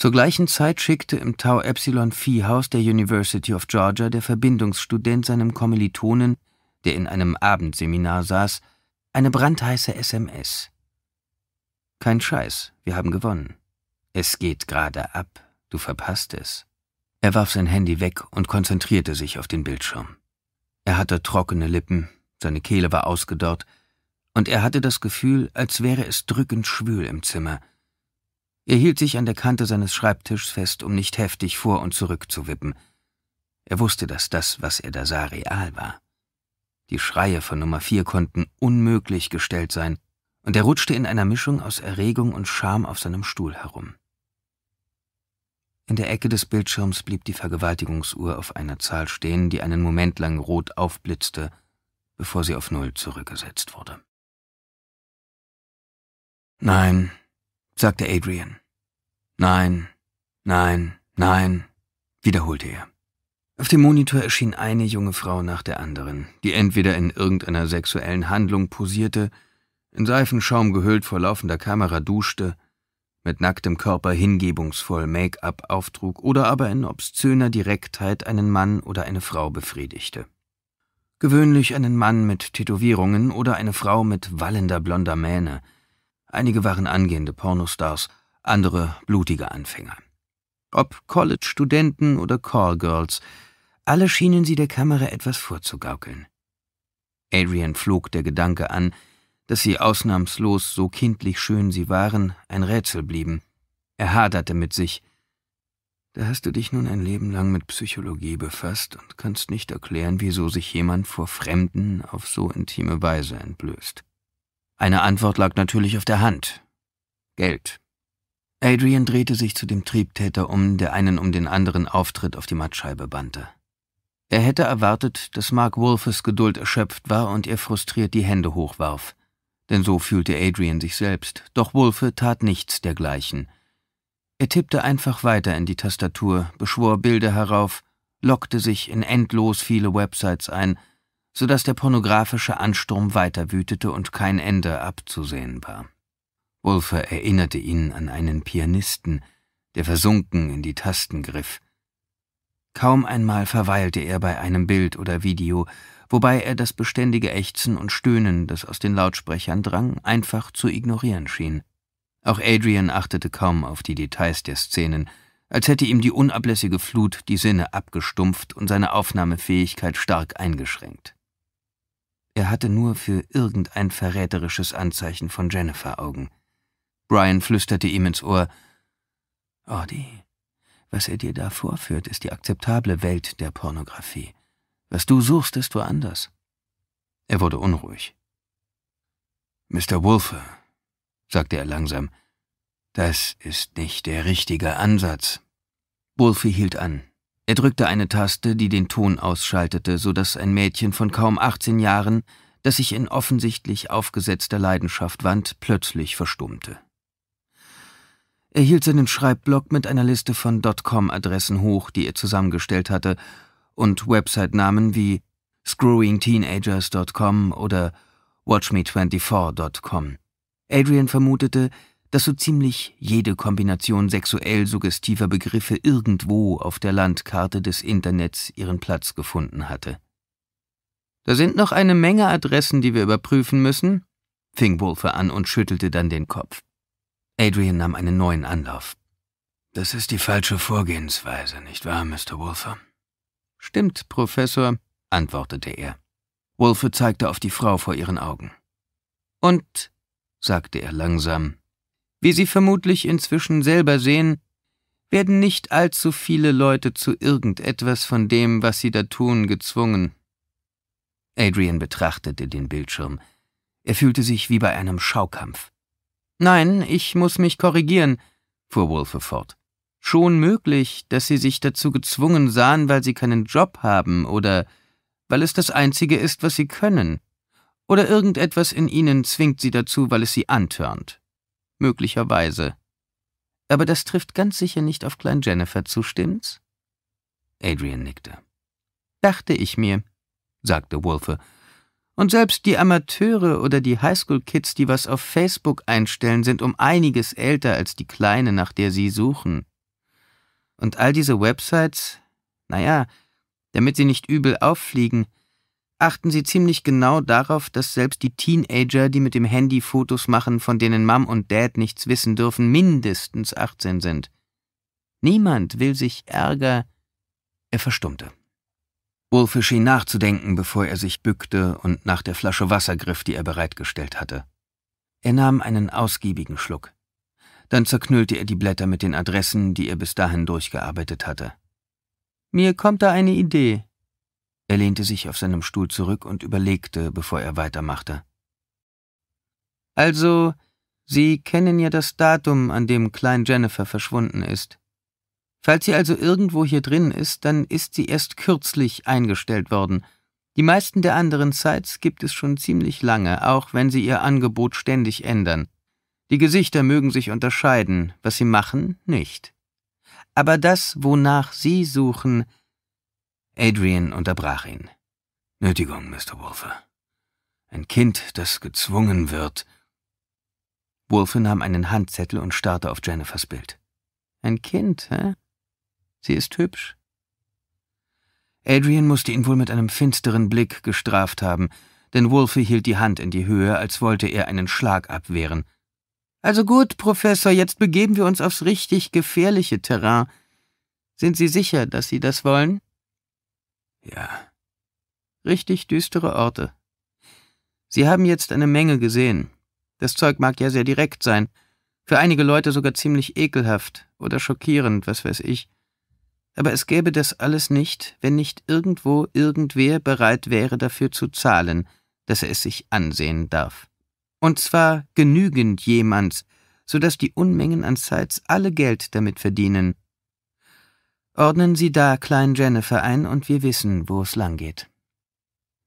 Zur gleichen Zeit schickte im Tau Epsilon Phi Haus der University of Georgia der Verbindungsstudent seinem Kommilitonen, der in einem Abendseminar saß, eine brandheiße SMS. Kein Scheiß, wir haben gewonnen. Es geht gerade ab, du verpasst es. Er warf sein Handy weg und konzentrierte sich auf den Bildschirm. Er hatte trockene Lippen, seine Kehle war ausgedorrt, und er hatte das Gefühl, als wäre es drückend schwül im Zimmer, er hielt sich an der Kante seines Schreibtischs fest, um nicht heftig vor und zurück zu wippen. Er wusste, dass das, was er da sah, real war. Die Schreie von Nummer vier konnten unmöglich gestellt sein, und er rutschte in einer Mischung aus Erregung und Scham auf seinem Stuhl herum. In der Ecke des Bildschirms blieb die Vergewaltigungsuhr auf einer Zahl stehen, die einen Moment lang rot aufblitzte, bevor sie auf Null zurückgesetzt wurde. Nein, sagte Adrian. Nein, nein, nein, wiederholte er. Auf dem Monitor erschien eine junge Frau nach der anderen, die entweder in irgendeiner sexuellen Handlung posierte, in Seifenschaum gehüllt vor laufender Kamera duschte, mit nacktem Körper hingebungsvoll Make-up auftrug oder aber in obszöner Direktheit einen Mann oder eine Frau befriedigte. Gewöhnlich einen Mann mit Tätowierungen oder eine Frau mit wallender blonder Mähne, Einige waren angehende Pornostars, andere blutige Anfänger. Ob College-Studenten oder Callgirls, alle schienen sie der Kamera etwas vorzugaukeln. Adrian flog der Gedanke an, dass sie ausnahmslos, so kindlich schön sie waren, ein Rätsel blieben. Er haderte mit sich. Da hast du dich nun ein Leben lang mit Psychologie befasst und kannst nicht erklären, wieso sich jemand vor Fremden auf so intime Weise entblößt. Eine Antwort lag natürlich auf der Hand. Geld. Adrian drehte sich zu dem Triebtäter um, der einen um den anderen Auftritt auf die Mattscheibe bannte. Er hätte erwartet, dass Mark Wolfes Geduld erschöpft war und er frustriert die Hände hochwarf. Denn so fühlte Adrian sich selbst, doch Wolfe tat nichts dergleichen. Er tippte einfach weiter in die Tastatur, beschwor Bilder herauf, lockte sich in endlos viele Websites ein – so dass der pornografische Ansturm weiter wütete und kein Ende abzusehen war. Wolfer erinnerte ihn an einen Pianisten, der versunken in die Tasten griff. Kaum einmal verweilte er bei einem Bild oder Video, wobei er das beständige Ächzen und Stöhnen, das aus den Lautsprechern drang, einfach zu ignorieren schien. Auch Adrian achtete kaum auf die Details der Szenen, als hätte ihm die unablässige Flut die Sinne abgestumpft und seine Aufnahmefähigkeit stark eingeschränkt. Er hatte nur für irgendein verräterisches Anzeichen von Jennifer Augen. Brian flüsterte ihm ins Ohr, Audi, was er dir da vorführt, ist die akzeptable Welt der Pornografie. Was du suchst, ist woanders. Er wurde unruhig. Mr. Wolfe, sagte er langsam, das ist nicht der richtige Ansatz. Wolfe hielt an, er drückte eine Taste, die den Ton ausschaltete, sodass ein Mädchen von kaum 18 Jahren, das sich in offensichtlich aufgesetzter Leidenschaft wand, plötzlich verstummte. Er hielt seinen Schreibblock mit einer Liste von Dotcom-Adressen hoch, die er zusammengestellt hatte, und Website-Namen wie screwingteenagers.com oder watchme24.com. Adrian vermutete, dass so ziemlich jede Kombination sexuell suggestiver Begriffe irgendwo auf der Landkarte des Internets ihren Platz gefunden hatte. Da sind noch eine Menge Adressen, die wir überprüfen müssen, fing Wolfe an und schüttelte dann den Kopf. Adrian nahm einen neuen Anlauf. Das ist die falsche Vorgehensweise, nicht wahr, Mr. Wolfe? Stimmt, Professor, antwortete er. Wolfe zeigte auf die Frau vor ihren Augen. Und, sagte er langsam, wie Sie vermutlich inzwischen selber sehen, werden nicht allzu viele Leute zu irgendetwas von dem, was sie da tun, gezwungen. Adrian betrachtete den Bildschirm. Er fühlte sich wie bei einem Schaukampf. Nein, ich muss mich korrigieren, fuhr Wolfe fort. Schon möglich, dass sie sich dazu gezwungen sahen, weil sie keinen Job haben oder weil es das Einzige ist, was sie können. Oder irgendetwas in ihnen zwingt sie dazu, weil es sie antörnt. Möglicherweise. Aber das trifft ganz sicher nicht auf Klein Jennifer zu, stimmt's? Adrian nickte. Dachte ich mir, sagte Wolfe. Und selbst die Amateure oder die Highschool-Kids, die was auf Facebook einstellen, sind um einiges älter als die Kleine, nach der sie suchen. Und all diese Websites, naja, damit sie nicht übel auffliegen, achten sie ziemlich genau darauf, dass selbst die Teenager, die mit dem Handy Fotos machen, von denen Mom und Dad nichts wissen dürfen, mindestens 18 sind. Niemand will sich Ärger. Er verstummte. Wolfe schien nachzudenken, bevor er sich bückte und nach der Flasche Wasser griff, die er bereitgestellt hatte. Er nahm einen ausgiebigen Schluck. Dann zerknüllte er die Blätter mit den Adressen, die er bis dahin durchgearbeitet hatte. Mir kommt da eine Idee, er lehnte sich auf seinem Stuhl zurück und überlegte, bevor er weitermachte. Also, Sie kennen ja das Datum, an dem Klein Jennifer verschwunden ist. Falls sie also irgendwo hier drin ist, dann ist sie erst kürzlich eingestellt worden. Die meisten der anderen Sites gibt es schon ziemlich lange, auch wenn sie ihr Angebot ständig ändern. Die Gesichter mögen sich unterscheiden, was sie machen, nicht. Aber das, wonach Sie suchen, Adrian unterbrach ihn. Nötigung, Mr. Wolfe. Ein Kind, das gezwungen wird. Wolfe nahm einen Handzettel und starrte auf Jennifers Bild. Ein Kind, hä? Sie ist hübsch. Adrian musste ihn wohl mit einem finsteren Blick gestraft haben, denn Wolfe hielt die Hand in die Höhe, als wollte er einen Schlag abwehren. Also gut, Professor, jetzt begeben wir uns aufs richtig gefährliche Terrain. Sind Sie sicher, dass Sie das wollen? Ja. Richtig düstere Orte. Sie haben jetzt eine Menge gesehen. Das Zeug mag ja sehr direkt sein, für einige Leute sogar ziemlich ekelhaft oder schockierend, was weiß ich. Aber es gäbe das alles nicht, wenn nicht irgendwo irgendwer bereit wäre dafür zu zahlen, dass er es sich ansehen darf. Und zwar genügend jemands, so dass die Unmengen an Sites alle Geld damit verdienen, Ordnen Sie da Klein Jennifer ein und wir wissen, wo es lang geht.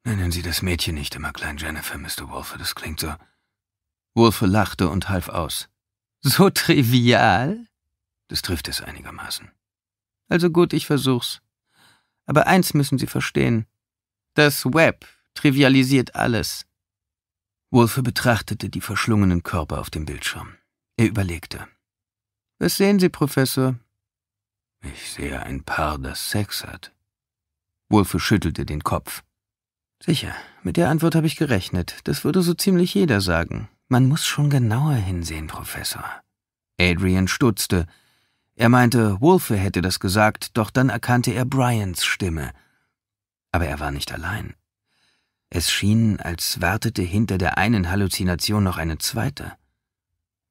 Nennen Sie das Mädchen nicht immer Klein Jennifer, Mr. Wolfe, das klingt so. Wolfe lachte und half aus. So trivial? Das trifft es einigermaßen. Also gut, ich versuch's. Aber eins müssen Sie verstehen. Das Web trivialisiert alles. Wolfe betrachtete die verschlungenen Körper auf dem Bildschirm. Er überlegte. Was sehen Sie, Professor? Ich sehe ein Paar, das Sex hat. Wolfe schüttelte den Kopf. Sicher, mit der Antwort habe ich gerechnet. Das würde so ziemlich jeder sagen. Man muss schon genauer hinsehen, Professor. Adrian stutzte. Er meinte, Wolfe hätte das gesagt, doch dann erkannte er Bryans Stimme. Aber er war nicht allein. Es schien, als wartete hinter der einen Halluzination noch eine zweite.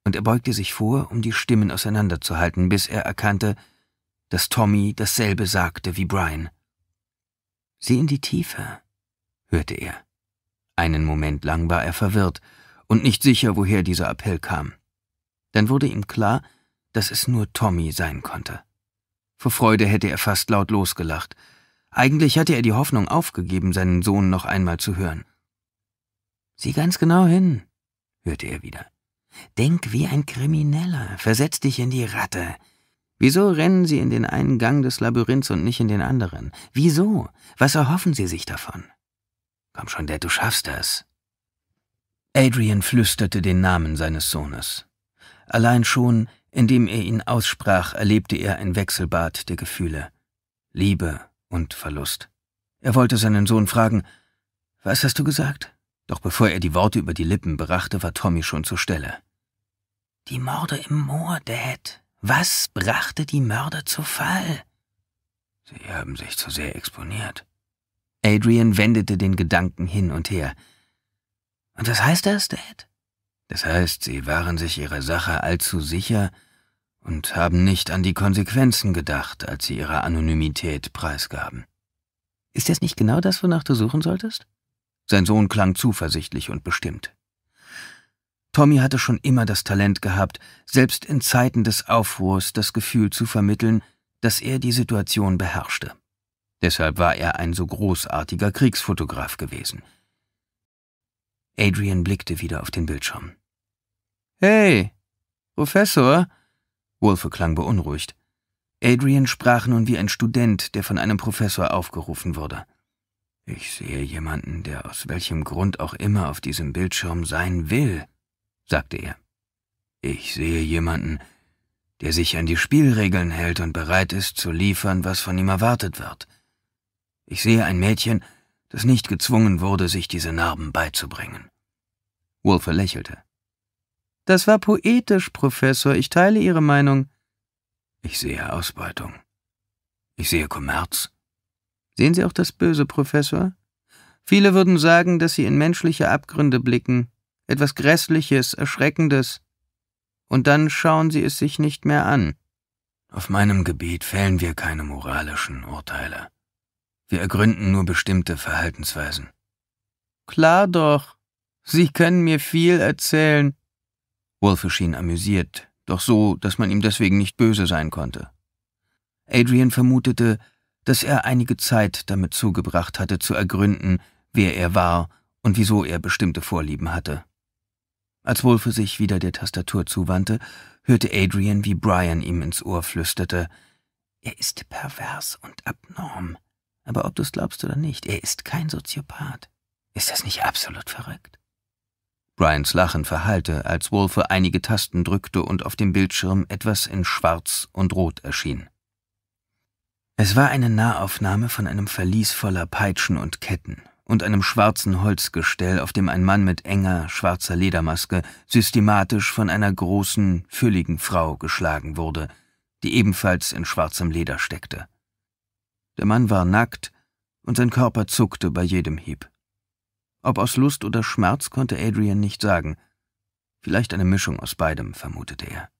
Und er beugte sich vor, um die Stimmen auseinanderzuhalten, bis er erkannte, dass Tommy dasselbe sagte wie Brian. Sieh in die Tiefe, hörte er. Einen Moment lang war er verwirrt und nicht sicher, woher dieser Appell kam. Dann wurde ihm klar, dass es nur Tommy sein konnte. Vor Freude hätte er fast laut losgelacht. Eigentlich hatte er die Hoffnung aufgegeben, seinen Sohn noch einmal zu hören. Sieh ganz genau hin, hörte er wieder. Denk wie ein Krimineller, versetz dich in die Ratte, Wieso rennen Sie in den einen Gang des Labyrinths und nicht in den anderen? Wieso? Was erhoffen Sie sich davon? Komm schon, Dad, du schaffst das. Adrian flüsterte den Namen seines Sohnes. Allein schon, indem er ihn aussprach, erlebte er ein Wechselbad der Gefühle. Liebe und Verlust. Er wollte seinen Sohn fragen, was hast du gesagt? Doch bevor er die Worte über die Lippen brachte, war Tommy schon zur Stelle. Die Morde im Moor, Dad, was brachte die Mörder zu Fall? Sie haben sich zu sehr exponiert. Adrian wendete den Gedanken hin und her. Und was heißt das, Dad? Das heißt, sie waren sich ihrer Sache allzu sicher und haben nicht an die Konsequenzen gedacht, als sie ihre Anonymität preisgaben. Ist das nicht genau das, wonach du suchen solltest? Sein Sohn klang zuversichtlich und bestimmt. Tommy hatte schon immer das Talent gehabt, selbst in Zeiten des Aufruhrs das Gefühl zu vermitteln, dass er die Situation beherrschte. Deshalb war er ein so großartiger Kriegsfotograf gewesen. Adrian blickte wieder auf den Bildschirm. Hey, Professor? Wolfe klang beunruhigt. Adrian sprach nun wie ein Student, der von einem Professor aufgerufen wurde. Ich sehe jemanden, der aus welchem Grund auch immer auf diesem Bildschirm sein will sagte er. Ich sehe jemanden, der sich an die Spielregeln hält und bereit ist zu liefern, was von ihm erwartet wird. Ich sehe ein Mädchen, das nicht gezwungen wurde, sich diese Narben beizubringen. Wolfe lächelte. Das war poetisch, Professor, ich teile Ihre Meinung. Ich sehe Ausbeutung. Ich sehe Kommerz. Sehen Sie auch das Böse, Professor? Viele würden sagen, dass Sie in menschliche Abgründe blicken, etwas Grässliches, Erschreckendes, und dann schauen sie es sich nicht mehr an. Auf meinem Gebiet fällen wir keine moralischen Urteile. Wir ergründen nur bestimmte Verhaltensweisen. Klar doch. Sie können mir viel erzählen. Wolfe schien amüsiert, doch so, dass man ihm deswegen nicht böse sein konnte. Adrian vermutete, dass er einige Zeit damit zugebracht hatte, zu ergründen, wer er war und wieso er bestimmte Vorlieben hatte. Als Wolfe sich wieder der Tastatur zuwandte, hörte Adrian, wie Brian ihm ins Ohr flüsterte. Er ist pervers und abnorm. Aber ob du es glaubst oder nicht, er ist kein Soziopath. Ist das nicht absolut verrückt? Brians Lachen verhallte, als Wolfe einige Tasten drückte und auf dem Bildschirm etwas in Schwarz und Rot erschien. Es war eine Nahaufnahme von einem Verlies voller Peitschen und Ketten, und einem schwarzen Holzgestell, auf dem ein Mann mit enger, schwarzer Ledermaske systematisch von einer großen, fülligen Frau geschlagen wurde, die ebenfalls in schwarzem Leder steckte. Der Mann war nackt und sein Körper zuckte bei jedem Hieb. Ob aus Lust oder Schmerz konnte Adrian nicht sagen. Vielleicht eine Mischung aus beidem, vermutete er.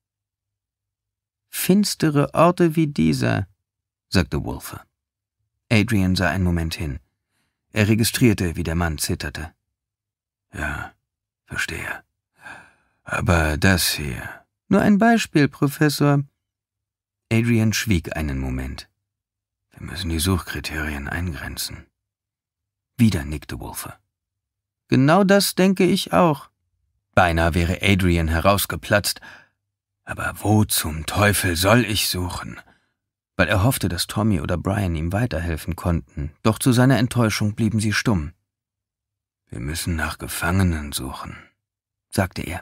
Finstere Orte wie dieser, sagte Wolfe. Adrian sah einen Moment hin. Er registrierte, wie der Mann zitterte. Ja, verstehe. Aber das hier. Nur ein Beispiel, Professor. Adrian schwieg einen Moment. Wir müssen die Suchkriterien eingrenzen. Wieder nickte Wolfe. Genau das denke ich auch. Beinahe wäre Adrian herausgeplatzt. Aber wo zum Teufel soll ich suchen? weil er hoffte, dass Tommy oder Brian ihm weiterhelfen konnten, doch zu seiner Enttäuschung blieben sie stumm. Wir müssen nach Gefangenen suchen, sagte er.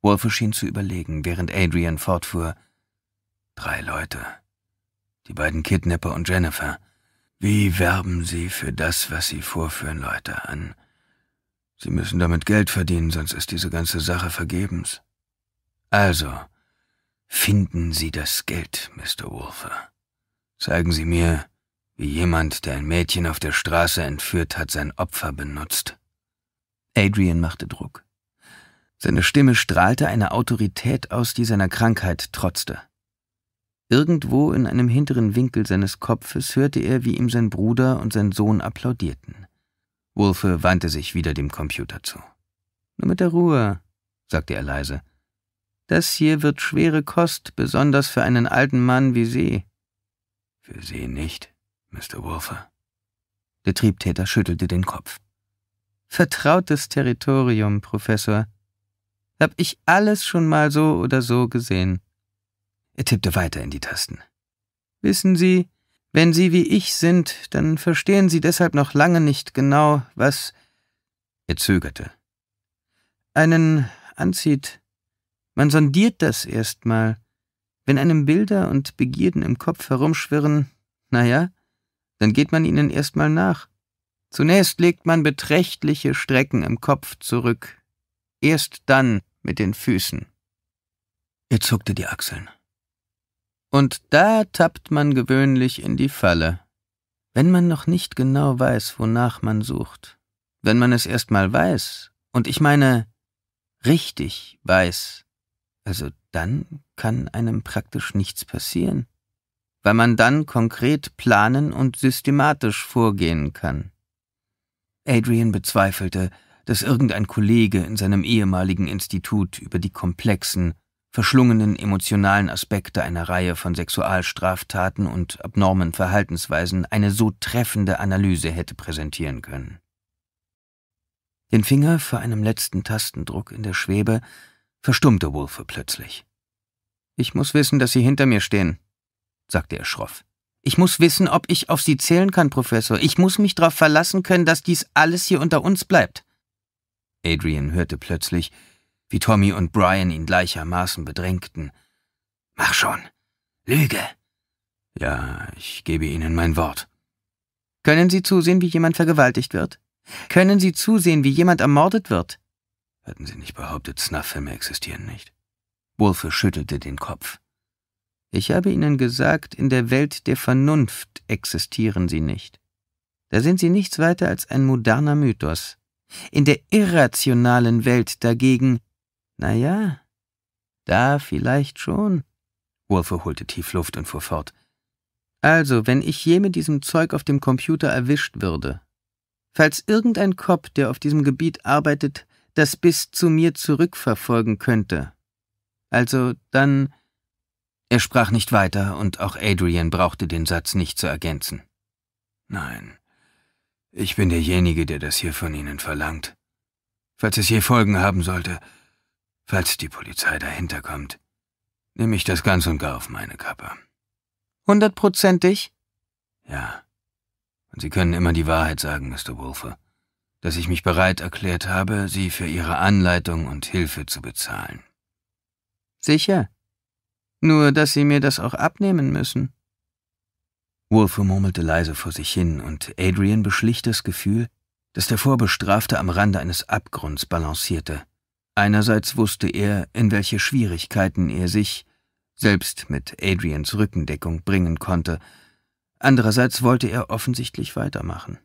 Wolfe schien zu überlegen, während Adrian fortfuhr. Drei Leute. Die beiden Kidnapper und Jennifer. Wie werben Sie für das, was Sie vorführen, Leute an? Sie müssen damit Geld verdienen, sonst ist diese ganze Sache vergebens. Also, Finden Sie das Geld, Mr. Wolfer. Zeigen Sie mir, wie jemand, der ein Mädchen auf der Straße entführt hat, sein Opfer benutzt. Adrian machte Druck. Seine Stimme strahlte eine Autorität aus, die seiner Krankheit trotzte. Irgendwo in einem hinteren Winkel seines Kopfes hörte er, wie ihm sein Bruder und sein Sohn applaudierten. Wolfe wandte sich wieder dem Computer zu. Nur mit der Ruhe, sagte er leise. Das hier wird schwere Kost, besonders für einen alten Mann wie Sie. Für Sie nicht, Mr. Wolfer. Der Triebtäter schüttelte den Kopf. Vertrautes Territorium, Professor. Hab ich alles schon mal so oder so gesehen. Er tippte weiter in die Tasten. Wissen Sie, wenn Sie wie ich sind, dann verstehen Sie deshalb noch lange nicht genau, was. Er zögerte. Einen anzieht. Man sondiert das erstmal. Wenn einem Bilder und Begierden im Kopf herumschwirren, naja, dann geht man ihnen erstmal nach. Zunächst legt man beträchtliche Strecken im Kopf zurück, erst dann mit den Füßen. Er zuckte die Achseln. Und da tappt man gewöhnlich in die Falle. Wenn man noch nicht genau weiß, wonach man sucht, wenn man es erstmal weiß, und ich meine richtig weiß, also dann kann einem praktisch nichts passieren, weil man dann konkret planen und systematisch vorgehen kann. Adrian bezweifelte, dass irgendein Kollege in seinem ehemaligen Institut über die komplexen, verschlungenen emotionalen Aspekte einer Reihe von Sexualstraftaten und abnormen Verhaltensweisen eine so treffende Analyse hätte präsentieren können. Den Finger vor einem letzten Tastendruck in der Schwebe verstummte Wolfe plötzlich. Ich muss wissen, dass Sie hinter mir stehen, sagte er schroff. Ich muss wissen, ob ich auf Sie zählen kann, Professor. Ich muss mich darauf verlassen können, dass dies alles hier unter uns bleibt. Adrian hörte plötzlich, wie Tommy und Brian ihn gleichermaßen bedrängten. Mach schon. Lüge. Ja, ich gebe Ihnen mein Wort. Können Sie zusehen, wie jemand vergewaltigt wird? Können Sie zusehen, wie jemand ermordet wird? Hätten Sie nicht behauptet, Snuff-Filme existieren nicht? Wolfe schüttelte den Kopf. Ich habe Ihnen gesagt, in der Welt der Vernunft existieren sie nicht. Da sind sie nichts weiter als ein moderner Mythos. In der irrationalen Welt dagegen, na ja, da vielleicht schon. Wolfe holte tief Luft und fuhr fort. Also, wenn ich je mit diesem Zeug auf dem Computer erwischt würde, falls irgendein Cop, der auf diesem Gebiet arbeitet, das bis zu mir zurückverfolgen könnte. Also dann. Er sprach nicht weiter, und auch Adrian brauchte den Satz nicht zu ergänzen. Nein, ich bin derjenige, der das hier von Ihnen verlangt. Falls es je Folgen haben sollte, falls die Polizei dahinter kommt, nehme ich das ganz und gar auf meine Kappe. Hundertprozentig? Ja. Und Sie können immer die Wahrheit sagen, Mr. Wolfer dass ich mich bereit erklärt habe, Sie für Ihre Anleitung und Hilfe zu bezahlen. Sicher. Nur, dass Sie mir das auch abnehmen müssen. Wolfe murmelte leise vor sich hin, und Adrian beschlich das Gefühl, dass der Vorbestrafte am Rande eines Abgrunds balancierte. Einerseits wusste er, in welche Schwierigkeiten er sich, selbst mit Adrians Rückendeckung, bringen konnte, andererseits wollte er offensichtlich weitermachen.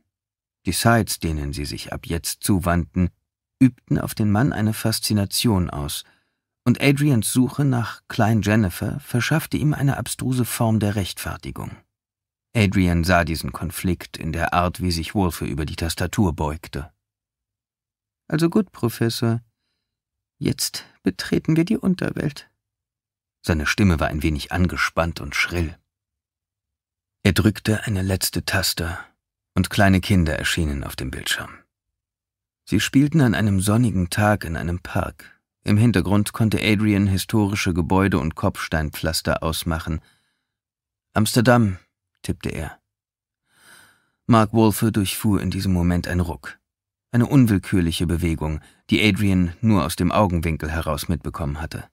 Die Sides, denen sie sich ab jetzt zuwandten, übten auf den Mann eine Faszination aus, und Adrians Suche nach Klein Jennifer verschaffte ihm eine abstruse Form der Rechtfertigung. Adrian sah diesen Konflikt in der Art, wie sich Wolfe über die Tastatur beugte. Also gut, Professor, jetzt betreten wir die Unterwelt. Seine Stimme war ein wenig angespannt und schrill. Er drückte eine letzte Taste und kleine Kinder erschienen auf dem Bildschirm. Sie spielten an einem sonnigen Tag in einem Park. Im Hintergrund konnte Adrian historische Gebäude und Kopfsteinpflaster ausmachen. Amsterdam, tippte er. Mark Wolfe durchfuhr in diesem Moment ein Ruck. Eine unwillkürliche Bewegung, die Adrian nur aus dem Augenwinkel heraus mitbekommen hatte.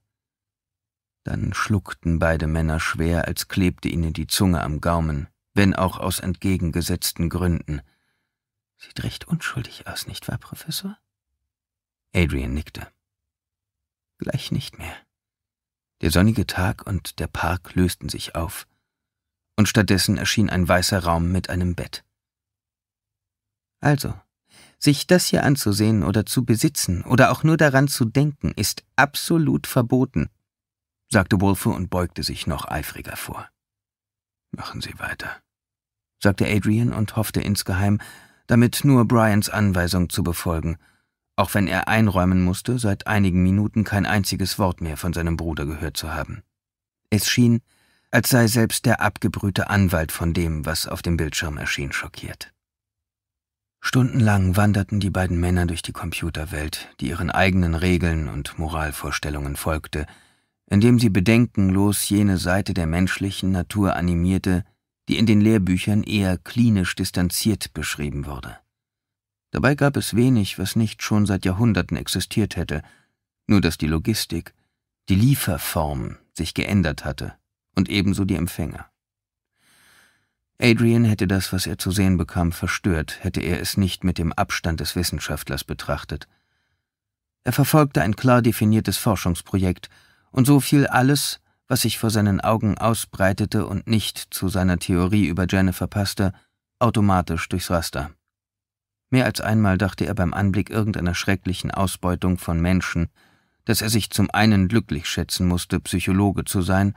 Dann schluckten beide Männer schwer, als klebte ihnen die Zunge am Gaumen wenn auch aus entgegengesetzten Gründen. Sieht recht unschuldig aus, nicht wahr, Professor? Adrian nickte. Gleich nicht mehr. Der sonnige Tag und der Park lösten sich auf, und stattdessen erschien ein weißer Raum mit einem Bett. Also, sich das hier anzusehen oder zu besitzen oder auch nur daran zu denken, ist absolut verboten, sagte Wolfe und beugte sich noch eifriger vor. Machen Sie weiter sagte Adrian und hoffte insgeheim, damit nur Bryans Anweisung zu befolgen, auch wenn er einräumen musste, seit einigen Minuten kein einziges Wort mehr von seinem Bruder gehört zu haben. Es schien, als sei selbst der abgebrühte Anwalt von dem, was auf dem Bildschirm erschien, schockiert. Stundenlang wanderten die beiden Männer durch die Computerwelt, die ihren eigenen Regeln und Moralvorstellungen folgte, indem sie bedenkenlos jene Seite der menschlichen Natur animierte, die in den Lehrbüchern eher klinisch distanziert beschrieben wurde. Dabei gab es wenig, was nicht schon seit Jahrhunderten existiert hätte, nur dass die Logistik, die Lieferform sich geändert hatte und ebenso die Empfänger. Adrian hätte das, was er zu sehen bekam, verstört, hätte er es nicht mit dem Abstand des Wissenschaftlers betrachtet. Er verfolgte ein klar definiertes Forschungsprojekt, und so fiel alles, was sich vor seinen Augen ausbreitete und nicht zu seiner Theorie über Jennifer passte, automatisch durchs Raster. Mehr als einmal dachte er beim Anblick irgendeiner schrecklichen Ausbeutung von Menschen, dass er sich zum einen glücklich schätzen musste, Psychologe zu sein,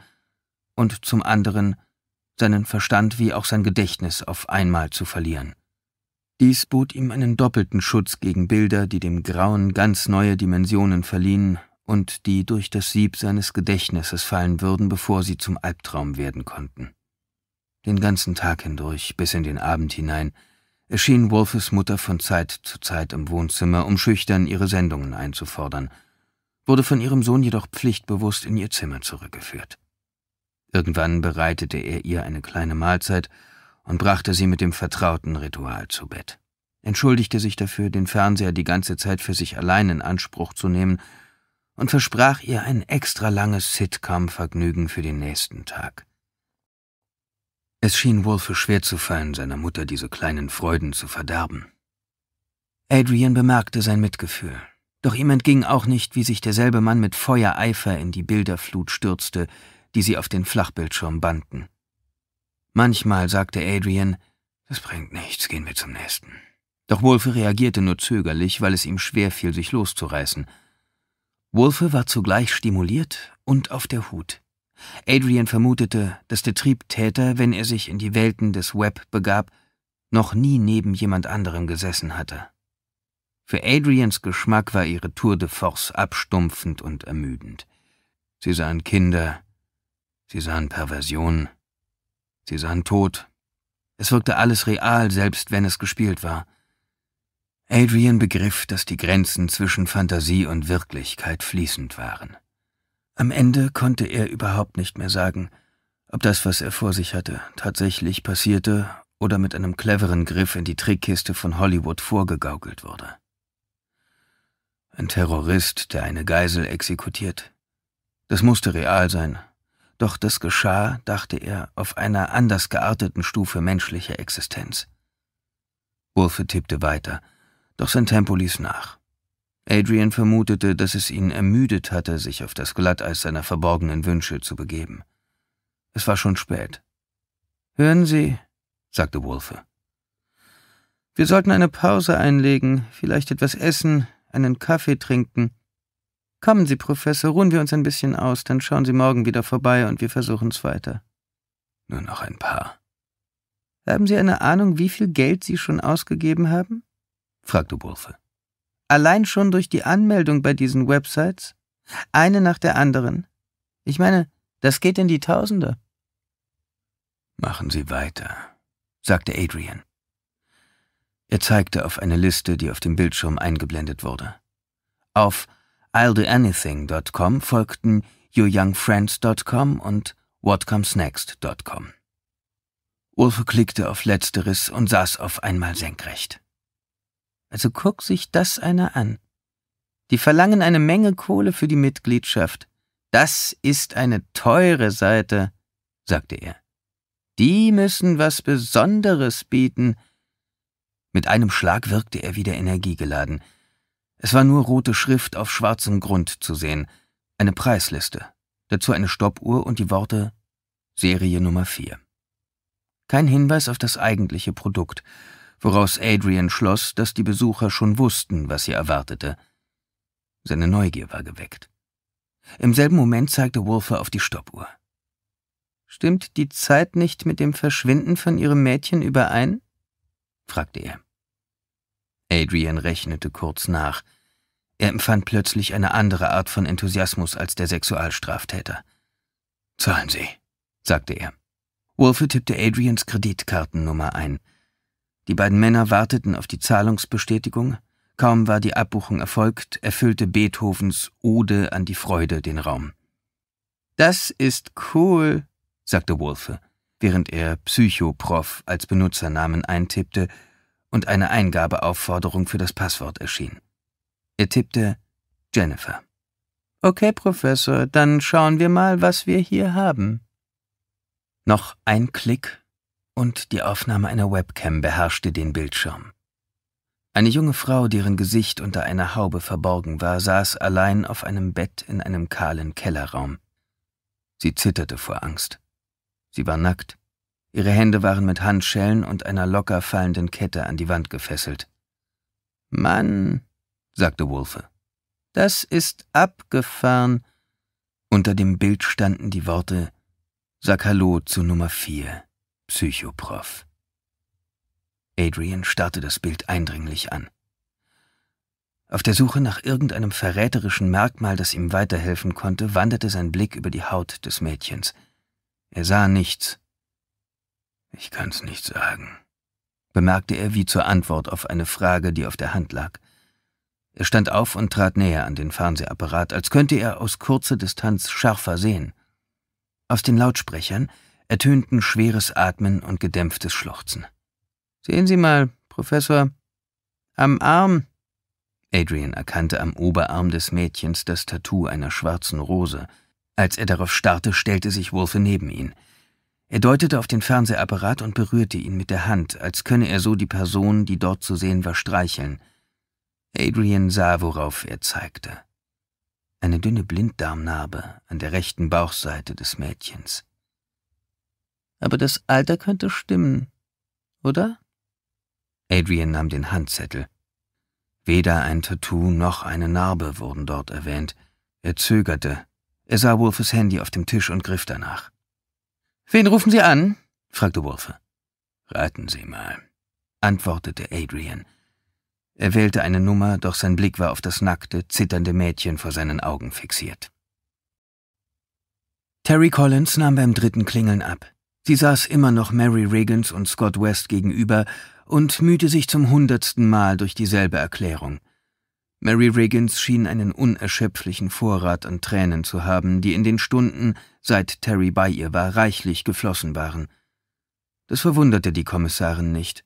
und zum anderen seinen Verstand wie auch sein Gedächtnis auf einmal zu verlieren. Dies bot ihm einen doppelten Schutz gegen Bilder, die dem Grauen ganz neue Dimensionen verliehen und die durch das Sieb seines Gedächtnisses fallen würden, bevor sie zum Albtraum werden konnten. Den ganzen Tag hindurch, bis in den Abend hinein, erschien Wolfes Mutter von Zeit zu Zeit im Wohnzimmer, um schüchtern ihre Sendungen einzufordern, wurde von ihrem Sohn jedoch pflichtbewusst in ihr Zimmer zurückgeführt. Irgendwann bereitete er ihr eine kleine Mahlzeit und brachte sie mit dem vertrauten Ritual zu Bett, entschuldigte sich dafür, den Fernseher die ganze Zeit für sich allein in Anspruch zu nehmen und versprach ihr ein extra langes Sitcom-Vergnügen für den nächsten Tag. Es schien Wolfe schwer zu fallen, seiner Mutter diese kleinen Freuden zu verderben. Adrian bemerkte sein Mitgefühl, doch ihm entging auch nicht, wie sich derselbe Mann mit Feuereifer in die Bilderflut stürzte, die sie auf den Flachbildschirm banden. Manchmal sagte Adrian, das bringt nichts, gehen wir zum nächsten. Doch Wolfe reagierte nur zögerlich, weil es ihm schwerfiel, sich loszureißen – Wolfe war zugleich stimuliert und auf der Hut. Adrian vermutete, dass der Triebtäter, wenn er sich in die Welten des Web begab, noch nie neben jemand anderem gesessen hatte. Für Adrians Geschmack war ihre Tour de Force abstumpfend und ermüdend. Sie sahen Kinder, sie sahen Perversion, sie sahen Tod. Es wirkte alles real, selbst wenn es gespielt war – Adrian begriff, dass die Grenzen zwischen Fantasie und Wirklichkeit fließend waren. Am Ende konnte er überhaupt nicht mehr sagen, ob das, was er vor sich hatte, tatsächlich passierte oder mit einem cleveren Griff in die Trickkiste von Hollywood vorgegaukelt wurde. Ein Terrorist, der eine Geisel exekutiert. Das musste real sein, doch das geschah, dachte er, auf einer anders gearteten Stufe menschlicher Existenz. Wolfe tippte weiter – doch sein Tempo ließ nach. Adrian vermutete, dass es ihn ermüdet hatte, sich auf das Glatteis seiner verborgenen Wünsche zu begeben. Es war schon spät. Hören Sie, sagte Wolfe. Wir sollten eine Pause einlegen, vielleicht etwas essen, einen Kaffee trinken. Kommen Sie, Professor, ruhen wir uns ein bisschen aus, dann schauen Sie morgen wieder vorbei und wir versuchen's weiter. Nur noch ein paar. Haben Sie eine Ahnung, wie viel Geld Sie schon ausgegeben haben? fragte Wolfe. Allein schon durch die Anmeldung bei diesen Websites? Eine nach der anderen. Ich meine, das geht in die Tausende. Machen Sie weiter, sagte Adrian. Er zeigte auf eine Liste, die auf dem Bildschirm eingeblendet wurde. Auf I'llDoAnything.com folgten YourYoungFriends.com und WhatComesNext.com. Ulf klickte auf Letzteres und saß auf einmal senkrecht. Also guck sich das einer an. Die verlangen eine Menge Kohle für die Mitgliedschaft. Das ist eine teure Seite, sagte er. Die müssen was Besonderes bieten. Mit einem Schlag wirkte er wieder energiegeladen. Es war nur rote Schrift auf schwarzem Grund zu sehen, eine Preisliste, dazu eine Stoppuhr und die Worte Serie Nummer 4. Kein Hinweis auf das eigentliche Produkt, woraus Adrian schloss, dass die Besucher schon wussten, was sie erwartete. Seine Neugier war geweckt. Im selben Moment zeigte Wolfer auf die Stoppuhr. Stimmt die Zeit nicht mit dem Verschwinden von ihrem Mädchen überein? fragte er. Adrian rechnete kurz nach. Er empfand plötzlich eine andere Art von Enthusiasmus als der Sexualstraftäter. Zahlen Sie, sagte er. Wolfe tippte Adrians Kreditkartennummer ein. Die beiden Männer warteten auf die Zahlungsbestätigung. Kaum war die Abbuchung erfolgt, erfüllte Beethovens Ode an die Freude den Raum. Das ist cool, sagte Wolfe, während er Psychoprof als Benutzernamen eintippte und eine Eingabeaufforderung für das Passwort erschien. Er tippte Jennifer. Okay, Professor, dann schauen wir mal, was wir hier haben. Noch ein Klick und die Aufnahme einer Webcam beherrschte den Bildschirm. Eine junge Frau, deren Gesicht unter einer Haube verborgen war, saß allein auf einem Bett in einem kahlen Kellerraum. Sie zitterte vor Angst. Sie war nackt. Ihre Hände waren mit Handschellen und einer locker fallenden Kette an die Wand gefesselt. Mann, sagte Wolfe, das ist abgefahren. Unter dem Bild standen die Worte Sag Hallo zu Nummer vier. Psychoprof. Adrian starrte das Bild eindringlich an. Auf der Suche nach irgendeinem verräterischen Merkmal, das ihm weiterhelfen konnte, wanderte sein Blick über die Haut des Mädchens. Er sah nichts. Ich kann's nicht sagen, bemerkte er wie zur Antwort auf eine Frage, die auf der Hand lag. Er stand auf und trat näher an den Fernsehapparat, als könnte er aus kurzer Distanz schärfer sehen. Aus den Lautsprechern ertönten schweres Atmen und gedämpftes Schluchzen. Sehen Sie mal, Professor, am Arm. Adrian erkannte am Oberarm des Mädchens das Tattoo einer schwarzen Rose. Als er darauf starrte, stellte sich Wolfe neben ihn. Er deutete auf den Fernsehapparat und berührte ihn mit der Hand, als könne er so die Person, die dort zu sehen war, streicheln. Adrian sah, worauf er zeigte. Eine dünne Blinddarmnarbe an der rechten Bauchseite des Mädchens aber das Alter könnte stimmen, oder? Adrian nahm den Handzettel. Weder ein Tattoo noch eine Narbe wurden dort erwähnt. Er zögerte. Er sah Wolfes Handy auf dem Tisch und griff danach. Wen rufen Sie an? fragte Wolfe. Raten Sie mal, antwortete Adrian. Er wählte eine Nummer, doch sein Blick war auf das nackte, zitternde Mädchen vor seinen Augen fixiert. Terry Collins nahm beim dritten Klingeln ab. Sie saß immer noch Mary Regans und Scott West gegenüber und mühte sich zum hundertsten Mal durch dieselbe Erklärung. Mary Regans schien einen unerschöpflichen Vorrat an Tränen zu haben, die in den Stunden, seit Terry bei ihr war, reichlich geflossen waren. Das verwunderte die Kommissarin nicht.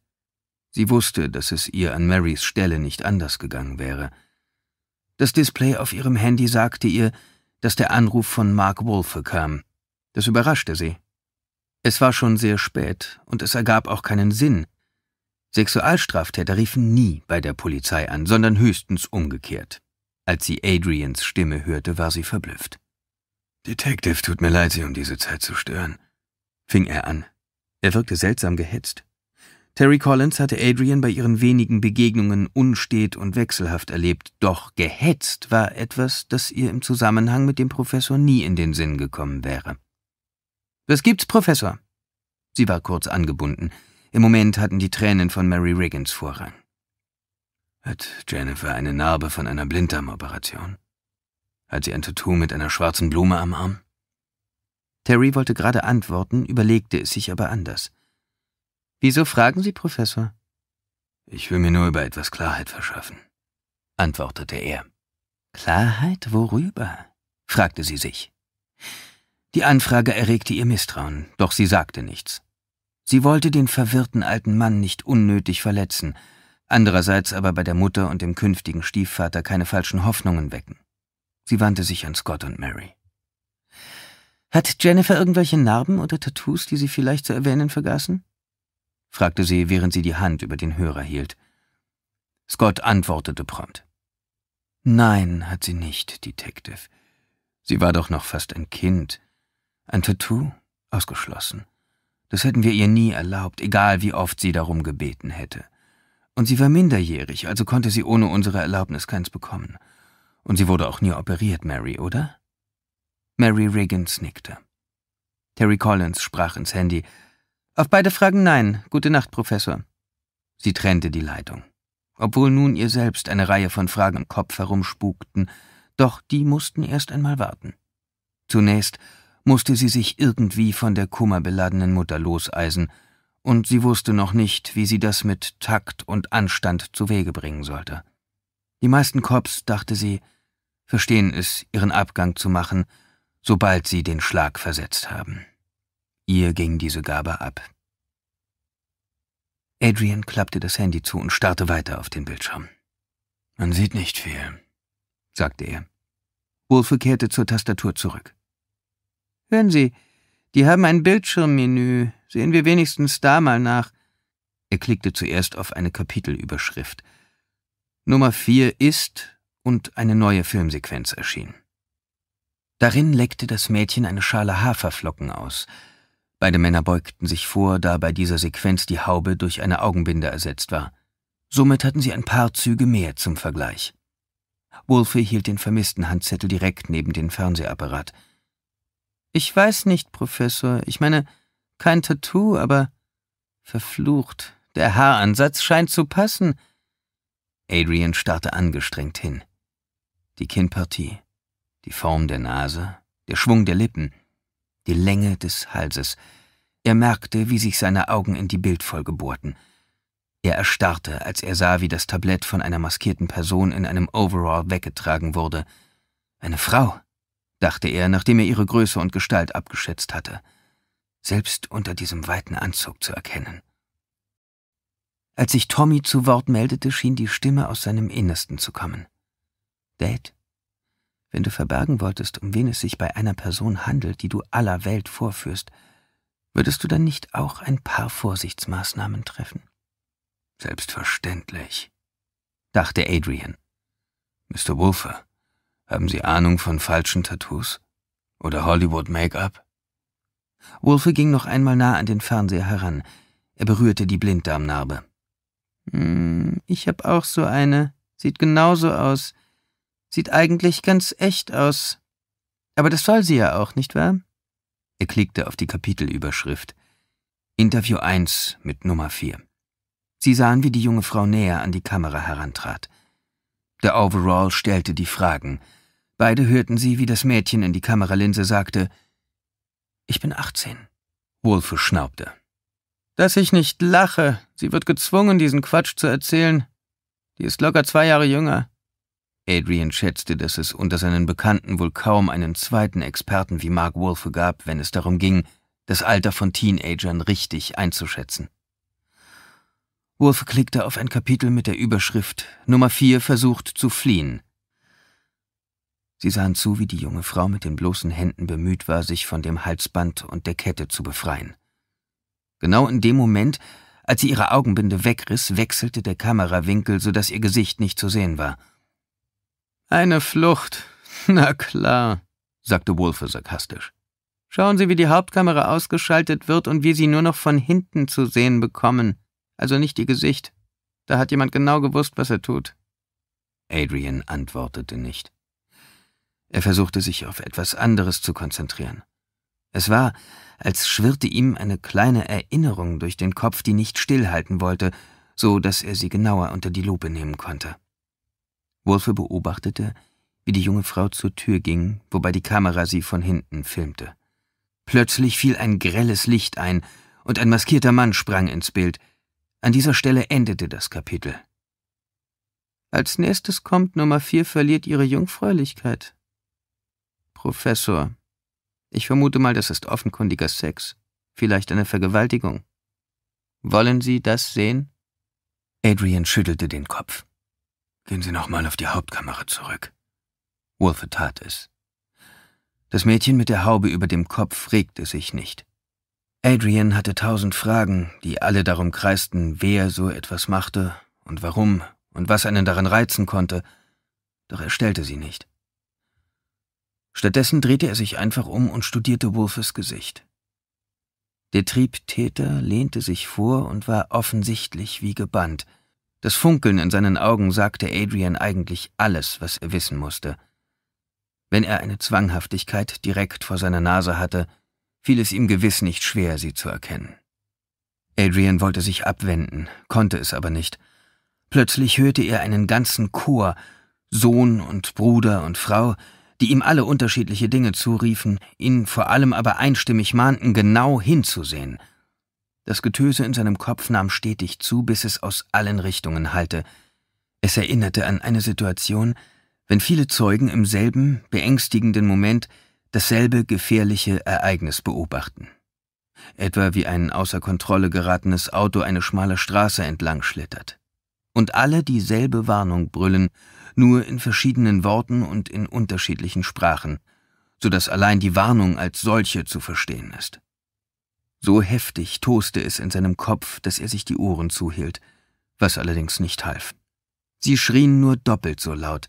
Sie wusste, dass es ihr an Marys Stelle nicht anders gegangen wäre. Das Display auf ihrem Handy sagte ihr, dass der Anruf von Mark Wolfe kam. Das überraschte sie, es war schon sehr spät und es ergab auch keinen Sinn. Sexualstraftäter riefen nie bei der Polizei an, sondern höchstens umgekehrt. Als sie Adrians Stimme hörte, war sie verblüfft. Detective, tut mir leid, Sie um diese Zeit zu stören, fing er an. Er wirkte seltsam gehetzt. Terry Collins hatte Adrian bei ihren wenigen Begegnungen unstet und wechselhaft erlebt, doch gehetzt war etwas, das ihr im Zusammenhang mit dem Professor nie in den Sinn gekommen wäre. Was gibt's, Professor? Sie war kurz angebunden. Im Moment hatten die Tränen von Mary Riggins Vorrang. Hat Jennifer eine Narbe von einer Blinddarmoperation? Hat sie ein Tattoo mit einer schwarzen Blume am Arm? Terry wollte gerade antworten, überlegte es sich aber anders. Wieso fragen Sie, Professor? Ich will mir nur über etwas Klarheit verschaffen, antwortete er. Klarheit worüber? fragte sie sich. Die Anfrage erregte ihr Misstrauen, doch sie sagte nichts. Sie wollte den verwirrten alten Mann nicht unnötig verletzen, andererseits aber bei der Mutter und dem künftigen Stiefvater keine falschen Hoffnungen wecken. Sie wandte sich an Scott und Mary. Hat Jennifer irgendwelche Narben oder Tattoos, die Sie vielleicht zu erwähnen vergaßen? fragte sie, während sie die Hand über den Hörer hielt. Scott antwortete prompt. Nein, hat sie nicht, Detective. Sie war doch noch fast ein Kind. Ein Tattoo? Ausgeschlossen. Das hätten wir ihr nie erlaubt, egal wie oft sie darum gebeten hätte. Und sie war minderjährig, also konnte sie ohne unsere Erlaubnis keins bekommen. Und sie wurde auch nie operiert, Mary, oder? Mary Riggins nickte. Terry Collins sprach ins Handy. Auf beide Fragen nein. Gute Nacht, Professor. Sie trennte die Leitung. Obwohl nun ihr selbst eine Reihe von Fragen im Kopf herumspukten, doch die mussten erst einmal warten. Zunächst musste sie sich irgendwie von der kummerbeladenen Mutter loseisen, und sie wusste noch nicht, wie sie das mit Takt und Anstand zu Wege bringen sollte. Die meisten Cops, dachte sie, verstehen es, ihren Abgang zu machen, sobald sie den Schlag versetzt haben. Ihr ging diese Gabe ab. Adrian klappte das Handy zu und starrte weiter auf den Bildschirm. Man sieht nicht viel, sagte er. Wolfe kehrte zur Tastatur zurück. Hören Sie, die haben ein Bildschirmmenü. Sehen wir wenigstens da mal nach. Er klickte zuerst auf eine Kapitelüberschrift. Nummer 4 ist und eine neue Filmsequenz erschien. Darin leckte das Mädchen eine Schale Haferflocken aus. Beide Männer beugten sich vor, da bei dieser Sequenz die Haube durch eine Augenbinde ersetzt war. Somit hatten sie ein paar Züge mehr zum Vergleich. Wolfe hielt den vermissten Handzettel direkt neben den Fernsehapparat. Ich weiß nicht, Professor. Ich meine, kein Tattoo, aber verflucht. Der Haaransatz scheint zu passen. Adrian starrte angestrengt hin. Die Kinnpartie, die Form der Nase, der Schwung der Lippen, die Länge des Halses. Er merkte, wie sich seine Augen in die Bildfolge bohrten. Er erstarrte, als er sah, wie das Tablett von einer maskierten Person in einem Overall weggetragen wurde. Eine Frau dachte er, nachdem er ihre Größe und Gestalt abgeschätzt hatte, selbst unter diesem weiten Anzug zu erkennen. Als sich Tommy zu Wort meldete, schien die Stimme aus seinem Innersten zu kommen. Dad, wenn du verbergen wolltest, um wen es sich bei einer Person handelt, die du aller Welt vorführst, würdest du dann nicht auch ein paar Vorsichtsmaßnahmen treffen? Selbstverständlich, dachte Adrian. Mr. Wolfer, haben Sie Ahnung von falschen Tattoos? Oder Hollywood-Make-up? Wolfe ging noch einmal nah an den Fernseher heran. Er berührte die Blinddarmnarbe. Hm, ich hab auch so eine. Sieht genauso aus. Sieht eigentlich ganz echt aus. Aber das soll sie ja auch, nicht wahr? Er klickte auf die Kapitelüberschrift. Interview 1 mit Nummer 4. Sie sahen, wie die junge Frau näher an die Kamera herantrat. Der Overall stellte die Fragen. Beide hörten sie, wie das Mädchen in die Kameralinse sagte: Ich bin 18. Wolfe schnaubte. Dass ich nicht lache. Sie wird gezwungen, diesen Quatsch zu erzählen. Die ist locker zwei Jahre jünger. Adrian schätzte, dass es unter seinen Bekannten wohl kaum einen zweiten Experten wie Mark Wolfe gab, wenn es darum ging, das Alter von Teenagern richtig einzuschätzen. Wolf klickte auf ein Kapitel mit der Überschrift Nummer 4 versucht zu fliehen. Sie sahen zu, wie die junge Frau mit den bloßen Händen bemüht war, sich von dem Halsband und der Kette zu befreien. Genau in dem Moment, als sie ihre Augenbinde wegriss, wechselte der Kamerawinkel, so dass ihr Gesicht nicht zu sehen war. Eine Flucht. Na klar, sagte Wolfe sarkastisch. Schauen Sie, wie die Hauptkamera ausgeschaltet wird und wir sie nur noch von hinten zu sehen bekommen also nicht ihr Gesicht. Da hat jemand genau gewusst, was er tut. Adrian antwortete nicht. Er versuchte sich auf etwas anderes zu konzentrieren. Es war, als schwirrte ihm eine kleine Erinnerung durch den Kopf, die nicht stillhalten wollte, so dass er sie genauer unter die Lupe nehmen konnte. Wolfe beobachtete, wie die junge Frau zur Tür ging, wobei die Kamera sie von hinten filmte. Plötzlich fiel ein grelles Licht ein, und ein maskierter Mann sprang ins Bild – an dieser Stelle endete das Kapitel. Als nächstes kommt Nummer vier verliert ihre Jungfräulichkeit. Professor, ich vermute mal, das ist offenkundiger Sex, vielleicht eine Vergewaltigung. Wollen Sie das sehen? Adrian schüttelte den Kopf. Gehen Sie nochmal auf die Hauptkamera zurück. Wolfe tat es. Das Mädchen mit der Haube über dem Kopf regte sich nicht. Adrian hatte tausend Fragen, die alle darum kreisten, wer so etwas machte und warum und was einen daran reizen konnte, doch er stellte sie nicht. Stattdessen drehte er sich einfach um und studierte Wolfes Gesicht. Der Triebtäter lehnte sich vor und war offensichtlich wie gebannt. Das Funkeln in seinen Augen sagte Adrian eigentlich alles, was er wissen musste. Wenn er eine Zwanghaftigkeit direkt vor seiner Nase hatte, fiel es ihm gewiss nicht schwer, sie zu erkennen. Adrian wollte sich abwenden, konnte es aber nicht. Plötzlich hörte er einen ganzen Chor, Sohn und Bruder und Frau, die ihm alle unterschiedliche Dinge zuriefen, ihn vor allem aber einstimmig mahnten, genau hinzusehen. Das Getöse in seinem Kopf nahm stetig zu, bis es aus allen Richtungen hallte. Es erinnerte an eine Situation, wenn viele Zeugen im selben beängstigenden Moment dasselbe gefährliche Ereignis beobachten. Etwa wie ein außer Kontrolle geratenes Auto eine schmale Straße entlang schlittert. Und alle dieselbe Warnung brüllen, nur in verschiedenen Worten und in unterschiedlichen Sprachen, so dass allein die Warnung als solche zu verstehen ist. So heftig toste es in seinem Kopf, dass er sich die Ohren zuhielt, was allerdings nicht half. Sie schrien nur doppelt so laut,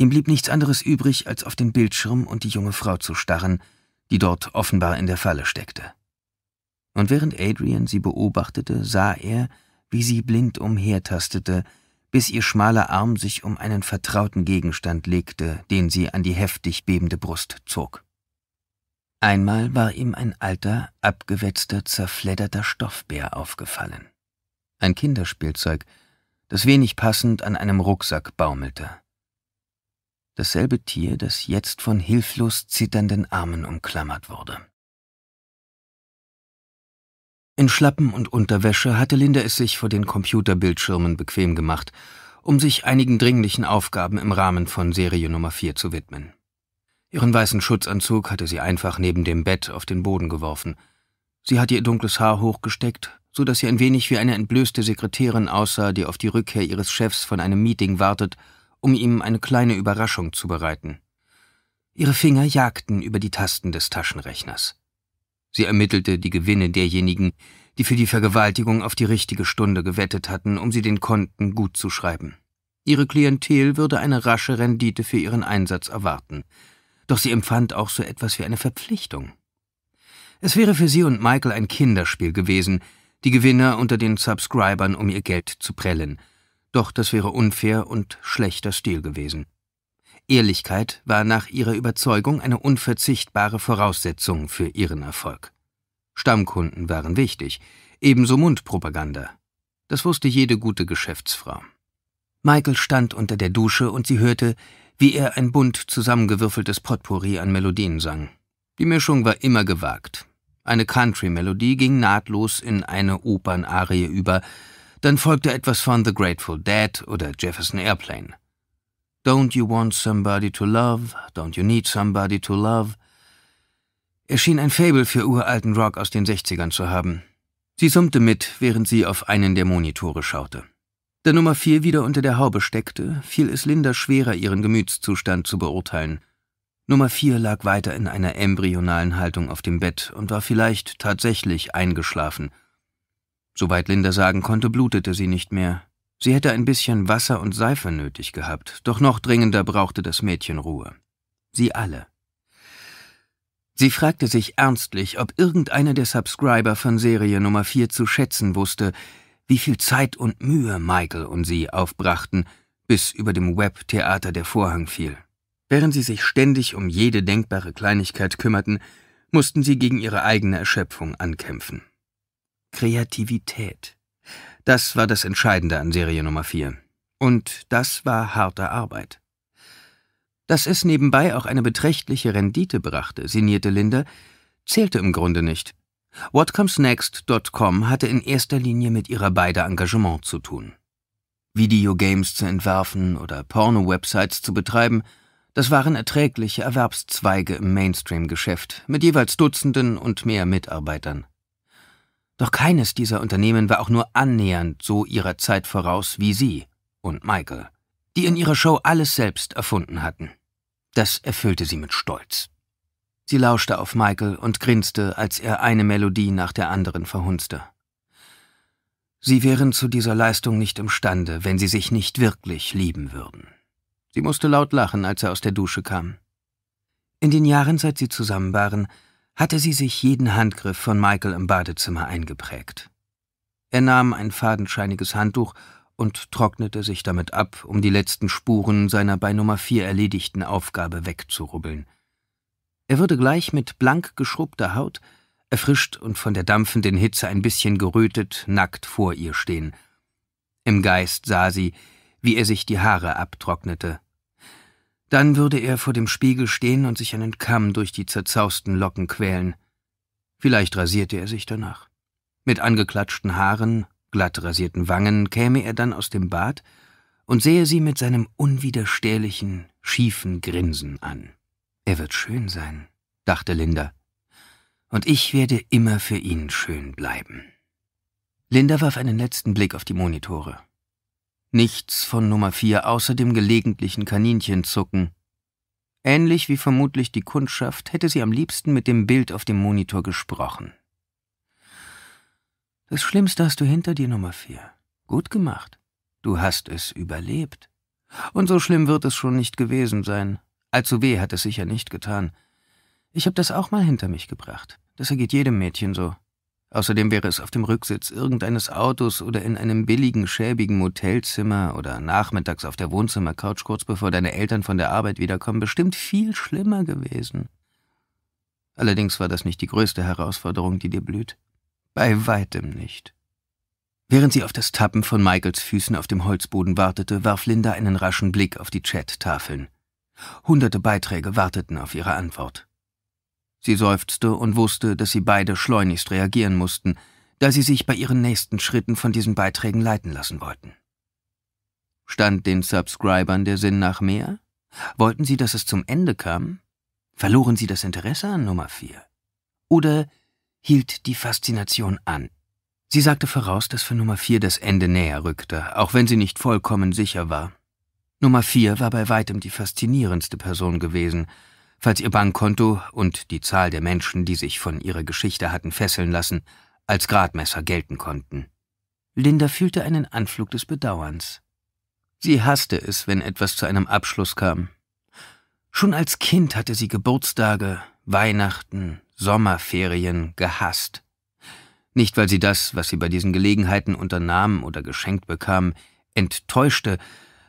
Ihm blieb nichts anderes übrig, als auf den Bildschirm und die junge Frau zu starren, die dort offenbar in der Falle steckte. Und während Adrian sie beobachtete, sah er, wie sie blind umhertastete, bis ihr schmaler Arm sich um einen vertrauten Gegenstand legte, den sie an die heftig bebende Brust zog. Einmal war ihm ein alter, abgewetzter, zerfledderter Stoffbär aufgefallen. Ein Kinderspielzeug, das wenig passend an einem Rucksack baumelte dasselbe Tier, das jetzt von hilflos zitternden Armen umklammert wurde. In Schlappen und Unterwäsche hatte Linda es sich vor den Computerbildschirmen bequem gemacht, um sich einigen dringlichen Aufgaben im Rahmen von Serie Nummer 4 zu widmen. Ihren weißen Schutzanzug hatte sie einfach neben dem Bett auf den Boden geworfen. Sie hatte ihr dunkles Haar hochgesteckt, so dass sie ein wenig wie eine entblößte Sekretärin aussah, die auf die Rückkehr ihres Chefs von einem Meeting wartet um ihm eine kleine Überraschung zu bereiten. Ihre Finger jagten über die Tasten des Taschenrechners. Sie ermittelte die Gewinne derjenigen, die für die Vergewaltigung auf die richtige Stunde gewettet hatten, um sie den Konten gut zu schreiben. Ihre Klientel würde eine rasche Rendite für ihren Einsatz erwarten. Doch sie empfand auch so etwas wie eine Verpflichtung. Es wäre für sie und Michael ein Kinderspiel gewesen, die Gewinner unter den Subscribern um ihr Geld zu prellen, doch das wäre unfair und schlechter Stil gewesen. Ehrlichkeit war nach ihrer Überzeugung eine unverzichtbare Voraussetzung für ihren Erfolg. Stammkunden waren wichtig, ebenso Mundpropaganda. Das wusste jede gute Geschäftsfrau. Michael stand unter der Dusche und sie hörte, wie er ein bunt zusammengewürfeltes Potpourri an Melodien sang. Die Mischung war immer gewagt. Eine Country-Melodie ging nahtlos in eine Opernarie über, dann folgte etwas von The Grateful Dead oder Jefferson Airplane. Don't You Want Somebody to Love, Don't You Need Somebody to Love. Er schien ein Fable für uralten Rock aus den 60ern zu haben. Sie summte mit, während sie auf einen der Monitore schaute. Da Nummer 4 wieder unter der Haube steckte, fiel es Linda schwerer, ihren Gemütszustand zu beurteilen. Nummer 4 lag weiter in einer embryonalen Haltung auf dem Bett und war vielleicht tatsächlich eingeschlafen – Soweit Linda sagen konnte, blutete sie nicht mehr. Sie hätte ein bisschen Wasser und Seife nötig gehabt, doch noch dringender brauchte das Mädchen Ruhe. Sie alle. Sie fragte sich ernstlich, ob irgendeiner der Subscriber von Serie Nummer 4 zu schätzen wusste, wie viel Zeit und Mühe Michael und sie aufbrachten, bis über dem Web-Theater der Vorhang fiel. Während sie sich ständig um jede denkbare Kleinigkeit kümmerten, mussten sie gegen ihre eigene Erschöpfung ankämpfen. Kreativität. Das war das Entscheidende an Serie Nummer 4. Und das war harte Arbeit. Dass es nebenbei auch eine beträchtliche Rendite brachte, sinnierte Linda, zählte im Grunde nicht. WhatComesNext.com hatte in erster Linie mit ihrer beider Engagement zu tun. Videogames zu entwerfen oder Porno-Websites zu betreiben, das waren erträgliche Erwerbszweige im Mainstream-Geschäft mit jeweils Dutzenden und mehr Mitarbeitern. Doch keines dieser Unternehmen war auch nur annähernd so ihrer Zeit voraus wie sie und Michael, die in ihrer Show alles selbst erfunden hatten. Das erfüllte sie mit Stolz. Sie lauschte auf Michael und grinste, als er eine Melodie nach der anderen verhunzte. Sie wären zu dieser Leistung nicht imstande, wenn sie sich nicht wirklich lieben würden. Sie musste laut lachen, als er aus der Dusche kam. In den Jahren, seit sie zusammen waren, hatte sie sich jeden Handgriff von Michael im Badezimmer eingeprägt. Er nahm ein fadenscheiniges Handtuch und trocknete sich damit ab, um die letzten Spuren seiner bei Nummer vier erledigten Aufgabe wegzurubbeln. Er würde gleich mit blank geschrubbter Haut, erfrischt und von der dampfenden Hitze ein bisschen gerötet, nackt vor ihr stehen. Im Geist sah sie, wie er sich die Haare abtrocknete, dann würde er vor dem Spiegel stehen und sich einen Kamm durch die zerzausten Locken quälen. Vielleicht rasierte er sich danach. Mit angeklatschten Haaren, glatt rasierten Wangen käme er dann aus dem Bad und sähe sie mit seinem unwiderstehlichen, schiefen Grinsen an. Er wird schön sein, dachte Linda. Und ich werde immer für ihn schön bleiben. Linda warf einen letzten Blick auf die Monitore. Nichts von Nummer vier außer dem gelegentlichen Kaninchenzucken. Ähnlich wie vermutlich die Kundschaft hätte sie am liebsten mit dem Bild auf dem Monitor gesprochen. Das Schlimmste hast du hinter dir, Nummer vier. Gut gemacht. Du hast es überlebt. Und so schlimm wird es schon nicht gewesen sein. Allzu weh hat es sicher nicht getan. Ich habe das auch mal hinter mich gebracht. Das ergeht jedem Mädchen so. Außerdem wäre es auf dem Rücksitz irgendeines Autos oder in einem billigen, schäbigen Motelzimmer oder nachmittags auf der Wohnzimmercouch kurz bevor deine Eltern von der Arbeit wiederkommen bestimmt viel schlimmer gewesen. Allerdings war das nicht die größte Herausforderung, die dir blüht. Bei weitem nicht. Während sie auf das Tappen von Michaels Füßen auf dem Holzboden wartete, warf Linda einen raschen Blick auf die Chattafeln. Hunderte Beiträge warteten auf ihre Antwort. Sie seufzte und wusste, dass sie beide schleunigst reagieren mussten, da sie sich bei ihren nächsten Schritten von diesen Beiträgen leiten lassen wollten. Stand den Subscribern der Sinn nach mehr? Wollten sie, dass es zum Ende kam? Verloren sie das Interesse an Nummer 4? Oder hielt die Faszination an? Sie sagte voraus, dass für Nummer 4 das Ende näher rückte, auch wenn sie nicht vollkommen sicher war. Nummer 4 war bei weitem die faszinierendste Person gewesen, falls ihr Bankkonto und die Zahl der Menschen, die sich von ihrer Geschichte hatten fesseln lassen, als Gradmesser gelten konnten. Linda fühlte einen Anflug des Bedauerns. Sie hasste es, wenn etwas zu einem Abschluss kam. Schon als Kind hatte sie Geburtstage, Weihnachten, Sommerferien gehasst. Nicht, weil sie das, was sie bei diesen Gelegenheiten unternahm oder geschenkt bekam, enttäuschte,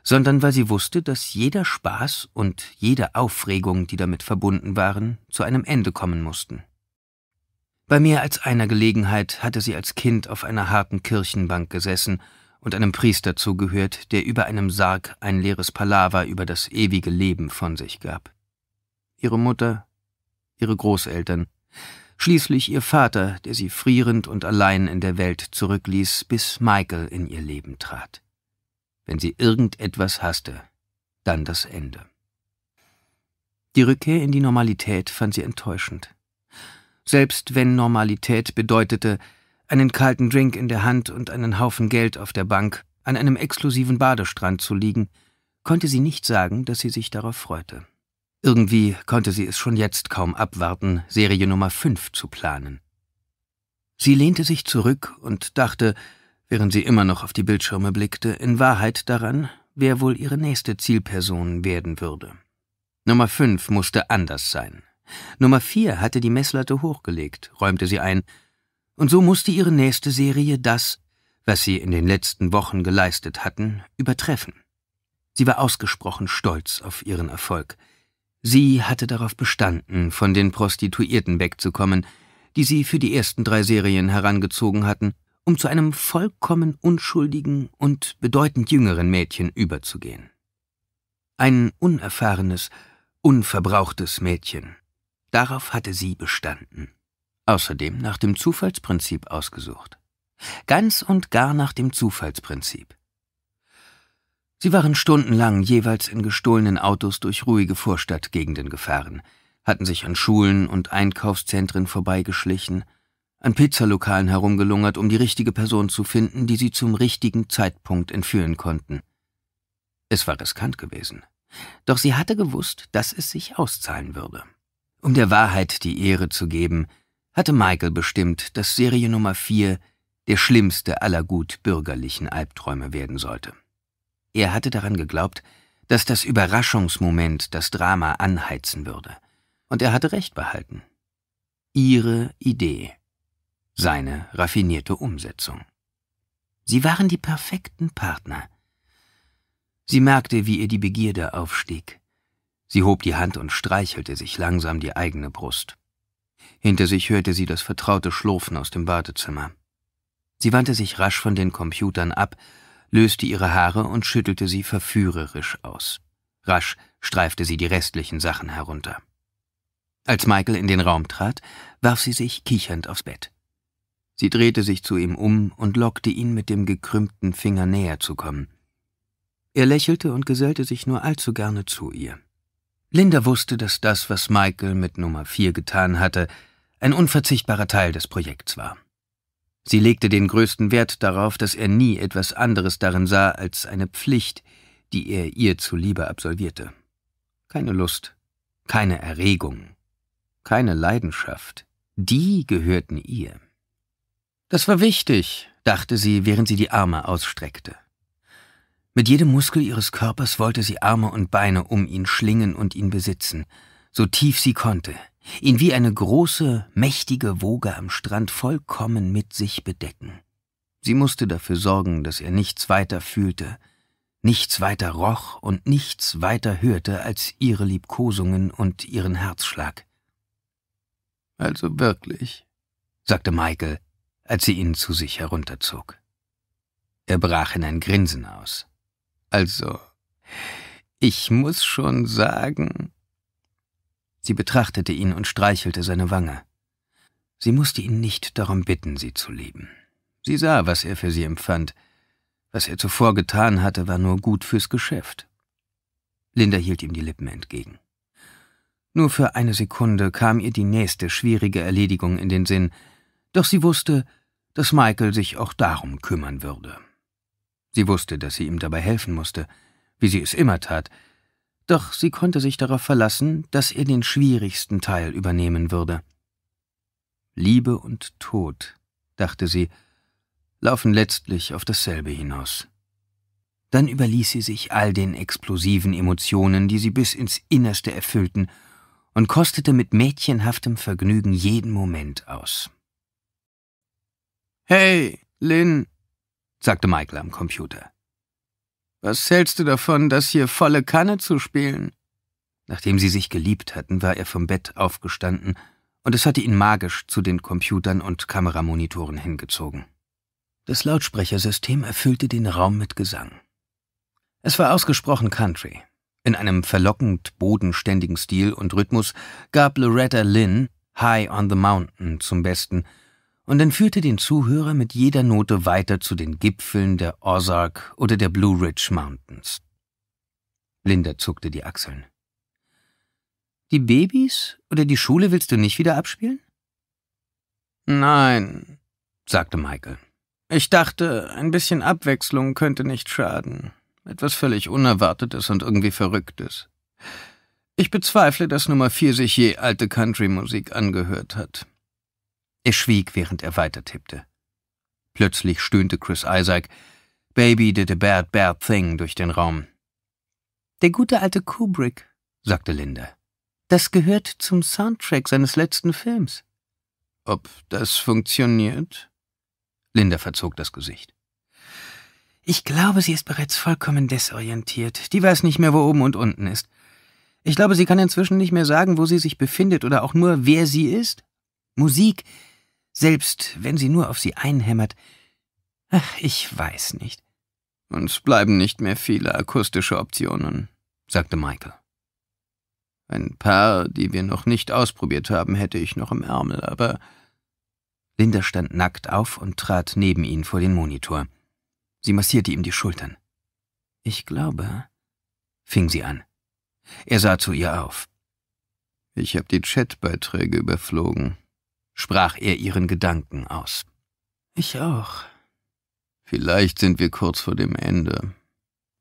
sondern weil sie wusste, dass jeder Spaß und jede Aufregung, die damit verbunden waren, zu einem Ende kommen mussten. Bei mehr als einer Gelegenheit hatte sie als Kind auf einer harten Kirchenbank gesessen und einem Priester zugehört, der über einem Sarg ein leeres Palaver über das ewige Leben von sich gab. Ihre Mutter, ihre Großeltern, schließlich ihr Vater, der sie frierend und allein in der Welt zurückließ, bis Michael in ihr Leben trat. Wenn sie irgendetwas hasste, dann das Ende. Die Rückkehr in die Normalität fand sie enttäuschend. Selbst wenn Normalität bedeutete, einen kalten Drink in der Hand und einen Haufen Geld auf der Bank an einem exklusiven Badestrand zu liegen, konnte sie nicht sagen, dass sie sich darauf freute. Irgendwie konnte sie es schon jetzt kaum abwarten, Serie Nummer 5 zu planen. Sie lehnte sich zurück und dachte, während sie immer noch auf die Bildschirme blickte, in Wahrheit daran, wer wohl ihre nächste Zielperson werden würde. Nummer 5 musste anders sein. Nummer 4 hatte die Messlatte hochgelegt, räumte sie ein, und so musste ihre nächste Serie das, was sie in den letzten Wochen geleistet hatten, übertreffen. Sie war ausgesprochen stolz auf ihren Erfolg. Sie hatte darauf bestanden, von den Prostituierten wegzukommen, die sie für die ersten drei Serien herangezogen hatten um zu einem vollkommen unschuldigen und bedeutend jüngeren Mädchen überzugehen. Ein unerfahrenes, unverbrauchtes Mädchen. Darauf hatte sie bestanden. Außerdem nach dem Zufallsprinzip ausgesucht. Ganz und gar nach dem Zufallsprinzip. Sie waren stundenlang jeweils in gestohlenen Autos durch ruhige Vorstadtgegenden gefahren, hatten sich an Schulen und Einkaufszentren vorbeigeschlichen, an Pizzalokalen herumgelungert, um die richtige Person zu finden, die sie zum richtigen Zeitpunkt entführen konnten. Es war riskant gewesen. Doch sie hatte gewusst, dass es sich auszahlen würde. Um der Wahrheit die Ehre zu geben, hatte Michael bestimmt, dass Serie Nummer 4 der schlimmste aller gut bürgerlichen Albträume werden sollte. Er hatte daran geglaubt, dass das Überraschungsmoment das Drama anheizen würde. Und er hatte recht behalten. Ihre Idee seine raffinierte Umsetzung. Sie waren die perfekten Partner. Sie merkte, wie ihr die Begierde aufstieg. Sie hob die Hand und streichelte sich langsam die eigene Brust. Hinter sich hörte sie das vertraute Schlurfen aus dem Badezimmer. Sie wandte sich rasch von den Computern ab, löste ihre Haare und schüttelte sie verführerisch aus. Rasch streifte sie die restlichen Sachen herunter. Als Michael in den Raum trat, warf sie sich kichernd aufs Bett. Sie drehte sich zu ihm um und lockte ihn mit dem gekrümmten Finger näher zu kommen. Er lächelte und gesellte sich nur allzu gerne zu ihr. Linda wusste, dass das, was Michael mit Nummer vier getan hatte, ein unverzichtbarer Teil des Projekts war. Sie legte den größten Wert darauf, dass er nie etwas anderes darin sah als eine Pflicht, die er ihr zuliebe absolvierte. Keine Lust, keine Erregung, keine Leidenschaft, die gehörten ihr. Das war wichtig, dachte sie, während sie die Arme ausstreckte. Mit jedem Muskel ihres Körpers wollte sie Arme und Beine um ihn schlingen und ihn besitzen, so tief sie konnte, ihn wie eine große, mächtige Woge am Strand vollkommen mit sich bedecken. Sie musste dafür sorgen, dass er nichts weiter fühlte, nichts weiter roch und nichts weiter hörte als ihre Liebkosungen und ihren Herzschlag. Also wirklich, sagte Michael, als sie ihn zu sich herunterzog. Er brach in ein Grinsen aus. Also, ich muss schon sagen. Sie betrachtete ihn und streichelte seine Wange. Sie musste ihn nicht darum bitten, sie zu lieben. Sie sah, was er für sie empfand. Was er zuvor getan hatte, war nur gut fürs Geschäft. Linda hielt ihm die Lippen entgegen. Nur für eine Sekunde kam ihr die nächste schwierige Erledigung in den Sinn, doch sie wusste, dass Michael sich auch darum kümmern würde. Sie wusste, dass sie ihm dabei helfen musste, wie sie es immer tat, doch sie konnte sich darauf verlassen, dass er den schwierigsten Teil übernehmen würde. Liebe und Tod, dachte sie, laufen letztlich auf dasselbe hinaus. Dann überließ sie sich all den explosiven Emotionen, die sie bis ins Innerste erfüllten, und kostete mit mädchenhaftem Vergnügen jeden Moment aus. Hey, Lynn, sagte Michael am Computer. Was hältst du davon, das hier volle Kanne zu spielen? Nachdem sie sich geliebt hatten, war er vom Bett aufgestanden, und es hatte ihn magisch zu den Computern und Kameramonitoren hingezogen. Das Lautsprechersystem erfüllte den Raum mit Gesang. Es war ausgesprochen Country. In einem verlockend bodenständigen Stil und Rhythmus gab Loretta Lynn High on the Mountain zum Besten und entführte den Zuhörer mit jeder Note weiter zu den Gipfeln der Ozark oder der Blue Ridge Mountains. Linda zuckte die Achseln. Die Babys oder die Schule willst du nicht wieder abspielen? Nein, sagte Michael. Ich dachte, ein bisschen Abwechslung könnte nicht schaden. Etwas völlig Unerwartetes und irgendwie Verrücktes. Ich bezweifle, dass Nummer 4 sich je alte Country-Musik angehört hat. Er schwieg, während er weiter tippte. Plötzlich stöhnte Chris Isaac, Baby did a bad, bad thing durch den Raum. Der gute alte Kubrick, sagte Linda. Das gehört zum Soundtrack seines letzten Films. Ob das funktioniert? Linda verzog das Gesicht. Ich glaube, sie ist bereits vollkommen desorientiert. Die weiß nicht mehr, wo oben und unten ist. Ich glaube, sie kann inzwischen nicht mehr sagen, wo sie sich befindet oder auch nur, wer sie ist. Musik selbst wenn sie nur auf sie einhämmert. Ach, ich weiß nicht. Uns bleiben nicht mehr viele akustische Optionen, sagte Michael. Ein paar, die wir noch nicht ausprobiert haben, hätte ich noch im Ärmel, aber. Linda stand nackt auf und trat neben ihn vor den Monitor. Sie massierte ihm die Schultern. Ich glaube, fing sie an. Er sah zu ihr auf. Ich habe die Chatbeiträge überflogen, sprach er ihren Gedanken aus. Ich auch. Vielleicht sind wir kurz vor dem Ende,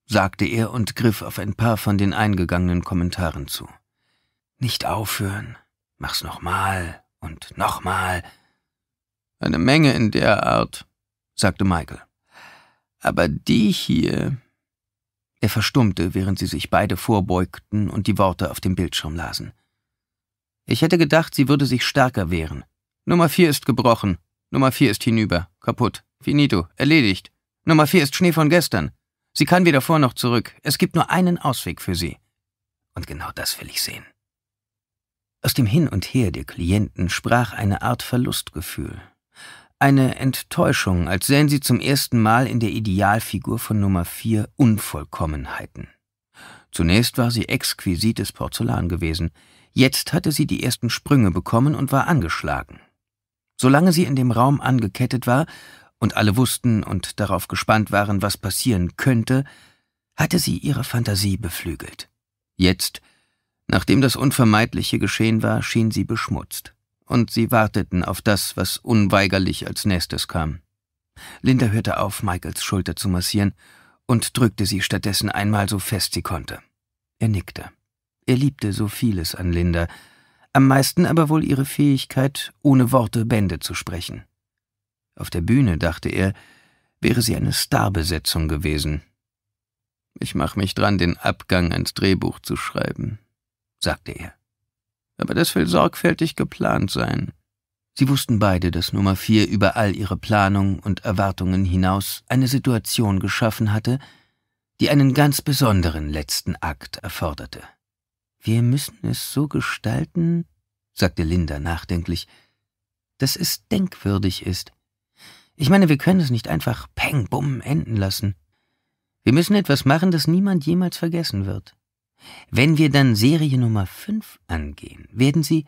sagte er und griff auf ein paar von den eingegangenen Kommentaren zu. Nicht aufhören, mach's nochmal und nochmal. Eine Menge in der Art, sagte Michael. Aber die hier. Er verstummte, während sie sich beide vorbeugten und die Worte auf dem Bildschirm lasen. Ich hätte gedacht, sie würde sich stärker wehren, Nummer vier ist gebrochen. Nummer vier ist hinüber. Kaputt. Finito. Erledigt. Nummer vier ist Schnee von gestern. Sie kann weder vor noch zurück. Es gibt nur einen Ausweg für Sie. Und genau das will ich sehen. Aus dem Hin und Her der Klienten sprach eine Art Verlustgefühl. Eine Enttäuschung, als sähen sie zum ersten Mal in der Idealfigur von Nummer vier Unvollkommenheiten. Zunächst war sie exquisites Porzellan gewesen, jetzt hatte sie die ersten Sprünge bekommen und war angeschlagen. Solange sie in dem Raum angekettet war und alle wussten und darauf gespannt waren, was passieren könnte, hatte sie ihre Fantasie beflügelt. Jetzt, nachdem das Unvermeidliche geschehen war, schien sie beschmutzt, und sie warteten auf das, was unweigerlich als nächstes kam. Linda hörte auf, Michaels Schulter zu massieren und drückte sie stattdessen einmal so fest sie konnte. Er nickte. Er liebte so vieles an Linda, am meisten aber wohl ihre Fähigkeit, ohne Worte Bände zu sprechen. Auf der Bühne, dachte er, wäre sie eine Starbesetzung gewesen. Ich mach mich dran, den Abgang ins Drehbuch zu schreiben, sagte er. Aber das will sorgfältig geplant sein. Sie wussten beide, dass Nummer vier über all ihre Planung und Erwartungen hinaus eine Situation geschaffen hatte, die einen ganz besonderen letzten Akt erforderte. Wir müssen es so gestalten, sagte Linda nachdenklich, dass es denkwürdig ist. Ich meine, wir können es nicht einfach peng, bumm enden lassen. Wir müssen etwas machen, das niemand jemals vergessen wird. Wenn wir dann Serie Nummer 5 angehen, werden sie.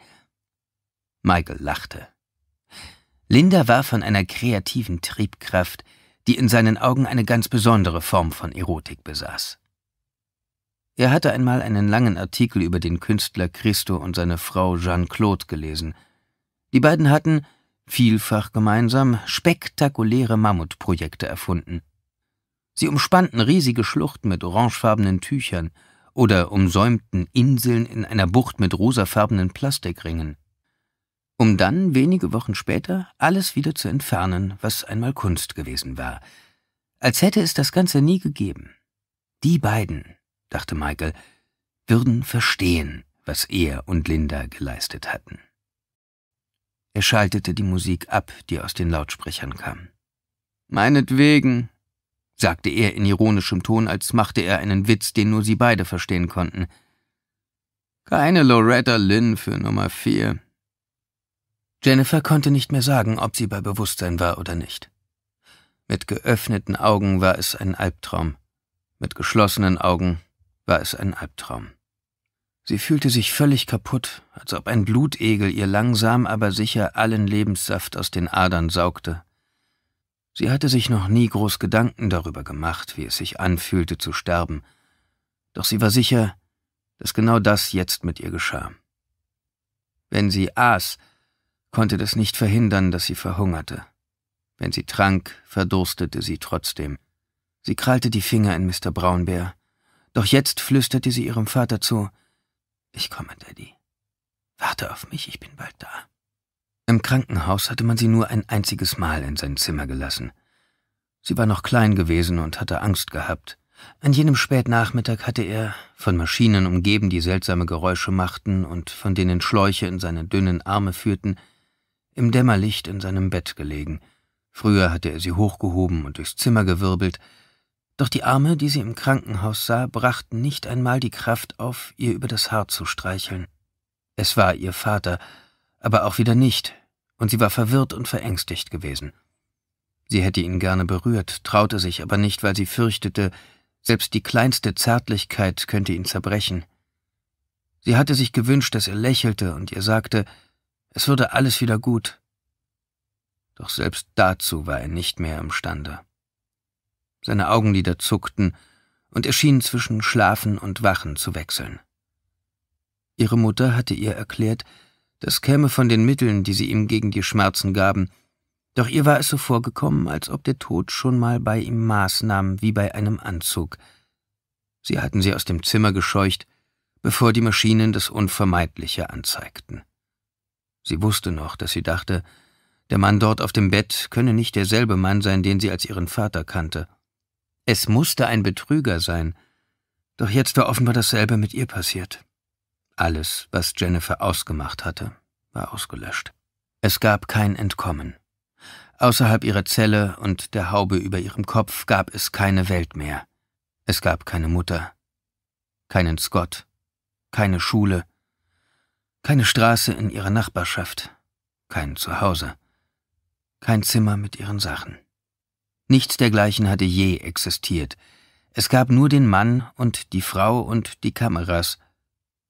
Michael lachte. Linda war von einer kreativen Triebkraft, die in seinen Augen eine ganz besondere Form von Erotik besaß. Er hatte einmal einen langen Artikel über den Künstler Christo und seine Frau Jeanne-Claude gelesen. Die beiden hatten, vielfach gemeinsam, spektakuläre Mammutprojekte erfunden. Sie umspannten riesige Schluchten mit orangefarbenen Tüchern oder umsäumten Inseln in einer Bucht mit rosafarbenen Plastikringen, um dann wenige Wochen später alles wieder zu entfernen, was einmal Kunst gewesen war, als hätte es das Ganze nie gegeben. Die beiden, dachte Michael, würden verstehen, was er und Linda geleistet hatten. Er schaltete die Musik ab, die aus den Lautsprechern kam. Meinetwegen, sagte er in ironischem Ton, als machte er einen Witz, den nur sie beide verstehen konnten. Keine Loretta Lynn für Nummer vier. Jennifer konnte nicht mehr sagen, ob sie bei Bewusstsein war oder nicht. Mit geöffneten Augen war es ein Albtraum, mit geschlossenen Augen war es ein Albtraum. Sie fühlte sich völlig kaputt, als ob ein Blutegel ihr langsam aber sicher allen Lebenssaft aus den Adern saugte. Sie hatte sich noch nie groß Gedanken darüber gemacht, wie es sich anfühlte zu sterben, doch sie war sicher, dass genau das jetzt mit ihr geschah. Wenn sie aß, konnte das nicht verhindern, dass sie verhungerte. Wenn sie trank, verdurstete sie trotzdem. Sie krallte die Finger in Mr. Braunbär, doch jetzt flüsterte sie ihrem Vater zu, ich komme, Daddy. Warte auf mich, ich bin bald da. Im Krankenhaus hatte man sie nur ein einziges Mal in sein Zimmer gelassen. Sie war noch klein gewesen und hatte Angst gehabt. An jenem Spätnachmittag hatte er, von Maschinen umgeben, die seltsame Geräusche machten und von denen Schläuche in seine dünnen Arme führten, im Dämmerlicht in seinem Bett gelegen. Früher hatte er sie hochgehoben und durchs Zimmer gewirbelt, doch die Arme, die sie im Krankenhaus sah, brachten nicht einmal die Kraft auf, ihr über das Haar zu streicheln. Es war ihr Vater, aber auch wieder nicht, und sie war verwirrt und verängstigt gewesen. Sie hätte ihn gerne berührt, traute sich aber nicht, weil sie fürchtete, selbst die kleinste Zärtlichkeit könnte ihn zerbrechen. Sie hatte sich gewünscht, dass er lächelte und ihr sagte, es würde alles wieder gut. Doch selbst dazu war er nicht mehr imstande seine Augenlider zuckten, und er schien zwischen Schlafen und Wachen zu wechseln. Ihre Mutter hatte ihr erklärt, das käme von den Mitteln, die sie ihm gegen die Schmerzen gaben, doch ihr war es so vorgekommen, als ob der Tod schon mal bei ihm Maß nahm wie bei einem Anzug. Sie hatten sie aus dem Zimmer gescheucht, bevor die Maschinen das Unvermeidliche anzeigten. Sie wusste noch, dass sie dachte, der Mann dort auf dem Bett könne nicht derselbe Mann sein, den sie als ihren Vater kannte. Es musste ein Betrüger sein. Doch jetzt war offenbar dasselbe mit ihr passiert. Alles, was Jennifer ausgemacht hatte, war ausgelöscht. Es gab kein Entkommen. Außerhalb ihrer Zelle und der Haube über ihrem Kopf gab es keine Welt mehr. Es gab keine Mutter, keinen Scott, keine Schule, keine Straße in ihrer Nachbarschaft, kein Zuhause, kein Zimmer mit ihren Sachen. Nichts dergleichen hatte je existiert. Es gab nur den Mann und die Frau und die Kameras.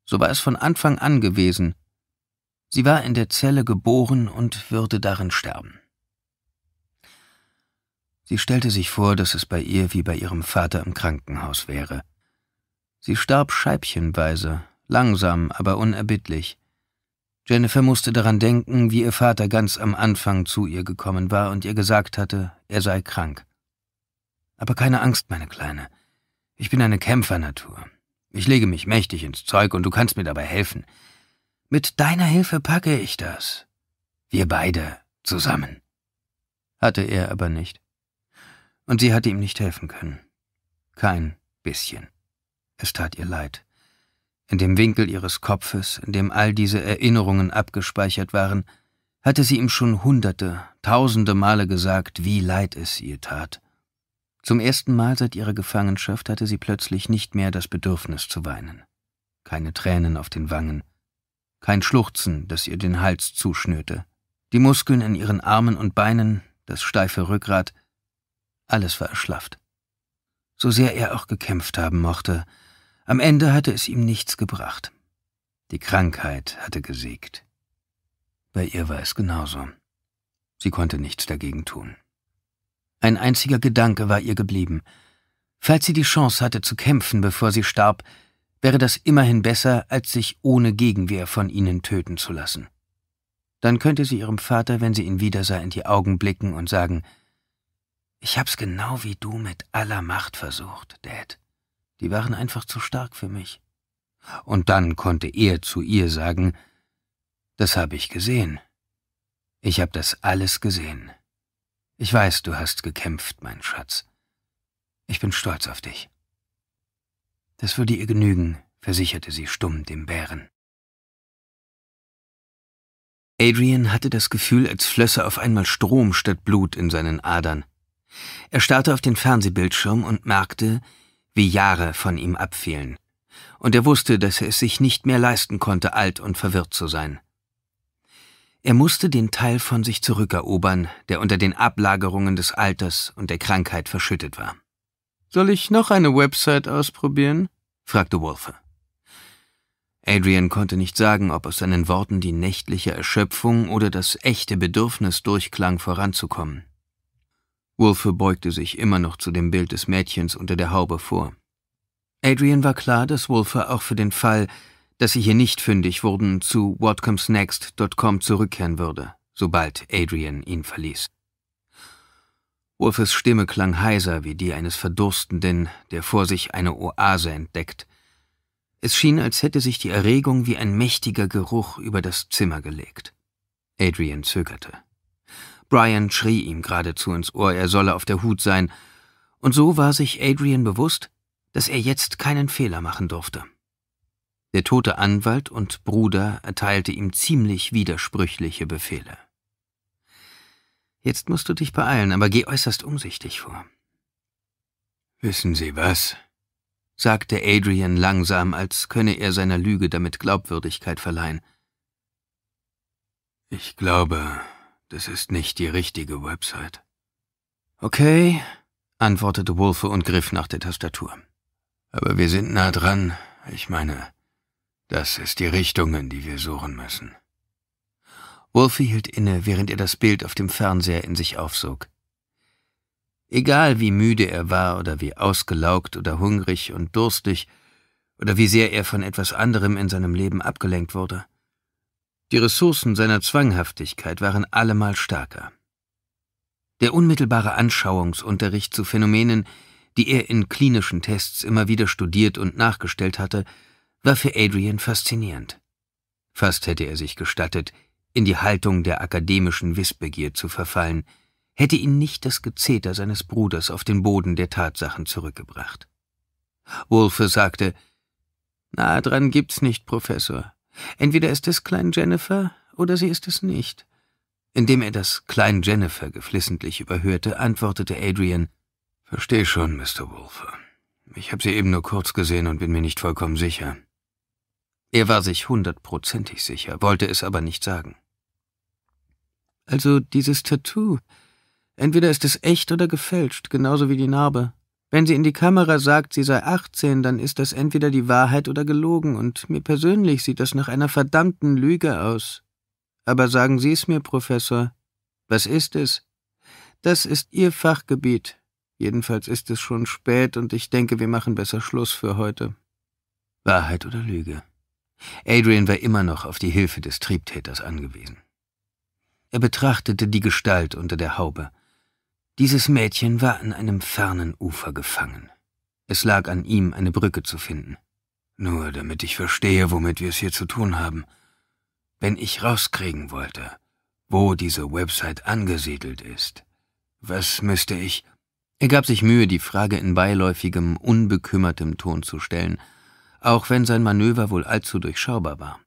So war es von Anfang an gewesen. Sie war in der Zelle geboren und würde darin sterben. Sie stellte sich vor, dass es bei ihr wie bei ihrem Vater im Krankenhaus wäre. Sie starb scheibchenweise, langsam, aber unerbittlich. Jennifer musste daran denken, wie ihr Vater ganz am Anfang zu ihr gekommen war und ihr gesagt hatte, er sei krank. Aber keine Angst, meine Kleine. Ich bin eine Kämpfernatur. Ich lege mich mächtig ins Zeug und du kannst mir dabei helfen. Mit deiner Hilfe packe ich das. Wir beide zusammen. Hatte er aber nicht. Und sie hatte ihm nicht helfen können. Kein bisschen. Es tat ihr leid. In dem Winkel ihres Kopfes, in dem all diese Erinnerungen abgespeichert waren, hatte sie ihm schon hunderte, tausende Male gesagt, wie leid es ihr tat. Zum ersten Mal seit ihrer Gefangenschaft hatte sie plötzlich nicht mehr das Bedürfnis zu weinen. Keine Tränen auf den Wangen, kein Schluchzen, das ihr den Hals zuschnürte. Die Muskeln in ihren Armen und Beinen, das steife Rückgrat, alles war erschlafft. So sehr er auch gekämpft haben mochte, am Ende hatte es ihm nichts gebracht. Die Krankheit hatte gesiegt. Bei ihr war es genauso. Sie konnte nichts dagegen tun. Ein einziger Gedanke war ihr geblieben. Falls sie die Chance hatte zu kämpfen, bevor sie starb, wäre das immerhin besser, als sich ohne Gegenwehr von ihnen töten zu lassen. Dann könnte sie ihrem Vater, wenn sie ihn wiedersah, in die Augen blicken und sagen, ich hab's genau wie du mit aller Macht versucht, Dad die waren einfach zu stark für mich. Und dann konnte er zu ihr sagen, das habe ich gesehen. Ich habe das alles gesehen. Ich weiß, du hast gekämpft, mein Schatz. Ich bin stolz auf dich. Das würde ihr genügen, versicherte sie stumm dem Bären. Adrian hatte das Gefühl, als flösse auf einmal Strom statt Blut in seinen Adern. Er starrte auf den Fernsehbildschirm und merkte, wie Jahre von ihm abfielen. Und er wusste, dass er es sich nicht mehr leisten konnte, alt und verwirrt zu sein. Er musste den Teil von sich zurückerobern, der unter den Ablagerungen des Alters und der Krankheit verschüttet war. Soll ich noch eine Website ausprobieren? fragte Wolfe. Adrian konnte nicht sagen, ob aus seinen Worten die nächtliche Erschöpfung oder das echte Bedürfnis durchklang, voranzukommen. Wolfe beugte sich immer noch zu dem Bild des Mädchens unter der Haube vor. Adrian war klar, dass Wolfe auch für den Fall, dass sie hier nicht fündig wurden, zu whatcomesnext.com zurückkehren würde, sobald Adrian ihn verließ. Wolfes Stimme klang heiser wie die eines Verdurstenden, der vor sich eine Oase entdeckt. Es schien, als hätte sich die Erregung wie ein mächtiger Geruch über das Zimmer gelegt. Adrian zögerte. Brian schrie ihm geradezu ins Ohr, er solle auf der Hut sein, und so war sich Adrian bewusst, dass er jetzt keinen Fehler machen durfte. Der tote Anwalt und Bruder erteilte ihm ziemlich widersprüchliche Befehle. Jetzt musst du dich beeilen, aber geh äußerst umsichtig vor. Wissen Sie was? sagte Adrian langsam, als könne er seiner Lüge damit Glaubwürdigkeit verleihen. Ich glaube, das ist nicht die richtige Website. Okay, antwortete Wolfe und griff nach der Tastatur. Aber wir sind nah dran. Ich meine, das ist die Richtung, in die wir suchen müssen. Wolfe hielt inne, während er das Bild auf dem Fernseher in sich aufsog. Egal wie müde er war oder wie ausgelaugt oder hungrig und durstig oder wie sehr er von etwas anderem in seinem Leben abgelenkt wurde, die Ressourcen seiner Zwanghaftigkeit waren allemal stärker. Der unmittelbare Anschauungsunterricht zu Phänomenen, die er in klinischen Tests immer wieder studiert und nachgestellt hatte, war für Adrian faszinierend. Fast hätte er sich gestattet, in die Haltung der akademischen Wissbegier zu verfallen, hätte ihn nicht das Gezeter seines Bruders auf den Boden der Tatsachen zurückgebracht. Wolfe sagte, »Na, dran gibt's nicht, Professor. Entweder ist es Klein Jennifer oder sie ist es nicht. Indem er das Klein Jennifer geflissentlich überhörte, antwortete Adrian: Versteh schon, Mr. Wolfer. Ich habe sie eben nur kurz gesehen und bin mir nicht vollkommen sicher. Er war sich hundertprozentig sicher, wollte es aber nicht sagen. Also dieses Tattoo. Entweder ist es echt oder gefälscht, genauso wie die Narbe. Wenn sie in die Kamera sagt, sie sei 18, dann ist das entweder die Wahrheit oder gelogen, und mir persönlich sieht das nach einer verdammten Lüge aus. Aber sagen Sie es mir, Professor. Was ist es? Das ist Ihr Fachgebiet. Jedenfalls ist es schon spät, und ich denke, wir machen besser Schluss für heute. Wahrheit oder Lüge? Adrian war immer noch auf die Hilfe des Triebtäters angewiesen. Er betrachtete die Gestalt unter der Haube. Dieses Mädchen war an einem fernen Ufer gefangen. Es lag an ihm, eine Brücke zu finden. Nur damit ich verstehe, womit wir es hier zu tun haben. Wenn ich rauskriegen wollte, wo diese Website angesiedelt ist, was müsste ich... Er gab sich Mühe, die Frage in beiläufigem, unbekümmertem Ton zu stellen, auch wenn sein Manöver wohl allzu durchschaubar war.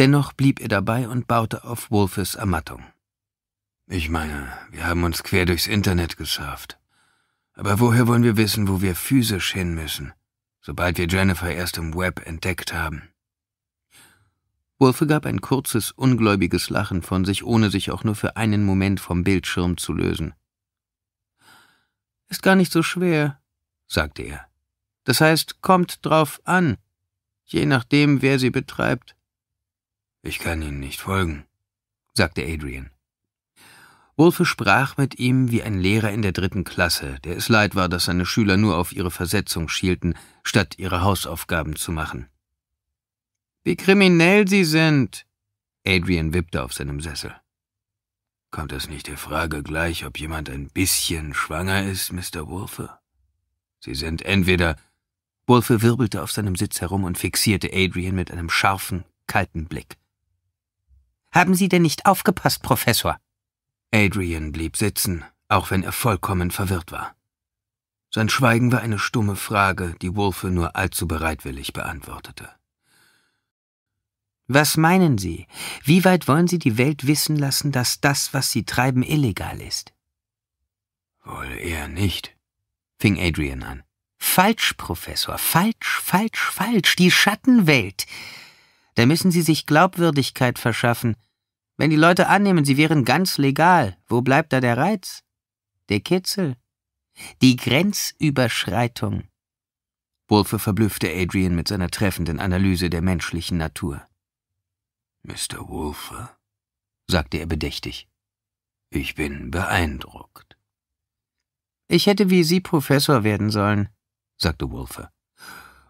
Dennoch blieb er dabei und baute auf Wolfes Ermattung. Ich meine, wir haben uns quer durchs Internet geschafft. Aber woher wollen wir wissen, wo wir physisch hin müssen, sobald wir Jennifer erst im Web entdeckt haben? Wolfe gab ein kurzes, ungläubiges Lachen von sich, ohne sich auch nur für einen Moment vom Bildschirm zu lösen. Ist gar nicht so schwer, sagte er. Das heißt, kommt drauf an, je nachdem, wer sie betreibt. Ich kann Ihnen nicht folgen, sagte Adrian. Wolfe sprach mit ihm wie ein Lehrer in der dritten Klasse, der es leid war, dass seine Schüler nur auf ihre Versetzung schielten, statt ihre Hausaufgaben zu machen. Wie kriminell Sie sind! Adrian wippte auf seinem Sessel. Kommt es nicht der Frage gleich, ob jemand ein bisschen schwanger ist, Mr. Wolfe? Sie sind entweder. Wolfe wirbelte auf seinem Sitz herum und fixierte Adrian mit einem scharfen, kalten Blick. Haben Sie denn nicht aufgepasst, Professor? Adrian blieb sitzen, auch wenn er vollkommen verwirrt war. Sein Schweigen war eine stumme Frage, die Wolfe nur allzu bereitwillig beantwortete. Was meinen Sie? Wie weit wollen Sie die Welt wissen lassen, dass das, was Sie treiben, illegal ist? Wohl eher nicht, fing Adrian an. Falsch, Professor, falsch, falsch, falsch, die Schattenwelt. Da müssen Sie sich Glaubwürdigkeit verschaffen, wenn die Leute annehmen, sie wären ganz legal, wo bleibt da der Reiz? Der Kitzel? Die Grenzüberschreitung? Wolfe verblüffte Adrian mit seiner treffenden Analyse der menschlichen Natur. Mr. Wolfe, sagte er bedächtig, ich bin beeindruckt. Ich hätte wie Sie Professor werden sollen, sagte Wolfe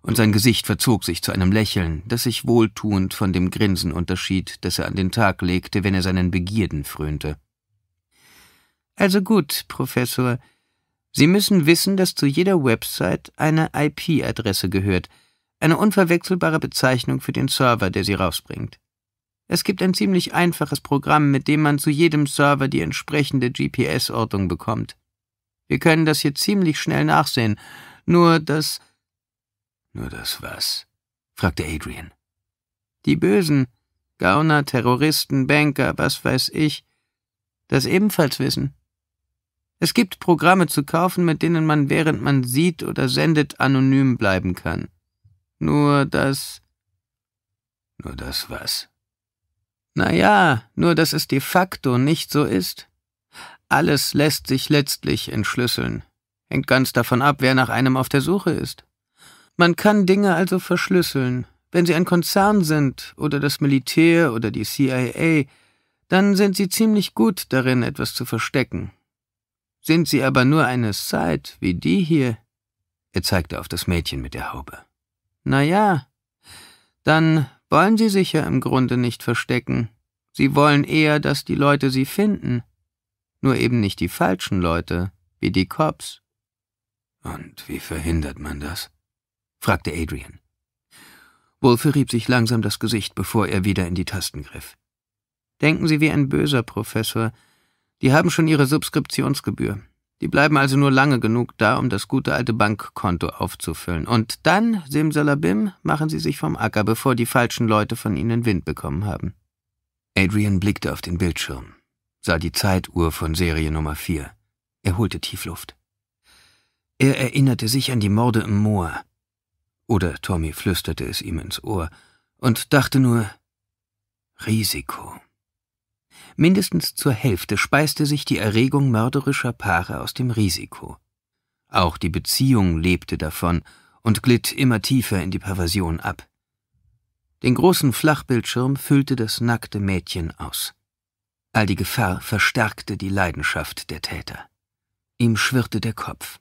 und sein Gesicht verzog sich zu einem Lächeln, das sich wohltuend von dem Grinsen unterschied, das er an den Tag legte, wenn er seinen Begierden frönte. Also gut, Professor, Sie müssen wissen, dass zu jeder Website eine IP-Adresse gehört, eine unverwechselbare Bezeichnung für den Server, der sie rausbringt. Es gibt ein ziemlich einfaches Programm, mit dem man zu jedem Server die entsprechende GPS-Ortung bekommt. Wir können das hier ziemlich schnell nachsehen, nur dass nur das was? fragte Adrian. Die Bösen, Gauner, Terroristen, Banker, was weiß ich, das ebenfalls wissen. Es gibt Programme zu kaufen, mit denen man während man sieht oder sendet anonym bleiben kann. Nur das. Nur das was? Na ja, nur dass es de facto nicht so ist. Alles lässt sich letztlich entschlüsseln. Hängt ganz davon ab, wer nach einem auf der Suche ist. Man kann Dinge also verschlüsseln. Wenn sie ein Konzern sind oder das Militär oder die CIA, dann sind sie ziemlich gut darin, etwas zu verstecken. Sind sie aber nur eine Site wie die hier, er zeigte auf das Mädchen mit der Haube. Na ja, dann wollen sie sich ja im Grunde nicht verstecken. Sie wollen eher, dass die Leute sie finden. Nur eben nicht die falschen Leute, wie die Cops. Und wie verhindert man das? fragte Adrian. Wolfe rieb sich langsam das Gesicht, bevor er wieder in die Tasten griff. Denken Sie wie ein böser Professor. Die haben schon ihre Subskriptionsgebühr. Die bleiben also nur lange genug da, um das gute alte Bankkonto aufzufüllen. Und dann, Simsalabim, machen Sie sich vom Acker, bevor die falschen Leute von Ihnen Wind bekommen haben. Adrian blickte auf den Bildschirm, sah die Zeituhr von Serie Nummer 4. Er holte Tiefluft. Er erinnerte sich an die Morde im Moor, oder Tommy flüsterte es ihm ins Ohr, und dachte nur Risiko. Mindestens zur Hälfte speiste sich die Erregung mörderischer Paare aus dem Risiko. Auch die Beziehung lebte davon und glitt immer tiefer in die Perversion ab. Den großen Flachbildschirm füllte das nackte Mädchen aus. All die Gefahr verstärkte die Leidenschaft der Täter. Ihm schwirrte der Kopf.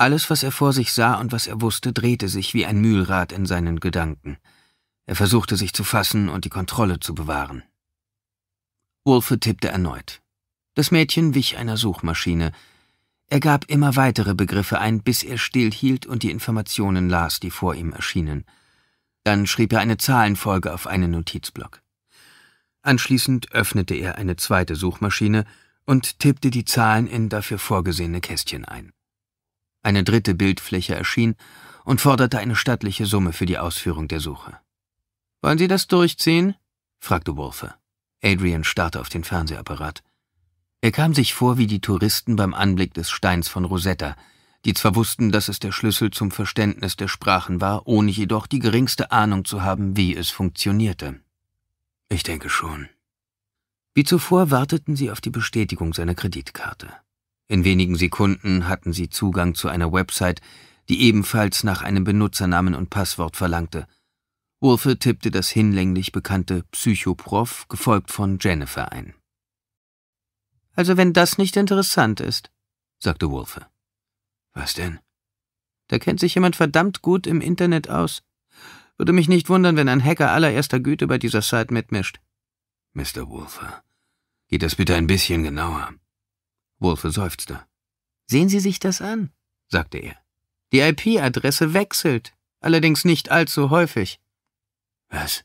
Alles, was er vor sich sah und was er wusste, drehte sich wie ein Mühlrad in seinen Gedanken. Er versuchte sich zu fassen und die Kontrolle zu bewahren. Wolfe tippte erneut. Das Mädchen wich einer Suchmaschine. Er gab immer weitere Begriffe ein, bis er stillhielt und die Informationen las, die vor ihm erschienen. Dann schrieb er eine Zahlenfolge auf einen Notizblock. Anschließend öffnete er eine zweite Suchmaschine und tippte die Zahlen in dafür vorgesehene Kästchen ein. Eine dritte Bildfläche erschien und forderte eine stattliche Summe für die Ausführung der Suche. Wollen Sie das durchziehen? fragte Wolfe. Adrian starrte auf den Fernsehapparat. Er kam sich vor wie die Touristen beim Anblick des Steins von Rosetta, die zwar wussten, dass es der Schlüssel zum Verständnis der Sprachen war, ohne jedoch die geringste Ahnung zu haben, wie es funktionierte. Ich denke schon. Wie zuvor warteten sie auf die Bestätigung seiner Kreditkarte. In wenigen Sekunden hatten sie Zugang zu einer Website, die ebenfalls nach einem Benutzernamen und Passwort verlangte. Wolfe tippte das hinlänglich bekannte Psychoprof, gefolgt von Jennifer ein. Also wenn das nicht interessant ist, sagte Wolfe. Was denn? Da kennt sich jemand verdammt gut im Internet aus. Würde mich nicht wundern, wenn ein Hacker allererster Güte bei dieser Site mitmischt. Mr. Wolfe, geht das bitte ein bisschen genauer. Wolfe seufzte. Sehen Sie sich das an, sagte er. Die IP-Adresse wechselt, allerdings nicht allzu häufig. Was?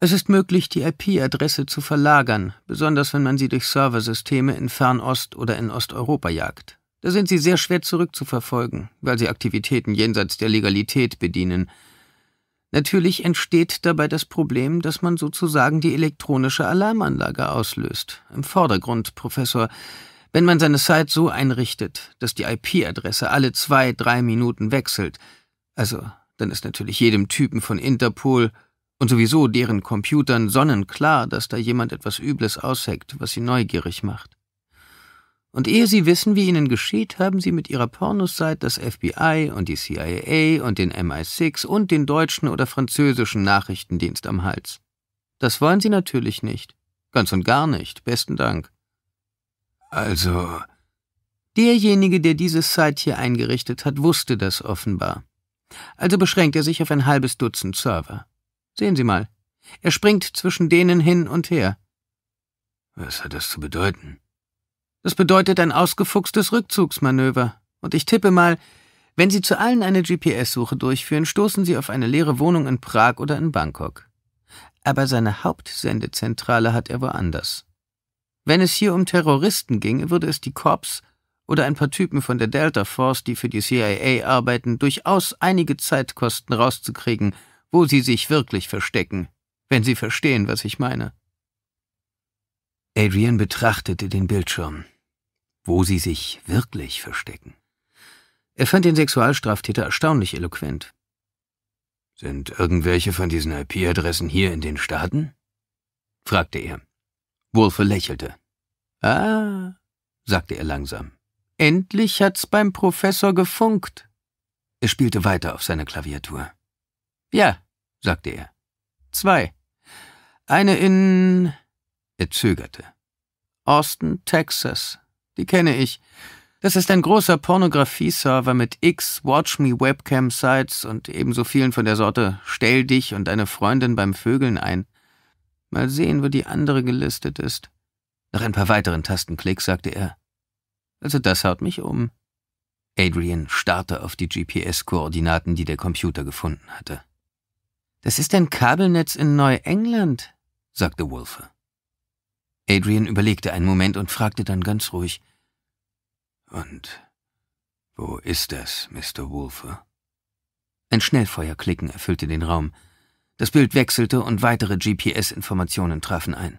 Es ist möglich, die IP-Adresse zu verlagern, besonders wenn man sie durch Serversysteme in Fernost oder in Osteuropa jagt. Da sind sie sehr schwer zurückzuverfolgen, weil sie Aktivitäten jenseits der Legalität bedienen. Natürlich entsteht dabei das Problem, dass man sozusagen die elektronische Alarmanlage auslöst. Im Vordergrund, Professor, wenn man seine Site so einrichtet, dass die IP-Adresse alle zwei, drei Minuten wechselt, also dann ist natürlich jedem Typen von Interpol und sowieso deren Computern sonnenklar, dass da jemand etwas Übles ausheckt, was sie neugierig macht. Und ehe sie wissen, wie ihnen geschieht, haben sie mit ihrer Pornosite das FBI und die CIA und den MI6 und den deutschen oder französischen Nachrichtendienst am Hals. Das wollen sie natürlich nicht. Ganz und gar nicht. Besten Dank. Also. Derjenige, der dieses Site hier eingerichtet hat, wusste das offenbar. Also beschränkt er sich auf ein halbes Dutzend Server. Sehen Sie mal. Er springt zwischen denen hin und her. Was hat das zu bedeuten? Das bedeutet ein ausgefuchstes Rückzugsmanöver. Und ich tippe mal, wenn Sie zu allen eine GPS-Suche durchführen, stoßen Sie auf eine leere Wohnung in Prag oder in Bangkok. Aber seine Hauptsendezentrale hat er woanders. Wenn es hier um Terroristen ginge, würde es die Cops oder ein paar Typen von der Delta Force, die für die CIA arbeiten, durchaus einige Zeit kosten, rauszukriegen, wo sie sich wirklich verstecken, wenn sie verstehen, was ich meine. Adrian betrachtete den Bildschirm, wo sie sich wirklich verstecken. Er fand den Sexualstraftäter erstaunlich eloquent. Sind irgendwelche von diesen IP-Adressen hier in den Staaten? fragte er. Wolfe lächelte. Ah, sagte er langsam. Endlich hat's beim Professor gefunkt. Er spielte weiter auf seiner Klaviatur. Ja, sagte er. Zwei. Eine in... Er zögerte. Austin, Texas. Die kenne ich. Das ist ein großer Pornografie-Server mit X Watch-Me-Webcam-Sites und ebenso vielen von der Sorte Stell dich und deine Freundin beim Vögeln ein. Mal sehen, wo die andere gelistet ist. Nach ein paar weiteren Tastenklicks sagte er. Also das haut mich um. Adrian starrte auf die GPS-Koordinaten, die der Computer gefunden hatte. Das ist ein Kabelnetz in Neuengland, sagte Wolfe. Adrian überlegte einen Moment und fragte dann ganz ruhig. Und wo ist das, Mr. Wolfe? Ein Schnellfeuerklicken erfüllte den Raum. Das Bild wechselte und weitere GPS-Informationen trafen ein.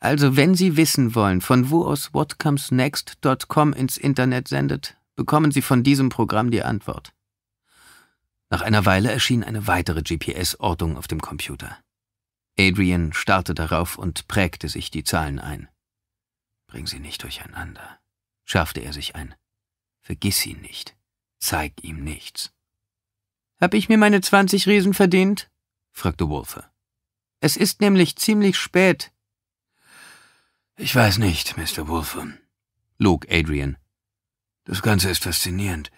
Also wenn Sie wissen wollen, von wo aus whatcomesnext.com ins Internet sendet, bekommen Sie von diesem Programm die Antwort. Nach einer Weile erschien eine weitere GPS-Ortung auf dem Computer. Adrian starrte darauf und prägte sich die Zahlen ein. Bring sie nicht durcheinander, schaffte er sich ein. Vergiss ihn nicht. Zeig ihm nichts. Hab ich mir meine 20 Riesen verdient? fragte Wolfe. Es ist nämlich ziemlich spät. Ich weiß nicht, Mr. Wolfe, log Adrian. Das Ganze ist faszinierend.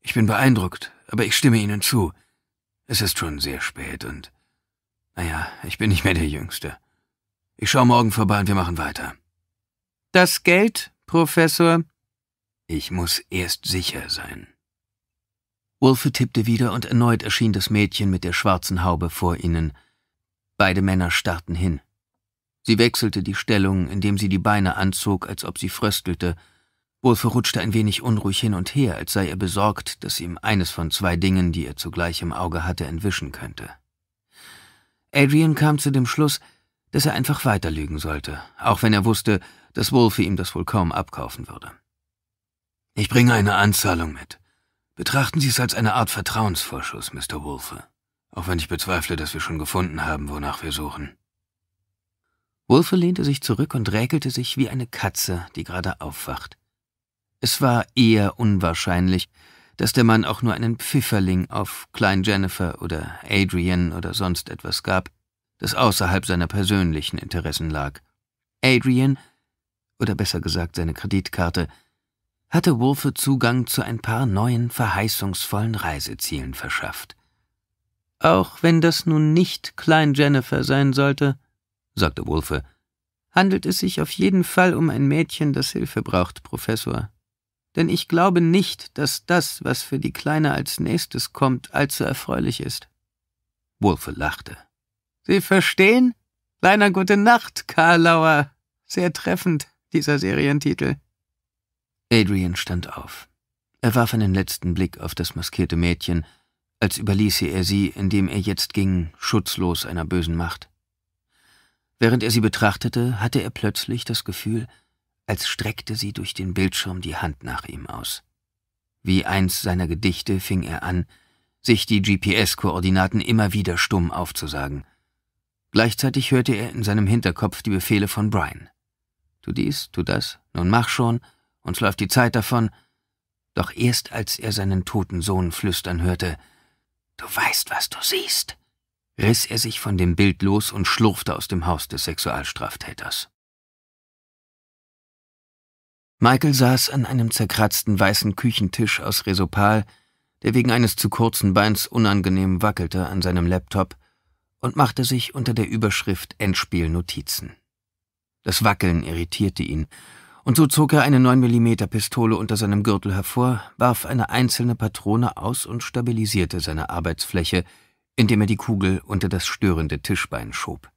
Ich bin beeindruckt, aber ich stimme Ihnen zu. Es ist schon sehr spät und, naja, ich bin nicht mehr der Jüngste. Ich schaue morgen vorbei und wir machen weiter. Das Geld, Professor? Ich muss erst sicher sein. Wolfe tippte wieder und erneut erschien das Mädchen mit der schwarzen Haube vor ihnen. Beide Männer starrten hin. Sie wechselte die Stellung, indem sie die Beine anzog, als ob sie fröstelte. Wolfe rutschte ein wenig unruhig hin und her, als sei er besorgt, dass ihm eines von zwei Dingen, die er zugleich im Auge hatte, entwischen könnte. Adrian kam zu dem Schluss, dass er einfach weiterlügen sollte, auch wenn er wusste, dass Wolfe ihm das wohl kaum abkaufen würde. Ich bringe eine Anzahlung mit, Betrachten Sie es als eine Art Vertrauensvorschuss, Mr. Wolfe, auch wenn ich bezweifle, dass wir schon gefunden haben, wonach wir suchen. Wolfe lehnte sich zurück und räkelte sich wie eine Katze, die gerade aufwacht. Es war eher unwahrscheinlich, dass der Mann auch nur einen Pfifferling auf Klein Jennifer oder Adrian oder sonst etwas gab, das außerhalb seiner persönlichen Interessen lag. Adrian, oder besser gesagt seine Kreditkarte, hatte Wolfe Zugang zu ein paar neuen, verheißungsvollen Reisezielen verschafft. Auch wenn das nun nicht Klein Jennifer sein sollte, sagte Wolfe, handelt es sich auf jeden Fall um ein Mädchen, das Hilfe braucht, Professor. Denn ich glaube nicht, dass das, was für die Kleine als nächstes kommt, allzu erfreulich ist. Wolfe lachte. Sie verstehen? Kleiner Gute Nacht, Karlauer. Sehr treffend, dieser Serientitel. Adrian stand auf. Er warf einen letzten Blick auf das maskierte Mädchen, als überließe er sie, indem er jetzt ging, schutzlos einer bösen Macht. Während er sie betrachtete, hatte er plötzlich das Gefühl, als streckte sie durch den Bildschirm die Hand nach ihm aus. Wie eins seiner Gedichte fing er an, sich die GPS-Koordinaten immer wieder stumm aufzusagen. Gleichzeitig hörte er in seinem Hinterkopf die Befehle von Brian. Tu dies, tu das, nun mach schon, uns läuft die Zeit davon. Doch erst als er seinen toten Sohn flüstern hörte, Du weißt, was du siehst, riss er sich von dem Bild los und schlurfte aus dem Haus des Sexualstraftäters. Michael saß an einem zerkratzten weißen Küchentisch aus Resopal, der wegen eines zu kurzen Beins unangenehm wackelte an seinem Laptop und machte sich unter der Überschrift Endspiel Notizen. Das Wackeln irritierte ihn, und so zog er eine 9mm Pistole unter seinem Gürtel hervor, warf eine einzelne Patrone aus und stabilisierte seine Arbeitsfläche, indem er die Kugel unter das störende Tischbein schob.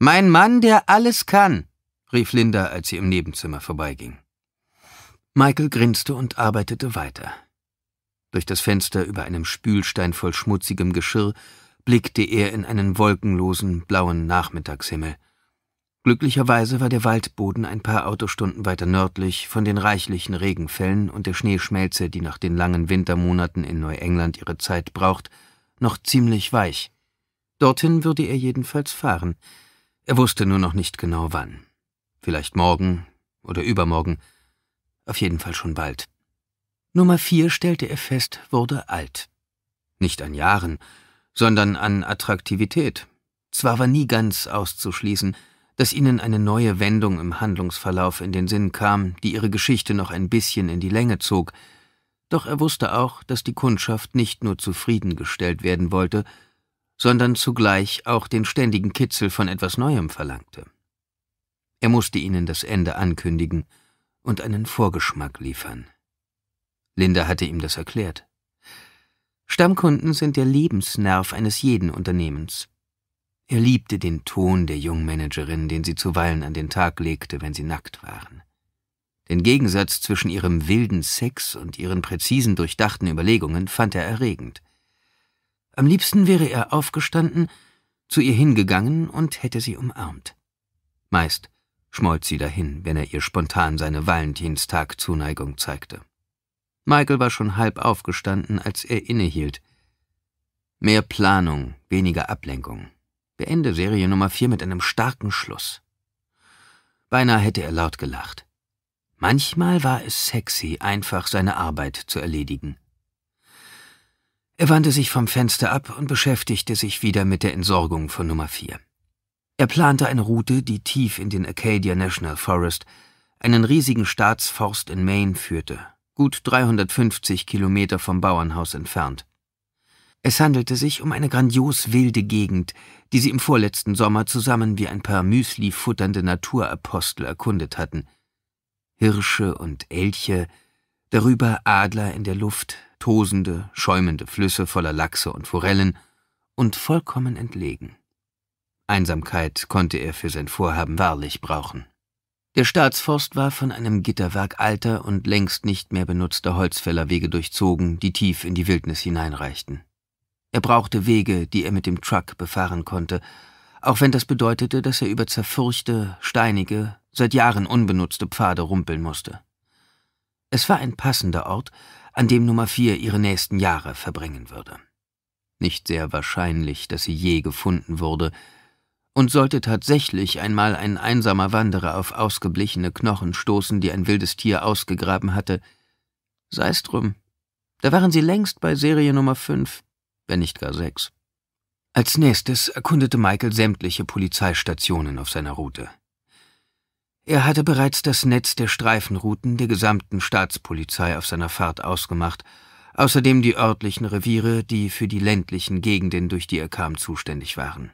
Mein Mann, der alles kann, rief Linda, als sie im Nebenzimmer vorbeiging. Michael grinste und arbeitete weiter. Durch das Fenster über einem Spülstein voll schmutzigem Geschirr blickte er in einen wolkenlosen blauen Nachmittagshimmel. Glücklicherweise war der Waldboden ein paar Autostunden weiter nördlich von den reichlichen Regenfällen und der Schneeschmelze, die nach den langen Wintermonaten in Neuengland ihre Zeit braucht, noch ziemlich weich. Dorthin würde er jedenfalls fahren. Er wusste nur noch nicht genau wann. Vielleicht morgen oder übermorgen. Auf jeden Fall schon bald. Nummer vier stellte er fest, wurde alt. Nicht an Jahren, sondern an Attraktivität. Zwar war nie ganz auszuschließen, dass ihnen eine neue Wendung im Handlungsverlauf in den Sinn kam, die ihre Geschichte noch ein bisschen in die Länge zog, doch er wusste auch, dass die Kundschaft nicht nur zufriedengestellt werden wollte, sondern zugleich auch den ständigen Kitzel von etwas Neuem verlangte. Er musste ihnen das Ende ankündigen und einen Vorgeschmack liefern. Linda hatte ihm das erklärt. Stammkunden sind der Lebensnerv eines jeden Unternehmens. Er liebte den Ton der Jungmanagerin, den sie zuweilen an den Tag legte, wenn sie nackt waren. Den Gegensatz zwischen ihrem wilden Sex und ihren präzisen, durchdachten Überlegungen fand er erregend. Am liebsten wäre er aufgestanden, zu ihr hingegangen und hätte sie umarmt. Meist schmolz sie dahin, wenn er ihr spontan seine Valentinstag-Zuneigung zeigte. Michael war schon halb aufgestanden, als er innehielt. Mehr Planung, weniger Ablenkung. Beende Serie Nummer 4 mit einem starken Schluss. Beinahe hätte er laut gelacht. Manchmal war es sexy, einfach seine Arbeit zu erledigen. Er wandte sich vom Fenster ab und beschäftigte sich wieder mit der Entsorgung von Nummer 4. Er plante eine Route, die tief in den Acadia National Forest, einen riesigen Staatsforst in Maine, führte, gut 350 Kilometer vom Bauernhaus entfernt. Es handelte sich um eine grandios wilde Gegend, die sie im vorletzten Sommer zusammen wie ein paar Müsli futternde Naturapostel erkundet hatten. Hirsche und Elche, darüber Adler in der Luft, tosende, schäumende Flüsse voller Lachse und Forellen und vollkommen entlegen. Einsamkeit konnte er für sein Vorhaben wahrlich brauchen. Der Staatsforst war von einem Gitterwerk alter und längst nicht mehr benutzter Holzfällerwege durchzogen, die tief in die Wildnis hineinreichten. Er brauchte Wege, die er mit dem Truck befahren konnte, auch wenn das bedeutete, dass er über zerfurchte, steinige, seit Jahren unbenutzte Pfade rumpeln musste. Es war ein passender Ort, an dem Nummer vier ihre nächsten Jahre verbringen würde. Nicht sehr wahrscheinlich, dass sie je gefunden wurde, und sollte tatsächlich einmal ein einsamer Wanderer auf ausgeblichene Knochen stoßen, die ein wildes Tier ausgegraben hatte, sei's drum. Da waren sie längst bei Serie Nummer fünf wenn nicht gar sechs. Als nächstes erkundete Michael sämtliche Polizeistationen auf seiner Route. Er hatte bereits das Netz der Streifenrouten der gesamten Staatspolizei auf seiner Fahrt ausgemacht, außerdem die örtlichen Reviere, die für die ländlichen Gegenden, durch die er kam, zuständig waren.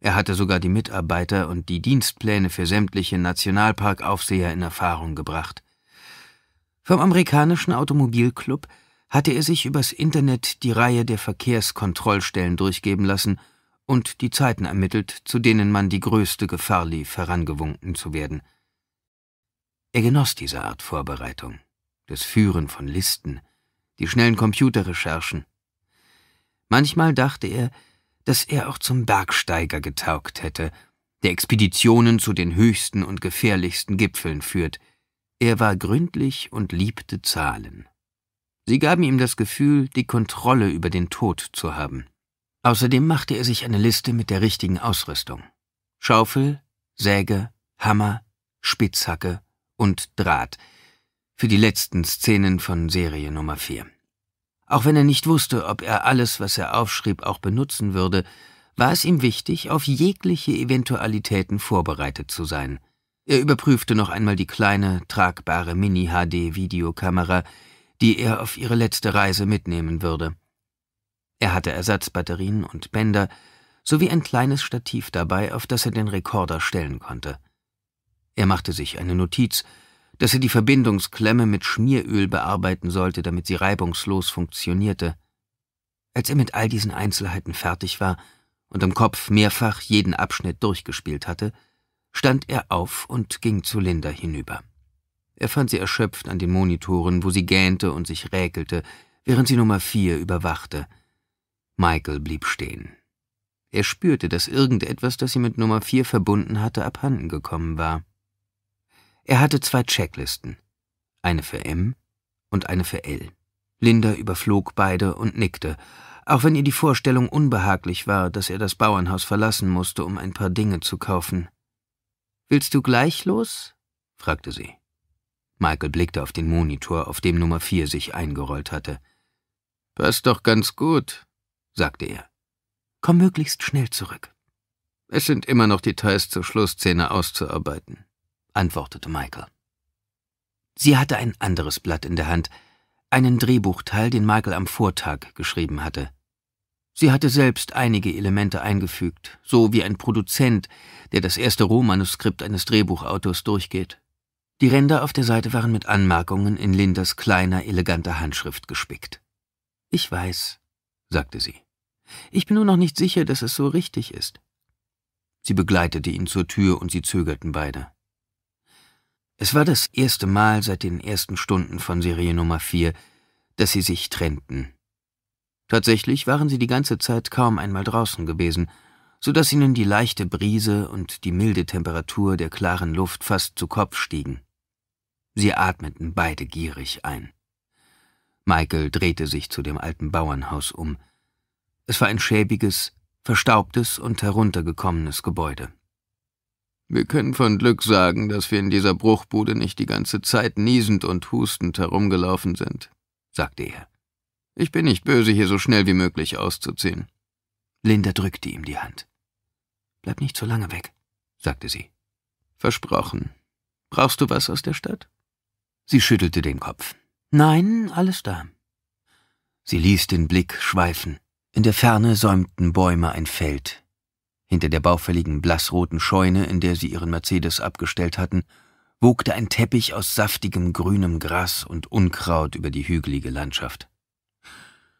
Er hatte sogar die Mitarbeiter und die Dienstpläne für sämtliche Nationalparkaufseher in Erfahrung gebracht. Vom amerikanischen Automobilclub hatte er sich übers Internet die Reihe der Verkehrskontrollstellen durchgeben lassen und die Zeiten ermittelt, zu denen man die größte Gefahr lief, herangewunken zu werden. Er genoss diese Art Vorbereitung, das Führen von Listen, die schnellen Computerrecherchen. Manchmal dachte er, dass er auch zum Bergsteiger getaugt hätte, der Expeditionen zu den höchsten und gefährlichsten Gipfeln führt. Er war gründlich und liebte Zahlen. Sie gaben ihm das Gefühl, die Kontrolle über den Tod zu haben. Außerdem machte er sich eine Liste mit der richtigen Ausrüstung. Schaufel, Säge, Hammer, Spitzhacke und Draht für die letzten Szenen von Serie Nummer 4. Auch wenn er nicht wusste, ob er alles, was er aufschrieb, auch benutzen würde, war es ihm wichtig, auf jegliche Eventualitäten vorbereitet zu sein. Er überprüfte noch einmal die kleine, tragbare Mini-HD-Videokamera, die er auf ihre letzte Reise mitnehmen würde. Er hatte Ersatzbatterien und Bänder sowie ein kleines Stativ dabei, auf das er den Rekorder stellen konnte. Er machte sich eine Notiz, dass er die Verbindungsklemme mit Schmieröl bearbeiten sollte, damit sie reibungslos funktionierte. Als er mit all diesen Einzelheiten fertig war und im Kopf mehrfach jeden Abschnitt durchgespielt hatte, stand er auf und ging zu Linda hinüber. Er fand sie erschöpft an den Monitoren, wo sie gähnte und sich räkelte, während sie Nummer vier überwachte. Michael blieb stehen. Er spürte, dass irgendetwas, das sie mit Nummer vier verbunden hatte, abhanden gekommen war. Er hatte zwei Checklisten. Eine für M und eine für L. Linda überflog beide und nickte, auch wenn ihr die Vorstellung unbehaglich war, dass er das Bauernhaus verlassen musste, um ein paar Dinge zu kaufen. Willst du gleich los? fragte sie. Michael blickte auf den Monitor, auf dem Nummer 4 sich eingerollt hatte. Passt doch ganz gut, sagte er. Komm möglichst schnell zurück. Es sind immer noch Details zur Schlussszene auszuarbeiten, antwortete Michael. Sie hatte ein anderes Blatt in der Hand, einen Drehbuchteil, den Michael am Vortag geschrieben hatte. Sie hatte selbst einige Elemente eingefügt, so wie ein Produzent, der das erste Rohmanuskript eines Drehbuchautors durchgeht. Die Ränder auf der Seite waren mit Anmerkungen in Linders kleiner, eleganter Handschrift gespickt. Ich weiß, sagte sie. Ich bin nur noch nicht sicher, dass es so richtig ist. Sie begleitete ihn zur Tür und sie zögerten beide. Es war das erste Mal seit den ersten Stunden von Serie Nummer 4, dass sie sich trennten. Tatsächlich waren sie die ganze Zeit kaum einmal draußen gewesen, so dass ihnen die leichte Brise und die milde Temperatur der klaren Luft fast zu Kopf stiegen. Sie atmeten beide gierig ein. Michael drehte sich zu dem alten Bauernhaus um. Es war ein schäbiges, verstaubtes und heruntergekommenes Gebäude. Wir können von Glück sagen, dass wir in dieser Bruchbude nicht die ganze Zeit niesend und hustend herumgelaufen sind, sagte er. Ich bin nicht böse, hier so schnell wie möglich auszuziehen. Linda drückte ihm die Hand. Bleib nicht so lange weg, sagte sie. Versprochen. Brauchst du was aus der Stadt? Sie schüttelte den Kopf. Nein, alles da. Sie ließ den Blick schweifen. In der Ferne säumten Bäume ein Feld. Hinter der baufälligen blassroten Scheune, in der sie ihren Mercedes abgestellt hatten, wogte ein Teppich aus saftigem grünem Gras und Unkraut über die hügelige Landschaft.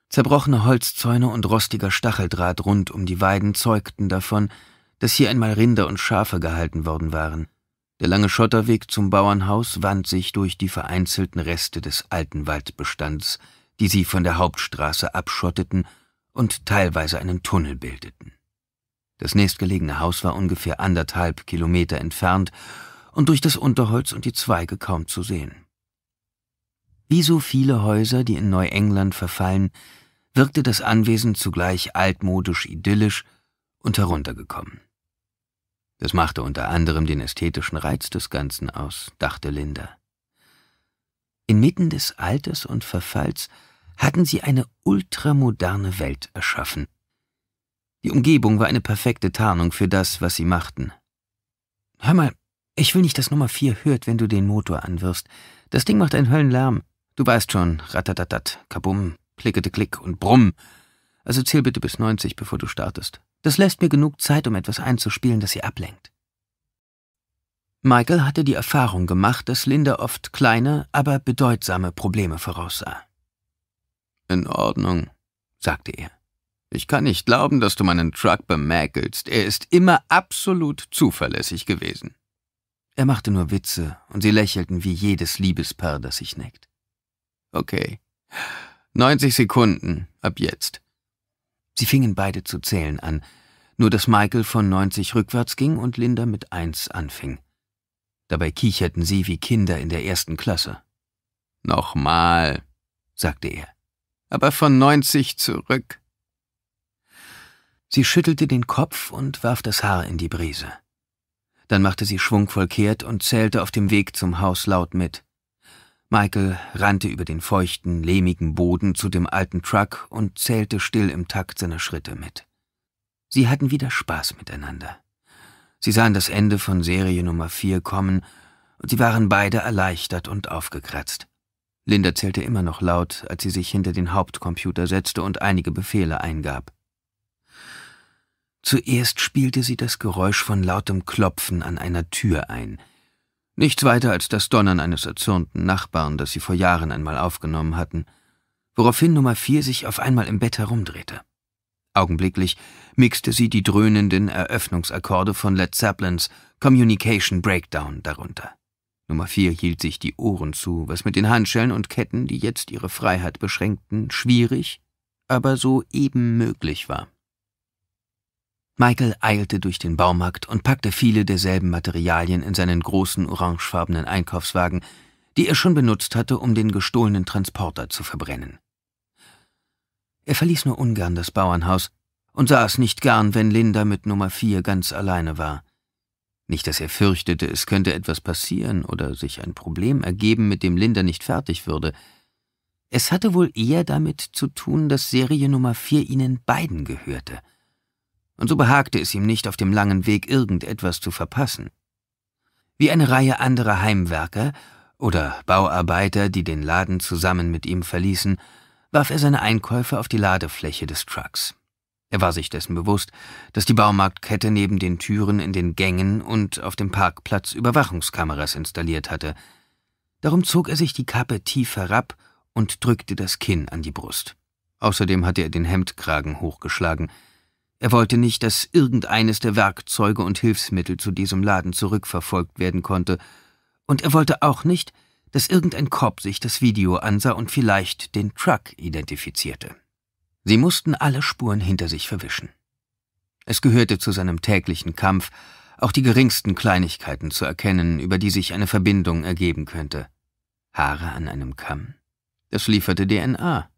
Zerbrochene Holzzäune und rostiger Stacheldraht rund um die Weiden zeugten davon, dass hier einmal Rinder und Schafe gehalten worden waren. Der lange Schotterweg zum Bauernhaus wand sich durch die vereinzelten Reste des alten Waldbestands, die sie von der Hauptstraße abschotteten und teilweise einen Tunnel bildeten. Das nächstgelegene Haus war ungefähr anderthalb Kilometer entfernt und durch das Unterholz und die Zweige kaum zu sehen. Wie so viele Häuser, die in Neuengland verfallen, wirkte das Anwesen zugleich altmodisch idyllisch und heruntergekommen. Das machte unter anderem den ästhetischen Reiz des Ganzen aus, dachte Linda. Inmitten des Alters und Verfalls hatten sie eine ultramoderne Welt erschaffen. Die Umgebung war eine perfekte Tarnung für das, was sie machten. Hör mal, ich will nicht, dass Nummer vier hört, wenn du den Motor anwirfst. Das Ding macht einen Höllenlärm. Du weißt schon, ratatatat, kabum, klickete klick und brumm. Also zähl bitte bis 90, bevor du startest. Das lässt mir genug Zeit, um etwas einzuspielen, das sie ablenkt. Michael hatte die Erfahrung gemacht, dass Linda oft kleine, aber bedeutsame Probleme voraussah. In Ordnung, sagte er. Ich kann nicht glauben, dass du meinen Truck bemäkelst. Er ist immer absolut zuverlässig gewesen. Er machte nur Witze, und sie lächelten wie jedes Liebespaar, das sich neckt. Okay. 90 Sekunden, ab jetzt. Sie fingen beide zu zählen an, nur dass Michael von 90 rückwärts ging und Linda mit 1 anfing. Dabei kicherten sie wie Kinder in der ersten Klasse. Nochmal, sagte er, aber von 90 zurück. Sie schüttelte den Kopf und warf das Haar in die Brise. Dann machte sie schwungvoll kehrt und zählte auf dem Weg zum Haus laut mit. Michael rannte über den feuchten, lehmigen Boden zu dem alten Truck und zählte still im Takt seiner Schritte mit. Sie hatten wieder Spaß miteinander. Sie sahen das Ende von Serie Nummer 4 kommen und sie waren beide erleichtert und aufgekratzt. Linda zählte immer noch laut, als sie sich hinter den Hauptcomputer setzte und einige Befehle eingab. Zuerst spielte sie das Geräusch von lautem Klopfen an einer Tür ein – Nichts weiter als das Donnern eines erzürnten Nachbarn, das sie vor Jahren einmal aufgenommen hatten, woraufhin Nummer vier sich auf einmal im Bett herumdrehte. Augenblicklich mixte sie die dröhnenden Eröffnungsakkorde von Led Zeppelins Communication Breakdown darunter. Nummer vier hielt sich die Ohren zu, was mit den Handschellen und Ketten, die jetzt ihre Freiheit beschränkten, schwierig, aber so eben möglich war. Michael eilte durch den Baumarkt und packte viele derselben Materialien in seinen großen orangefarbenen Einkaufswagen, die er schon benutzt hatte, um den gestohlenen Transporter zu verbrennen. Er verließ nur ungern das Bauernhaus und sah es nicht gern, wenn Linda mit Nummer vier ganz alleine war. Nicht, dass er fürchtete, es könnte etwas passieren oder sich ein Problem ergeben, mit dem Linda nicht fertig würde. Es hatte wohl eher damit zu tun, dass Serie Nummer vier ihnen beiden gehörte – und so behagte es ihm nicht, auf dem langen Weg irgendetwas zu verpassen. Wie eine Reihe anderer Heimwerker oder Bauarbeiter, die den Laden zusammen mit ihm verließen, warf er seine Einkäufe auf die Ladefläche des Trucks. Er war sich dessen bewusst, dass die Baumarktkette neben den Türen in den Gängen und auf dem Parkplatz Überwachungskameras installiert hatte. Darum zog er sich die Kappe tief herab und drückte das Kinn an die Brust. Außerdem hatte er den Hemdkragen hochgeschlagen – er wollte nicht, dass irgendeines der Werkzeuge und Hilfsmittel zu diesem Laden zurückverfolgt werden konnte, und er wollte auch nicht, dass irgendein Kopf sich das Video ansah und vielleicht den Truck identifizierte. Sie mussten alle Spuren hinter sich verwischen. Es gehörte zu seinem täglichen Kampf, auch die geringsten Kleinigkeiten zu erkennen, über die sich eine Verbindung ergeben könnte. Haare an einem Kamm? Das lieferte DNA.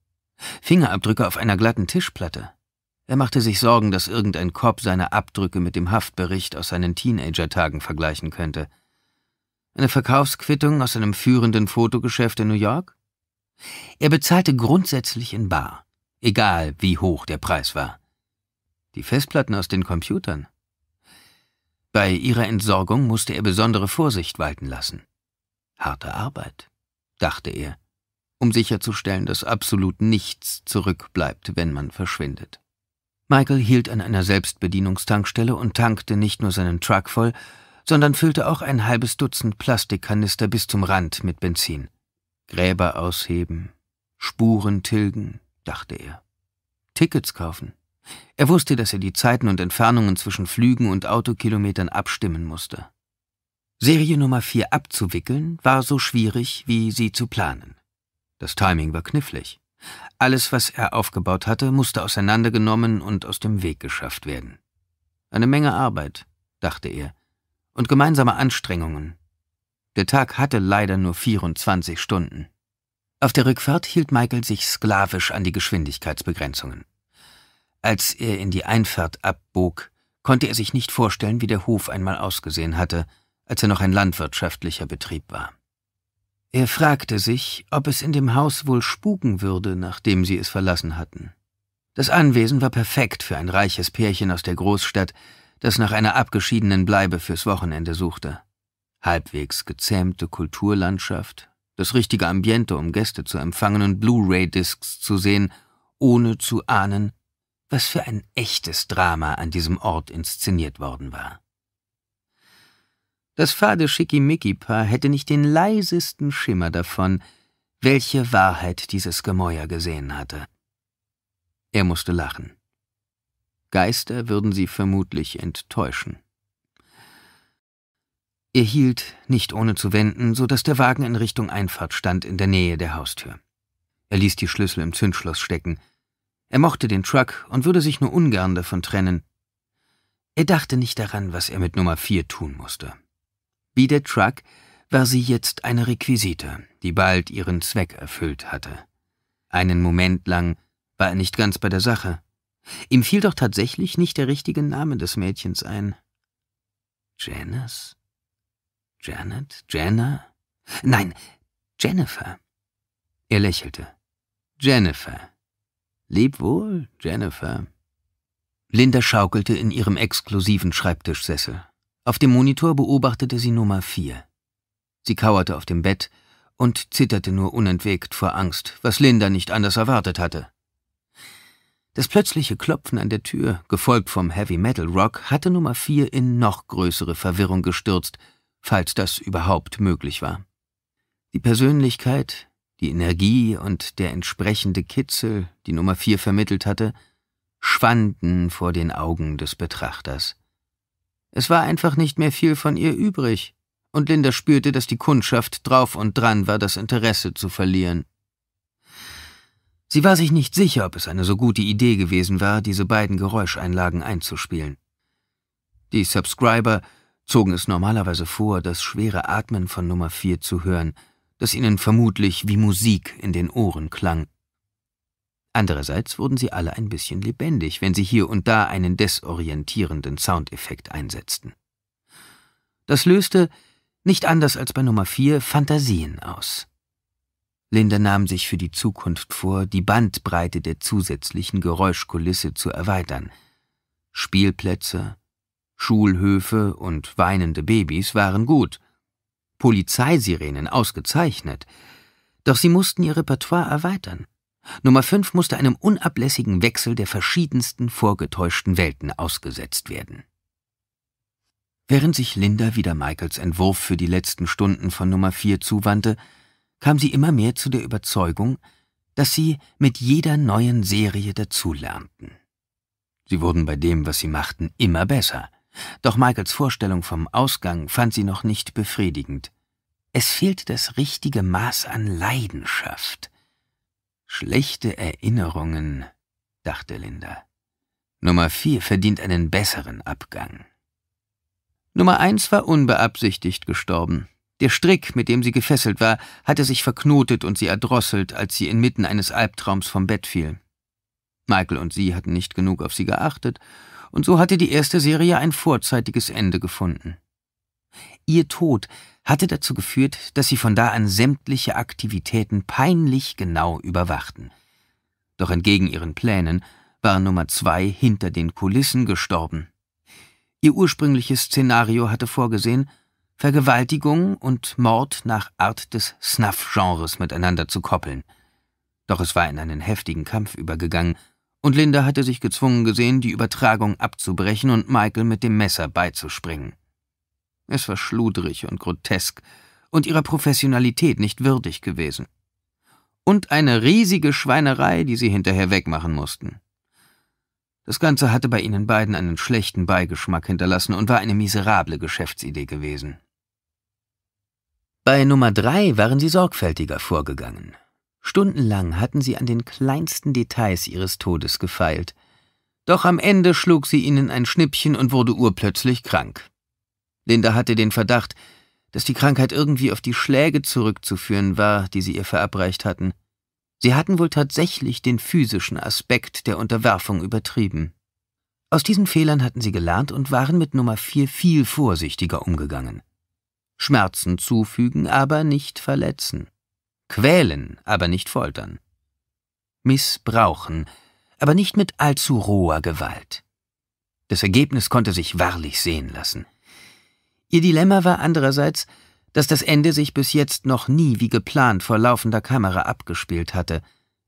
Fingerabdrücke auf einer glatten Tischplatte. Er machte sich Sorgen, dass irgendein Cop seine Abdrücke mit dem Haftbericht aus seinen Teenager-Tagen vergleichen könnte. Eine Verkaufsquittung aus einem führenden Fotogeschäft in New York? Er bezahlte grundsätzlich in Bar, egal wie hoch der Preis war. Die Festplatten aus den Computern. Bei ihrer Entsorgung musste er besondere Vorsicht walten lassen. Harte Arbeit, dachte er, um sicherzustellen, dass absolut nichts zurückbleibt, wenn man verschwindet. Michael hielt an einer Selbstbedienungstankstelle und tankte nicht nur seinen Truck voll, sondern füllte auch ein halbes Dutzend Plastikkanister bis zum Rand mit Benzin. Gräber ausheben, Spuren tilgen, dachte er. Tickets kaufen. Er wusste, dass er die Zeiten und Entfernungen zwischen Flügen und Autokilometern abstimmen musste. Serie Nummer 4 abzuwickeln war so schwierig wie sie zu planen. Das Timing war knifflig. Alles, was er aufgebaut hatte, musste auseinandergenommen und aus dem Weg geschafft werden. Eine Menge Arbeit, dachte er, und gemeinsame Anstrengungen. Der Tag hatte leider nur 24 Stunden. Auf der Rückfahrt hielt Michael sich sklavisch an die Geschwindigkeitsbegrenzungen. Als er in die Einfahrt abbog, konnte er sich nicht vorstellen, wie der Hof einmal ausgesehen hatte, als er noch ein landwirtschaftlicher Betrieb war. Er fragte sich, ob es in dem Haus wohl spuken würde, nachdem sie es verlassen hatten. Das Anwesen war perfekt für ein reiches Pärchen aus der Großstadt, das nach einer abgeschiedenen Bleibe fürs Wochenende suchte. Halbwegs gezähmte Kulturlandschaft, das richtige Ambiente, um Gäste zu empfangen und Blu-ray-Discs zu sehen, ohne zu ahnen, was für ein echtes Drama an diesem Ort inszeniert worden war. Das fade Schickimicki-Paar hätte nicht den leisesten Schimmer davon, welche Wahrheit dieses Gemäuer gesehen hatte. Er musste lachen. Geister würden sie vermutlich enttäuschen. Er hielt, nicht ohne zu wenden, so dass der Wagen in Richtung Einfahrt stand, in der Nähe der Haustür. Er ließ die Schlüssel im Zündschloss stecken. Er mochte den Truck und würde sich nur ungern davon trennen. Er dachte nicht daran, was er mit Nummer vier tun musste. Wie der Truck war sie jetzt eine Requisite, die bald ihren Zweck erfüllt hatte. Einen Moment lang war er nicht ganz bei der Sache. Ihm fiel doch tatsächlich nicht der richtige Name des Mädchens ein. Janice? Janet? Jenna? Nein, Jennifer. Er lächelte. Jennifer. Leb wohl, Jennifer. Linda schaukelte in ihrem exklusiven Schreibtischsessel. Auf dem Monitor beobachtete sie Nummer vier. Sie kauerte auf dem Bett und zitterte nur unentwegt vor Angst, was Linda nicht anders erwartet hatte. Das plötzliche Klopfen an der Tür, gefolgt vom Heavy Metal Rock, hatte Nummer vier in noch größere Verwirrung gestürzt, falls das überhaupt möglich war. Die Persönlichkeit, die Energie und der entsprechende Kitzel, die Nummer vier vermittelt hatte, schwanden vor den Augen des Betrachters. Es war einfach nicht mehr viel von ihr übrig, und Linda spürte, dass die Kundschaft drauf und dran war, das Interesse zu verlieren. Sie war sich nicht sicher, ob es eine so gute Idee gewesen war, diese beiden Geräuscheinlagen einzuspielen. Die Subscriber zogen es normalerweise vor, das schwere Atmen von Nummer 4 zu hören, das ihnen vermutlich wie Musik in den Ohren klang. Andererseits wurden sie alle ein bisschen lebendig, wenn sie hier und da einen desorientierenden Soundeffekt einsetzten. Das löste, nicht anders als bei Nummer vier, Fantasien aus. Linda nahm sich für die Zukunft vor, die Bandbreite der zusätzlichen Geräuschkulisse zu erweitern. Spielplätze, Schulhöfe und weinende Babys waren gut, Polizeisirenen ausgezeichnet, doch sie mussten ihr Repertoire erweitern. Nummer 5 musste einem unablässigen Wechsel der verschiedensten vorgetäuschten Welten ausgesetzt werden. Während sich Linda wieder Michaels Entwurf für die letzten Stunden von Nummer 4 zuwandte, kam sie immer mehr zu der Überzeugung, dass sie mit jeder neuen Serie dazulernten. Sie wurden bei dem, was sie machten, immer besser. Doch Michaels Vorstellung vom Ausgang fand sie noch nicht befriedigend. Es fehlte das richtige Maß an Leidenschaft, Schlechte Erinnerungen, dachte Linda. Nummer vier verdient einen besseren Abgang. Nummer eins war unbeabsichtigt gestorben. Der Strick, mit dem sie gefesselt war, hatte sich verknotet und sie erdrosselt, als sie inmitten eines Albtraums vom Bett fiel. Michael und sie hatten nicht genug auf sie geachtet, und so hatte die erste Serie ein vorzeitiges Ende gefunden. Ihr Tod hatte dazu geführt, dass sie von da an sämtliche Aktivitäten peinlich genau überwachten. Doch entgegen ihren Plänen war Nummer zwei hinter den Kulissen gestorben. Ihr ursprüngliches Szenario hatte vorgesehen, Vergewaltigung und Mord nach Art des Snuff-Genres miteinander zu koppeln. Doch es war in einen heftigen Kampf übergegangen, und Linda hatte sich gezwungen gesehen, die Übertragung abzubrechen und Michael mit dem Messer beizuspringen. Es war schludrig und grotesk und ihrer Professionalität nicht würdig gewesen. Und eine riesige Schweinerei, die sie hinterher wegmachen mussten. Das Ganze hatte bei ihnen beiden einen schlechten Beigeschmack hinterlassen und war eine miserable Geschäftsidee gewesen. Bei Nummer drei waren sie sorgfältiger vorgegangen. Stundenlang hatten sie an den kleinsten Details ihres Todes gefeilt. Doch am Ende schlug sie ihnen ein Schnippchen und wurde urplötzlich krank. Linda hatte den Verdacht, dass die Krankheit irgendwie auf die Schläge zurückzuführen war, die sie ihr verabreicht hatten. Sie hatten wohl tatsächlich den physischen Aspekt der Unterwerfung übertrieben. Aus diesen Fehlern hatten sie gelernt und waren mit Nummer vier viel vorsichtiger umgegangen. Schmerzen zufügen, aber nicht verletzen. Quälen, aber nicht foltern. Missbrauchen, aber nicht mit allzu roher Gewalt. Das Ergebnis konnte sich wahrlich sehen lassen. Ihr Dilemma war andererseits, dass das Ende sich bis jetzt noch nie wie geplant vor laufender Kamera abgespielt hatte,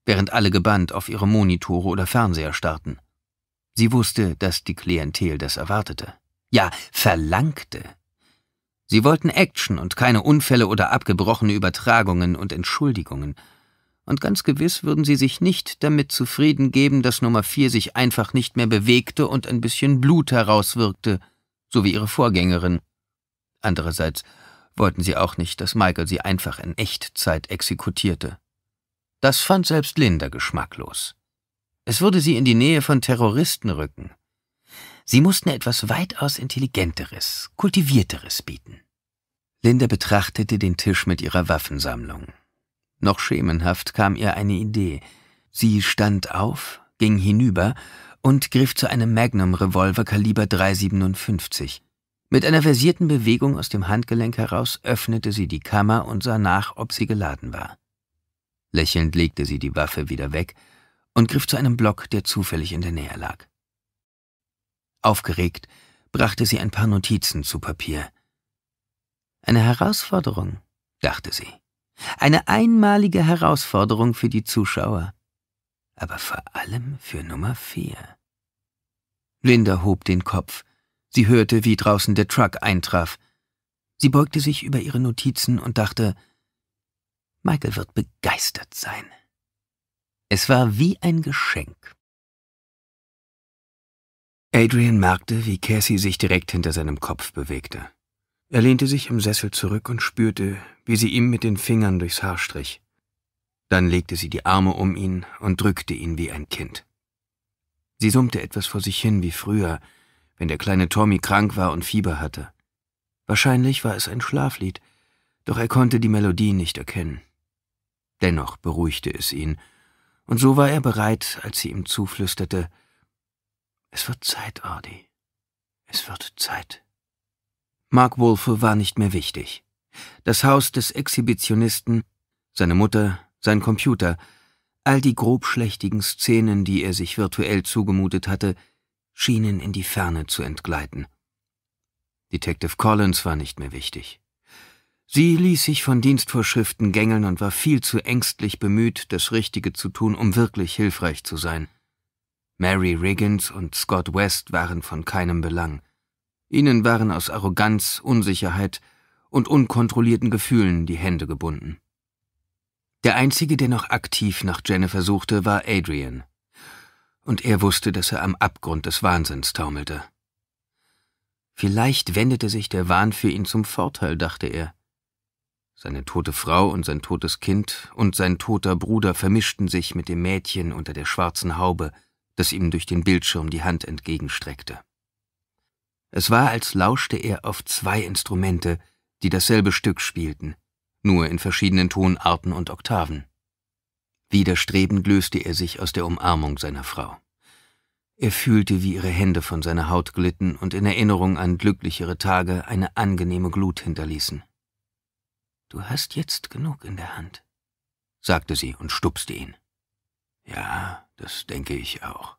während alle gebannt auf ihre Monitore oder Fernseher starrten. Sie wusste, dass die Klientel das erwartete. Ja, verlangte. Sie wollten Action und keine Unfälle oder abgebrochene Übertragungen und Entschuldigungen. Und ganz gewiss würden sie sich nicht damit zufrieden geben, dass Nummer 4 sich einfach nicht mehr bewegte und ein bisschen Blut herauswirkte, so wie ihre Vorgängerin. Andererseits wollten sie auch nicht, dass Michael sie einfach in Echtzeit exekutierte. Das fand selbst Linda geschmacklos. Es würde sie in die Nähe von Terroristen rücken. Sie mussten etwas weitaus Intelligenteres, Kultivierteres bieten. Linda betrachtete den Tisch mit ihrer Waffensammlung. Noch schemenhaft kam ihr eine Idee. Sie stand auf, ging hinüber und griff zu einem Magnum-Revolver Kaliber 357. Mit einer versierten Bewegung aus dem Handgelenk heraus öffnete sie die Kammer und sah nach, ob sie geladen war. Lächelnd legte sie die Waffe wieder weg und griff zu einem Block, der zufällig in der Nähe lag. Aufgeregt brachte sie ein paar Notizen zu Papier. Eine Herausforderung, dachte sie. Eine einmalige Herausforderung für die Zuschauer. Aber vor allem für Nummer vier. Linda hob den Kopf, Sie hörte, wie draußen der Truck eintraf. Sie beugte sich über ihre Notizen und dachte, Michael wird begeistert sein. Es war wie ein Geschenk. Adrian merkte, wie Cassie sich direkt hinter seinem Kopf bewegte. Er lehnte sich im Sessel zurück und spürte, wie sie ihm mit den Fingern durchs Haar strich. Dann legte sie die Arme um ihn und drückte ihn wie ein Kind. Sie summte etwas vor sich hin wie früher, wenn der kleine Tommy krank war und Fieber hatte. Wahrscheinlich war es ein Schlaflied, doch er konnte die Melodie nicht erkennen. Dennoch beruhigte es ihn, und so war er bereit, als sie ihm zuflüsterte Es wird Zeit, Ardi. Es wird Zeit. Mark Wolfe war nicht mehr wichtig. Das Haus des Exhibitionisten, seine Mutter, sein Computer, all die grobschlächtigen Szenen, die er sich virtuell zugemutet hatte, schienen in die Ferne zu entgleiten. Detective Collins war nicht mehr wichtig. Sie ließ sich von Dienstvorschriften gängeln und war viel zu ängstlich bemüht, das Richtige zu tun, um wirklich hilfreich zu sein. Mary Riggins und Scott West waren von keinem Belang. Ihnen waren aus Arroganz, Unsicherheit und unkontrollierten Gefühlen die Hände gebunden. Der einzige, der noch aktiv nach Jennifer suchte, war Adrian, und er wusste, dass er am Abgrund des Wahnsinns taumelte. Vielleicht wendete sich der Wahn für ihn zum Vorteil, dachte er. Seine tote Frau und sein totes Kind und sein toter Bruder vermischten sich mit dem Mädchen unter der schwarzen Haube, das ihm durch den Bildschirm die Hand entgegenstreckte. Es war, als lauschte er auf zwei Instrumente, die dasselbe Stück spielten, nur in verschiedenen Tonarten und Oktaven. Widerstrebend löste er sich aus der Umarmung seiner Frau. Er fühlte, wie ihre Hände von seiner Haut glitten und in Erinnerung an glücklichere Tage eine angenehme Glut hinterließen. Du hast jetzt genug in der Hand, sagte sie und stupste ihn. Ja, das denke ich auch.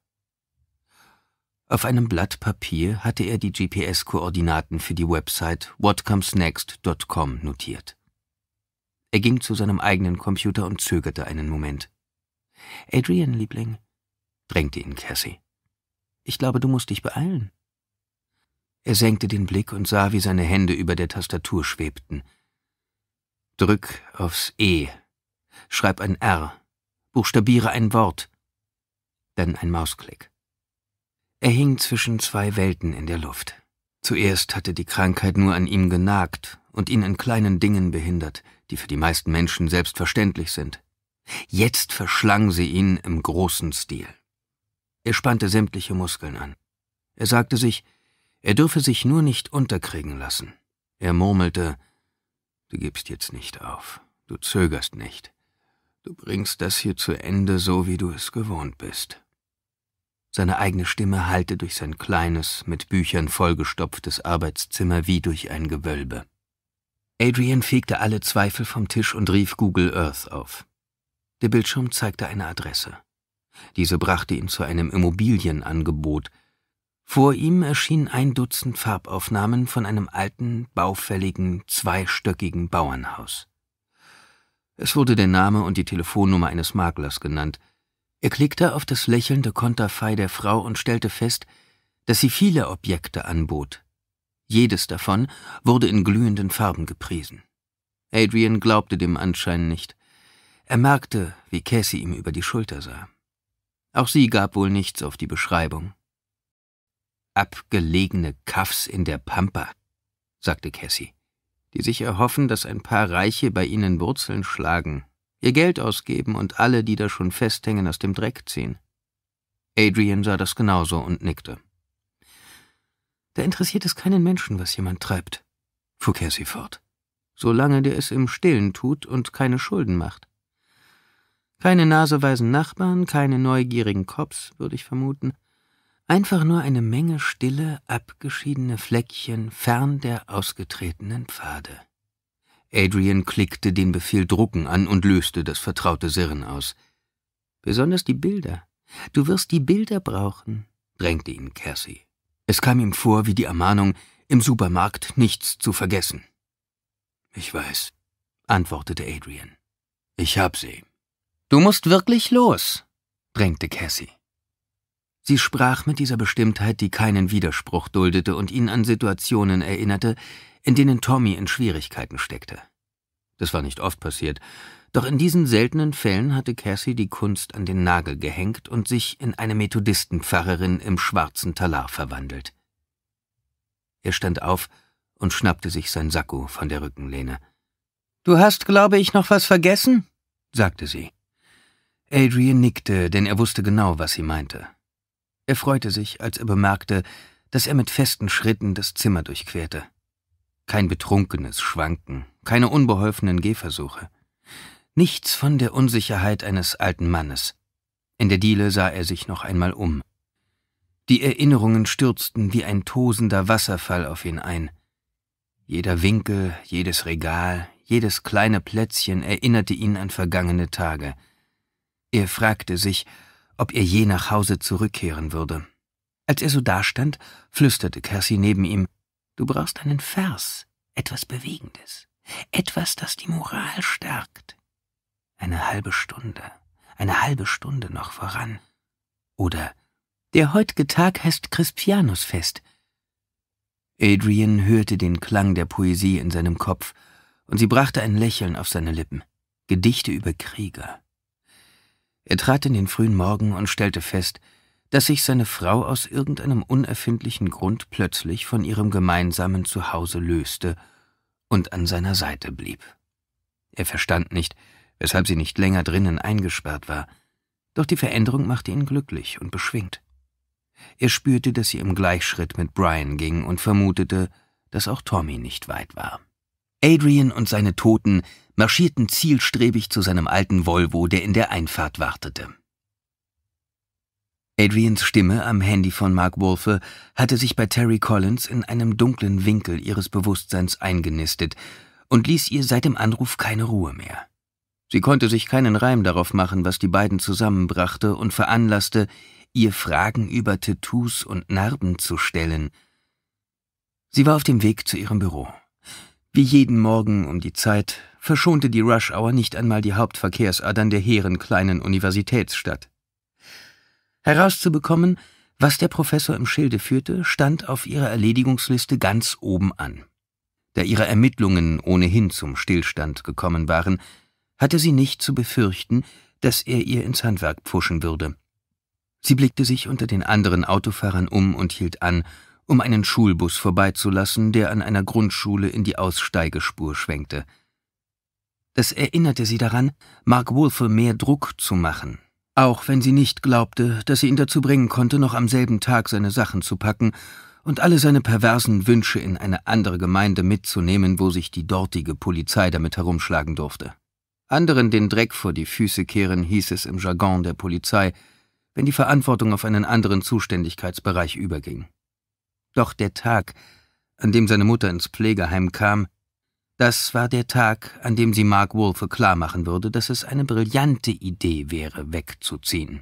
Auf einem Blatt Papier hatte er die GPS-Koordinaten für die Website whatcomesnext.com notiert. Er ging zu seinem eigenen Computer und zögerte einen Moment. Adrian, Liebling, drängte ihn Cassie. Ich glaube, du musst dich beeilen. Er senkte den Blick und sah, wie seine Hände über der Tastatur schwebten. Drück aufs E. Schreib ein R. Buchstabiere ein Wort. Dann ein Mausklick. Er hing zwischen zwei Welten in der Luft. Zuerst hatte die Krankheit nur an ihm genagt und ihn in kleinen Dingen behindert – die für die meisten Menschen selbstverständlich sind. Jetzt verschlang sie ihn im großen Stil. Er spannte sämtliche Muskeln an. Er sagte sich, er dürfe sich nur nicht unterkriegen lassen. Er murmelte, Du gibst jetzt nicht auf, du zögerst nicht, du bringst das hier zu Ende, so wie du es gewohnt bist. Seine eigene Stimme hallte durch sein kleines, mit Büchern vollgestopftes Arbeitszimmer wie durch ein Gewölbe. Adrian fegte alle Zweifel vom Tisch und rief Google Earth auf. Der Bildschirm zeigte eine Adresse. Diese brachte ihn zu einem Immobilienangebot. Vor ihm erschien ein Dutzend Farbaufnahmen von einem alten, baufälligen, zweistöckigen Bauernhaus. Es wurde der Name und die Telefonnummer eines Maklers genannt. Er klickte auf das lächelnde Konterfei der Frau und stellte fest, dass sie viele Objekte anbot, jedes davon wurde in glühenden Farben gepriesen. Adrian glaubte dem Anschein nicht. Er merkte, wie Cassie ihm über die Schulter sah. Auch sie gab wohl nichts auf die Beschreibung. Abgelegene Kaffs in der Pampa, sagte Cassie, die sich erhoffen, dass ein paar Reiche bei ihnen Wurzeln schlagen, ihr Geld ausgeben und alle, die da schon festhängen, aus dem Dreck ziehen. Adrian sah das genauso und nickte. Da interessiert es keinen Menschen, was jemand treibt, fuhr Cassie fort, solange der es im Stillen tut und keine Schulden macht. Keine naseweisen Nachbarn, keine neugierigen Cops, würde ich vermuten. Einfach nur eine Menge stille, abgeschiedene Fleckchen fern der ausgetretenen Pfade. Adrian klickte den Befehl Drucken an und löste das vertraute Sirren aus. Besonders die Bilder. Du wirst die Bilder brauchen, drängte ihn Cassie. Es kam ihm vor wie die Ermahnung, im Supermarkt nichts zu vergessen. Ich weiß, antwortete Adrian. Ich hab sie. Du musst wirklich los, drängte Cassie. Sie sprach mit dieser Bestimmtheit, die keinen Widerspruch duldete und ihn an Situationen erinnerte, in denen Tommy in Schwierigkeiten steckte. Das war nicht oft passiert, doch in diesen seltenen Fällen hatte Cassie die Kunst an den Nagel gehängt und sich in eine Methodistenpfarrerin im schwarzen Talar verwandelt. Er stand auf und schnappte sich sein Sakko von der Rückenlehne. Du hast, glaube ich, noch was vergessen? sagte sie. Adrian nickte, denn er wusste genau, was sie meinte. Er freute sich, als er bemerkte, dass er mit festen Schritten das Zimmer durchquerte. Kein betrunkenes Schwanken, keine unbeholfenen Gehversuche. Nichts von der Unsicherheit eines alten Mannes. In der Diele sah er sich noch einmal um. Die Erinnerungen stürzten wie ein tosender Wasserfall auf ihn ein. Jeder Winkel, jedes Regal, jedes kleine Plätzchen erinnerte ihn an vergangene Tage. Er fragte sich, ob er je nach Hause zurückkehren würde. Als er so dastand, flüsterte Cassie neben ihm, Du brauchst einen Vers, etwas Bewegendes, etwas, das die Moral stärkt. Eine halbe Stunde, eine halbe Stunde noch voran. Oder der heutige Tag heißt Crispianusfest. Adrian hörte den Klang der Poesie in seinem Kopf, und sie brachte ein Lächeln auf seine Lippen. Gedichte über Krieger. Er trat in den frühen Morgen und stellte fest, dass sich seine Frau aus irgendeinem unerfindlichen Grund plötzlich von ihrem gemeinsamen Zuhause löste und an seiner Seite blieb. Er verstand nicht, weshalb sie nicht länger drinnen eingesperrt war. Doch die Veränderung machte ihn glücklich und beschwingt. Er spürte, dass sie im Gleichschritt mit Brian ging und vermutete, dass auch Tommy nicht weit war. Adrian und seine Toten marschierten zielstrebig zu seinem alten Volvo, der in der Einfahrt wartete. Adrians Stimme am Handy von Mark Wolfe hatte sich bei Terry Collins in einem dunklen Winkel ihres Bewusstseins eingenistet und ließ ihr seit dem Anruf keine Ruhe mehr. Sie konnte sich keinen Reim darauf machen, was die beiden zusammenbrachte und veranlasste, ihr Fragen über Tattoos und Narben zu stellen. Sie war auf dem Weg zu ihrem Büro. Wie jeden Morgen um die Zeit verschonte die Rush Hour nicht einmal die Hauptverkehrsadern der hehren kleinen Universitätsstadt. Herauszubekommen, was der Professor im Schilde führte, stand auf ihrer Erledigungsliste ganz oben an. Da ihre Ermittlungen ohnehin zum Stillstand gekommen waren, hatte sie nicht zu befürchten, dass er ihr ins Handwerk pfuschen würde. Sie blickte sich unter den anderen Autofahrern um und hielt an, um einen Schulbus vorbeizulassen, der an einer Grundschule in die Aussteigespur schwenkte. Das erinnerte sie daran, Mark Wolfe mehr Druck zu machen, auch wenn sie nicht glaubte, dass sie ihn dazu bringen konnte, noch am selben Tag seine Sachen zu packen und alle seine perversen Wünsche in eine andere Gemeinde mitzunehmen, wo sich die dortige Polizei damit herumschlagen durfte anderen den Dreck vor die Füße kehren, hieß es im Jargon der Polizei, wenn die Verantwortung auf einen anderen Zuständigkeitsbereich überging. Doch der Tag, an dem seine Mutter ins Pflegeheim kam, das war der Tag, an dem sie Mark Wolfe klarmachen würde, dass es eine brillante Idee wäre, wegzuziehen.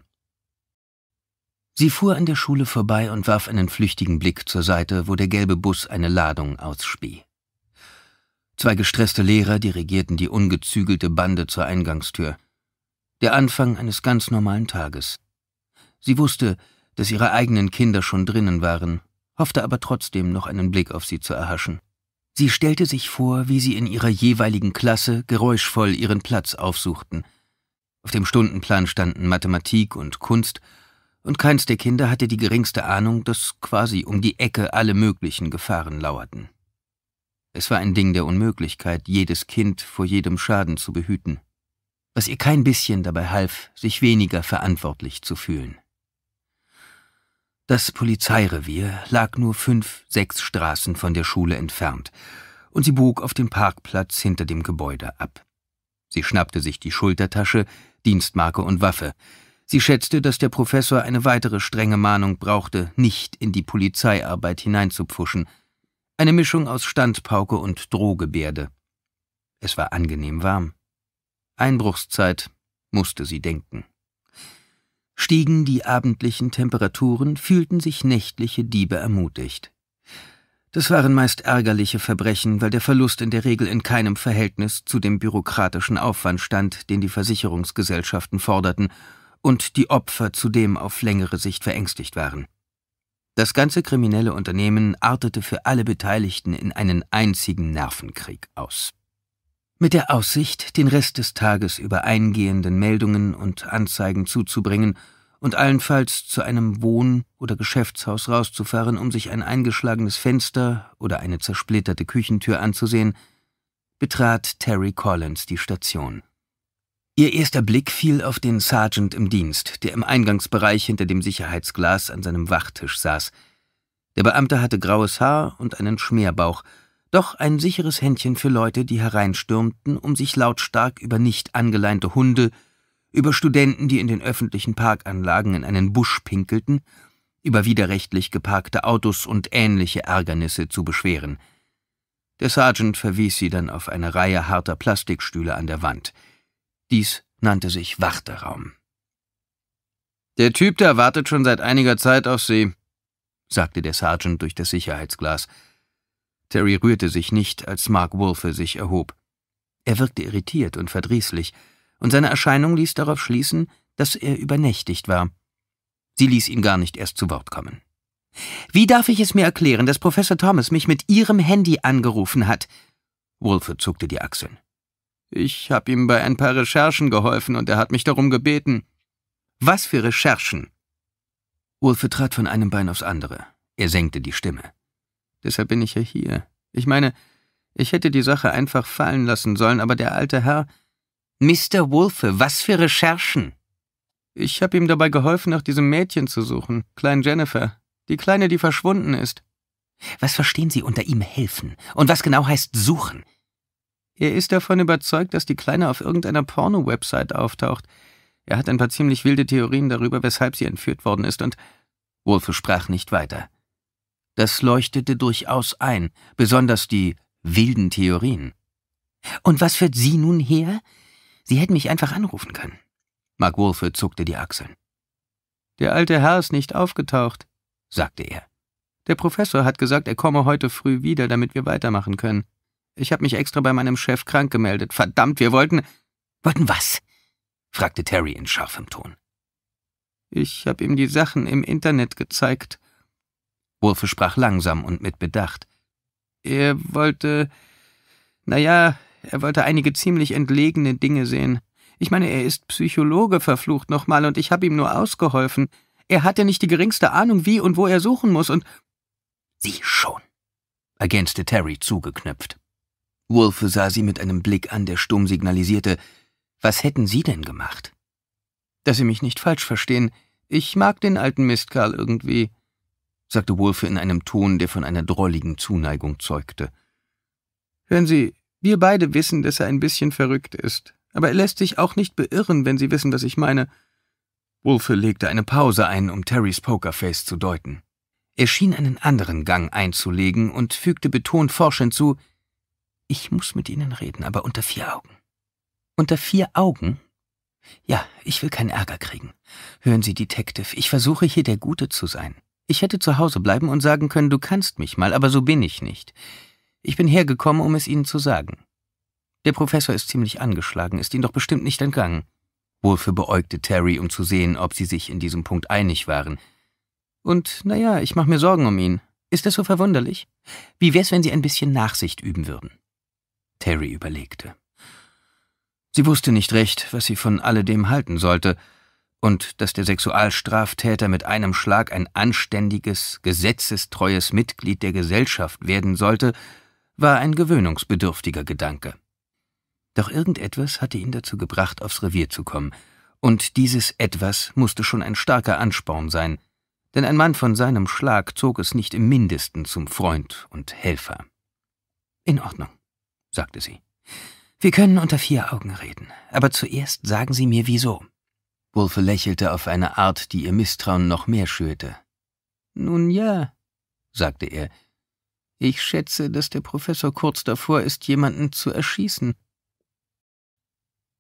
Sie fuhr an der Schule vorbei und warf einen flüchtigen Blick zur Seite, wo der gelbe Bus eine Ladung ausspie. Zwei gestresste Lehrer dirigierten die ungezügelte Bande zur Eingangstür. Der Anfang eines ganz normalen Tages. Sie wusste, dass ihre eigenen Kinder schon drinnen waren, hoffte aber trotzdem noch einen Blick auf sie zu erhaschen. Sie stellte sich vor, wie sie in ihrer jeweiligen Klasse geräuschvoll ihren Platz aufsuchten. Auf dem Stundenplan standen Mathematik und Kunst, und keins der Kinder hatte die geringste Ahnung, dass quasi um die Ecke alle möglichen Gefahren lauerten. Es war ein Ding der Unmöglichkeit, jedes Kind vor jedem Schaden zu behüten, was ihr kein bisschen dabei half, sich weniger verantwortlich zu fühlen. Das Polizeirevier lag nur fünf, sechs Straßen von der Schule entfernt, und sie bog auf den Parkplatz hinter dem Gebäude ab. Sie schnappte sich die Schultertasche, Dienstmarke und Waffe. Sie schätzte, dass der Professor eine weitere strenge Mahnung brauchte, nicht in die Polizeiarbeit hineinzupfuschen, eine Mischung aus Standpauke und Drohgebärde. Es war angenehm warm. Einbruchszeit, musste sie denken. Stiegen die abendlichen Temperaturen, fühlten sich nächtliche Diebe ermutigt. Das waren meist ärgerliche Verbrechen, weil der Verlust in der Regel in keinem Verhältnis zu dem bürokratischen Aufwand stand, den die Versicherungsgesellschaften forderten, und die Opfer zudem auf längere Sicht verängstigt waren. Das ganze kriminelle Unternehmen artete für alle Beteiligten in einen einzigen Nervenkrieg aus. Mit der Aussicht, den Rest des Tages über eingehenden Meldungen und Anzeigen zuzubringen und allenfalls zu einem Wohn- oder Geschäftshaus rauszufahren, um sich ein eingeschlagenes Fenster oder eine zersplitterte Küchentür anzusehen, betrat Terry Collins die Station. Ihr erster Blick fiel auf den Sergeant im Dienst, der im Eingangsbereich hinter dem Sicherheitsglas an seinem Wachtisch saß. Der Beamte hatte graues Haar und einen Schmerbauch, doch ein sicheres Händchen für Leute, die hereinstürmten, um sich lautstark über nicht angeleinte Hunde, über Studenten, die in den öffentlichen Parkanlagen in einen Busch pinkelten, über widerrechtlich geparkte Autos und ähnliche Ärgernisse zu beschweren. Der Sergeant verwies sie dann auf eine Reihe harter Plastikstühle an der Wand – dies nannte sich Warteraum. Der Typ da wartet schon seit einiger Zeit auf Sie, sagte der Sergeant durch das Sicherheitsglas. Terry rührte sich nicht, als Mark Wolfe sich erhob. Er wirkte irritiert und verdrießlich, und seine Erscheinung ließ darauf schließen, dass er übernächtigt war. Sie ließ ihn gar nicht erst zu Wort kommen. Wie darf ich es mir erklären, dass Professor Thomas mich mit Ihrem Handy angerufen hat? Wolfe zuckte die Achseln. Ich habe ihm bei ein paar Recherchen geholfen und er hat mich darum gebeten. Was für Recherchen? Wolfe trat von einem Bein aufs andere. Er senkte die Stimme. Deshalb bin ich ja hier. Ich meine, ich hätte die Sache einfach fallen lassen sollen, aber der alte Herr. Mr. Wolfe, was für Recherchen? Ich habe ihm dabei geholfen, nach diesem Mädchen zu suchen, Klein Jennifer, die Kleine, die verschwunden ist. Was verstehen Sie unter ihm helfen? Und was genau heißt suchen? Er ist davon überzeugt, dass die Kleine auf irgendeiner Porno-Website auftaucht. Er hat ein paar ziemlich wilde Theorien darüber, weshalb sie entführt worden ist, und Wolfe sprach nicht weiter. Das leuchtete durchaus ein, besonders die wilden Theorien. Und was führt Sie nun her? Sie hätten mich einfach anrufen können. Mark Wolfe zuckte die Achseln. Der alte Herr ist nicht aufgetaucht, sagte er. Der Professor hat gesagt, er komme heute früh wieder, damit wir weitermachen können. Ich habe mich extra bei meinem Chef krank gemeldet. Verdammt, wir wollten. Wollten was? fragte Terry in scharfem Ton. Ich habe ihm die Sachen im Internet gezeigt. Wolfe sprach langsam und mit Bedacht. Er wollte. Naja, er wollte einige ziemlich entlegene Dinge sehen. Ich meine, er ist Psychologe, verflucht nochmal, und ich habe ihm nur ausgeholfen. Er hatte nicht die geringste Ahnung, wie und wo er suchen muss, und. Sie schon, ergänzte Terry zugeknüpft. Wolfe sah sie mit einem Blick an, der stumm signalisierte, was hätten Sie denn gemacht? Dass Sie mich nicht falsch verstehen, ich mag den alten Mistkerl irgendwie, sagte Wolfe in einem Ton, der von einer drolligen Zuneigung zeugte. Hören Sie, wir beide wissen, dass er ein bisschen verrückt ist, aber er lässt sich auch nicht beirren, wenn Sie wissen, was ich meine. Wolfe legte eine Pause ein, um Terrys Pokerface zu deuten. Er schien einen anderen Gang einzulegen und fügte betont forschend zu, ich muss mit Ihnen reden, aber unter vier Augen. Unter vier Augen? Ja, ich will keinen Ärger kriegen. Hören Sie, Detective, ich versuche hier der Gute zu sein. Ich hätte zu Hause bleiben und sagen können, du kannst mich mal, aber so bin ich nicht. Ich bin hergekommen, um es Ihnen zu sagen. Der Professor ist ziemlich angeschlagen, ist Ihnen doch bestimmt nicht entgangen. Wolfe beäugte Terry, um zu sehen, ob sie sich in diesem Punkt einig waren. Und, naja, ich mache mir Sorgen um ihn. Ist das so verwunderlich? Wie wär's, wenn Sie ein bisschen Nachsicht üben würden? Terry überlegte. Sie wusste nicht recht, was sie von alledem halten sollte, und dass der Sexualstraftäter mit einem Schlag ein anständiges, gesetzestreues Mitglied der Gesellschaft werden sollte, war ein gewöhnungsbedürftiger Gedanke. Doch irgendetwas hatte ihn dazu gebracht, aufs Revier zu kommen, und dieses Etwas musste schon ein starker Ansporn sein, denn ein Mann von seinem Schlag zog es nicht im mindesten zum Freund und Helfer. In Ordnung sagte sie. Wir können unter vier Augen reden, aber zuerst sagen Sie mir, wieso. Wolfe lächelte auf eine Art, die ihr Misstrauen noch mehr schürte. Nun ja, sagte er, ich schätze, dass der Professor kurz davor ist, jemanden zu erschießen.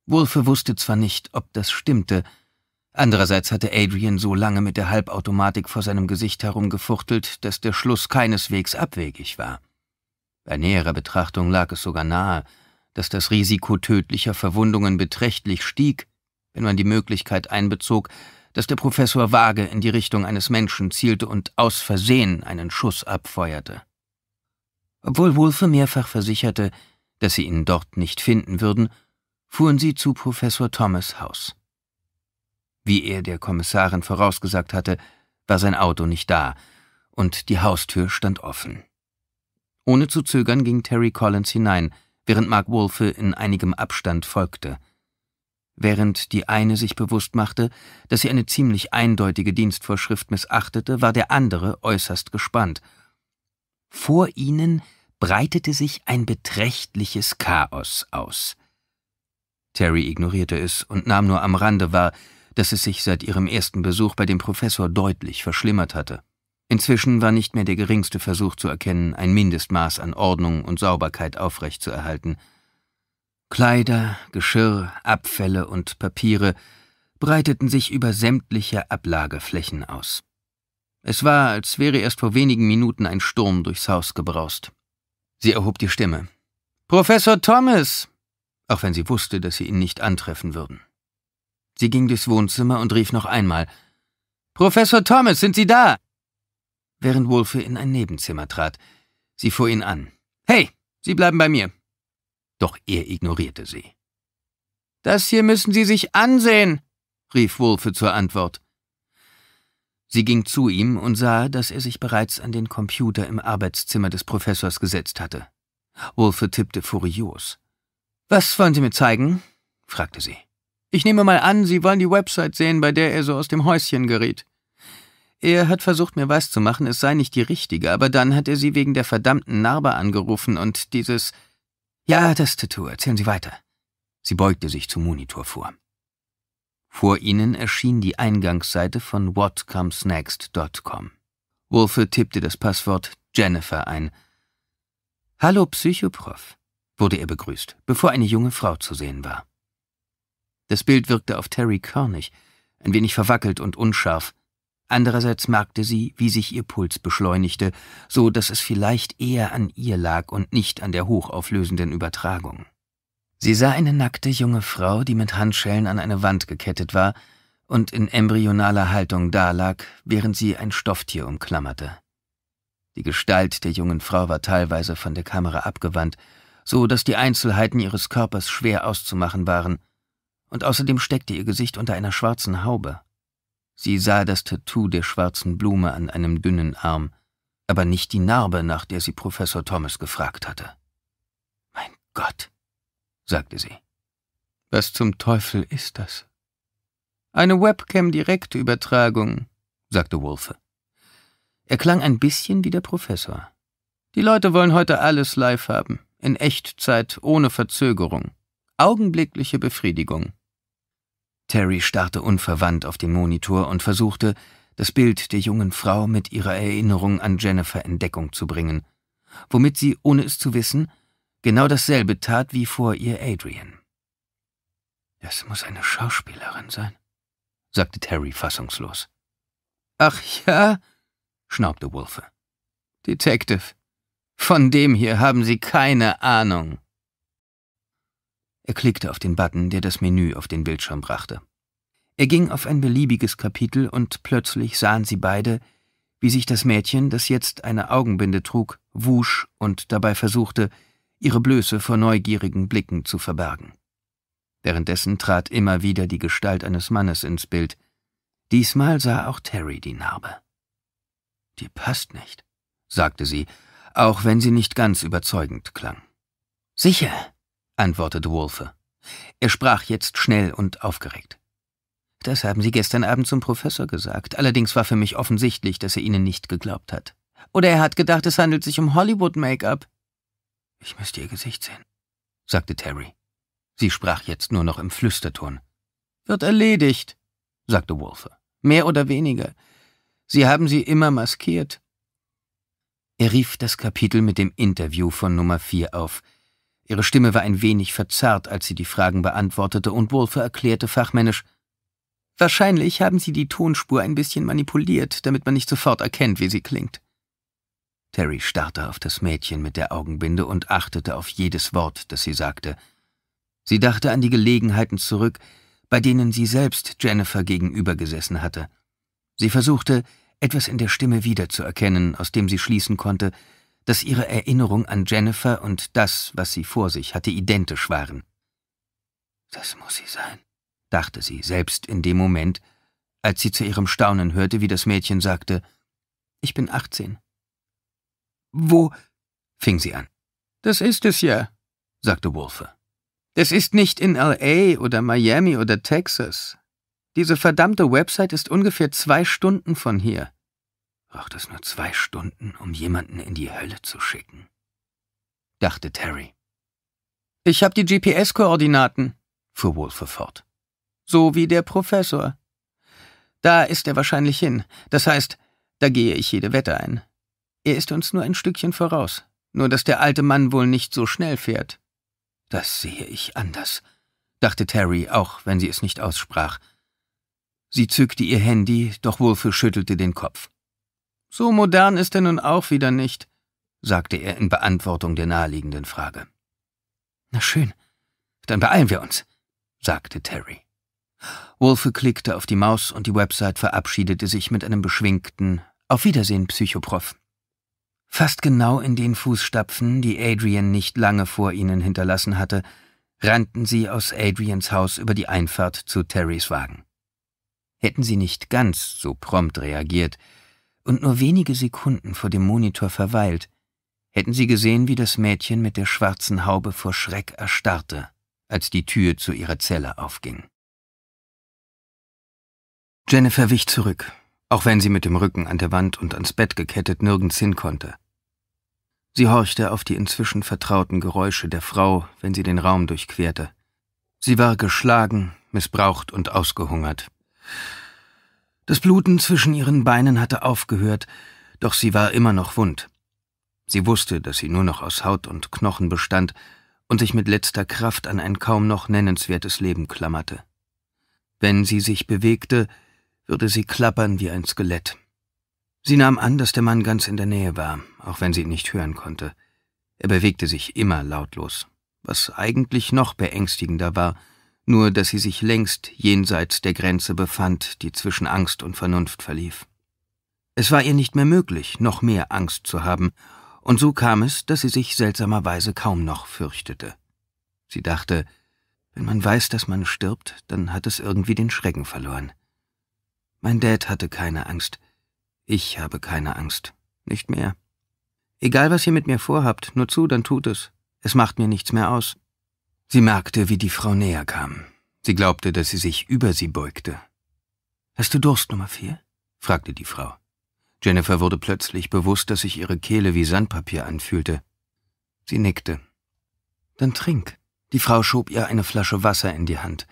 Wolfe wusste zwar nicht, ob das stimmte, andererseits hatte Adrian so lange mit der Halbautomatik vor seinem Gesicht herumgefuchtelt, dass der Schluss keineswegs abwegig war. Bei näherer Betrachtung lag es sogar nahe, dass das Risiko tödlicher Verwundungen beträchtlich stieg, wenn man die Möglichkeit einbezog, dass der Professor vage in die Richtung eines Menschen zielte und aus Versehen einen Schuss abfeuerte. Obwohl Wolfe mehrfach versicherte, dass sie ihn dort nicht finden würden, fuhren sie zu Professor Thomas Haus. Wie er der Kommissarin vorausgesagt hatte, war sein Auto nicht da, und die Haustür stand offen. Ohne zu zögern ging Terry Collins hinein, während Mark Wolfe in einigem Abstand folgte. Während die eine sich bewusst machte, dass sie eine ziemlich eindeutige Dienstvorschrift missachtete, war der andere äußerst gespannt. Vor ihnen breitete sich ein beträchtliches Chaos aus. Terry ignorierte es und nahm nur am Rande wahr, dass es sich seit ihrem ersten Besuch bei dem Professor deutlich verschlimmert hatte. Inzwischen war nicht mehr der geringste Versuch zu erkennen, ein Mindestmaß an Ordnung und Sauberkeit aufrechtzuerhalten. Kleider, Geschirr, Abfälle und Papiere breiteten sich über sämtliche Ablageflächen aus. Es war, als wäre erst vor wenigen Minuten ein Sturm durchs Haus gebraust. Sie erhob die Stimme. Professor Thomas! auch wenn sie wusste, dass sie ihn nicht antreffen würden. Sie ging durchs Wohnzimmer und rief noch einmal Professor Thomas, sind Sie da? während Wolfe in ein Nebenzimmer trat. Sie fuhr ihn an. Hey, Sie bleiben bei mir. Doch er ignorierte sie. Das hier müssen Sie sich ansehen, rief Wolfe zur Antwort. Sie ging zu ihm und sah, dass er sich bereits an den Computer im Arbeitszimmer des Professors gesetzt hatte. Wolfe tippte furios. Was wollen Sie mir zeigen? fragte sie. Ich nehme mal an, Sie wollen die Website sehen, bei der er so aus dem Häuschen geriet. Er hat versucht, mir weiszumachen, es sei nicht die richtige, aber dann hat er sie wegen der verdammten Narbe angerufen und dieses. Ja, das Tattoo, erzählen Sie weiter. Sie beugte sich zum Monitor vor. Vor ihnen erschien die Eingangsseite von whatcomesnext.com. Wolfe tippte das Passwort Jennifer ein. Hallo Psychoprof, wurde er begrüßt, bevor eine junge Frau zu sehen war. Das Bild wirkte auf Terry körnig, ein wenig verwackelt und unscharf. Andererseits merkte sie, wie sich ihr Puls beschleunigte, so dass es vielleicht eher an ihr lag und nicht an der hochauflösenden Übertragung. Sie sah eine nackte junge Frau, die mit Handschellen an eine Wand gekettet war und in embryonaler Haltung dalag, während sie ein Stofftier umklammerte. Die Gestalt der jungen Frau war teilweise von der Kamera abgewandt, so dass die Einzelheiten ihres Körpers schwer auszumachen waren, und außerdem steckte ihr Gesicht unter einer schwarzen Haube. Sie sah das Tattoo der schwarzen Blume an einem dünnen Arm, aber nicht die Narbe, nach der sie Professor Thomas gefragt hatte. Mein Gott, sagte sie. Was zum Teufel ist das? Eine Webcam-Direktübertragung, sagte Wolfe. Er klang ein bisschen wie der Professor. Die Leute wollen heute alles live haben, in Echtzeit, ohne Verzögerung. Augenblickliche Befriedigung. Terry starrte unverwandt auf den Monitor und versuchte, das Bild der jungen Frau mit ihrer Erinnerung an Jennifer in Deckung zu bringen, womit sie, ohne es zu wissen, genau dasselbe tat wie vor ihr Adrian. Das muss eine Schauspielerin sein, sagte Terry fassungslos. Ach ja, schnaubte Wolfe. Detective, von dem hier haben Sie keine Ahnung. Er klickte auf den Button, der das Menü auf den Bildschirm brachte. Er ging auf ein beliebiges Kapitel und plötzlich sahen sie beide, wie sich das Mädchen, das jetzt eine Augenbinde trug, wusch und dabei versuchte, ihre Blöße vor neugierigen Blicken zu verbergen. Währenddessen trat immer wieder die Gestalt eines Mannes ins Bild. Diesmal sah auch Terry die Narbe. Die passt nicht, sagte sie, auch wenn sie nicht ganz überzeugend klang. Sicher, antwortete Wolfe. Er sprach jetzt schnell und aufgeregt. Das haben Sie gestern Abend zum Professor gesagt. Allerdings war für mich offensichtlich, dass er Ihnen nicht geglaubt hat. Oder er hat gedacht, es handelt sich um Hollywood-Make-up. Ich müsste Ihr Gesicht sehen, sagte Terry. Sie sprach jetzt nur noch im Flüsterton. Wird erledigt, sagte Wolfe. Mehr oder weniger. Sie haben sie immer maskiert. Er rief das Kapitel mit dem Interview von Nummer 4 auf, Ihre Stimme war ein wenig verzerrt, als sie die Fragen beantwortete, und Wolfe erklärte fachmännisch Wahrscheinlich haben Sie die Tonspur ein bisschen manipuliert, damit man nicht sofort erkennt, wie sie klingt. Terry starrte auf das Mädchen mit der Augenbinde und achtete auf jedes Wort, das sie sagte. Sie dachte an die Gelegenheiten zurück, bei denen sie selbst Jennifer gegenübergesessen hatte. Sie versuchte, etwas in der Stimme wiederzuerkennen, aus dem sie schließen konnte, dass ihre Erinnerung an Jennifer und das, was sie vor sich hatte, identisch waren. Das muss sie sein, dachte sie selbst in dem Moment, als sie zu ihrem Staunen hörte, wie das Mädchen sagte, ich bin 18. Wo? fing sie an. Das ist es ja, sagte Wolfe. Das ist nicht in LA oder Miami oder Texas. Diese verdammte Website ist ungefähr zwei Stunden von hier braucht es nur zwei Stunden, um jemanden in die Hölle zu schicken, dachte Terry. Ich habe die GPS-Koordinaten, fuhr Wolfe fort. So wie der Professor. Da ist er wahrscheinlich hin, das heißt, da gehe ich jede Wette ein. Er ist uns nur ein Stückchen voraus, nur dass der alte Mann wohl nicht so schnell fährt. Das sehe ich anders, dachte Terry, auch wenn sie es nicht aussprach. Sie zückte ihr Handy, doch Wolfe schüttelte den Kopf. So modern ist er nun auch wieder nicht, sagte er in Beantwortung der naheliegenden Frage. Na schön, dann beeilen wir uns, sagte Terry. Wolfe klickte auf die Maus und die Website verabschiedete sich mit einem beschwingten Auf Wiedersehen, Psychoprof. Fast genau in den Fußstapfen, die Adrian nicht lange vor ihnen hinterlassen hatte, rannten sie aus Adrians Haus über die Einfahrt zu Terrys Wagen. Hätten sie nicht ganz so prompt reagiert, und nur wenige Sekunden vor dem Monitor verweilt, hätten sie gesehen, wie das Mädchen mit der schwarzen Haube vor Schreck erstarrte, als die Tür zu ihrer Zelle aufging. Jennifer wich zurück, auch wenn sie mit dem Rücken an der Wand und ans Bett gekettet nirgends hin konnte. Sie horchte auf die inzwischen vertrauten Geräusche der Frau, wenn sie den Raum durchquerte. Sie war geschlagen, missbraucht und ausgehungert. Das Bluten zwischen ihren Beinen hatte aufgehört, doch sie war immer noch wund. Sie wusste, dass sie nur noch aus Haut und Knochen bestand und sich mit letzter Kraft an ein kaum noch nennenswertes Leben klammerte. Wenn sie sich bewegte, würde sie klappern wie ein Skelett. Sie nahm an, dass der Mann ganz in der Nähe war, auch wenn sie ihn nicht hören konnte. Er bewegte sich immer lautlos, was eigentlich noch beängstigender war, nur dass sie sich längst jenseits der Grenze befand, die zwischen Angst und Vernunft verlief. Es war ihr nicht mehr möglich, noch mehr Angst zu haben, und so kam es, dass sie sich seltsamerweise kaum noch fürchtete. Sie dachte, wenn man weiß, dass man stirbt, dann hat es irgendwie den Schrecken verloren. Mein Dad hatte keine Angst. Ich habe keine Angst. Nicht mehr. Egal, was ihr mit mir vorhabt, nur zu, dann tut es. Es macht mir nichts mehr aus. Sie merkte, wie die Frau näher kam. Sie glaubte, dass sie sich über sie beugte. Hast du Durst, Nummer vier? fragte die Frau. Jennifer wurde plötzlich bewusst, dass sich ihre Kehle wie Sandpapier anfühlte. Sie nickte. Dann trink. Die Frau schob ihr eine Flasche Wasser in die Hand.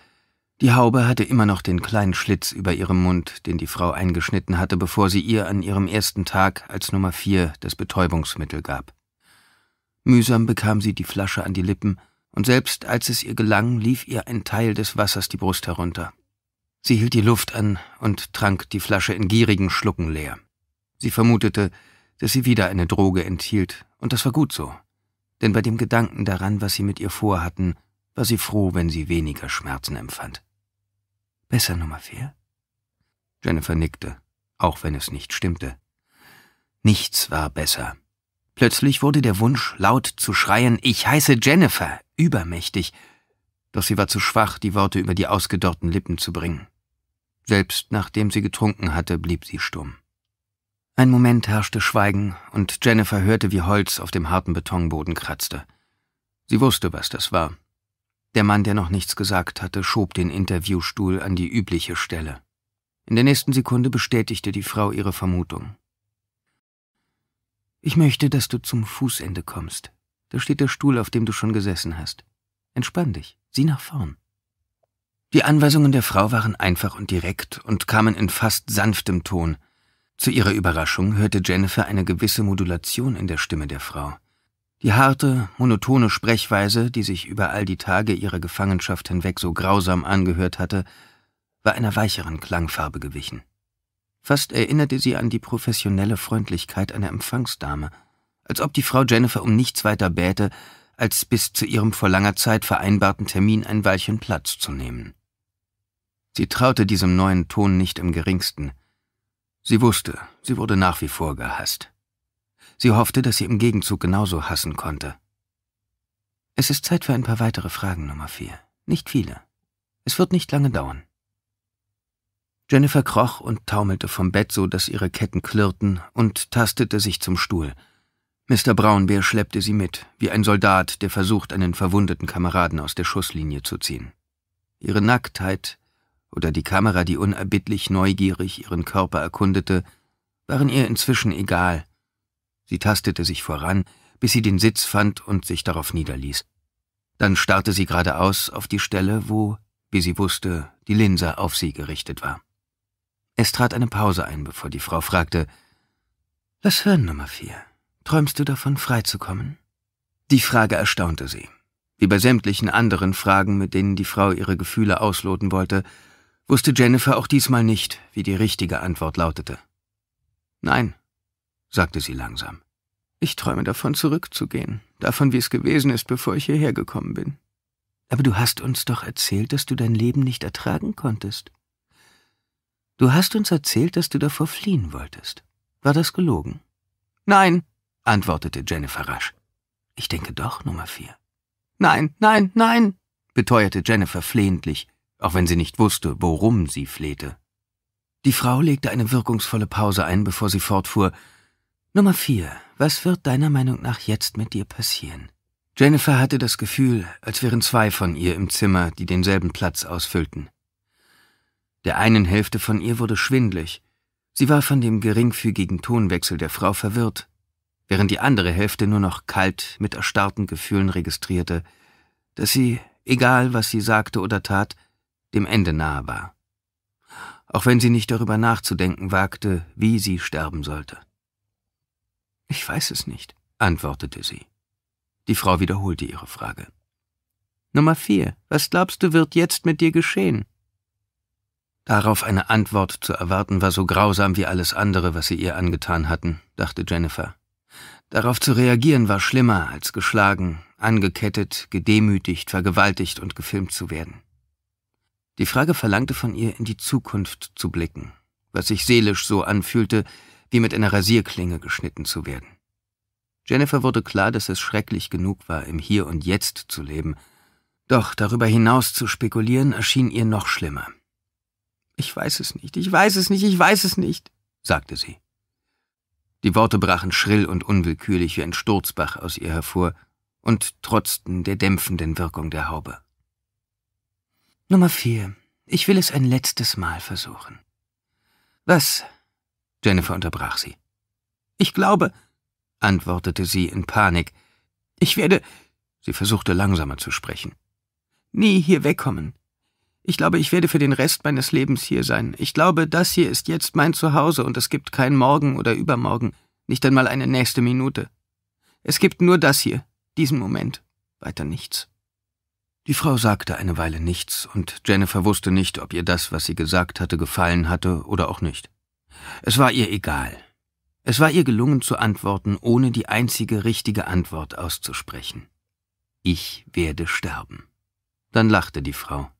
Die Haube hatte immer noch den kleinen Schlitz über ihrem Mund, den die Frau eingeschnitten hatte, bevor sie ihr an ihrem ersten Tag als Nummer vier das Betäubungsmittel gab. Mühsam bekam sie die Flasche an die Lippen und selbst als es ihr gelang, lief ihr ein Teil des Wassers die Brust herunter. Sie hielt die Luft an und trank die Flasche in gierigen Schlucken leer. Sie vermutete, dass sie wieder eine Droge enthielt, und das war gut so, denn bei dem Gedanken daran, was sie mit ihr vorhatten, war sie froh, wenn sie weniger Schmerzen empfand. Besser Nummer vier? Jennifer nickte, auch wenn es nicht stimmte. Nichts war besser. Plötzlich wurde der Wunsch, laut zu schreien, ich heiße Jennifer, übermächtig, doch sie war zu schwach, die Worte über die ausgedörrten Lippen zu bringen. Selbst nachdem sie getrunken hatte, blieb sie stumm. Ein Moment herrschte Schweigen, und Jennifer hörte, wie Holz auf dem harten Betonboden kratzte. Sie wusste, was das war. Der Mann, der noch nichts gesagt hatte, schob den Interviewstuhl an die übliche Stelle. In der nächsten Sekunde bestätigte die Frau ihre Vermutung. Ich möchte, dass du zum Fußende kommst. Da steht der Stuhl, auf dem du schon gesessen hast. Entspann dich, sieh nach vorn. Die Anweisungen der Frau waren einfach und direkt und kamen in fast sanftem Ton. Zu ihrer Überraschung hörte Jennifer eine gewisse Modulation in der Stimme der Frau. Die harte, monotone Sprechweise, die sich über all die Tage ihrer Gefangenschaft hinweg so grausam angehört hatte, war einer weicheren Klangfarbe gewichen. Fast erinnerte sie an die professionelle Freundlichkeit einer Empfangsdame als ob die Frau Jennifer um nichts weiter bäte, als bis zu ihrem vor langer Zeit vereinbarten Termin ein Weilchen Platz zu nehmen. Sie traute diesem neuen Ton nicht im geringsten. Sie wusste, sie wurde nach wie vor gehasst. Sie hoffte, dass sie im Gegenzug genauso hassen konnte. Es ist Zeit für ein paar weitere Fragen, Nummer vier. Nicht viele. Es wird nicht lange dauern. Jennifer kroch und taumelte vom Bett, so dass ihre Ketten klirrten, und tastete sich zum Stuhl – Mr. Braunbär schleppte sie mit, wie ein Soldat, der versucht, einen verwundeten Kameraden aus der Schusslinie zu ziehen. Ihre Nacktheit oder die Kamera, die unerbittlich neugierig ihren Körper erkundete, waren ihr inzwischen egal. Sie tastete sich voran, bis sie den Sitz fand und sich darauf niederließ. Dann starrte sie geradeaus auf die Stelle, wo, wie sie wusste, die Linse auf sie gerichtet war. Es trat eine Pause ein, bevor die Frau fragte, »Was hören, Nummer vier.« Träumst du davon, freizukommen? Die Frage erstaunte sie. Wie bei sämtlichen anderen Fragen, mit denen die Frau ihre Gefühle ausloten wollte, wusste Jennifer auch diesmal nicht, wie die richtige Antwort lautete. Nein, sagte sie langsam. Ich träume davon, zurückzugehen, davon, wie es gewesen ist, bevor ich hierher gekommen bin. Aber du hast uns doch erzählt, dass du dein Leben nicht ertragen konntest. Du hast uns erzählt, dass du davor fliehen wolltest. War das gelogen? Nein, antwortete Jennifer rasch. Ich denke doch Nummer vier. Nein, nein, nein, beteuerte Jennifer flehentlich, auch wenn sie nicht wusste, worum sie flehte. Die Frau legte eine wirkungsvolle Pause ein, bevor sie fortfuhr. Nummer vier, was wird deiner Meinung nach jetzt mit dir passieren? Jennifer hatte das Gefühl, als wären zwei von ihr im Zimmer, die denselben Platz ausfüllten. Der einen Hälfte von ihr wurde schwindlig. Sie war von dem geringfügigen Tonwechsel der Frau verwirrt, während die andere Hälfte nur noch kalt mit erstarrten Gefühlen registrierte, dass sie, egal was sie sagte oder tat, dem Ende nahe war. Auch wenn sie nicht darüber nachzudenken wagte, wie sie sterben sollte. Ich weiß es nicht, antwortete sie. Die Frau wiederholte ihre Frage. Nummer vier, was glaubst du, wird jetzt mit dir geschehen? Darauf eine Antwort zu erwarten war so grausam wie alles andere, was sie ihr angetan hatten, dachte Jennifer. Darauf zu reagieren war schlimmer, als geschlagen, angekettet, gedemütigt, vergewaltigt und gefilmt zu werden. Die Frage verlangte von ihr, in die Zukunft zu blicken, was sich seelisch so anfühlte, wie mit einer Rasierklinge geschnitten zu werden. Jennifer wurde klar, dass es schrecklich genug war, im Hier und Jetzt zu leben. Doch darüber hinaus zu spekulieren, erschien ihr noch schlimmer. Ich weiß es nicht, ich weiß es nicht, ich weiß es nicht, sagte sie. Die Worte brachen schrill und unwillkürlich wie ein Sturzbach aus ihr hervor und trotzten der dämpfenden Wirkung der Haube. Nummer vier. Ich will es ein letztes Mal versuchen. Was? Jennifer unterbrach sie. Ich glaube, antwortete sie in Panik. Ich werde. Sie versuchte langsamer zu sprechen. Nie hier wegkommen. Ich glaube, ich werde für den Rest meines Lebens hier sein. Ich glaube, das hier ist jetzt mein Zuhause und es gibt kein Morgen oder Übermorgen, nicht einmal eine nächste Minute. Es gibt nur das hier, diesen Moment, weiter nichts. Die Frau sagte eine Weile nichts, und Jennifer wusste nicht, ob ihr das, was sie gesagt hatte, gefallen hatte oder auch nicht. Es war ihr egal. Es war ihr gelungen zu antworten, ohne die einzige richtige Antwort auszusprechen. Ich werde sterben. Dann lachte die Frau.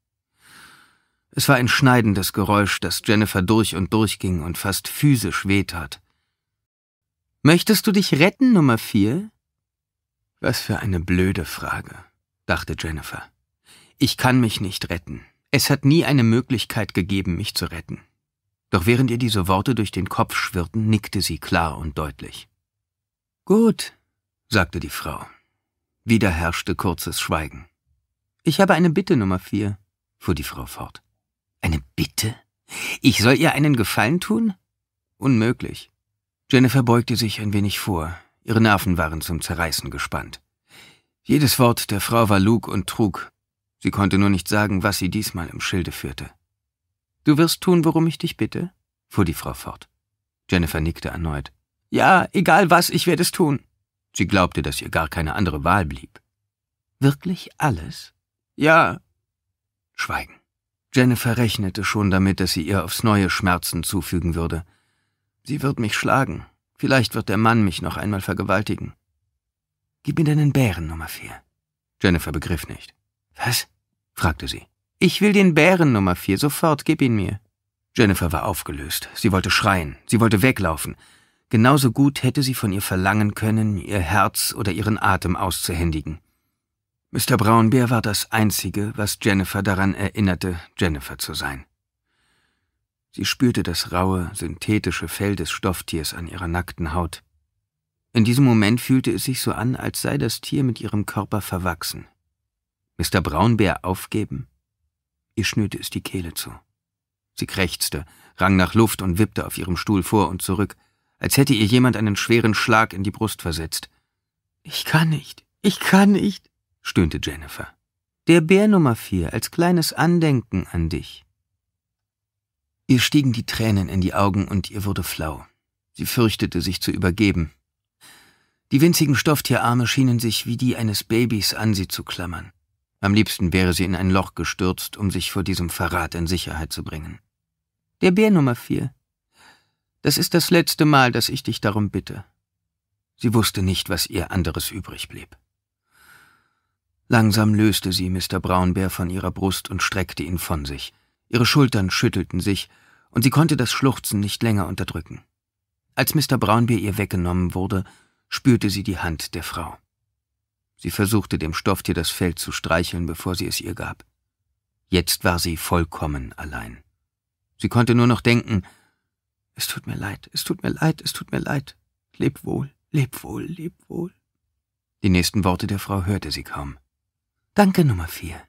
Es war ein schneidendes Geräusch, das Jennifer durch und durch ging und fast physisch wehtat. Möchtest du dich retten, Nummer vier? Was für eine blöde Frage, dachte Jennifer. Ich kann mich nicht retten. Es hat nie eine Möglichkeit gegeben, mich zu retten. Doch während ihr diese Worte durch den Kopf schwirrten, nickte sie klar und deutlich. Gut, sagte die Frau. Wieder herrschte kurzes Schweigen. Ich habe eine Bitte, Nummer vier, fuhr die Frau fort. Eine Bitte? Ich soll ihr einen Gefallen tun? Unmöglich. Jennifer beugte sich ein wenig vor. Ihre Nerven waren zum Zerreißen gespannt. Jedes Wort der Frau war Lug und Trug. Sie konnte nur nicht sagen, was sie diesmal im Schilde führte. Du wirst tun, worum ich dich bitte? fuhr die Frau fort. Jennifer nickte erneut. Ja, egal was, ich werde es tun. Sie glaubte, dass ihr gar keine andere Wahl blieb. Wirklich alles? Ja. Schweigen. Jennifer rechnete schon damit, dass sie ihr aufs neue Schmerzen zufügen würde. Sie wird mich schlagen. Vielleicht wird der Mann mich noch einmal vergewaltigen. Gib mir deinen Bären, Nummer vier. Jennifer begriff nicht. Was? fragte sie. Ich will den Bären Nummer vier, sofort, gib ihn mir. Jennifer war aufgelöst. Sie wollte schreien, sie wollte weglaufen. Genauso gut hätte sie von ihr verlangen können, ihr Herz oder ihren Atem auszuhändigen. Mr. Braunbär war das Einzige, was Jennifer daran erinnerte, Jennifer zu sein. Sie spürte das raue, synthetische Fell des Stofftiers an ihrer nackten Haut. In diesem Moment fühlte es sich so an, als sei das Tier mit ihrem Körper verwachsen. Mr. Braunbär aufgeben? Ihr schnürte es die Kehle zu. Sie krächzte, rang nach Luft und wippte auf ihrem Stuhl vor und zurück, als hätte ihr jemand einen schweren Schlag in die Brust versetzt. Ich kann nicht, ich kann nicht, stöhnte Jennifer. Der Bär Nummer vier als kleines Andenken an dich. Ihr stiegen die Tränen in die Augen und ihr wurde flau. Sie fürchtete, sich zu übergeben. Die winzigen Stofftierarme schienen sich wie die eines Babys an sie zu klammern. Am liebsten wäre sie in ein Loch gestürzt, um sich vor diesem Verrat in Sicherheit zu bringen. Der Bär Nummer vier. Das ist das letzte Mal, dass ich dich darum bitte. Sie wusste nicht, was ihr anderes übrig blieb. Langsam löste sie Mr. Braunbär von ihrer Brust und streckte ihn von sich. Ihre Schultern schüttelten sich, und sie konnte das Schluchzen nicht länger unterdrücken. Als Mr. Braunbär ihr weggenommen wurde, spürte sie die Hand der Frau. Sie versuchte dem Stofftier das Feld zu streicheln, bevor sie es ihr gab. Jetzt war sie vollkommen allein. Sie konnte nur noch denken, es tut mir leid, es tut mir leid, es tut mir leid. Leb wohl, leb wohl, leb wohl. Die nächsten Worte der Frau hörte sie kaum. Danke Nummer vier.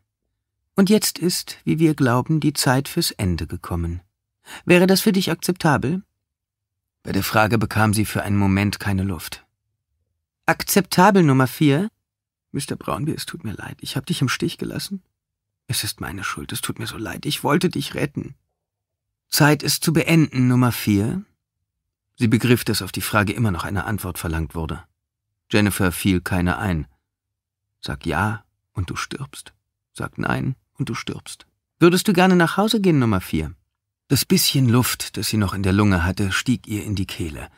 Und jetzt ist, wie wir glauben, die Zeit fürs Ende gekommen. Wäre das für dich akzeptabel? Bei der Frage bekam sie für einen Moment keine Luft. Akzeptabel Nummer vier? Mr. Brownby, es tut mir leid. Ich habe dich im Stich gelassen. Es ist meine Schuld. Es tut mir so leid. Ich wollte dich retten. Zeit ist zu beenden, Nummer vier. Sie begriff, dass auf die Frage immer noch eine Antwort verlangt wurde. Jennifer fiel keine ein. Sag ja und du stirbst. Sag nein und du stirbst. Würdest du gerne nach Hause gehen, Nummer vier? Das bisschen Luft, das sie noch in der Lunge hatte, stieg ihr in die Kehle.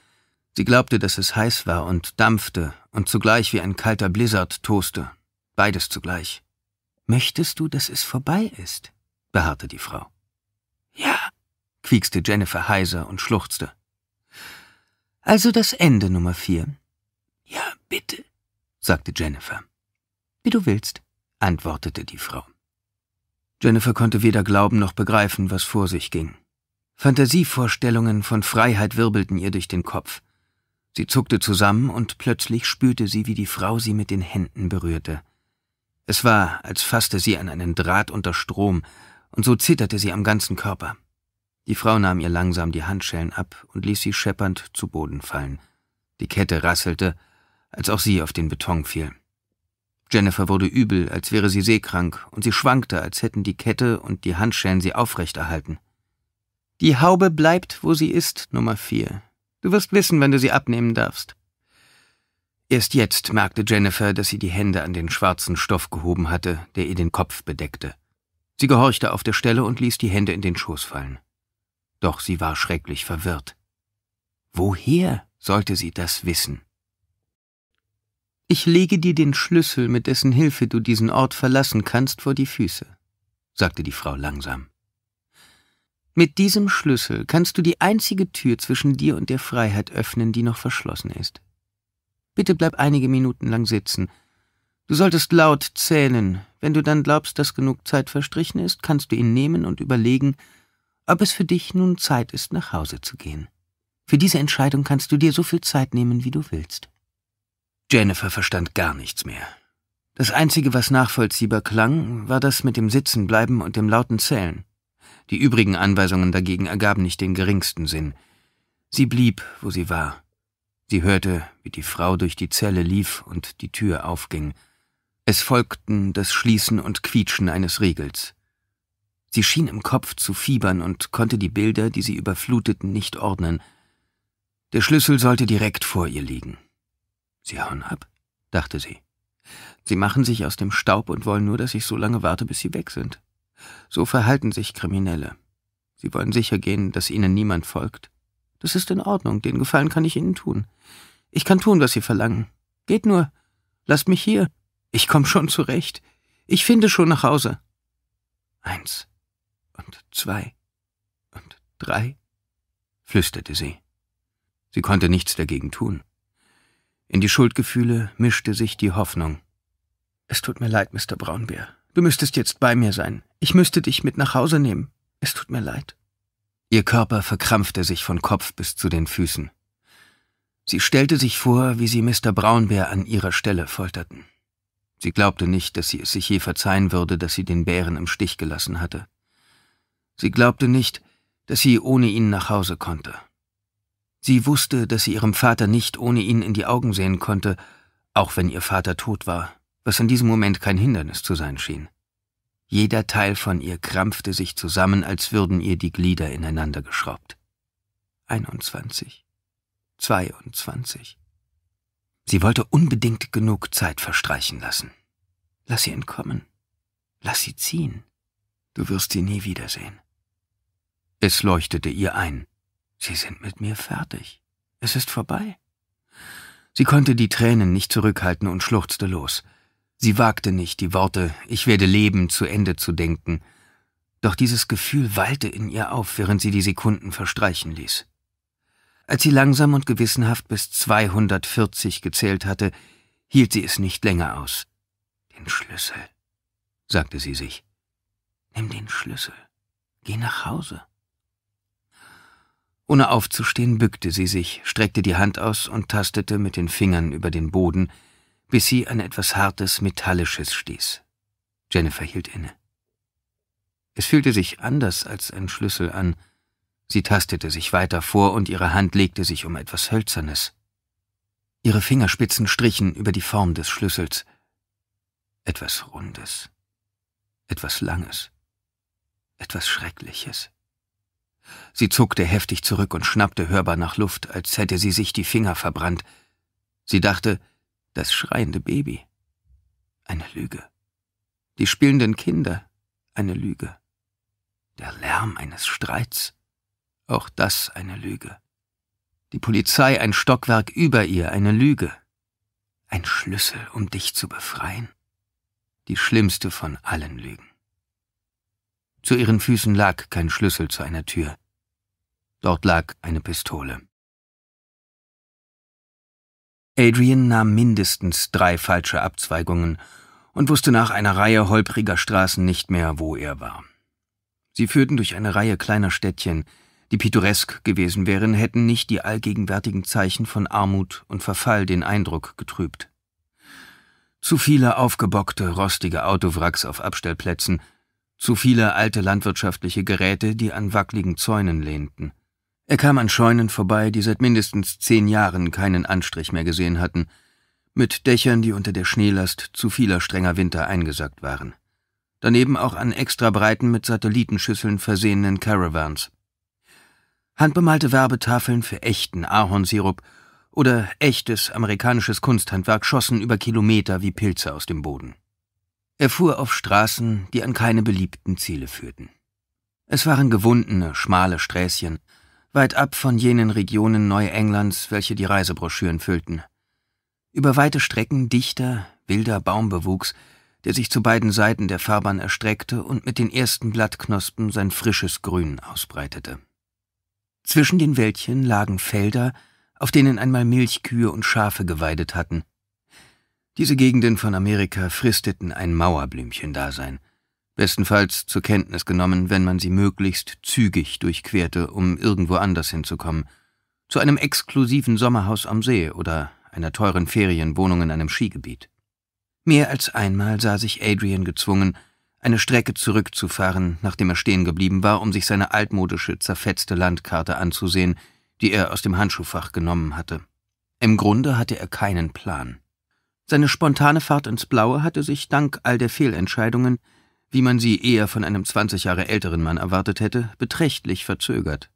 Sie glaubte, dass es heiß war und dampfte und zugleich wie ein kalter Blizzard toste. Beides zugleich. Möchtest du, dass es vorbei ist? beharrte die Frau. Ja, quiekste Jennifer heiser und schluchzte. Also das Ende Nummer vier. Ja, bitte, sagte Jennifer. Wie du willst antwortete die Frau. Jennifer konnte weder glauben noch begreifen, was vor sich ging. Fantasievorstellungen von Freiheit wirbelten ihr durch den Kopf. Sie zuckte zusammen und plötzlich spürte sie, wie die Frau sie mit den Händen berührte. Es war, als fasste sie an einen Draht unter Strom, und so zitterte sie am ganzen Körper. Die Frau nahm ihr langsam die Handschellen ab und ließ sie scheppernd zu Boden fallen. Die Kette rasselte, als auch sie auf den Beton fiel. Jennifer wurde übel, als wäre sie seekrank, und sie schwankte, als hätten die Kette und die Handschellen sie aufrechterhalten. Die Haube bleibt, wo sie ist, Nummer vier. Du wirst wissen, wenn du sie abnehmen darfst. Erst jetzt merkte Jennifer, dass sie die Hände an den schwarzen Stoff gehoben hatte, der ihr den Kopf bedeckte. Sie gehorchte auf der Stelle und ließ die Hände in den Schoß fallen. Doch sie war schrecklich verwirrt. Woher sollte sie das wissen? Ich lege dir den Schlüssel, mit dessen Hilfe du diesen Ort verlassen kannst, vor die Füße, sagte die Frau langsam. Mit diesem Schlüssel kannst du die einzige Tür zwischen dir und der Freiheit öffnen, die noch verschlossen ist. Bitte bleib einige Minuten lang sitzen. Du solltest laut zählen. Wenn du dann glaubst, dass genug Zeit verstrichen ist, kannst du ihn nehmen und überlegen, ob es für dich nun Zeit ist, nach Hause zu gehen. Für diese Entscheidung kannst du dir so viel Zeit nehmen, wie du willst. Jennifer verstand gar nichts mehr. Das Einzige, was nachvollziehbar klang, war das mit dem Sitzenbleiben und dem lauten Zählen. Die übrigen Anweisungen dagegen ergaben nicht den geringsten Sinn. Sie blieb, wo sie war. Sie hörte, wie die Frau durch die Zelle lief und die Tür aufging. Es folgten das Schließen und Quietschen eines Riegels. Sie schien im Kopf zu fiebern und konnte die Bilder, die sie überfluteten, nicht ordnen. Der Schlüssel sollte direkt vor ihr liegen. Sie hauen ab, dachte sie. Sie machen sich aus dem Staub und wollen nur, dass ich so lange warte, bis sie weg sind. So verhalten sich Kriminelle. Sie wollen sicher gehen, dass ihnen niemand folgt. Das ist in Ordnung, den Gefallen kann ich ihnen tun. Ich kann tun, was sie verlangen. Geht nur. Lasst mich hier. Ich komme schon zurecht. Ich finde schon nach Hause. Eins und zwei und drei, flüsterte sie. Sie konnte nichts dagegen tun. In die Schuldgefühle mischte sich die Hoffnung. Es tut mir leid, Mr. Braunbär. Du müsstest jetzt bei mir sein. Ich müsste dich mit nach Hause nehmen. Es tut mir leid. Ihr Körper verkrampfte sich von Kopf bis zu den Füßen. Sie stellte sich vor, wie sie Mr. Braunbär an ihrer Stelle folterten. Sie glaubte nicht, dass sie es sich je verzeihen würde, dass sie den Bären im Stich gelassen hatte. Sie glaubte nicht, dass sie ohne ihn nach Hause konnte. Sie wusste, dass sie ihrem Vater nicht ohne ihn in die Augen sehen konnte, auch wenn ihr Vater tot war, was in diesem Moment kein Hindernis zu sein schien. Jeder Teil von ihr krampfte sich zusammen, als würden ihr die Glieder ineinander geschraubt. 21. 22. Sie wollte unbedingt genug Zeit verstreichen lassen. Lass sie entkommen. Lass sie ziehen. Du wirst sie nie wiedersehen. Es leuchtete ihr ein. Sie sind mit mir fertig. Es ist vorbei. Sie konnte die Tränen nicht zurückhalten und schluchzte los. Sie wagte nicht, die Worte Ich werde leben zu Ende zu denken, doch dieses Gefühl wallte in ihr auf, während sie die Sekunden verstreichen ließ. Als sie langsam und gewissenhaft bis 240 gezählt hatte, hielt sie es nicht länger aus. Den Schlüssel, sagte sie sich. Nimm den Schlüssel. Geh nach Hause. Ohne aufzustehen, bückte sie sich, streckte die Hand aus und tastete mit den Fingern über den Boden, bis sie an etwas Hartes, Metallisches stieß. Jennifer hielt inne. Es fühlte sich anders als ein Schlüssel an. Sie tastete sich weiter vor und ihre Hand legte sich um etwas Hölzernes. Ihre Fingerspitzen strichen über die Form des Schlüssels. Etwas Rundes, etwas Langes, etwas Schreckliches. Sie zuckte heftig zurück und schnappte hörbar nach Luft, als hätte sie sich die Finger verbrannt. Sie dachte, das schreiende Baby. Eine Lüge. Die spielenden Kinder. Eine Lüge. Der Lärm eines Streits. Auch das eine Lüge. Die Polizei ein Stockwerk über ihr. Eine Lüge. Ein Schlüssel, um dich zu befreien. Die schlimmste von allen Lügen. Zu ihren Füßen lag kein Schlüssel zu einer Tür. Dort lag eine Pistole. Adrian nahm mindestens drei falsche Abzweigungen und wusste nach einer Reihe holpriger Straßen nicht mehr, wo er war. Sie führten durch eine Reihe kleiner Städtchen, die pittoresk gewesen wären, hätten nicht die allgegenwärtigen Zeichen von Armut und Verfall den Eindruck getrübt. Zu viele aufgebockte, rostige Autowracks auf Abstellplätzen, zu viele alte landwirtschaftliche Geräte, die an wackligen Zäunen lehnten. Er kam an Scheunen vorbei, die seit mindestens zehn Jahren keinen Anstrich mehr gesehen hatten, mit Dächern, die unter der Schneelast zu vieler strenger Winter eingesackt waren. Daneben auch an extra breiten mit Satellitenschüsseln versehenen Caravans. Handbemalte Werbetafeln für echten Ahornsirup oder echtes amerikanisches Kunsthandwerk schossen über Kilometer wie Pilze aus dem Boden. Er fuhr auf Straßen, die an keine beliebten Ziele führten. Es waren gewundene, schmale Sträßchen, weit ab von jenen Regionen Neuenglands, welche die Reisebroschüren füllten. Über weite Strecken dichter, wilder Baumbewuchs, der sich zu beiden Seiten der Fahrbahn erstreckte und mit den ersten Blattknospen sein frisches Grün ausbreitete. Zwischen den Wäldchen lagen Felder, auf denen einmal Milchkühe und Schafe geweidet hatten – diese Gegenden von Amerika fristeten ein Mauerblümchen-Dasein, bestenfalls zur Kenntnis genommen, wenn man sie möglichst zügig durchquerte, um irgendwo anders hinzukommen, zu einem exklusiven Sommerhaus am See oder einer teuren Ferienwohnung in einem Skigebiet. Mehr als einmal sah sich Adrian gezwungen, eine Strecke zurückzufahren, nachdem er stehen geblieben war, um sich seine altmodische, zerfetzte Landkarte anzusehen, die er aus dem Handschuhfach genommen hatte. Im Grunde hatte er keinen Plan. Seine spontane Fahrt ins Blaue hatte sich dank all der Fehlentscheidungen, wie man sie eher von einem 20 Jahre älteren Mann erwartet hätte, beträchtlich verzögert.